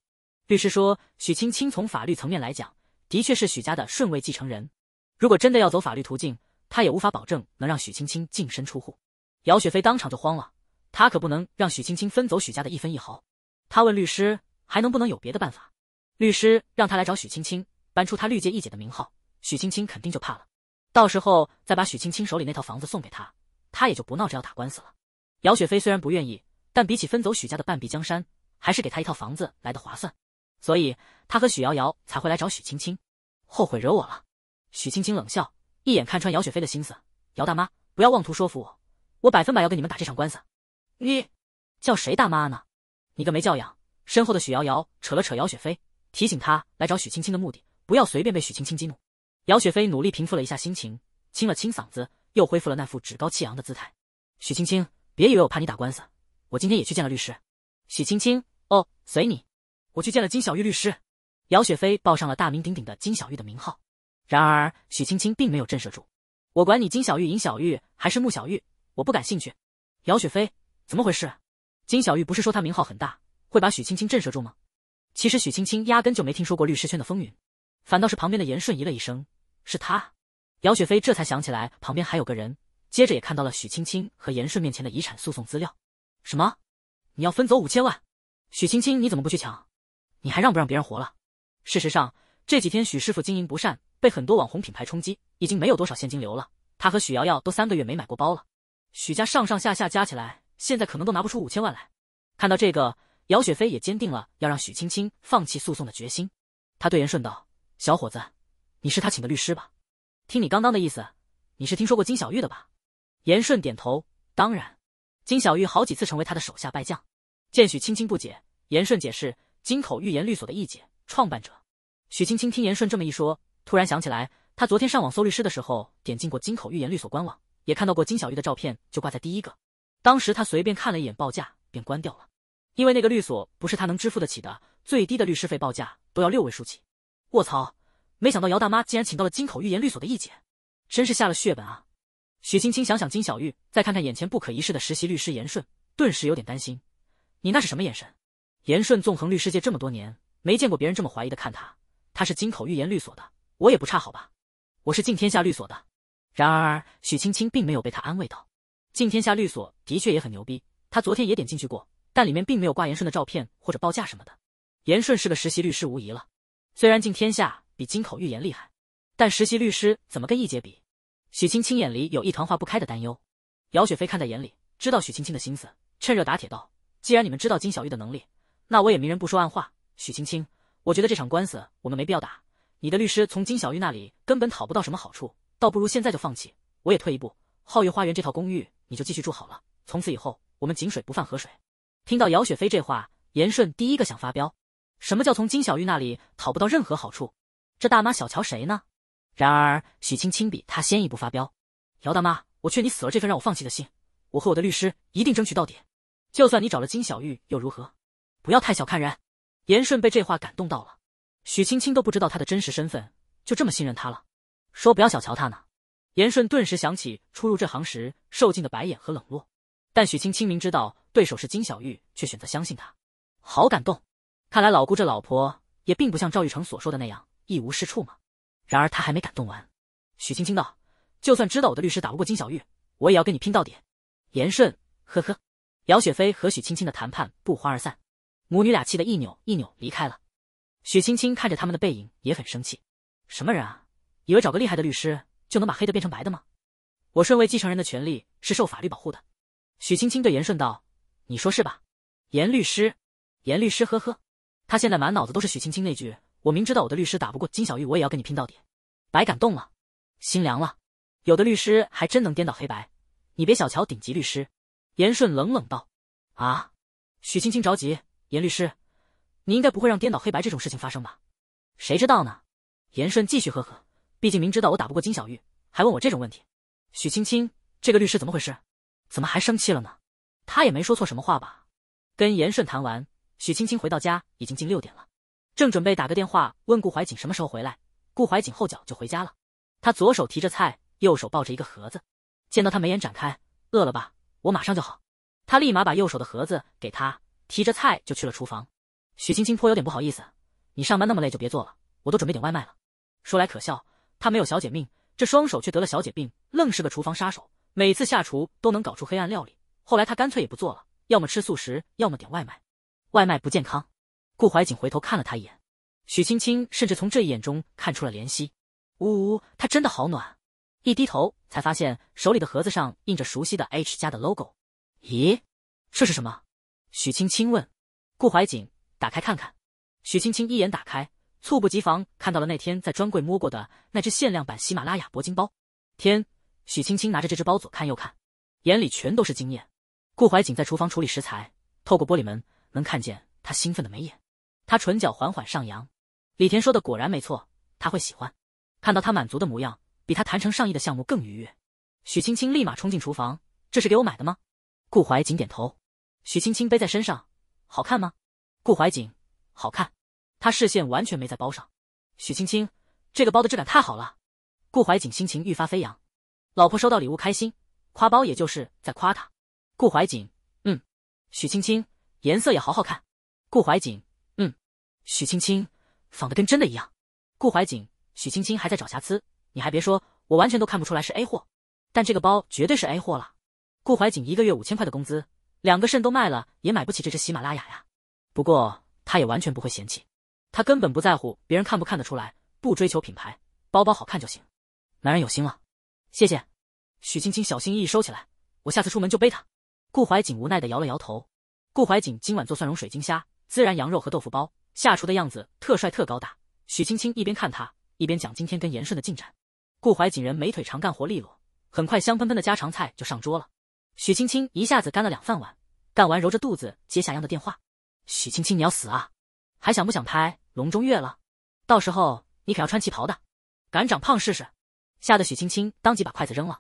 律师说许青青从法律层面来讲，的确是许家的顺位继承人。如果真的要走法律途径，他也无法保证能让许青青净身出户。姚雪飞当场就慌了，他可不能让许青青分走许家的一分一毫。他问律师还能不能有别的办法，律师让他来找许青青，搬出他律界一姐的名号，许青青肯定就怕了。到时候再把许青青手里那套房子送给他，他也就不闹着要打官司了。姚雪飞虽然不愿意。但比起分走许家的半壁江山，还是给他一套房子来的划算，所以他和许瑶瑶才会来找许青青。后悔惹我了，许青青冷笑，一眼看穿姚雪飞的心思。姚大妈，不要妄图说服我，我百分百要跟你们打这场官司。你叫谁大妈呢？你个没教养！身后的许瑶瑶扯了扯姚雪飞，提醒他来找许青青的目的，不要随便被许青青激怒。姚雪飞努力平复了一下心情，清了清嗓子，又恢复了那副趾高气昂的姿态。许青青，别以为我怕你打官司。我今天也去见了律师，许青青。哦，随你，我去见了金小玉律师。姚雪飞报上了大名鼎鼎的金小玉的名号，然而许青青并没有震慑住。我管你金小玉、尹小玉还是穆小玉，我不感兴趣。姚雪飞，怎么回事？金小玉不是说她名号很大，会把许青青震慑住吗？其实许青青压根就没听说过律师圈的风云，反倒是旁边的严顺咦了一声，是他。姚雪飞这才想起来旁边还有个人，接着也看到了许青青和严顺面前的遗产诉讼资料。什么？你要分走五千万？许青青，你怎么不去抢？你还让不让别人活了？事实上，这几天许师傅经营不善，被很多网红品牌冲击，已经没有多少现金流了。他和许瑶瑶都三个月没买过包了。许家上上下下加起来，现在可能都拿不出五千万来。看到这个，姚雪飞也坚定了要让许青青放弃诉讼的决心。他对严顺道：“小伙子，你是他请的律师吧？听你刚刚的意思，你是听说过金小玉的吧？”严顺点头：“当然。”金小玉好几次成为他的手下败将，见许青青不解，严顺解释：金口玉言律所的义姐，创办者。许青青听严顺这么一说，突然想起来，他昨天上网搜律师的时候，点进过金口玉言律所官网，也看到过金小玉的照片，就挂在第一个。当时他随便看了一眼报价，便关掉了，因为那个律所不是他能支付得起的，最低的律师费报价都要六位数起。卧槽，没想到姚大妈竟然请到了金口玉言律所的易姐，真是下了血本啊！许青青想想金小玉，再看看眼前不可一世的实习律师严顺，顿时有点担心。你那是什么眼神？严顺纵横律师界这么多年，没见过别人这么怀疑的看他。他是金口玉言律所的，我也不差，好吧？我是敬天下律所的。然而许青青并没有被他安慰到。敬天下律所的确也很牛逼，他昨天也点进去过，但里面并没有挂严顺的照片或者报价什么的。严顺是个实习律师无疑了。虽然敬天下比金口玉言厉害，但实习律师怎么跟易姐比？许青青眼里有一团化不开的担忧，姚雪飞看在眼里，知道许青青的心思，趁热打铁道：“既然你们知道金小玉的能力，那我也明人不说暗话。许青青，我觉得这场官司我们没必要打，你的律师从金小玉那里根本讨不到什么好处，倒不如现在就放弃。我也退一步，皓月花园这套公寓你就继续住好了，从此以后我们井水不犯河水。”听到姚雪飞这话，严顺第一个想发飙：“什么叫从金小玉那里讨不到任何好处？这大妈小瞧谁呢？”然而许清青比他先一步发飙，姚大妈，我劝你死了这份让我放弃的心，我和我的律师一定争取到底。就算你找了金小玉又如何？不要太小看人。严顺被这话感动到了，许清清都不知道他的真实身份，就这么信任他了，说不要小瞧他呢。严顺顿时想起初入这行时受尽的白眼和冷落，但许清清明知道对手是金小玉，却选择相信他，好感动。看来老姑这老婆也并不像赵玉成所说的那样一无是处嘛。然而他还没感动完，许青青道：“就算知道我的律师打不过金小玉，我也要跟你拼到底。”严顺，呵呵。姚雪飞和许青青的谈判不欢而散，母女俩气得一扭一扭离开了。许青青看着他们的背影，也很生气：“什么人啊，以为找个厉害的律师就能把黑的变成白的吗？我顺位继承人的权利是受法律保护的。”许青青对严顺道：“你说是吧？”严律师，严律师，呵呵。他现在满脑子都是许青青那句。我明知道我的律师打不过金小玉，我也要跟你拼到底。白感动了，心凉了。有的律师还真能颠倒黑白，你别小瞧顶级律师。严顺冷冷道：“啊，许青青着急，严律师，你应该不会让颠倒黑白这种事情发生吧？谁知道呢？”严顺继续呵呵。毕竟明知道我打不过金小玉，还问我这种问题。许青青，这个律师怎么回事？怎么还生气了呢？他也没说错什么话吧？跟严顺谈完，许青青回到家，已经近六点了。正准备打个电话问顾怀瑾什么时候回来，顾怀瑾后脚就回家了。他左手提着菜，右手抱着一个盒子。见到他，眉眼展开：“饿了吧？我马上就好。”他立马把右手的盒子给他，提着菜就去了厨房。许青青颇有点不好意思：“你上班那么累，就别做了，我都准备点外卖了。”说来可笑，她没有小姐命，这双手却得了小姐病，愣是个厨房杀手，每次下厨都能搞出黑暗料理。后来他干脆也不做了，要么吃素食，要么点外卖。外卖不健康。顾怀瑾回头看了他一眼，许青青甚至从这一眼中看出了怜惜。呜呜，他真的好暖。一低头，才发现手里的盒子上印着熟悉的 H 家的 logo。咦，这是什么？许青青问。顾怀瑾打开看看。许青青一眼打开，猝不及防看到了那天在专柜摸过的那只限量版喜马拉雅铂金包。天！许青青拿着这只包左看右看，眼里全都是惊艳。顾怀瑾在厨房处理食材，透过玻璃门能看见他兴奋的眉眼。他唇角缓缓上扬，李田说的果然没错，他会喜欢。看到他满足的模样，比他谈成上亿的项目更愉悦。许青青立马冲进厨房，这是给我买的吗？顾怀瑾点头。许青青背在身上，好看吗？顾怀瑾好看。他视线完全没在包上。许青青，这个包的质感太好了。顾怀瑾心情愈发飞扬。老婆收到礼物开心，夸包也就是在夸他。顾怀瑾，嗯。许青青，颜色也好好看。顾怀瑾。许青青仿的跟真的一样，顾怀瑾，许青青还在找瑕疵，你还别说，我完全都看不出来是 A 货，但这个包绝对是 A 货了。顾怀瑾一个月五千块的工资，两个肾都卖了也买不起这只喜马拉雅呀。不过他也完全不会嫌弃，他根本不在乎别人看不看得出来，不追求品牌，包包好看就行。男人有心了，谢谢。许青青小心翼翼收起来，我下次出门就背它。顾怀瑾无奈的摇了摇头。顾怀瑾今晚做蒜蓉水晶虾、孜然羊肉和豆腐包。下厨的样子特帅特高大，许青青一边看他一边讲今天跟严顺的进展。顾怀景人美腿长，干活利落，很快香喷喷的家常菜就上桌了。许青青一下子干了两饭碗，干完揉着肚子接夏央的电话。许青青你要死啊，还想不想拍《龙中月》了？到时候你可要穿旗袍的，敢长胖试试？吓得许青青当即把筷子扔了，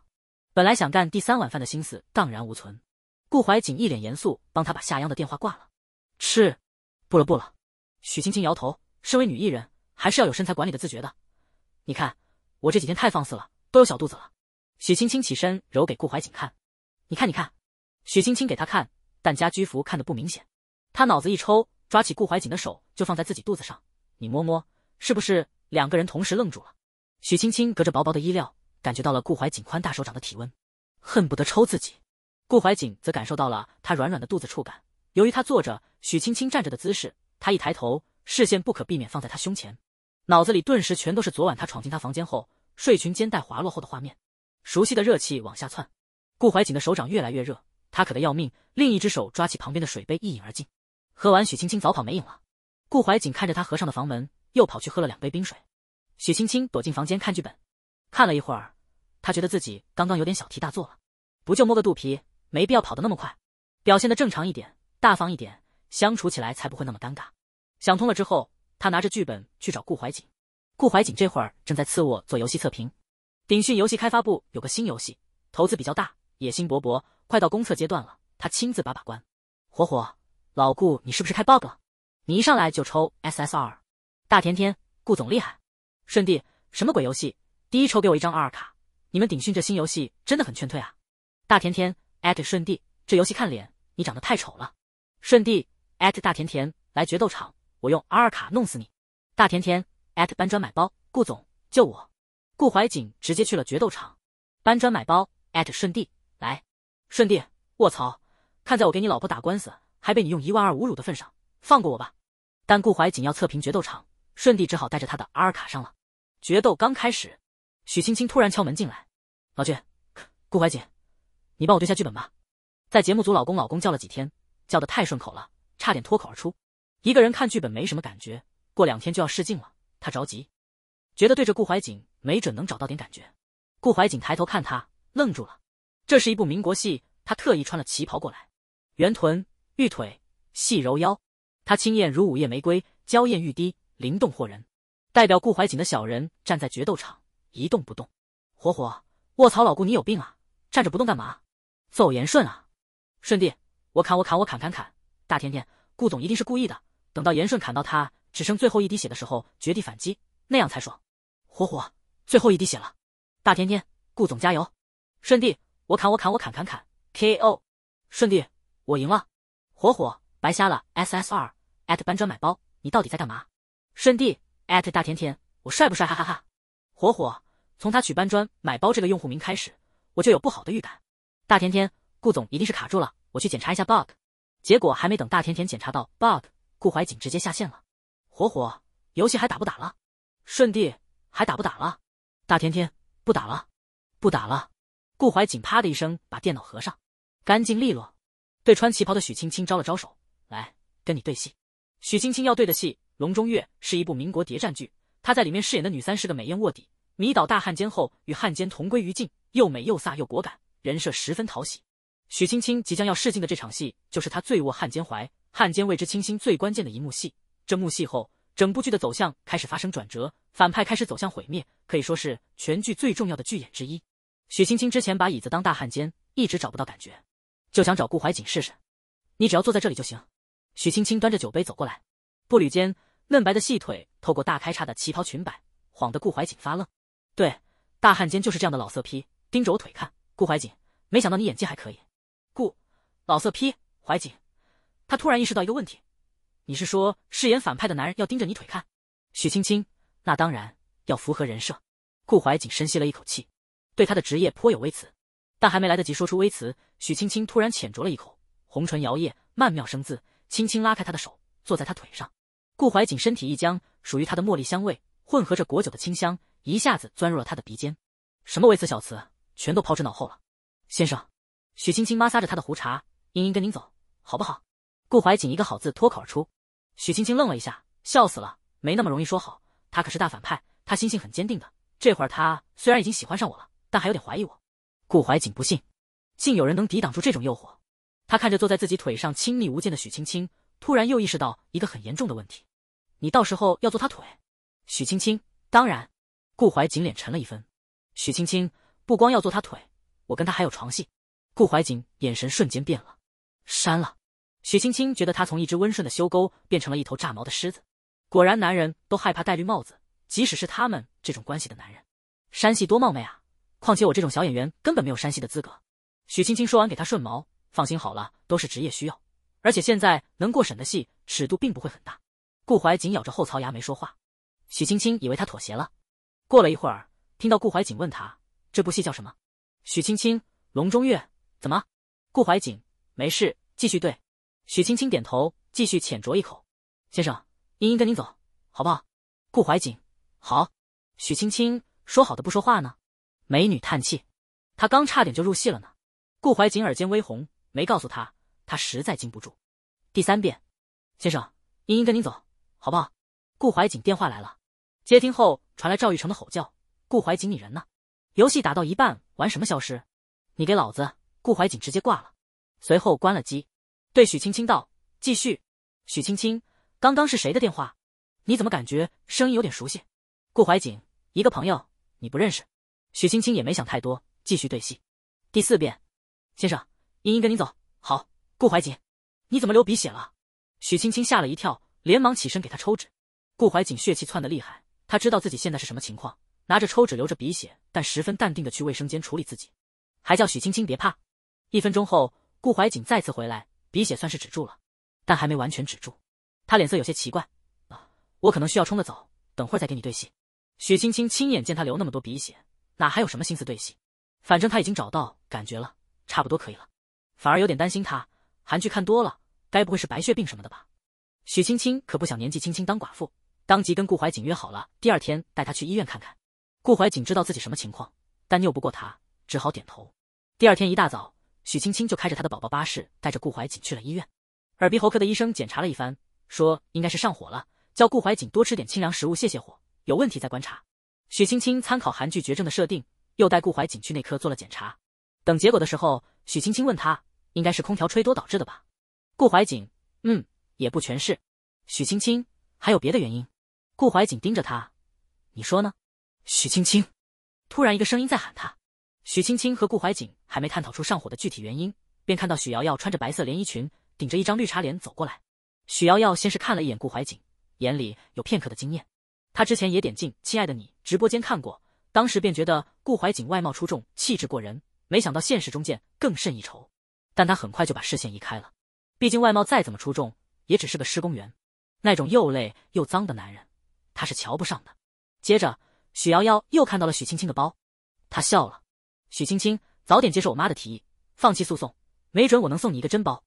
本来想干第三碗饭的心思荡然无存。顾怀景一脸严肃，帮他把夏央的电话挂了。吃，不了不了。许青青摇头，身为女艺人，还是要有身材管理的自觉的。你看，我这几天太放肆了，都有小肚子了。许青青起身揉给顾怀瑾看，你看，你看。许青青给他看，但家居服看得不明显。她脑子一抽，抓起顾怀瑾的手就放在自己肚子上，你摸摸，是不是？两个人同时愣住了。许青青隔着薄薄的衣料，感觉到了顾怀瑾宽大手掌的体温，恨不得抽自己。顾怀瑾则感受到了她软软的肚子触感。由于他坐着，许青青站着的姿势。他一抬头，视线不可避免放在他胸前，脑子里顿时全都是昨晚他闯进他房间后睡裙肩带滑落后的画面。熟悉的热气往下窜，顾怀瑾的手掌越来越热，他渴得要命，另一只手抓起旁边的水杯一饮而尽。喝完，许青青早跑没影了。顾怀瑾看着他合上的房门，又跑去喝了两杯冰水。许青青躲进房间看剧本，看了一会儿，他觉得自己刚刚有点小题大做了，不就摸个肚皮，没必要跑得那么快，表现得正常一点，大方一点。相处起来才不会那么尴尬。想通了之后，他拿着剧本去找顾怀瑾。顾怀瑾这会儿正在次卧做游戏测评。鼎讯游戏开发部有个新游戏，投资比较大，野心勃勃，快到公测阶段了，他亲自把把关。火火，老顾，你是不是开 bug 了？你一上来就抽 SSR！大甜甜，顾总厉害。顺帝，什么鬼游戏？第一抽给我一张 R 卡，你们鼎讯这新游戏真的很劝退啊！大甜甜顺帝，这游戏看脸，你长得太丑了。顺帝，大甜甜来决斗场，我用阿尔卡弄死你！大甜甜搬砖买包顾总救我！顾怀瑾直接去了决斗场，搬砖买包顺帝来，顺帝卧槽！看在我给你老婆打官司还被你用一万二侮辱的份上，放过我吧！但顾怀瑾要测评决斗场，顺帝只好带着他的阿尔卡上了。决斗刚开始，许青青突然敲门进来，老君，顾怀瑾，你帮我对下剧本吧。在节目组，老公老公叫了几天，叫的太顺口了。差点脱口而出。一个人看剧本没什么感觉，过两天就要试镜了，他着急，觉得对着顾怀瑾没准能找到点感觉。顾怀瑾抬头看他，愣住了。这是一部民国戏，他特意穿了旗袍过来，圆臀、玉腿、细柔腰，他清艳如午夜玫瑰，娇艳欲滴，灵动惑人。代表顾怀瑾的小人站在决斗场一动不动。火火，卧槽，老顾你有病啊？站着不动干嘛？走言顺啊！顺弟，我砍我砍我砍砍砍！大甜甜，顾总一定是故意的。等到严顺砍到他只剩最后一滴血的时候，绝地反击，那样才爽。火火，最后一滴血了！大甜甜，顾总加油！顺弟，我砍我砍我砍砍砍，K O！顺弟，我赢了！火火，白瞎了！S S R，@ 搬砖买包，你到底在干嘛？顺弟，@大甜甜，我帅不帅？哈哈哈！火火，从他取搬砖买包这个用户名开始，我就有不好的预感。大甜甜，顾总一定是卡住了，我去检查一下 bug。结果还没等大甜甜检查到 bug，顾怀瑾直接下线了。火火，游戏还打不打了？顺帝还打不打了？大甜甜不打了，不打了。顾怀瑾啪的一声把电脑合上，干净利落，对穿旗袍的许青青招了招手，来跟你对戏。许青青要对的戏《龙中月》是一部民国谍战剧，她在里面饰演的女三是个美艳卧底，迷倒大汉奸后与汉奸同归于尽，又美又飒又果敢，人设十分讨喜。许青青即将要试镜的这场戏，就是她醉卧汉奸怀，汉奸为之倾心最关键的一幕戏。这幕戏后，整部剧的走向开始发生转折，反派开始走向毁灭，可以说是全剧最重要的剧演之一。许青青之前把椅子当大汉奸，一直找不到感觉，就想找顾怀瑾试试。你只要坐在这里就行。许青青端着酒杯走过来，步履间嫩白的细腿透过大开叉的旗袍裙摆，晃得顾怀瑾发愣。对，大汉奸就是这样的老色批，盯着我腿看。顾怀瑾，没想到你演技还可以。老色批，怀瑾，他突然意识到一个问题：你是说饰演反派的男人要盯着你腿看？许青青，那当然要符合人设。顾怀瑾深吸了一口气，对他的职业颇有微词，但还没来得及说出微词，许青青突然浅啄了一口，红唇摇曳，曼妙生姿，轻轻拉开他的手，坐在他腿上。顾怀瑾身体一僵，属于他的茉莉香味混合着果酒的清香，一下子钻入了他的鼻尖。什么微词小词，全都抛之脑后了。先生，许青青抹挲着他的胡茬。茵茵跟您走好不好？顾怀瑾一个“好”字脱口而出，许青青愣了一下，笑死了，没那么容易说好。他可是大反派，他心性很坚定的。这会儿他虽然已经喜欢上我了，但还有点怀疑我。顾怀瑾不信，竟有人能抵挡住这种诱惑。他看着坐在自己腿上亲密无间的许青青，突然又意识到一个很严重的问题：你到时候要坐他腿？许青青当然。顾怀瑾脸沉了一分。许青青不光要坐他腿，我跟他还有床戏。顾怀瑾眼神瞬间变了。删了，许青青觉得他从一只温顺的修勾变成了一头炸毛的狮子。果然，男人都害怕戴绿帽子，即使是他们这种关系的男人。山戏多冒昧啊，况且我这种小演员根本没有山戏的资格。许青青说完，给他顺毛。放心好了，都是职业需要，而且现在能过审的戏尺度并不会很大。顾怀瑾咬着后槽牙没说话。许青青以为他妥协了。过了一会儿，听到顾怀瑾问他这部戏叫什么，许青青《龙中月》怎么？顾怀瑾。没事，继续对。许青青点头，继续浅啄一口。先生，茵茵跟您走，好不好？顾怀瑾，好。许青青说好的不说话呢。美女叹气，她刚差点就入戏了呢。顾怀瑾耳尖微红，没告诉她，她实在禁不住。第三遍，先生，茵茵跟您走，好不好？顾怀瑾电话来了，接听后传来赵玉成的吼叫：“顾怀瑾，你人呢？游戏打到一半，玩什么消失？你给老子！”顾怀瑾直接挂了。随后关了机，对许青青道：“继续。”许青青：“刚刚是谁的电话？你怎么感觉声音有点熟悉？”顾怀瑾：“一个朋友，你不认识。”许青青也没想太多，继续对戏。第四遍：“先生，茵茵跟你走。”“好。”顾怀瑾：“你怎么流鼻血了？”许青青吓了一跳，连忙起身给他抽纸。顾怀瑾血气窜得厉害，他知道自己现在是什么情况，拿着抽纸流着鼻血，但十分淡定的去卫生间处理自己，还叫许青青别怕。一分钟后。顾怀瑾再次回来，鼻血算是止住了，但还没完全止住。他脸色有些奇怪啊，我可能需要冲个澡，等会儿再给你对戏。许青青亲眼见他流那么多鼻血，哪还有什么心思对戏？反正他已经找到感觉了，差不多可以了。反而有点担心他，韩剧看多了，该不会是白血病什么的吧？许青青可不想年纪轻轻当寡妇，当即跟顾怀瑾约好了，第二天带他去医院看看。顾怀瑾知道自己什么情况，但拗不过他，只好点头。第二天一大早。许青青就开着她的宝宝巴士，带着顾怀瑾去了医院。耳鼻喉科的医生检查了一番，说应该是上火了，叫顾怀瑾多吃点清凉食物，泄泄火。有问题再观察。许青青参考韩剧《绝症》的设定，又带顾怀瑾去内科做了检查。等结果的时候，许青青问他，应该是空调吹多导致的吧？顾怀瑾，嗯，也不全是。许青青，还有别的原因？顾怀瑾盯着他，你说呢？许青青，突然一个声音在喊他。许青青和顾怀景还没探讨出上火的具体原因，便看到许瑶瑶穿着白色连衣裙，顶着一张绿茶脸走过来。许瑶瑶先是看了一眼顾怀景，眼里有片刻的惊艳。她之前也点进“亲爱的你”直播间看过，当时便觉得顾怀景外貌出众，气质过人，没想到现实中见更胜一筹。但她很快就把视线移开了，毕竟外貌再怎么出众，也只是个施工员，那种又累又脏的男人，她是瞧不上的。接着，许瑶瑶又看到了许青青的包，她笑了。许青青，早点接受我妈的提议，放弃诉讼，没准我能送你一个真包。